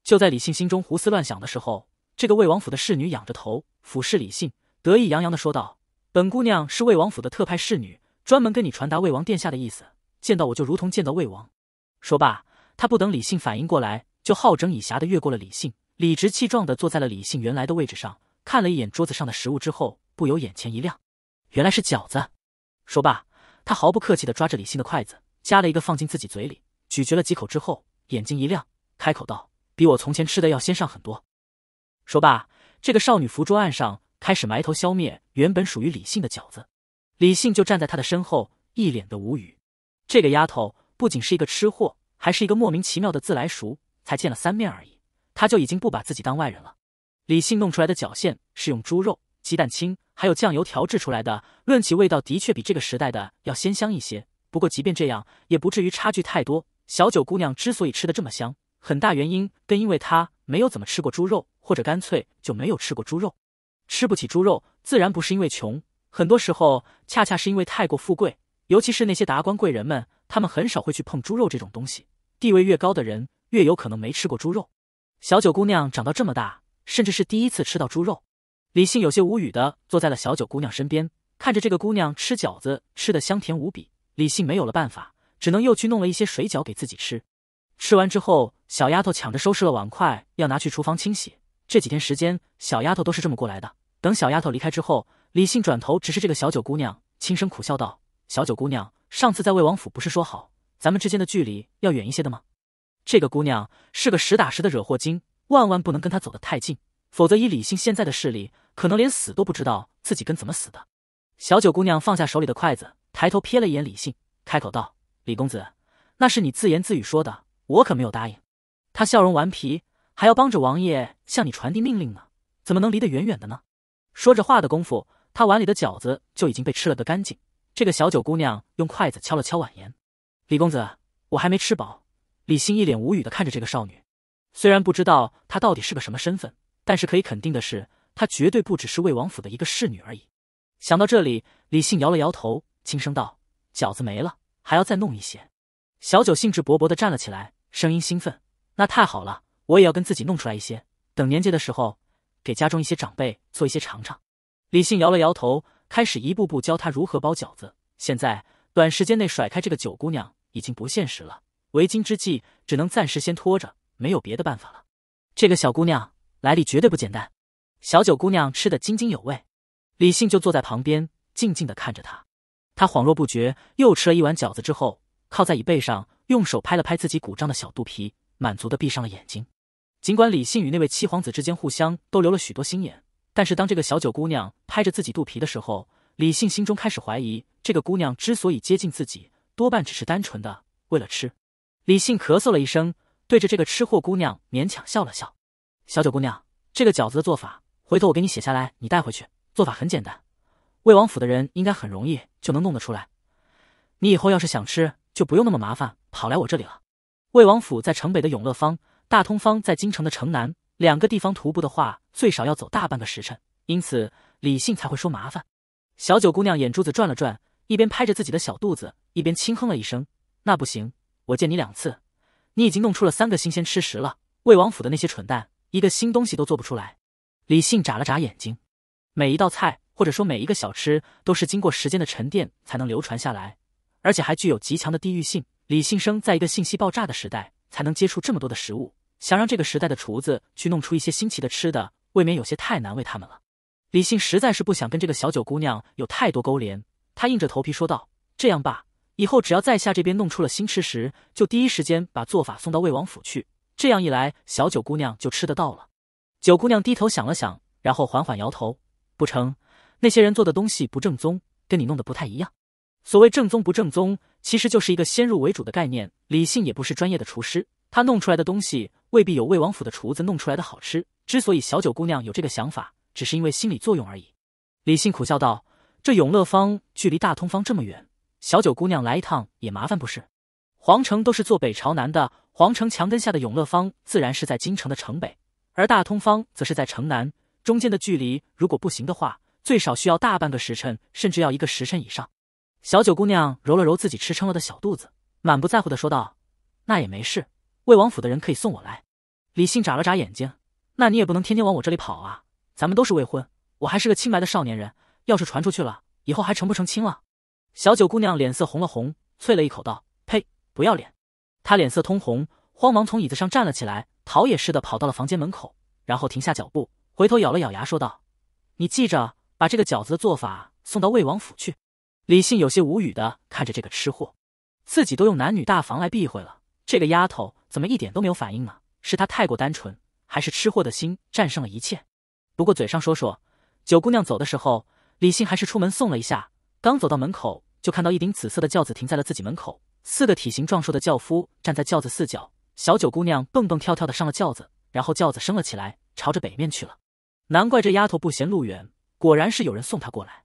就在李信心中胡思乱想的时候，这个魏王府的侍女仰着头俯视李信，得意洋洋的说道：“本姑娘是魏王府的特派侍女，专门跟你传达魏王殿下的意思。见到我就如同见到魏王。”说罢，他不等李信反应过来，就好整以暇的越过了李信，理直气壮的坐在了李信原来的位置上，看了一眼桌子上的食物之后，不由眼前一亮。原来是饺子，说罢，他毫不客气地抓着李信的筷子，夹了一个放进自己嘴里，咀嚼了几口之后，眼睛一亮，开口道：“比我从前吃的要鲜上很多。”说罢，这个少女伏桌案上开始埋头消灭原本属于李信的饺子。李信就站在她的身后，一脸的无语。这个丫头不仅是一个吃货，还是一个莫名其妙的自来熟。才见了三面而已，她就已经不把自己当外人了。李信弄出来的饺馅是用猪肉。鸡蛋清还有酱油调制出来的，论起味道，的确比这个时代的要鲜香一些。不过，即便这样，也不至于差距太多。小九姑娘之所以吃的这么香，很大原因跟因为她没有怎么吃过猪肉，或者干脆就没有吃过猪肉。吃不起猪肉，自然不是因为穷，很多时候恰恰是因为太过富贵。尤其是那些达官贵人们，他们很少会去碰猪肉这种东西。地位越高的人，越有可能没吃过猪肉。小九姑娘长到这么大，甚至是第一次吃到猪肉。李信有些无语的坐在了小九姑娘身边，看着这个姑娘吃饺子，吃的香甜无比。李信没有了办法，只能又去弄了一些水饺给自己吃。吃完之后，小丫头抢着收拾了碗筷，要拿去厨房清洗。这几天时间，小丫头都是这么过来的。等小丫头离开之后，李信转头直视这个小九姑娘，轻声苦笑道：“小九姑娘，上次在魏王府不是说好，咱们之间的距离要远一些的吗？这个姑娘是个实打实的惹祸精，万万不能跟她走得太近，否则以李信现在的势力。”可能连死都不知道自己跟怎么死的。小九姑娘放下手里的筷子，抬头瞥了一眼李信，开口道：“李公子，那是你自言自语说的，我可没有答应。”她笑容顽皮，还要帮着王爷向你传递命令呢，怎么能离得远远的呢？说着话的功夫，她碗里的饺子就已经被吃了个干净。这个小九姑娘用筷子敲了敲碗沿：“李公子，我还没吃饱。”李信一脸无语的看着这个少女，虽然不知道她到底是个什么身份，但是可以肯定的是。她绝对不只是魏王府的一个侍女而已。想到这里，李信摇了摇头，轻声道：“饺子没了，还要再弄一些。”小九兴致勃勃的站了起来，声音兴奋：“那太好了，我也要跟自己弄出来一些，等年节的时候给家中一些长辈做一些尝尝。”李信摇了摇头，开始一步步教她如何包饺子。现在短时间内甩开这个九姑娘已经不现实了，为今之计只能暂时先拖着，没有别的办法了。这个小姑娘来历绝对不简单。小九姑娘吃得津津有味，李信就坐在旁边静静地看着她。他恍若不觉，又吃了一碗饺子之后，靠在椅背上，用手拍了拍自己鼓胀的小肚皮，满足地闭上了眼睛。尽管李信与那位七皇子之间互相都留了许多心眼，但是当这个小九姑娘拍着自己肚皮的时候，李信心中开始怀疑，这个姑娘之所以接近自己，多半只是单纯的为了吃。李信咳嗽了一声，对着这个吃货姑娘勉强笑了笑：“小九姑娘，这个饺子的做法。”回头我给你写下来，你带回去。做法很简单，魏王府的人应该很容易就能弄得出来。你以后要是想吃，就不用那么麻烦，跑来我这里了。魏王府在城北的永乐坊，大通坊在京城的城南，两个地方徒步的话，最少要走大半个时辰，因此李信才会说麻烦。小九姑娘眼珠子转了转，一边拍着自己的小肚子，一边轻哼了一声：“那不行，我见你两次，你已经弄出了三个新鲜吃食了。魏王府的那些蠢蛋，一个新东西都做不出来。”李信眨了眨眼睛，每一道菜或者说每一个小吃都是经过时间的沉淀才能流传下来，而且还具有极强的地域性。李信生在一个信息爆炸的时代，才能接触这么多的食物，想让这个时代的厨子去弄出一些新奇的吃的，未免有些太难为他们了。李信实在是不想跟这个小九姑娘有太多勾连，他硬着头皮说道：“这样吧，以后只要在下这边弄出了新吃食，就第一时间把做法送到魏王府去，这样一来，小九姑娘就吃得到了。”九姑娘低头想了想，然后缓缓摇头：“不成，那些人做的东西不正宗，跟你弄的不太一样。所谓正宗不正宗，其实就是一个先入为主的概念。李信也不是专业的厨师，他弄出来的东西未必有魏王府的厨子弄出来的好吃。之所以小九姑娘有这个想法，只是因为心理作用而已。”李信苦笑道：“这永乐坊距离大通坊这么远，小九姑娘来一趟也麻烦不是？皇城都是坐北朝南的，皇城墙根下的永乐坊自然是在京城的城北。”而大通坊则是在城南，中间的距离如果不行的话，最少需要大半个时辰，甚至要一个时辰以上。小九姑娘揉了揉自己吃撑了的小肚子，满不在乎的说道：“那也没事，魏王府的人可以送我来。”李信眨了眨眼睛：“那你也不能天天往我这里跑啊，咱们都是未婚，我还是个清白的少年人，要是传出去了，以后还成不成亲了？”小九姑娘脸色红了红，啐了一口道：“呸，不要脸！”她脸色通红，慌忙从椅子上站了起来。逃也似的跑到了房间门口，然后停下脚步，回头咬了咬牙，说道：“你记着把这个饺子的做法送到魏王府去。”李信有些无语的看着这个吃货，自己都用男女大防来避讳了，这个丫头怎么一点都没有反应呢？是她太过单纯，还是吃货的心战胜了一切？不过嘴上说说，九姑娘走的时候，李信还是出门送了一下。刚走到门口，就看到一顶紫色的轿子停在了自己门口，四个体型壮硕的轿夫站在轿子四角。小九姑娘蹦蹦跳跳的上了轿子，然后轿子升了起来，朝着北面去了。难怪这丫头不嫌路远，果然是有人送她过来。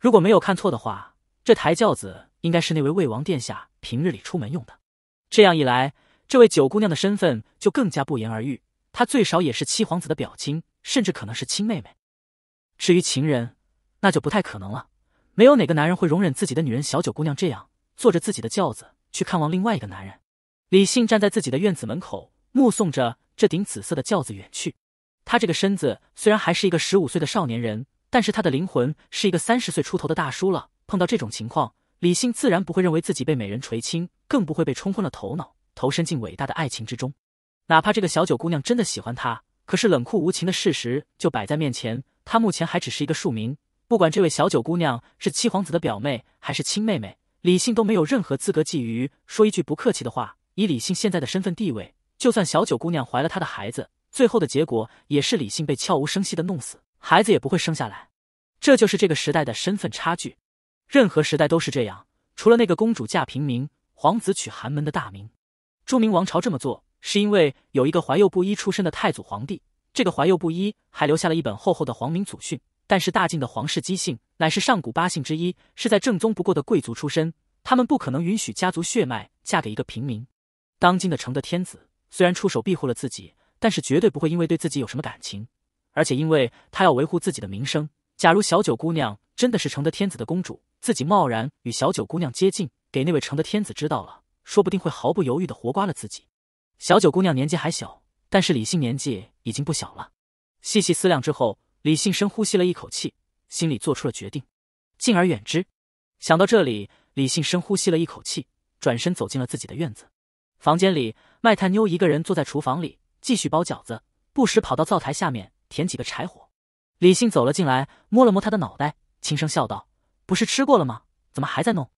如果没有看错的话，这抬轿子应该是那位魏王殿下平日里出门用的。这样一来，这位九姑娘的身份就更加不言而喻，她最少也是七皇子的表亲，甚至可能是亲妹妹。至于情人，那就不太可能了。没有哪个男人会容忍自己的女人小九姑娘这样坐着自己的轿子去看望另外一个男人。李信站在自己的院子门口，目送着这顶紫色的轿子远去。他这个身子虽然还是一个十五岁的少年人，但是他的灵魂是一个三十岁出头的大叔了。碰到这种情况，李信自然不会认为自己被美人垂青，更不会被冲昏了头脑，投身进伟大的爱情之中。哪怕这个小九姑娘真的喜欢他，可是冷酷无情的事实就摆在面前，他目前还只是一个庶民。不管这位小九姑娘是七皇子的表妹还是亲妹妹，李信都没有任何资格觊觎。说一句不客气的话。以李信现在的身份地位，就算小九姑娘怀了他的孩子，最后的结果也是李信被悄无声息的弄死，孩子也不会生下来。这就是这个时代的身份差距，任何时代都是这样。除了那个公主嫁平民，皇子娶寒门的大明，朱明王朝这么做是因为有一个怀幼布衣出身的太祖皇帝。这个怀幼布衣还留下了一本厚厚的皇明祖训。但是大晋的皇室姬姓乃是上古八姓之一，是在正宗不过的贵族出身，他们不可能允许家族血脉嫁给一个平民。当今的成德天子虽然出手庇护了自己，但是绝对不会因为对自己有什么感情，而且因为他要维护自己的名声。假如小九姑娘真的是成德天子的公主，自己贸然与小九姑娘接近，给那位成德天子知道了，说不定会毫不犹豫的活刮了自己。小九姑娘年纪还小，但是李信年纪已经不小了。细细思量之后，李信深呼吸了一口气，心里做出了决定：敬而远之。想到这里，李信深呼吸了一口气，转身走进了自己的院子。房间里，卖炭妞一个人坐在厨房里，继续包饺子，不时跑到灶台下面填几个柴火。李信走了进来，摸了摸她的脑袋，轻声笑道：“不是吃过了吗？怎么还在弄？”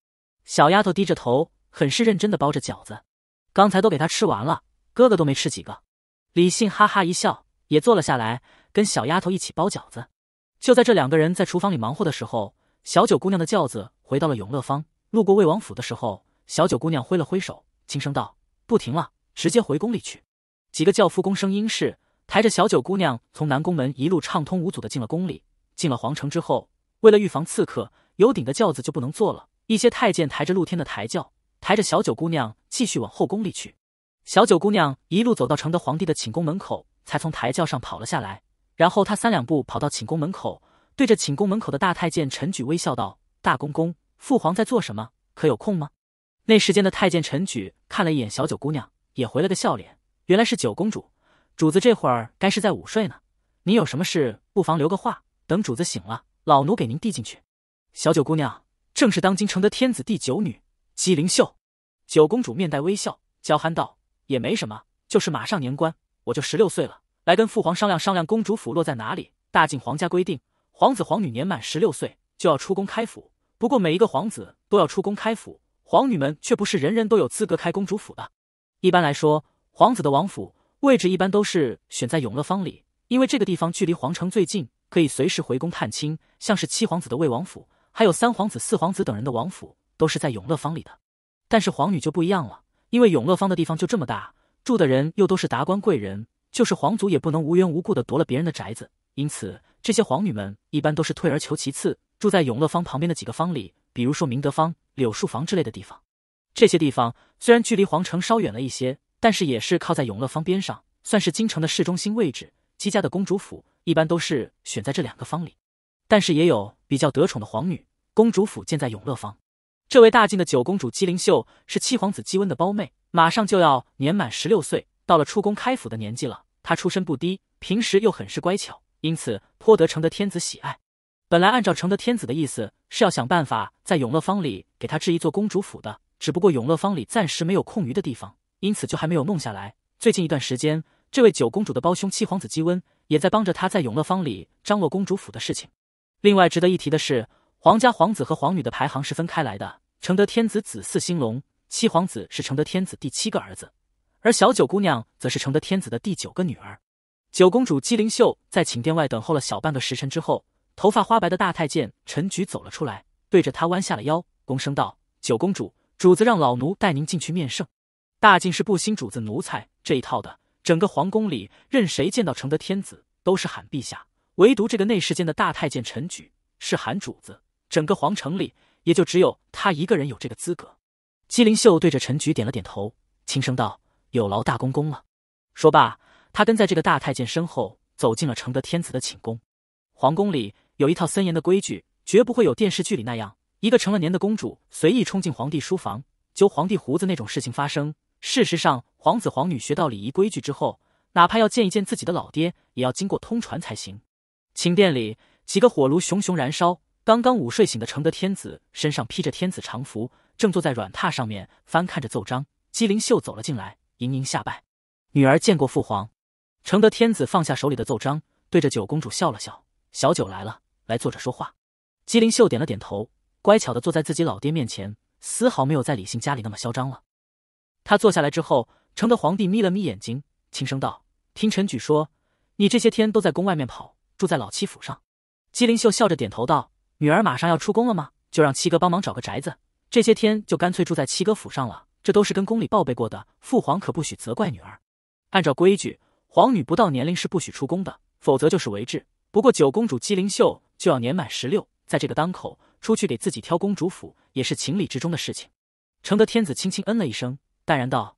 小丫头低着头，很是认真的包着饺子。刚才都给她吃完了，哥哥都没吃几个。李信哈哈一笑，也坐了下来，跟小丫头一起包饺子。就在这两个人在厨房里忙活的时候，小九姑娘的轿子回到了永乐坊。路过魏王府的时候，小九姑娘挥了挥手，轻声道。不停了，直接回宫里去。几个轿夫躬声应是，抬着小九姑娘从南宫门一路畅通无阻的进了宫里。进了皇城之后，为了预防刺客，有顶的轿子就不能坐了。一些太监抬着露天的抬轿，抬着小九姑娘继续往后宫里去。小九姑娘一路走到承德皇帝的寝宫门口，才从抬轿上跑了下来。然后她三两步跑到寝宫门口，对着寝宫门口的大太监陈举微笑道：“大公公，父皇在做什么？可有空吗？”那时间的太监陈举看了一眼小九姑娘，也回了个笑脸。原来是九公主，主子这会儿该是在午睡呢。您有什么事，不妨留个话，等主子醒了，老奴给您递进去。小九姑娘正是当今承德天子第九女，姬灵秀。九公主面带微笑，娇憨道：“也没什么，就是马上年关，我就十六岁了，来跟父皇商量商量，公主府落在哪里。大晋皇家规定，皇子皇女年满十六岁就要出宫开府。不过每一个皇子都要出宫开府。”皇女们却不是人人都有资格开公主府的。一般来说，皇子的王府位置一般都是选在永乐坊里，因为这个地方距离皇城最近，可以随时回宫探亲。像是七皇子的魏王府，还有三皇子、四皇子等人的王府都是在永乐坊里的。但是皇女就不一样了，因为永乐坊的地方就这么大，住的人又都是达官贵人，就是皇族也不能无缘无故的夺了别人的宅子。因此，这些皇女们一般都是退而求其次，住在永乐坊旁边的几个坊里。比如说明德坊、柳树坊之类的地方，这些地方虽然距离皇城稍远了一些，但是也是靠在永乐坊边上，算是京城的市中心位置。姬家的公主府一般都是选在这两个坊里，但是也有比较得宠的皇女，公主府建在永乐坊。这位大晋的九公主姬灵秀是七皇子姬温的胞妹，马上就要年满十六岁，到了出宫开府的年纪了。她出身不低，平时又很是乖巧，因此颇得成德天子喜爱。本来按照承德天子的意思是要想办法在永乐坊里给他置一座公主府的，只不过永乐坊里暂时没有空余的地方，因此就还没有弄下来。最近一段时间，这位九公主的胞兄七皇子姬温也在帮着她在永乐坊里张罗公主府的事情。另外值得一提的是，皇家皇子和皇女的排行是分开来的。承德天子子嗣兴隆，七皇子是承德天子第七个儿子，而小九姑娘则是承德天子的第九个女儿。九公主姬灵秀在寝殿外等候了小半个时辰之后。头发花白的大太监陈举走了出来，对着他弯下了腰，躬声道：“九公主，主子让老奴带您进去面圣。”大晋是不兴主子奴才这一套的，整个皇宫里，任谁见到承德天子都是喊陛下，唯独这个内侍监的大太监陈举是喊主子。整个皇城里，也就只有他一个人有这个资格。姬灵秀对着陈举点了点头，轻声道：“有劳大公公了。”说罢，他跟在这个大太监身后，走进了承德天子的寝宫。皇宫里。有一套森严的规矩，绝不会有电视剧里那样一个成了年的公主随意冲进皇帝书房揪皇帝胡子那种事情发生。事实上，皇子皇女学到礼仪规矩之后，哪怕要见一见自己的老爹，也要经过通传才行。寝殿里几个火炉熊熊燃烧，刚刚午睡醒的承德天子身上披着天子长服，正坐在软榻上面翻看着奏章。姬灵秀走了进来，盈盈下拜：“女儿见过父皇。”承德天子放下手里的奏章，对着九公主笑了笑：“小九来了。”来坐着说话。姬灵秀点了点头，乖巧的坐在自己老爹面前，丝毫没有在李信家里那么嚣张了。他坐下来之后，承德皇帝眯了眯眼睛，轻声道：“听陈举说，你这些天都在宫外面跑，住在老七府上。”姬灵秀笑着点头道：“女儿马上要出宫了吗？就让七哥帮忙找个宅子。这些天就干脆住在七哥府上了。这都是跟宫里报备过的，父皇可不许责怪女儿。按照规矩，皇女不到年龄是不许出宫的，否则就是违制。不过九公主姬灵秀。”就要年满十六，在这个当口出去给自己挑公主府也是情理之中的事情。承德天子轻轻嗯了一声，淡然道：“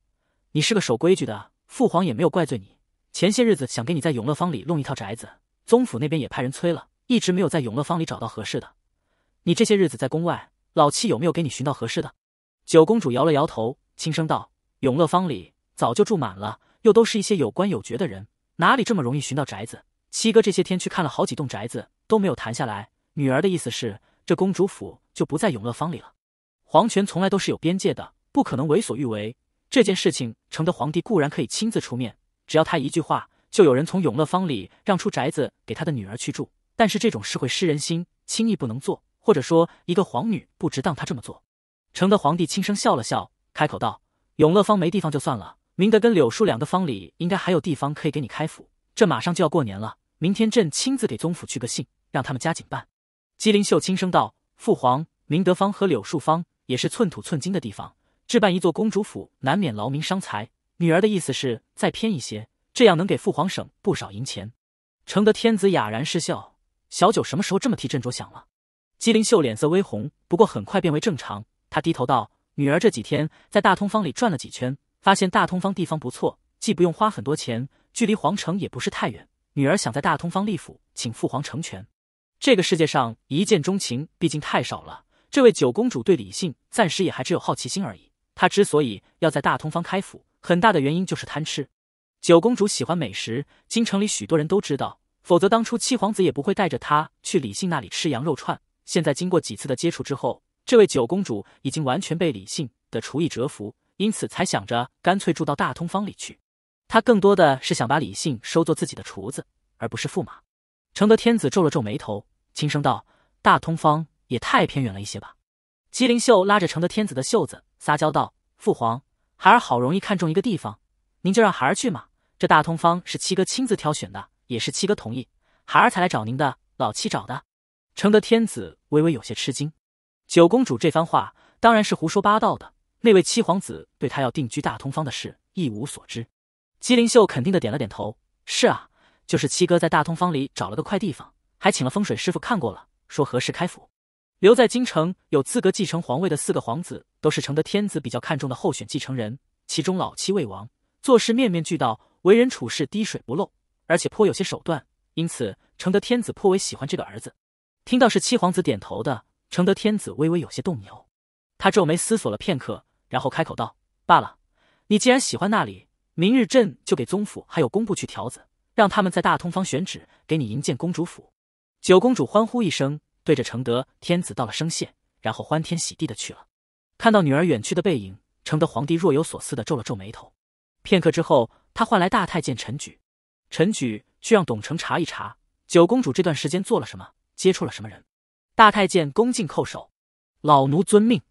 你是个守规矩的，父皇也没有怪罪你。前些日子想给你在永乐坊里弄一套宅子，宗府那边也派人催了，一直没有在永乐坊里找到合适的。你这些日子在宫外，老七有没有给你寻到合适的？”九公主摇了摇头，轻声道：“永乐坊里早就住满了，又都是一些有官有爵的人，哪里这么容易寻到宅子？七哥这些天去看了好几栋宅子。”都没有谈下来。女儿的意思是，这公主府就不在永乐坊里了。皇权从来都是有边界的，不可能为所欲为。这件事情，承德皇帝固然可以亲自出面，只要他一句话，就有人从永乐坊里让出宅子给他的女儿去住。但是这种事会失人心，轻易不能做。或者说，一个皇女不值当他这么做。承德皇帝轻声笑了笑，开口道：“永乐坊没地方就算了，明德跟柳树两个坊里应该还有地方可以给你开府。这马上就要过年了，明天朕亲自给宗府去个信。”让他们加紧办。姬灵秀轻声道：“父皇，明德坊和柳树坊也是寸土寸金的地方，置办一座公主府难免劳民伤财。女儿的意思是再偏一些，这样能给父皇省不少银钱。”承德天子哑然失笑：“小九什么时候这么替朕着想了？”姬灵秀脸色微红，不过很快变为正常。她低头道：“女儿这几天在大通坊里转了几圈，发现大通坊地方不错，既不用花很多钱，距离皇城也不是太远。女儿想在大通坊立府，请父皇成全。”这个世界上一见钟情毕竟太少了。这位九公主对李信暂时也还只有好奇心而已。她之所以要在大通方开府，很大的原因就是贪吃。九公主喜欢美食，京城里许多人都知道。否则当初七皇子也不会带着她去李信那里吃羊肉串。现在经过几次的接触之后，这位九公主已经完全被李信的厨艺折服，因此才想着干脆住到大通方里去。她更多的是想把李信收做自己的厨子，而不是驸马。承德天子皱了皱眉头。轻声道：“大通方也太偏远了一些吧？”姬灵秀拉着承德天子的袖子撒娇道：“父皇，孩儿好容易看中一个地方，您就让孩儿去嘛。这大通方是七哥亲自挑选的，也是七哥同意，孩儿才来找您的。老七找的。”承德天子微微有些吃惊，九公主这番话当然是胡说八道的。那位七皇子对他要定居大通方的事一无所知。姬灵秀肯定的点了点头：“是啊，就是七哥在大通方里找了个块地方。”还请了风水师傅看过了，说合适开府。留在京城有资格继承皇位的四个皇子，都是承德天子比较看重的候选继承人。其中老七魏王做事面面俱到，为人处事滴水不漏，而且颇有些手段，因此承德天子颇为喜欢这个儿子。听到是七皇子点头的，承德天子微微有些动摇。他皱眉思索了片刻，然后开口道：“罢了，你既然喜欢那里，明日朕就给宗府还有工部去条子，让他们在大通坊选址给你营建公主府。”九公主欢呼一声，对着承德天子道了声谢，然后欢天喜地的去了。看到女儿远去的背影，承德皇帝若有所思的皱了皱眉头。片刻之后，他唤来大太监陈举，陈举去让董承查一查九公主这段时间做了什么，接触了什么人。大太监恭敬叩首：“老奴遵命。”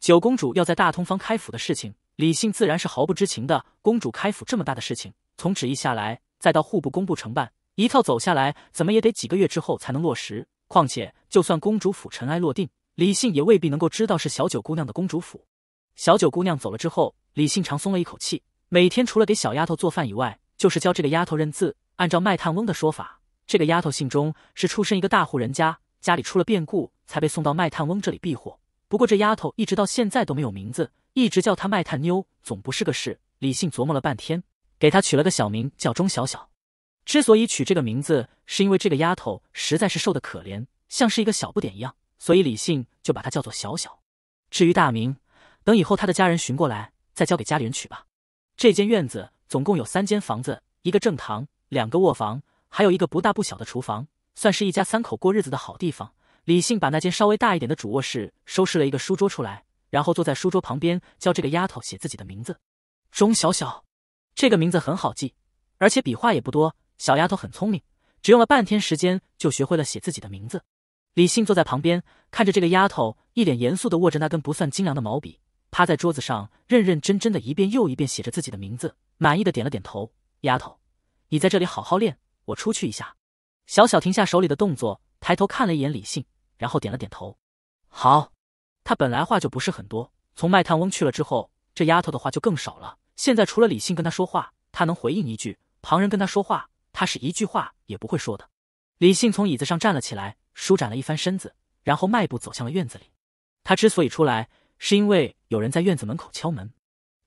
九公主要在大通坊开府的事情，李信自然是毫不知情的。公主开府这么大的事情，从旨意下来，再到户部、工部承办。一套走下来，怎么也得几个月之后才能落实。况且，就算公主府尘埃落定，李信也未必能够知道是小九姑娘的公主府。小九姑娘走了之后，李信长松了一口气。每天除了给小丫头做饭以外，就是教这个丫头认字。按照卖炭翁的说法，这个丫头姓钟，是出身一个大户人家，家里出了变故，才被送到卖炭翁这里避祸。不过这丫头一直到现在都没有名字，一直叫她卖炭妞，总不是个事。李信琢磨了半天，给她取了个小名叫钟小小。之所以取这个名字，是因为这个丫头实在是瘦的可怜，像是一个小不点一样，所以李信就把她叫做小小。至于大名，等以后她的家人寻过来，再交给家里人取吧。这间院子总共有三间房子，一个正堂，两个卧房，还有一个不大不小的厨房，算是一家三口过日子的好地方。李信把那间稍微大一点的主卧室收拾了一个书桌出来，然后坐在书桌旁边，教这个丫头写自己的名字钟小小。这个名字很好记，而且笔画也不多。小丫头很聪明，只用了半天时间就学会了写自己的名字。李信坐在旁边，看着这个丫头一脸严肃的握着那根不算精良的毛笔，趴在桌子上认认真真的一遍又一遍写着自己的名字，满意的点了点头。丫头，你在这里好好练，我出去一下。小小停下手里的动作，抬头看了一眼李信，然后点了点头。好。他本来话就不是很多，从卖炭翁去了之后，这丫头的话就更少了。现在除了李信跟她说话，她能回应一句；旁人跟她说话。他是一句话也不会说的。李信从椅子上站了起来，舒展了一番身子，然后迈步走向了院子里。他之所以出来，是因为有人在院子门口敲门。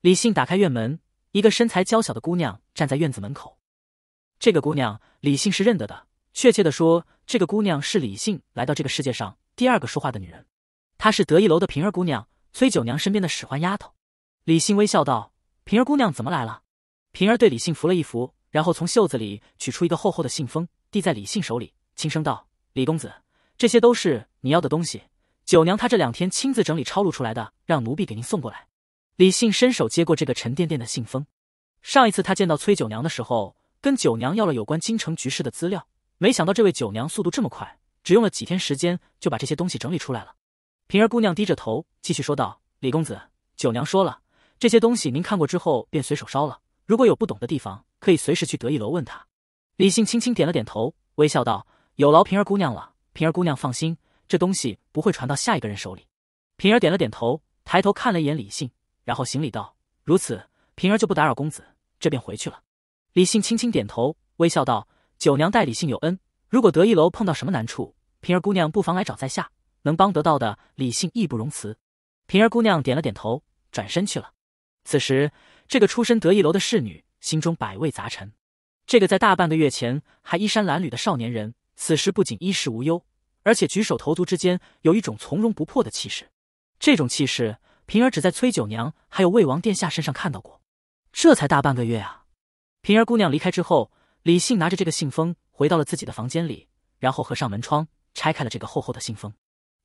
李信打开院门，一个身材娇小的姑娘站在院子门口。这个姑娘李信是认得的，确切的说，这个姑娘是李信来到这个世界上第二个说话的女人。她是得意楼的平儿姑娘，崔九娘身边的使唤丫头。李信微笑道：“平儿姑娘怎么来了？”平儿对李信扶了一扶。然后从袖子里取出一个厚厚的信封，递在李信手里，轻声道：“李公子，这些都是你要的东西。九娘她这两天亲自整理抄录出来的，让奴婢给您送过来。”李信伸手接过这个沉甸甸的信封。上一次他见到崔九娘的时候，跟九娘要了有关京城局势的资料，没想到这位九娘速度这么快，只用了几天时间就把这些东西整理出来了。平儿姑娘低着头继续说道：“李公子，九娘说了，这些东西您看过之后便随手烧了，如果有不懂的地方。”可以随时去得意楼问他。李信轻轻点了点头，微笑道：“有劳平儿姑娘了。平儿姑娘放心，这东西不会传到下一个人手里。”平儿点了点头，抬头看了一眼李信，然后行礼道：“如此，平儿就不打扰公子，这便回去了。”李信轻轻点头，微笑道：“九娘待李信有恩，如果得意楼碰到什么难处，平儿姑娘不妨来找在下，能帮得到的，李信义不容辞。”平儿姑娘点了点头，转身去了。此时，这个出身得意楼的侍女。心中百味杂陈，这个在大半个月前还衣衫褴褛的少年人，此时不仅衣食无忧，而且举手投足之间有一种从容不迫的气势。这种气势，平儿只在崔九娘还有魏王殿下身上看到过。这才大半个月啊！平儿姑娘离开之后，李信拿着这个信封回到了自己的房间里，然后合上门窗，拆开了这个厚厚的信封。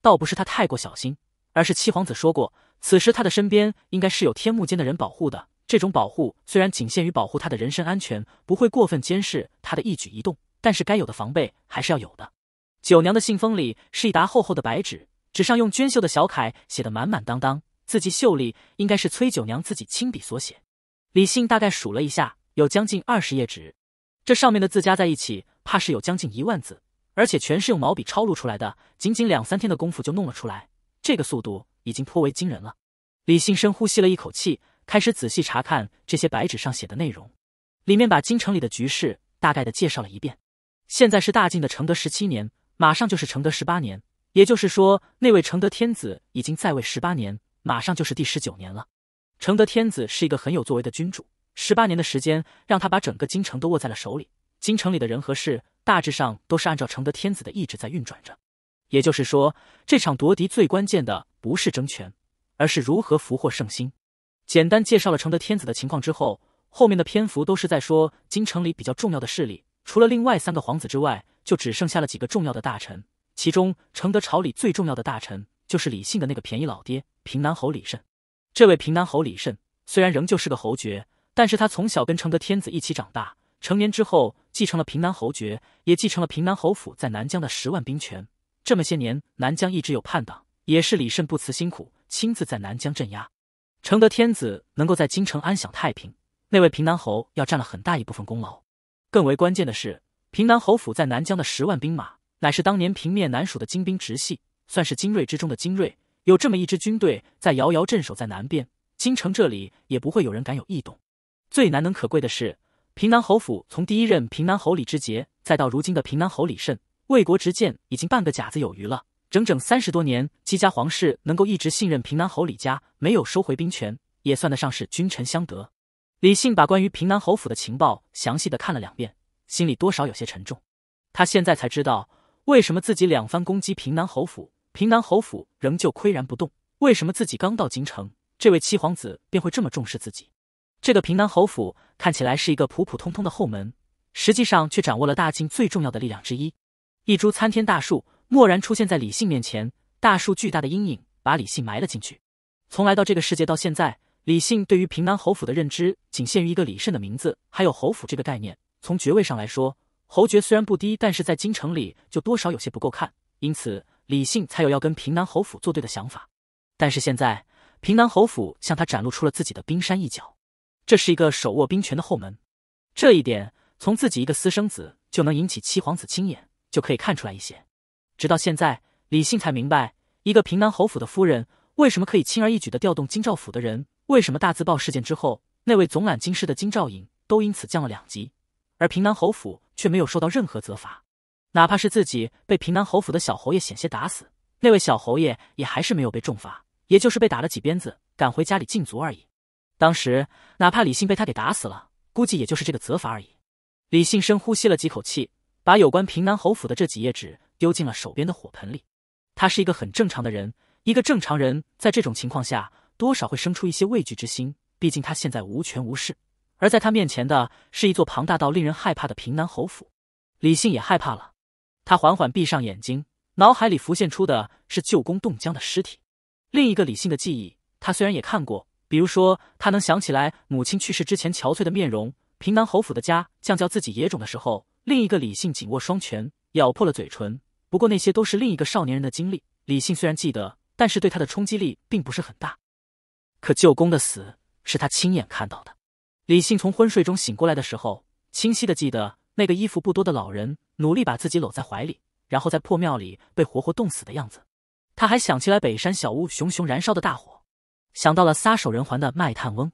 倒不是他太过小心，而是七皇子说过，此时他的身边应该是有天目间的人保护的。这种保护虽然仅限于保护他的人身安全，不会过分监视他的一举一动，但是该有的防备还是要有的。九娘的信封里是一沓厚厚的白纸，纸上用娟秀的小楷写得满满当当，字迹秀丽，应该是崔九娘自己亲笔所写。李信大概数了一下，有将近二十页纸，这上面的字加在一起，怕是有将近一万字，而且全是用毛笔抄录出来的，仅仅两三天的功夫就弄了出来，这个速度已经颇为惊人了。李信深呼吸了一口气。开始仔细查看这些白纸上写的内容，里面把京城里的局势大概的介绍了一遍。现在是大晋的承德十七年，马上就是承德十八年，也就是说，那位承德天子已经在位十八年，马上就是第十九年了。承德天子是一个很有作为的君主，十八年的时间让他把整个京城都握在了手里，京城里的人和事大致上都是按照承德天子的意志在运转着。也就是说，这场夺嫡最关键的不是争权，而是如何俘获圣心。简单介绍了承德天子的情况之后，后面的篇幅都是在说京城里比较重要的势力。除了另外三个皇子之外，就只剩下了几个重要的大臣。其中，承德朝里最重要的大臣就是李信的那个便宜老爹平南侯李慎。这位平南侯李慎虽然仍旧是个侯爵，但是他从小跟承德天子一起长大，成年之后继承了平南侯爵，也继承了平南侯府在南疆的十万兵权。这么些年，南疆一直有叛党，也是李慎不辞辛苦，亲自在南疆镇压。承德天子能够在京城安享太平，那位平南侯要占了很大一部分功劳。更为关键的是，平南侯府在南疆的十万兵马，乃是当年平灭南蜀的精兵直系，算是精锐之中的精锐。有这么一支军队在遥遥镇守在南边，京城这里也不会有人敢有异动。最难能可贵的是，平南侯府从第一任平南侯李之杰，再到如今的平南侯李慎，为国执剑已经半个甲子有余了。整整三十多年，姬家皇室能够一直信任平南侯李家，没有收回兵权，也算得上是君臣相得。李信把关于平南侯府的情报详细的看了两遍，心里多少有些沉重。他现在才知道，为什么自己两番攻击平南侯府，平南侯府仍旧岿然不动；为什么自己刚到京城，这位七皇子便会这么重视自己。这个平南侯府看起来是一个普普通通的后门，实际上却掌握了大晋最重要的力量之一——一株参天大树。蓦然出现在李信面前，大树巨大的阴影把李信埋了进去。从来到这个世界到现在，李信对于平南侯府的认知仅限于一个李慎的名字，还有侯府这个概念。从爵位上来说，侯爵虽然不低，但是在京城里就多少有些不够看。因此，李信才有要跟平南侯府作对的想法。但是现在，平南侯府向他展露出了自己的冰山一角，这是一个手握兵权的后门。这一点，从自己一个私生子就能引起七皇子亲眼就可以看出来一些。直到现在，李信才明白，一个平南侯府的夫人为什么可以轻而易举的调动京兆府的人？为什么大自报事件之后，那位总揽京师的京兆尹都因此降了两级，而平南侯府却没有受到任何责罚？哪怕是自己被平南侯府的小侯爷险些打死，那位小侯爷也还是没有被重罚，也就是被打了几鞭子，赶回家里禁足而已。当时，哪怕李信被他给打死了，估计也就是这个责罚而已。李信深呼吸了几口气，把有关平南侯府的这几页纸。丢进了手边的火盆里。他是一个很正常的人，一个正常人在这种情况下，多少会生出一些畏惧之心。毕竟他现在无权无势，而在他面前的是一座庞大到令人害怕的平南侯府。李信也害怕了，他缓缓闭上眼睛，脑海里浮现出的是舅公冻僵的尸体。另一个李信的记忆，他虽然也看过，比如说他能想起来母亲去世之前憔悴的面容，平南侯府的家将叫自己野种的时候，另一个李信紧握双拳，咬破了嘴唇。不过那些都是另一个少年人的经历。李信虽然记得，但是对他的冲击力并不是很大。可舅公的死是他亲眼看到的。李信从昏睡中醒过来的时候，清晰的记得那个衣服不多的老人努力把自己搂在怀里，然后在破庙里被活活冻死的样子。他还想起来北山小屋熊熊燃烧的大火，想到了撒手人寰的卖炭翁。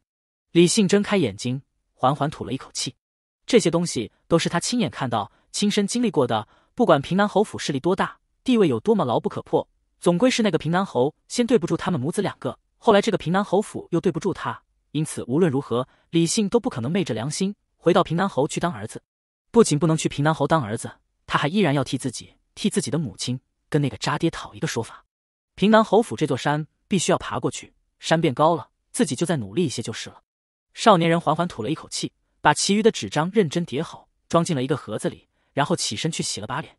李信睁开眼睛，缓缓吐了一口气。这些东西都是他亲眼看到、亲身经历过的。不管平南侯府势力多大，地位有多么牢不可破，总归是那个平南侯先对不住他们母子两个，后来这个平南侯府又对不住他，因此无论如何，李信都不可能昧着良心回到平南侯去当儿子。不仅不能去平南侯当儿子，他还依然要替自己、替自己的母亲跟那个渣爹讨一个说法。平南侯府这座山必须要爬过去，山变高了，自己就再努力一些就是了。少年人缓缓吐了一口气，把其余的纸张认真叠好，装进了一个盒子里。然后起身去洗了把脸，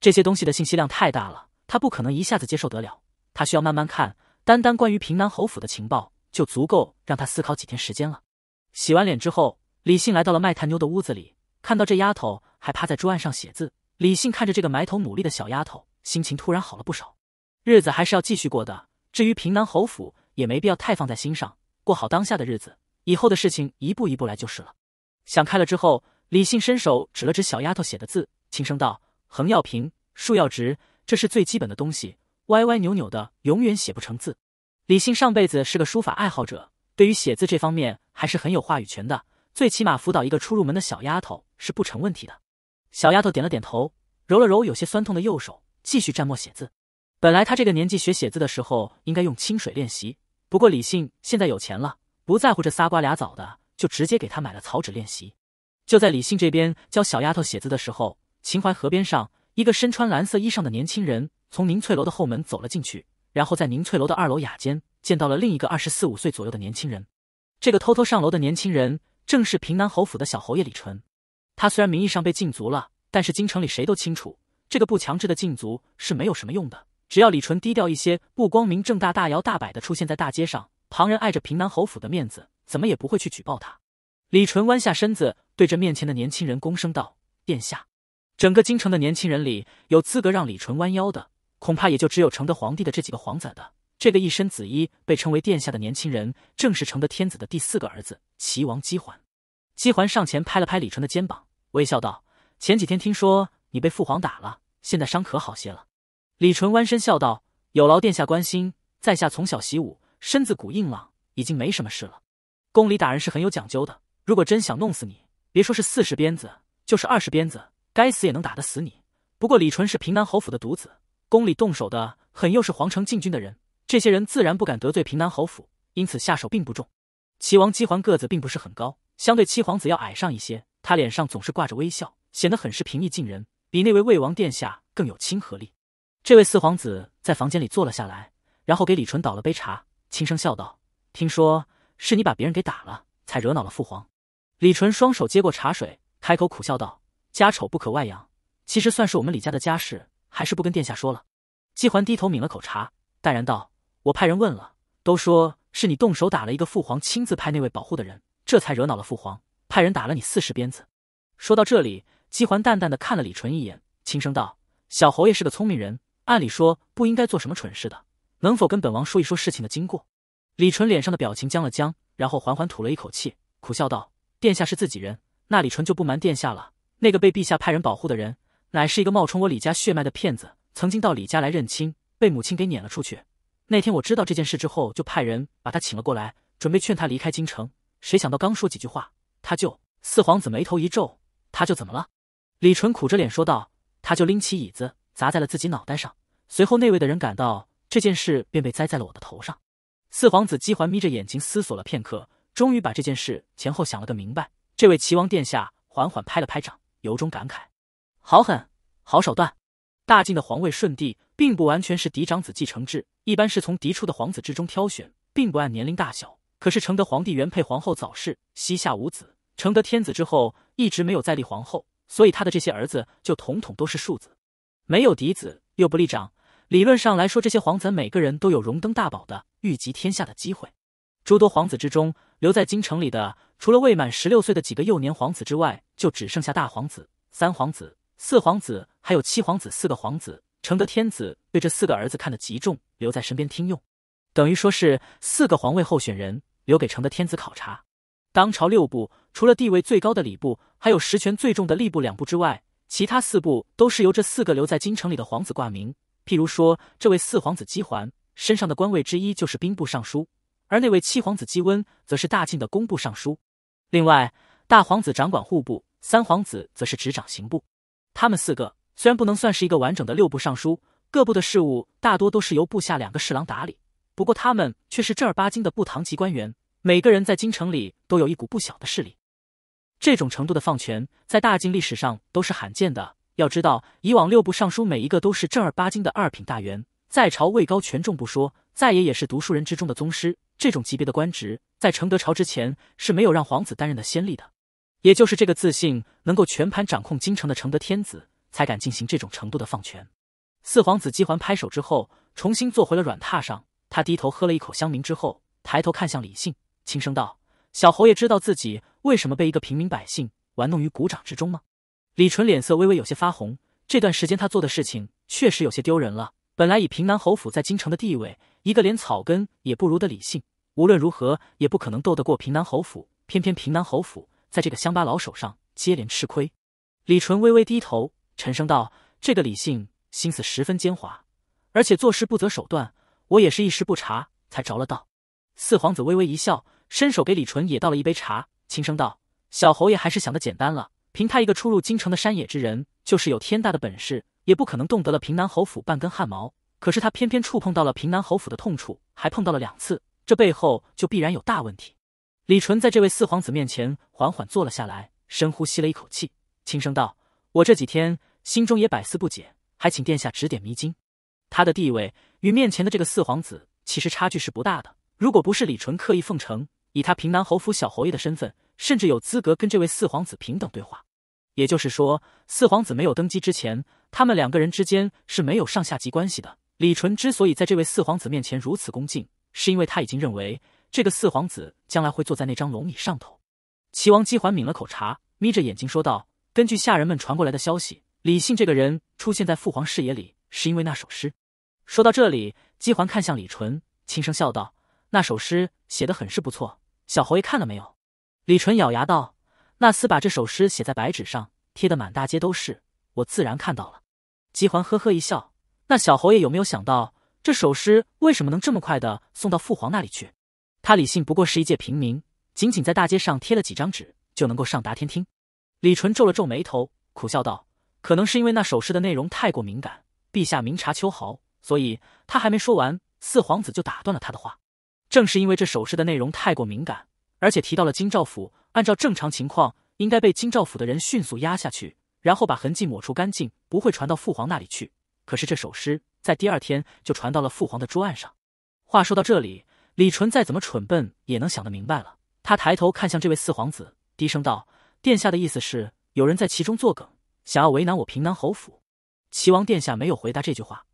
这些东西的信息量太大了，他不可能一下子接受得了，他需要慢慢看。单单关于平南侯府的情报，就足够让他思考几天时间了。洗完脸之后，李信来到了卖炭妞的屋子里，看到这丫头还趴在桌案上写字，李信看着这个埋头努力的小丫头，心情突然好了不少。日子还是要继续过的，至于平南侯府，也没必要太放在心上，过好当下的日子，以后的事情一步一步来就是了。想开了之后。李信伸手指了指小丫头写的字，轻声道：“横要平，竖要直，这是最基本的东西。歪歪扭扭的，永远写不成字。”李信上辈子是个书法爱好者，对于写字这方面还是很有话语权的。最起码辅导一个初入门的小丫头是不成问题的。小丫头点了点头，揉了揉有些酸痛的右手，继续蘸墨写字。本来她这个年纪学写字的时候应该用清水练习，不过李信现在有钱了，不在乎这仨瓜俩枣的，就直接给她买了草纸练习。就在李信这边教小丫头写字的时候，秦淮河边上，一个身穿蓝色衣裳的年轻人从宁翠楼的后门走了进去，然后在宁翠楼的二楼雅间见到了另一个二十四五岁左右的年轻人。这个偷偷上楼的年轻人，正是平南侯府的小侯爷李淳。他虽然名义上被禁足了，但是京城里谁都清楚，这个不强制的禁足是没有什么用的。只要李淳低调一些，不光明正大大摇大摆的出现在大街上，旁人碍着平南侯府的面子，怎么也不会去举报他。李淳弯下身子。对着面前的年轻人躬声道：“殿下，整个京城的年轻人里，有资格让李纯弯腰的，恐怕也就只有承德皇帝的这几个皇子了。这个一身紫衣、被称为殿下的年轻人，正是承德天子的第四个儿子齐王姬桓。姬桓上前拍了拍李纯的肩膀，微笑道：‘前几天听说你被父皇打了，现在伤可好些了？’李纯弯身笑道：‘有劳殿下关心，在下从小习武，身子骨硬朗，已经没什么事了。’宫里打人是很有讲究的，如果真想弄死你。”别说是四十鞭子，就是二十鞭子，该死也能打得死你。不过李纯是平南侯府的独子，宫里动手的很，又是皇城禁军的人，这些人自然不敢得罪平南侯府，因此下手并不重。齐王姬桓个子并不是很高，相对七皇子要矮上一些。他脸上总是挂着微笑，显得很是平易近人，比那位魏王殿下更有亲和力。这位四皇子在房间里坐了下来，然后给李纯倒了杯茶，轻声笑道：“听说是你把别人给打了，才惹恼了父皇。”李纯双手接过茶水，开口苦笑道：“家丑不可外扬，其实算是我们李家的家事，还是不跟殿下说了。”姬环低头抿了口茶，淡然道：“我派人问了，都说是你动手打了一个父皇亲自派那位保护的人，这才惹恼了父皇，派人打了你四十鞭子。”说到这里，姬环淡淡的看了李纯一眼，轻声道：“小侯爷是个聪明人，按理说不应该做什么蠢事的，能否跟本王说一说事情的经过？”李纯脸上的表情僵了僵，然后缓缓吐了一口气，苦笑道。殿下是自己人，那李纯就不瞒殿下了。那个被陛下派人保护的人，乃是一个冒充我李家血脉的骗子。曾经到李家来认亲，被母亲给撵了出去。那天我知道这件事之后，就派人把他请了过来，准备劝他离开京城。谁想到刚说几句话，他就……四皇子眉头一皱，他就怎么了？李纯苦着脸说道：“他就拎起椅子砸在了自己脑袋上。随后那位的人赶到，这件事便被栽在了我的头上。”四皇子姬环眯着眼睛思索了片刻。终于把这件事前后想了个明白。这位齐王殿下缓缓拍了拍掌，由衷感慨：“好狠，好手段！”大晋的皇位顺帝并不完全是嫡长子继承制，一般是从嫡出的皇子之中挑选，并不按年龄大小。可是承德皇帝原配皇后早逝，膝下无子，承德天子之后一直没有再立皇后，所以他的这些儿子就统统都是庶子，没有嫡子又不立长。理论上来说，这些皇子每个人都有荣登大宝的、御及天下的机会。诸多皇子之中，留在京城里的，除了未满十六岁的几个幼年皇子之外，就只剩下大皇子、三皇子、四皇子，还有七皇子四个皇子。承德天子对这四个儿子看得极重，留在身边听用，等于说是四个皇位候选人留给承德天子考察。当朝六部，除了地位最高的礼部，还有实权最重的吏部两部之外，其他四部都是由这四个留在京城里的皇子挂名。譬如说，这位四皇子姬桓身上的官位之一就是兵部尚书。而那位七皇子姬温则是大晋的工部尚书，另外大皇子掌管户部，三皇子则是执掌刑部。他们四个虽然不能算是一个完整的六部尚书，各部的事务大多都是由部下两个侍郎打理，不过他们却是正儿八经的部堂级官员，每个人在京城里都有一股不小的势力。这种程度的放权在大晋历史上都是罕见的。要知道，以往六部尚书每一个都是正儿八经的二品大员，在朝位高权重不说，在也也是读书人之中的宗师。这种级别的官职，在承德朝之前是没有让皇子担任的先例的。也就是这个自信，能够全盘掌控京城的承德天子，才敢进行这种程度的放权。四皇子姬环拍手之后，重新坐回了软榻上。他低头喝了一口香茗之后，抬头看向李信，轻声道：“小侯爷，知道自己为什么被一个平民百姓玩弄于股掌之中吗？”李纯脸色微微有些发红。这段时间他做的事情，确实有些丢人了。本来以平南侯府在京城的地位。一个连草根也不如的李信，无论如何也不可能斗得过平南侯府。偏偏平南侯府在这个乡巴佬手上接连吃亏。李纯微微低头，沉声道：“这个李信心思十分奸猾，而且做事不择手段。我也是一时不察，才着了道。”四皇子微微一笑，伸手给李纯也倒了一杯茶，轻声道：“小侯爷还是想的简单了。凭他一个初入京城的山野之人，就是有天大的本事，也不可能动得了平南侯府半根汗毛。”可是他偏偏触碰到了平南侯府的痛处，还碰到了两次，这背后就必然有大问题。李纯在这位四皇子面前缓缓坐了下来，深呼吸了一口气，轻声道：“我这几天心中也百思不解，还请殿下指点迷津。”他的地位与面前的这个四皇子其实差距是不大的，如果不是李纯刻意奉承，以他平南侯府小侯爷的身份，甚至有资格跟这位四皇子平等对话。也就是说，四皇子没有登基之前，他们两个人之间是没有上下级关系的。李纯之所以在这位四皇子面前如此恭敬，是因为他已经认为这个四皇子将来会坐在那张龙椅上头。齐王姬桓抿了口茶，眯着眼睛说道：“根据下人们传过来的消息，李信这个人出现在父皇视野里，是因为那首诗。”说到这里，姬桓看向李纯，轻声笑道：“那首诗写得很是不错，小侯爷看了没有？”李纯咬牙道：“那厮把这首诗写在白纸上，贴得满大街都是，我自然看到了。”姬桓呵呵一笑。那小侯爷有没有想到，这首诗为什么能这么快的送到父皇那里去？他李信不过是一介平民，仅仅在大街上贴了几张纸，就能够上达天听。李纯皱了皱眉头，苦笑道：“可能是因为那首诗的内容太过敏感，陛下明察秋毫。”所以他还没说完，四皇子就打断了他的话：“正是因为这首诗的内容太过敏感，而且提到了京兆府，按照正常情况，应该被京兆府的人迅速压下去，然后把痕迹抹除干净，不会传到父皇那里去。”可是这首诗在第二天就传到了父皇的桌案上。话说到这里，李纯再怎么蠢笨也能想得明白了。他抬头看向这位四皇子，低声道：“殿下的意思是有人在其中作梗，想要为难我平南侯府？”齐王殿下没有回答这句话，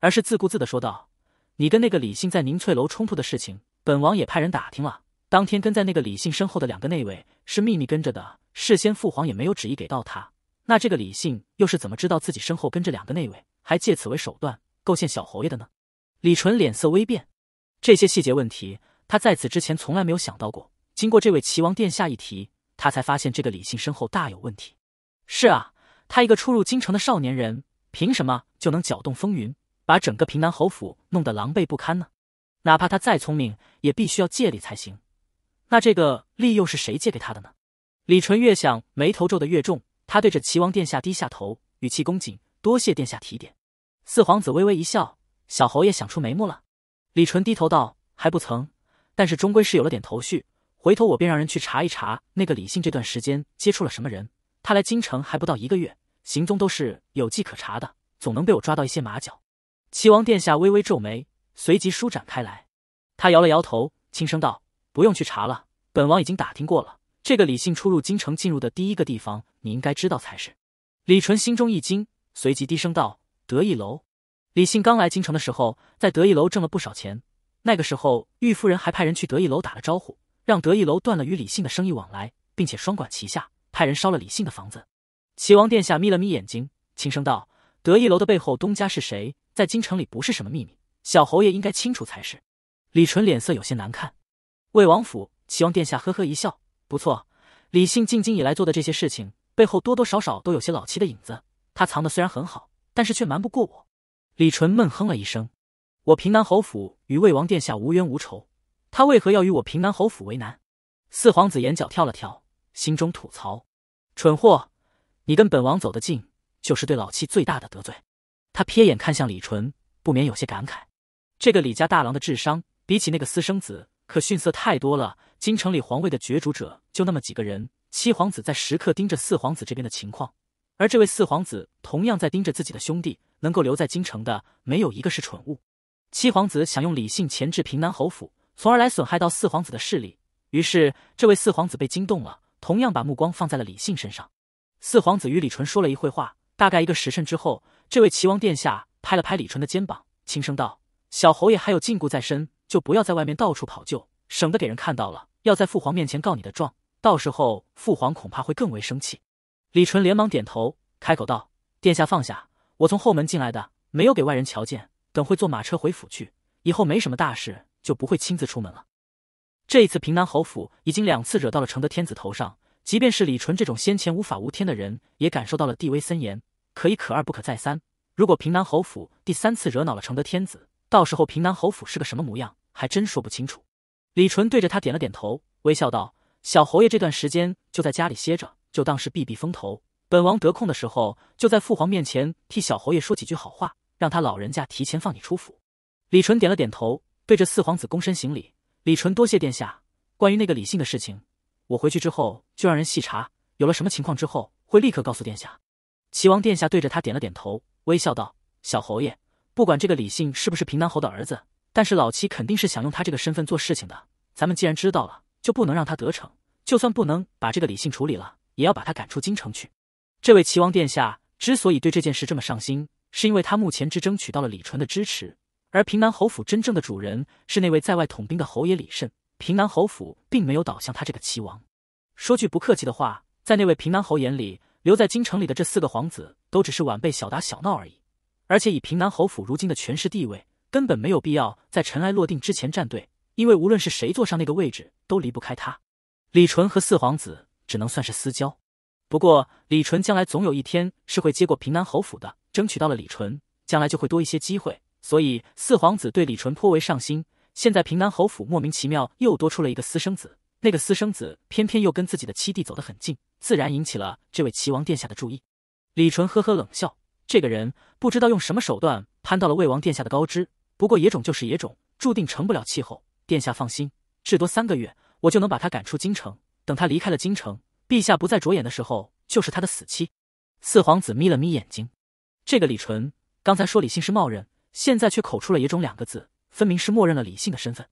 而是自顾自的说道：“你跟那个李信在凝翠楼冲突的事情，本王也派人打听了。当天跟在那个李信身后的两个内卫是秘密跟着的，事先父皇也没有旨意给到他。那这个李信又是怎么知道自己身后跟着两个内卫？”还借此为手段构陷小侯爷的呢？李纯脸色微变，这些细节问题他在此之前从来没有想到过。经过这位齐王殿下一提，他才发现这个李信身后大有问题。是啊，他一个初入京城的少年人，凭什么就能搅动风云，把整个平南侯府弄得狼狈不堪呢？哪怕他再聪明，也必须要借力才行。那这个力又是谁借给他的呢？李纯越想，眉头皱得越重。他对着齐王殿下低下头，语气恭谨：“多谢殿下提点。”四皇子微微一笑：“小侯爷想出眉目了？”李纯低头道：“还不曾，但是终归是有了点头绪。回头我便让人去查一查那个李信这段时间接触了什么人。他来京城还不到一个月，行踪都是有迹可查的，总能被我抓到一些马脚。”齐王殿下微微皱眉，随即舒展开来，他摇了摇头，轻声道：“不用去查了，本王已经打听过了。这个李信出入京城，进入的第一个地方，你应该知道才是。”李纯心中一惊，随即低声道。得意楼，李信刚来京城的时候，在得意楼挣了不少钱。那个时候，玉夫人还派人去得意楼打了招呼，让得意楼断了与李信的生意往来，并且双管齐下，派人烧了李信的房子。齐王殿下眯了眯眼睛，轻声道：“得意楼的背后东家是谁，在京城里不是什么秘密，小侯爷应该清楚才是。”李纯脸色有些难看。魏王府，齐王殿下呵呵一笑：“不错，李信进京以来做的这些事情，背后多多少少都有些老七的影子。他藏的虽然很好。”但是却瞒不过我。李纯闷哼了一声：“我平南侯府与魏王殿下无冤无仇，他为何要与我平南侯府为难？”四皇子眼角跳了跳，心中吐槽：“蠢货，你跟本王走得近，就是对老七最大的得罪。”他瞥眼看向李纯，不免有些感慨：“这个李家大郎的智商，比起那个私生子可逊色太多了。京城里皇位的角逐者就那么几个人，七皇子在时刻盯着四皇子这边的情况。”而这位四皇子同样在盯着自己的兄弟，能够留在京城的没有一个是蠢物。七皇子想用李信钳制平南侯府，从而来损害到四皇子的势力。于是，这位四皇子被惊动了，同样把目光放在了李信身上。四皇子与李淳说了一会话，大概一个时辰之后，这位齐王殿下拍了拍李淳的肩膀，轻声道：“小侯爷还有禁锢在身，就不要在外面到处跑，就省得给人看到了，要在父皇面前告你的状，到时候父皇恐怕会更为生气。”李纯连忙点头，开口道：“殿下，放下，我从后门进来的，没有给外人瞧见。等会坐马车回府去，以后没什么大事，就不会亲自出门了。”这一次，平南侯府已经两次惹到了承德天子头上，即便是李纯这种先前无法无天的人，也感受到了地位森严，可一可二，不可再三。如果平南侯府第三次惹恼了承德天子，到时候平南侯府是个什么模样，还真说不清楚。李纯对着他点了点头，微笑道：“小侯爷这段时间就在家里歇着。”就当是避避风头，本王得空的时候，就在父皇面前替小侯爷说几句好话，让他老人家提前放你出府。李纯点了点头，对着四皇子躬身行礼。李纯多谢殿下。关于那个李信的事情，我回去之后就让人细查，有了什么情况之后，会立刻告诉殿下。齐王殿下对着他点了点头，微笑道：“小侯爷，不管这个李信是不是平南侯的儿子，但是老七肯定是想用他这个身份做事情的。咱们既然知道了，就不能让他得逞。就算不能把这个李信处理了。”也要把他赶出京城去。这位齐王殿下之所以对这件事这么上心，是因为他目前之争取到了李纯的支持，而平南侯府真正的主人是那位在外统兵的侯爷李慎。平南侯府并没有倒向他这个齐王。说句不客气的话，在那位平南侯眼里，留在京城里的这四个皇子都只是晚辈小打小闹而已。而且以平南侯府如今的权势地位，根本没有必要在尘埃落定之前站队，因为无论是谁坐上那个位置，都离不开他。李纯和四皇子。只能算是私交，不过李纯将来总有一天是会接过平南侯府的，争取到了李纯，将来就会多一些机会。所以四皇子对李纯颇为上心。现在平南侯府莫名其妙又多出了一个私生子，那个私生子偏偏又跟自己的七弟走得很近，自然引起了这位齐王殿下的注意。李纯呵呵冷笑，这个人不知道用什么手段攀到了魏王殿下的高枝，不过野种就是野种，注定成不了气候。殿下放心，至多三个月，我就能把他赶出京城。等他离开了京城，陛下不再着眼的时候，就是他的死期。四皇子眯了眯眼睛，这个李纯刚才说李信是冒认，现在却口出了“野种”两个字，分明是默认了李信的身份。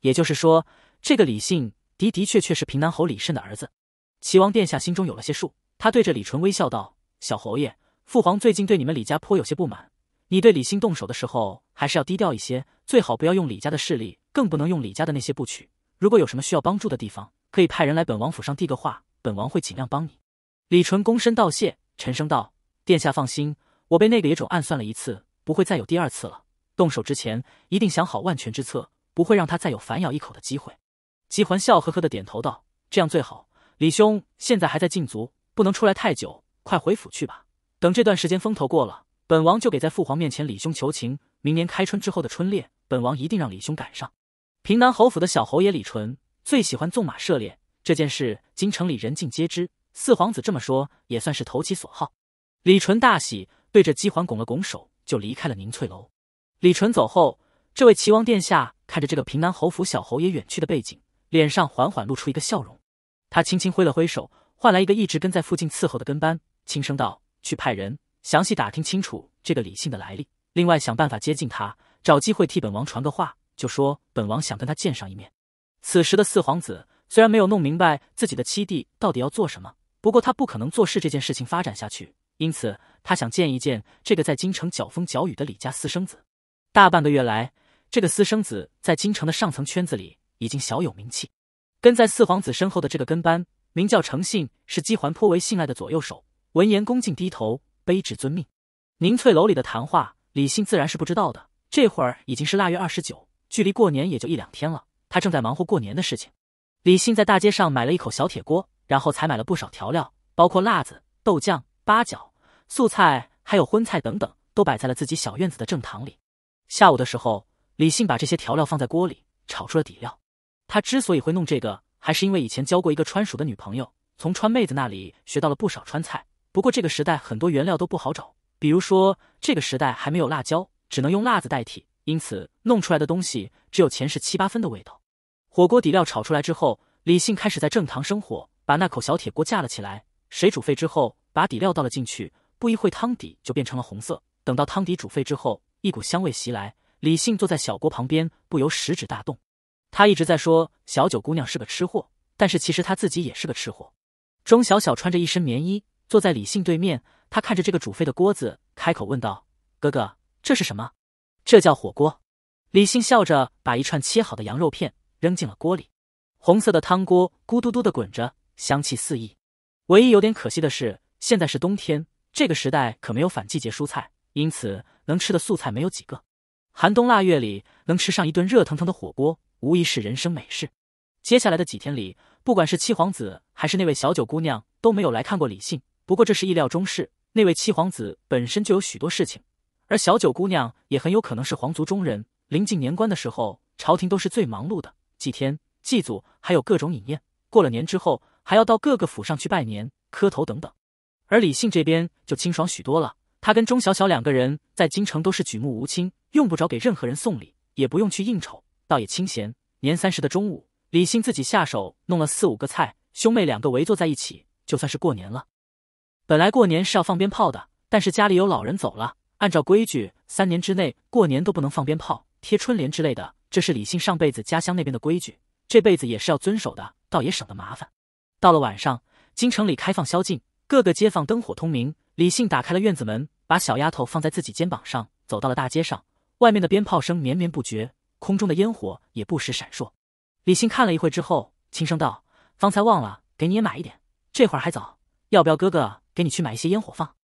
也就是说，这个李信的的确确是平南侯李慎的儿子。齐王殿下心中有了些数，他对着李纯微笑道：“小侯爷，父皇最近对你们李家颇有些不满，你对李信动手的时候，还是要低调一些，最好不要用李家的势力，更不能用李家的那些部曲。如果有什么需要帮助的地方。”可以派人来本王府上递个话，本王会尽量帮你。李纯躬身道谢，沉声道：“殿下放心，我被那个野种暗算了一次，不会再有第二次了。动手之前一定想好万全之策，不会让他再有反咬一口的机会。”姬环笑呵呵的点头道：“这样最好。李兄现在还在禁足，不能出来太久，快回府去吧。等这段时间风头过了，本王就给在父皇面前李兄求情。明年开春之后的春猎，本王一定让李兄赶上。”平南侯府的小侯爷李纯最喜欢纵马射猎这件事，京城里人尽皆知。四皇子这么说，也算是投其所好。李纯大喜，对着姬桓拱了拱手，就离开了宁翠楼。李纯走后，这位齐王殿下看着这个平南侯府小侯爷远去的背景，脸上缓缓露出一个笑容。他轻轻挥了挥手，换来一个一直跟在附近伺候的跟班，轻声道：“去派人详细打听清楚这个李姓的来历，另外想办法接近他，找机会替本王传个话，就说本王想跟他见上一面。”此时的四皇子虽然没有弄明白自己的七弟到底要做什么，不过他不可能坐视这件事情发展下去，因此他想见一见这个在京城搅风搅雨的李家私生子。大半个月来，这个私生子在京城的上层圈子里已经小有名气。跟在四皇子身后的这个跟班名叫程信，是姬环颇为信赖的左右手。闻言恭敬低头，卑职遵命。凝翠楼里的谈话，李信自然是不知道的。这会儿已经是腊月二十九，距离过年也就一两天了。他正在忙活过年的事情，李信在大街上买了一口小铁锅，然后才买了不少调料，包括辣子、豆酱、八角、素菜，还有荤菜等等，都摆在了自己小院子的正堂里。下午的时候，李信把这些调料放在锅里炒出了底料。他之所以会弄这个，还是因为以前交过一个川蜀的女朋友，从川妹子那里学到了不少川菜。不过这个时代很多原料都不好找，比如说这个时代还没有辣椒，只能用辣子代替，因此弄出来的东西只有前世七八分的味道。火锅底料炒出来之后，李信开始在正堂生火，把那口小铁锅架了起来。水煮沸之后，把底料倒了进去，不一会汤底就变成了红色。等到汤底煮沸之后，一股香味袭来，李信坐在小锅旁边，不由食指大动。他一直在说小九姑娘是个吃货，但是其实他自己也是个吃货。钟小小穿着一身棉衣，坐在李信对面，她看着这个煮沸的锅子，开口问道：“哥哥，这是什么？这叫火锅。”李信笑着把一串切好的羊肉片。扔进了锅里，红色的汤锅咕嘟嘟的滚着，香气四溢。唯一有点可惜的是，现在是冬天，这个时代可没有反季节蔬菜，因此能吃的素菜没有几个。寒冬腊月里能吃上一顿热腾腾的火锅，无疑是人生美事。接下来的几天里，不管是七皇子还是那位小九姑娘都没有来看过李信。不过这是意料中事，那位七皇子本身就有许多事情，而小九姑娘也很有可能是皇族中人。临近年关的时候，朝廷都是最忙碌的。祭天、祭祖，还有各种饮宴。过了年之后，还要到各个府上去拜年、磕头等等。而李信这边就清爽许多了。他跟钟小小两个人在京城都是举目无亲，用不着给任何人送礼，也不用去应酬，倒也清闲。年三十的中午，李信自己下手弄了四五个菜，兄妹两个围坐在一起，就算是过年了。本来过年是要放鞭炮的，但是家里有老人走了，按照规矩，三年之内过年都不能放鞭炮、贴春联之类的。这是李信上辈子家乡那边的规矩，这辈子也是要遵守的，倒也省得麻烦。到了晚上，京城里开放宵禁，各个街坊灯火通明。李信打开了院子门，把小丫头放在自己肩膀上，走到了大街上。外面的鞭炮声绵绵不绝，空中的烟火也不时闪烁。李信看了一会之后，轻声道：“方才忘了给你也买一点，这会儿还早，要不要哥哥给你去买一些烟火放？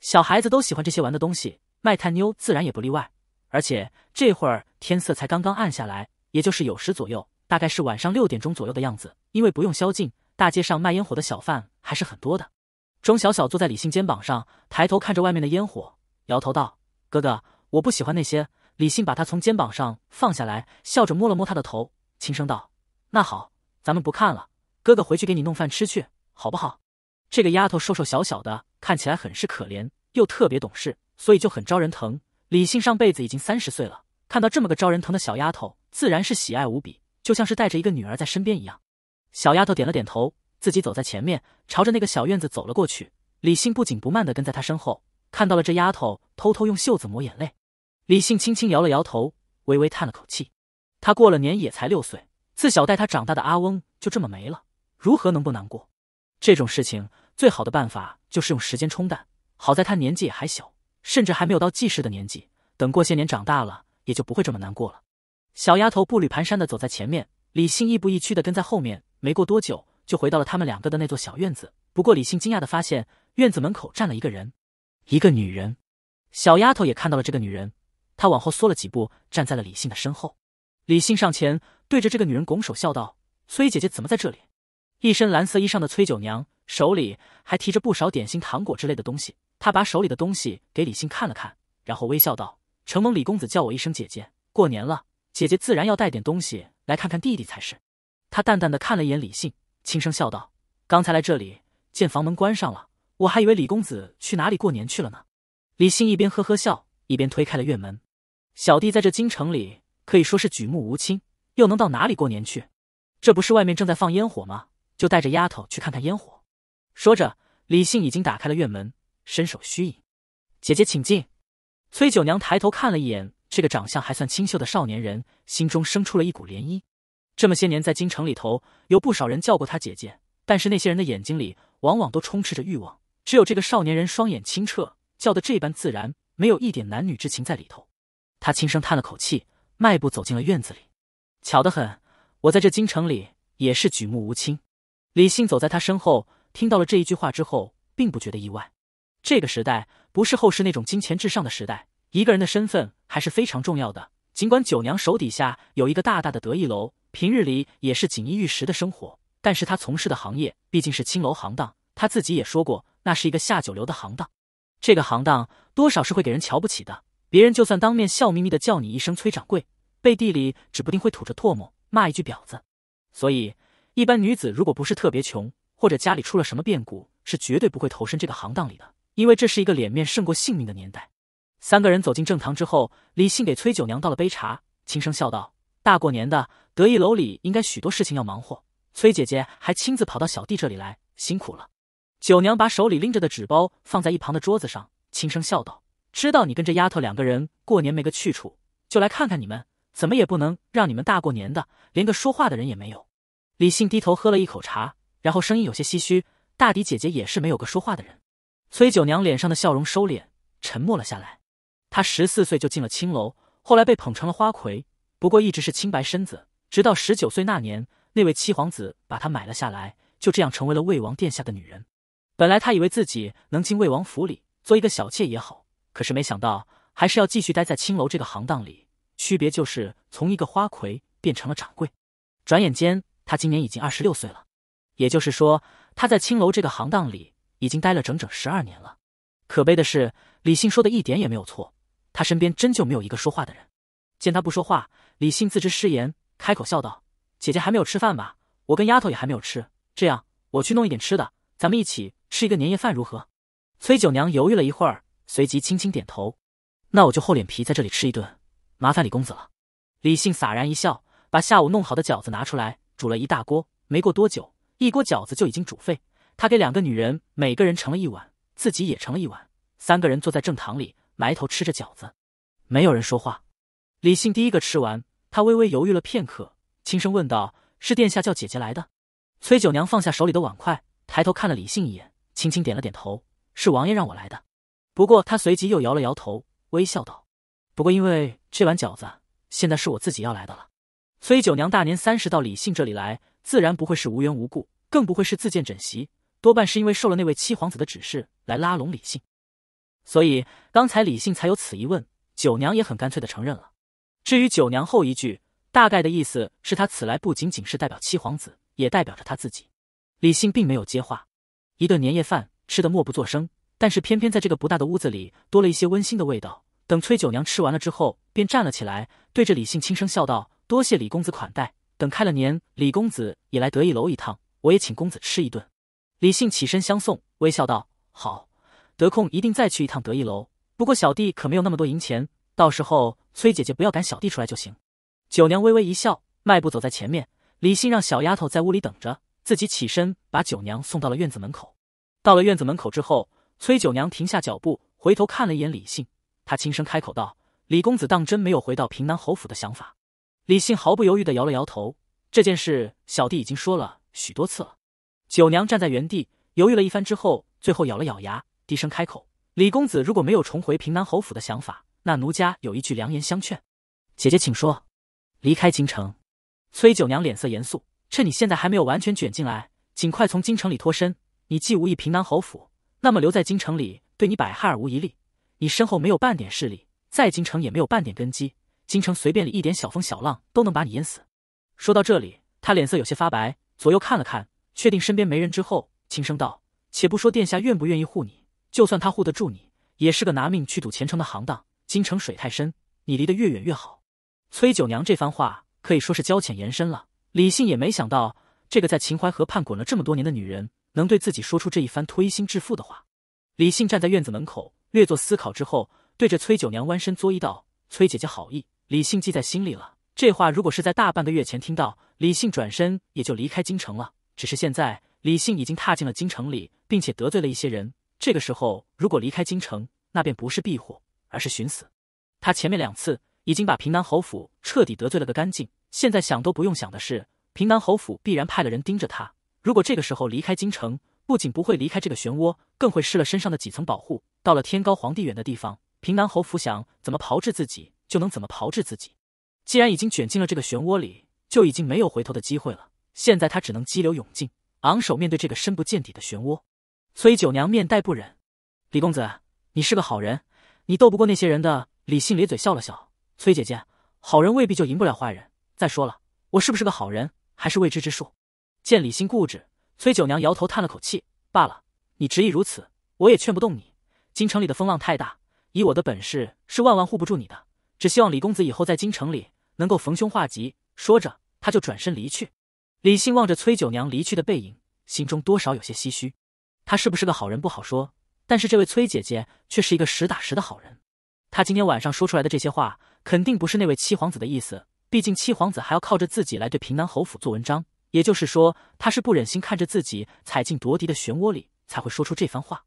小孩子都喜欢这些玩的东西，卖炭妞自然也不例外。而且这会儿……”天色才刚刚暗下来，也就是酉时左右，大概是晚上六点钟左右的样子。因为不用宵禁，大街上卖烟火的小贩还是很多的。钟小小坐在李信肩膀上，抬头看着外面的烟火，摇头道：“哥哥，我不喜欢那些。”李信把他从肩膀上放下来，笑着摸了摸他的头，轻声道：“那好，咱们不看了。哥哥回去给你弄饭吃去，好不好？”这个丫头瘦瘦小小的，看起来很是可怜，又特别懂事，所以就很招人疼。李信上辈子已经三十岁了。看到这么个招人疼的小丫头，自然是喜爱无比，就像是带着一个女儿在身边一样。小丫头点了点头，自己走在前面，朝着那个小院子走了过去。李信不紧不慢地跟在她身后，看到了这丫头偷偷用袖子抹眼泪。李信轻轻摇了摇头，微微叹了口气。她过了年也才六岁，自小带她长大的阿翁就这么没了，如何能不难过？这种事情最好的办法就是用时间冲淡。好在她年纪也还小，甚至还没有到记事的年纪，等过些年长大了。也就不会这么难过了。小丫头步履蹒跚的走在前面，李信亦步亦趋的跟在后面。没过多久，就回到了他们两个的那座小院子。不过，李信惊讶的发现，院子门口站了一个人，一个女人。小丫头也看到了这个女人，她往后缩了几步，站在了李信的身后。李信上前，对着这个女人拱手笑道：“崔姐姐怎么在这里？”一身蓝色衣裳的崔九娘，手里还提着不少点心、糖果之类的东西。她把手里的东西给李信看了看，然后微笑道。承蒙李公子叫我一声姐姐，过年了，姐姐自然要带点东西来看看弟弟才是。他淡淡的看了一眼李信，轻声笑道：“刚才来这里，见房门关上了，我还以为李公子去哪里过年去了呢。”李信一边呵呵笑，一边推开了院门。小弟在这京城里可以说是举目无亲，又能到哪里过年去？这不是外面正在放烟火吗？就带着丫头去看看烟火。说着，李信已经打开了院门，伸手虚引：“姐姐请进。”崔九娘抬头看了一眼这个长相还算清秀的少年人，心中生出了一股涟漪。这么些年在京城里头，有不少人叫过她姐姐，但是那些人的眼睛里往往都充斥着欲望。只有这个少年人双眼清澈，叫的这般自然，没有一点男女之情在里头。他轻声叹了口气，迈步走进了院子里。巧得很，我在这京城里也是举目无亲。李信走在他身后，听到了这一句话之后，并不觉得意外。这个时代不是后世那种金钱至上的时代，一个人的身份还是非常重要的。尽管九娘手底下有一个大大的得意楼，平日里也是锦衣玉食的生活，但是她从事的行业毕竟是青楼行当，她自己也说过，那是一个下九流的行当。这个行当多少是会给人瞧不起的，别人就算当面笑眯眯的叫你一声崔掌柜，背地里指不定会吐着唾沫骂一句婊子。所以，一般女子如果不是特别穷，或者家里出了什么变故，是绝对不会投身这个行当里的。因为这是一个脸面胜过性命的年代。三个人走进正堂之后，李信给崔九娘倒了杯茶，轻声笑道：“大过年的，得意楼里应该许多事情要忙活。崔姐姐还亲自跑到小弟这里来，辛苦了。”九娘把手里拎着的纸包放在一旁的桌子上，轻声笑道：“知道你跟这丫头两个人过年没个去处，就来看看你们。怎么也不能让你们大过年的连个说话的人也没有。”李信低头喝了一口茶，然后声音有些唏嘘：“大迪姐姐也是没有个说话的人。”崔九娘脸上的笑容收敛，沉默了下来。她十四岁就进了青楼，后来被捧成了花魁，不过一直是清白身子。直到十九岁那年，那位七皇子把她买了下来，就这样成为了魏王殿下的女人。本来她以为自己能进魏王府里做一个小妾也好，可是没想到还是要继续待在青楼这个行当里，区别就是从一个花魁变成了掌柜。转眼间，她今年已经二十六岁了，也就是说，她在青楼这个行当里。已经待了整整十二年了，可悲的是，李信说的一点也没有错，他身边真就没有一个说话的人。见他不说话，李信自知失言，开口笑道：“姐姐还没有吃饭吧？我跟丫头也还没有吃，这样我去弄一点吃的，咱们一起吃一个年夜饭如何？”崔九娘犹豫了一会儿，随即轻轻点头：“那我就厚脸皮在这里吃一顿，麻烦李公子了。”李信洒然一笑，把下午弄好的饺子拿出来，煮了一大锅。没过多久，一锅饺子就已经煮沸。他给两个女人每个人盛了一碗，自己也盛了一碗。三个人坐在正堂里，埋头吃着饺子，没有人说话。李信第一个吃完，他微微犹豫了片刻，轻声问道：“是殿下叫姐姐来的？”崔九娘放下手里的碗筷，抬头看了李信一眼，轻轻点了点头：“是王爷让我来的。”不过他随即又摇了摇头，微笑道：“不过因为这碗饺子，现在是我自己要来的了。”崔九娘大年三十到李信这里来，自然不会是无缘无故，更不会是自荐枕席。多半是因为受了那位七皇子的指示来拉拢李信，所以刚才李信才有此一问。九娘也很干脆的承认了。至于九娘后一句，大概的意思是她此来不仅仅是代表七皇子，也代表着她自己。李信并没有接话。一顿年夜饭吃的默不作声，但是偏偏在这个不大的屋子里多了一些温馨的味道。等崔九娘吃完了之后，便站了起来，对着李信轻声笑道：“多谢李公子款待。等开了年，李公子也来得意楼一趟，我也请公子吃一顿。”李信起身相送，微笑道：“好，得空一定再去一趟得意楼。不过小弟可没有那么多银钱，到时候崔姐姐不要赶小弟出来就行。”九娘微微一笑，迈步走在前面。李信让小丫头在屋里等着，自己起身把九娘送到了院子门口。到了院子门口之后，崔九娘停下脚步，回头看了一眼李信，她轻声开口道：“李公子当真没有回到平南侯府的想法？”李信毫不犹豫的摇了摇头：“这件事小弟已经说了许多次了。”九娘站在原地，犹豫了一番之后，最后咬了咬牙，低声开口：“李公子如果没有重回平南侯府的想法，那奴家有一句良言相劝，姐姐请说。”“离开京城。”崔九娘脸色严肃：“趁你现在还没有完全卷进来，尽快从京城里脱身。你既无意平南侯府，那么留在京城里对你百害而无一利。你身后没有半点势力，在京城也没有半点根基，京城随便里一点小风小浪都能把你淹死。”说到这里，她脸色有些发白，左右看了看。确定身边没人之后，轻声道：“且不说殿下愿不愿意护你，就算他护得住你，也是个拿命去赌前程的行当。京城水太深，你离得越远越好。”崔九娘这番话可以说是交浅言深了。李信也没想到，这个在秦淮河畔滚了这么多年的女人，能对自己说出这一番推心置腹的话。李信站在院子门口，略作思考之后，对着崔九娘弯身作揖道：“崔姐姐好意，李信记在心里了。”这话如果是在大半个月前听到，李信转身也就离开京城了。只是现在，李信已经踏进了京城里，并且得罪了一些人。这个时候，如果离开京城，那便不是避祸，而是寻死。他前面两次已经把平南侯府彻底得罪了个干净。现在想都不用想的是，平南侯府必然派了人盯着他。如果这个时候离开京城，不仅不会离开这个漩涡，更会失了身上的几层保护。到了天高皇帝远的地方，平南侯府想怎么炮制自己，就能怎么炮制自己。既然已经卷进了这个漩涡里，就已经没有回头的机会了。现在他只能激流勇进，昂首面对这个深不见底的漩涡。崔九娘面带不忍：“李公子，你是个好人，你斗不过那些人的。”李信咧嘴笑了笑：“崔姐姐，好人未必就赢不了坏人。再说了，我是不是个好人，还是未知之数。”见李信固执，崔九娘摇头叹了口气：“罢了，你执意如此，我也劝不动你。京城里的风浪太大，以我的本事是万万护不住你的。只希望李公子以后在京城里能够逢凶化吉。”说着，他就转身离去。李信望着崔九娘离去的背影，心中多少有些唏嘘。他是不是个好人不好说，但是这位崔姐姐却是一个实打实的好人。她今天晚上说出来的这些话，肯定不是那位七皇子的意思。毕竟七皇子还要靠着自己来对平南侯府做文章，也就是说，他是不忍心看着自己踩进夺嫡的漩涡里，才会说出这番话。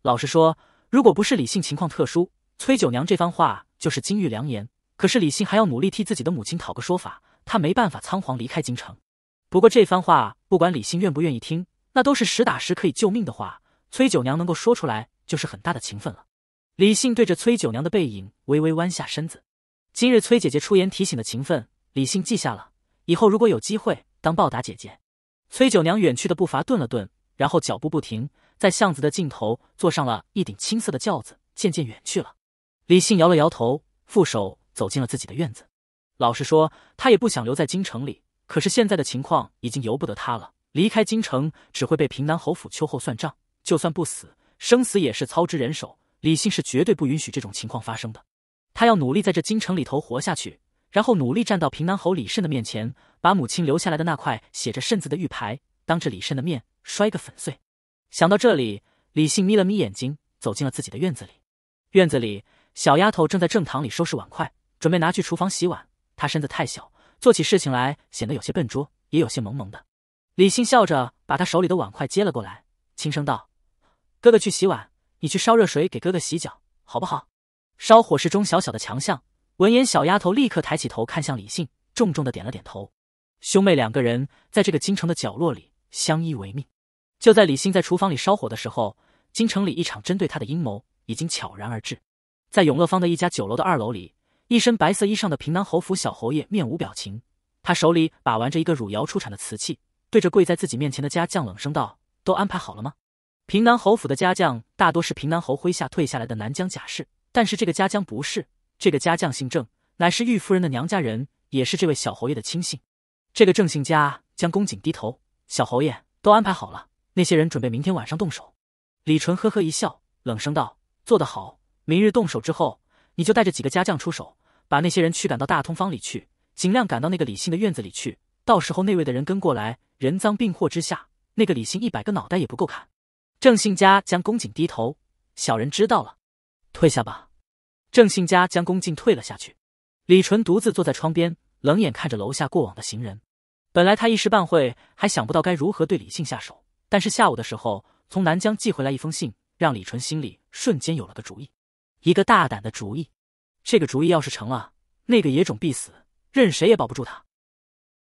老实说，如果不是李信情况特殊，崔九娘这番话就是金玉良言。可是李信还要努力替自己的母亲讨个说法，他没办法仓皇离开京城。不过这番话，不管李信愿不愿意听，那都是实打实可以救命的话。崔九娘能够说出来，就是很大的情分了。李信对着崔九娘的背影微微弯下身子，今日崔姐姐出言提醒的情分，李信记下了。以后如果有机会，当报答姐姐。崔九娘远去的步伐顿了顿，然后脚步不停，在巷子的尽头坐上了一顶青色的轿子，渐渐远去了。李信摇了摇头，负手走进了自己的院子。老实说，他也不想留在京城里。可是现在的情况已经由不得他了，离开京城只会被平南侯府秋后算账，就算不死，生死也是操之人手。李信是绝对不允许这种情况发生的，他要努力在这京城里头活下去，然后努力站到平南侯李慎的面前，把母亲留下来的那块写着“慎”字的玉牌，当着李慎的面摔个粉碎。想到这里，李信眯了眯眼睛，走进了自己的院子里。院子里，小丫头正在正堂里收拾碗筷，准备拿去厨房洗碗。她身子太小。做起事情来显得有些笨拙，也有些萌萌的。李信笑着把他手里的碗筷接了过来，轻声道：“哥哥去洗碗，你去烧热水给哥哥洗脚，好不好？”烧火是钟小小的强项。闻言，小丫头立刻抬起头看向李信，重重的点了点头。兄妹两个人在这个京城的角落里相依为命。就在李信在厨房里烧火的时候，京城里一场针对他的阴谋已经悄然而至。在永乐坊的一家酒楼的二楼里。一身白色衣裳的平南侯府小侯爷面无表情，他手里把玩着一个汝窑出产的瓷器，对着跪在自己面前的家将冷声道：“都安排好了吗？”平南侯府的家将大多是平南侯麾下退下来的南疆甲士，但是这个家将不是，这个家将姓郑，乃是玉夫人的娘家人，也是这位小侯爷的亲信。这个郑姓家将恭敬低头：“小侯爷都安排好了，那些人准备明天晚上动手。”李纯呵呵一笑，冷声道：“做得好，明日动手之后。”你就带着几个家将出手，把那些人驱赶到大通坊里去，尽量赶到那个李信的院子里去。到时候那位的人跟过来，人赃并获之下，那个李信一百个脑袋也不够砍。郑信家将恭敬低头，小人知道了，退下吧。郑信家将恭敬退了下去。李纯独自坐在窗边，冷眼看着楼下过往的行人。本来他一时半会还想不到该如何对李信下手，但是下午的时候从南疆寄回来一封信，让李纯心里瞬间有了个主意。一个大胆的主意，这个主意要是成了，那个野种必死，任谁也保不住他。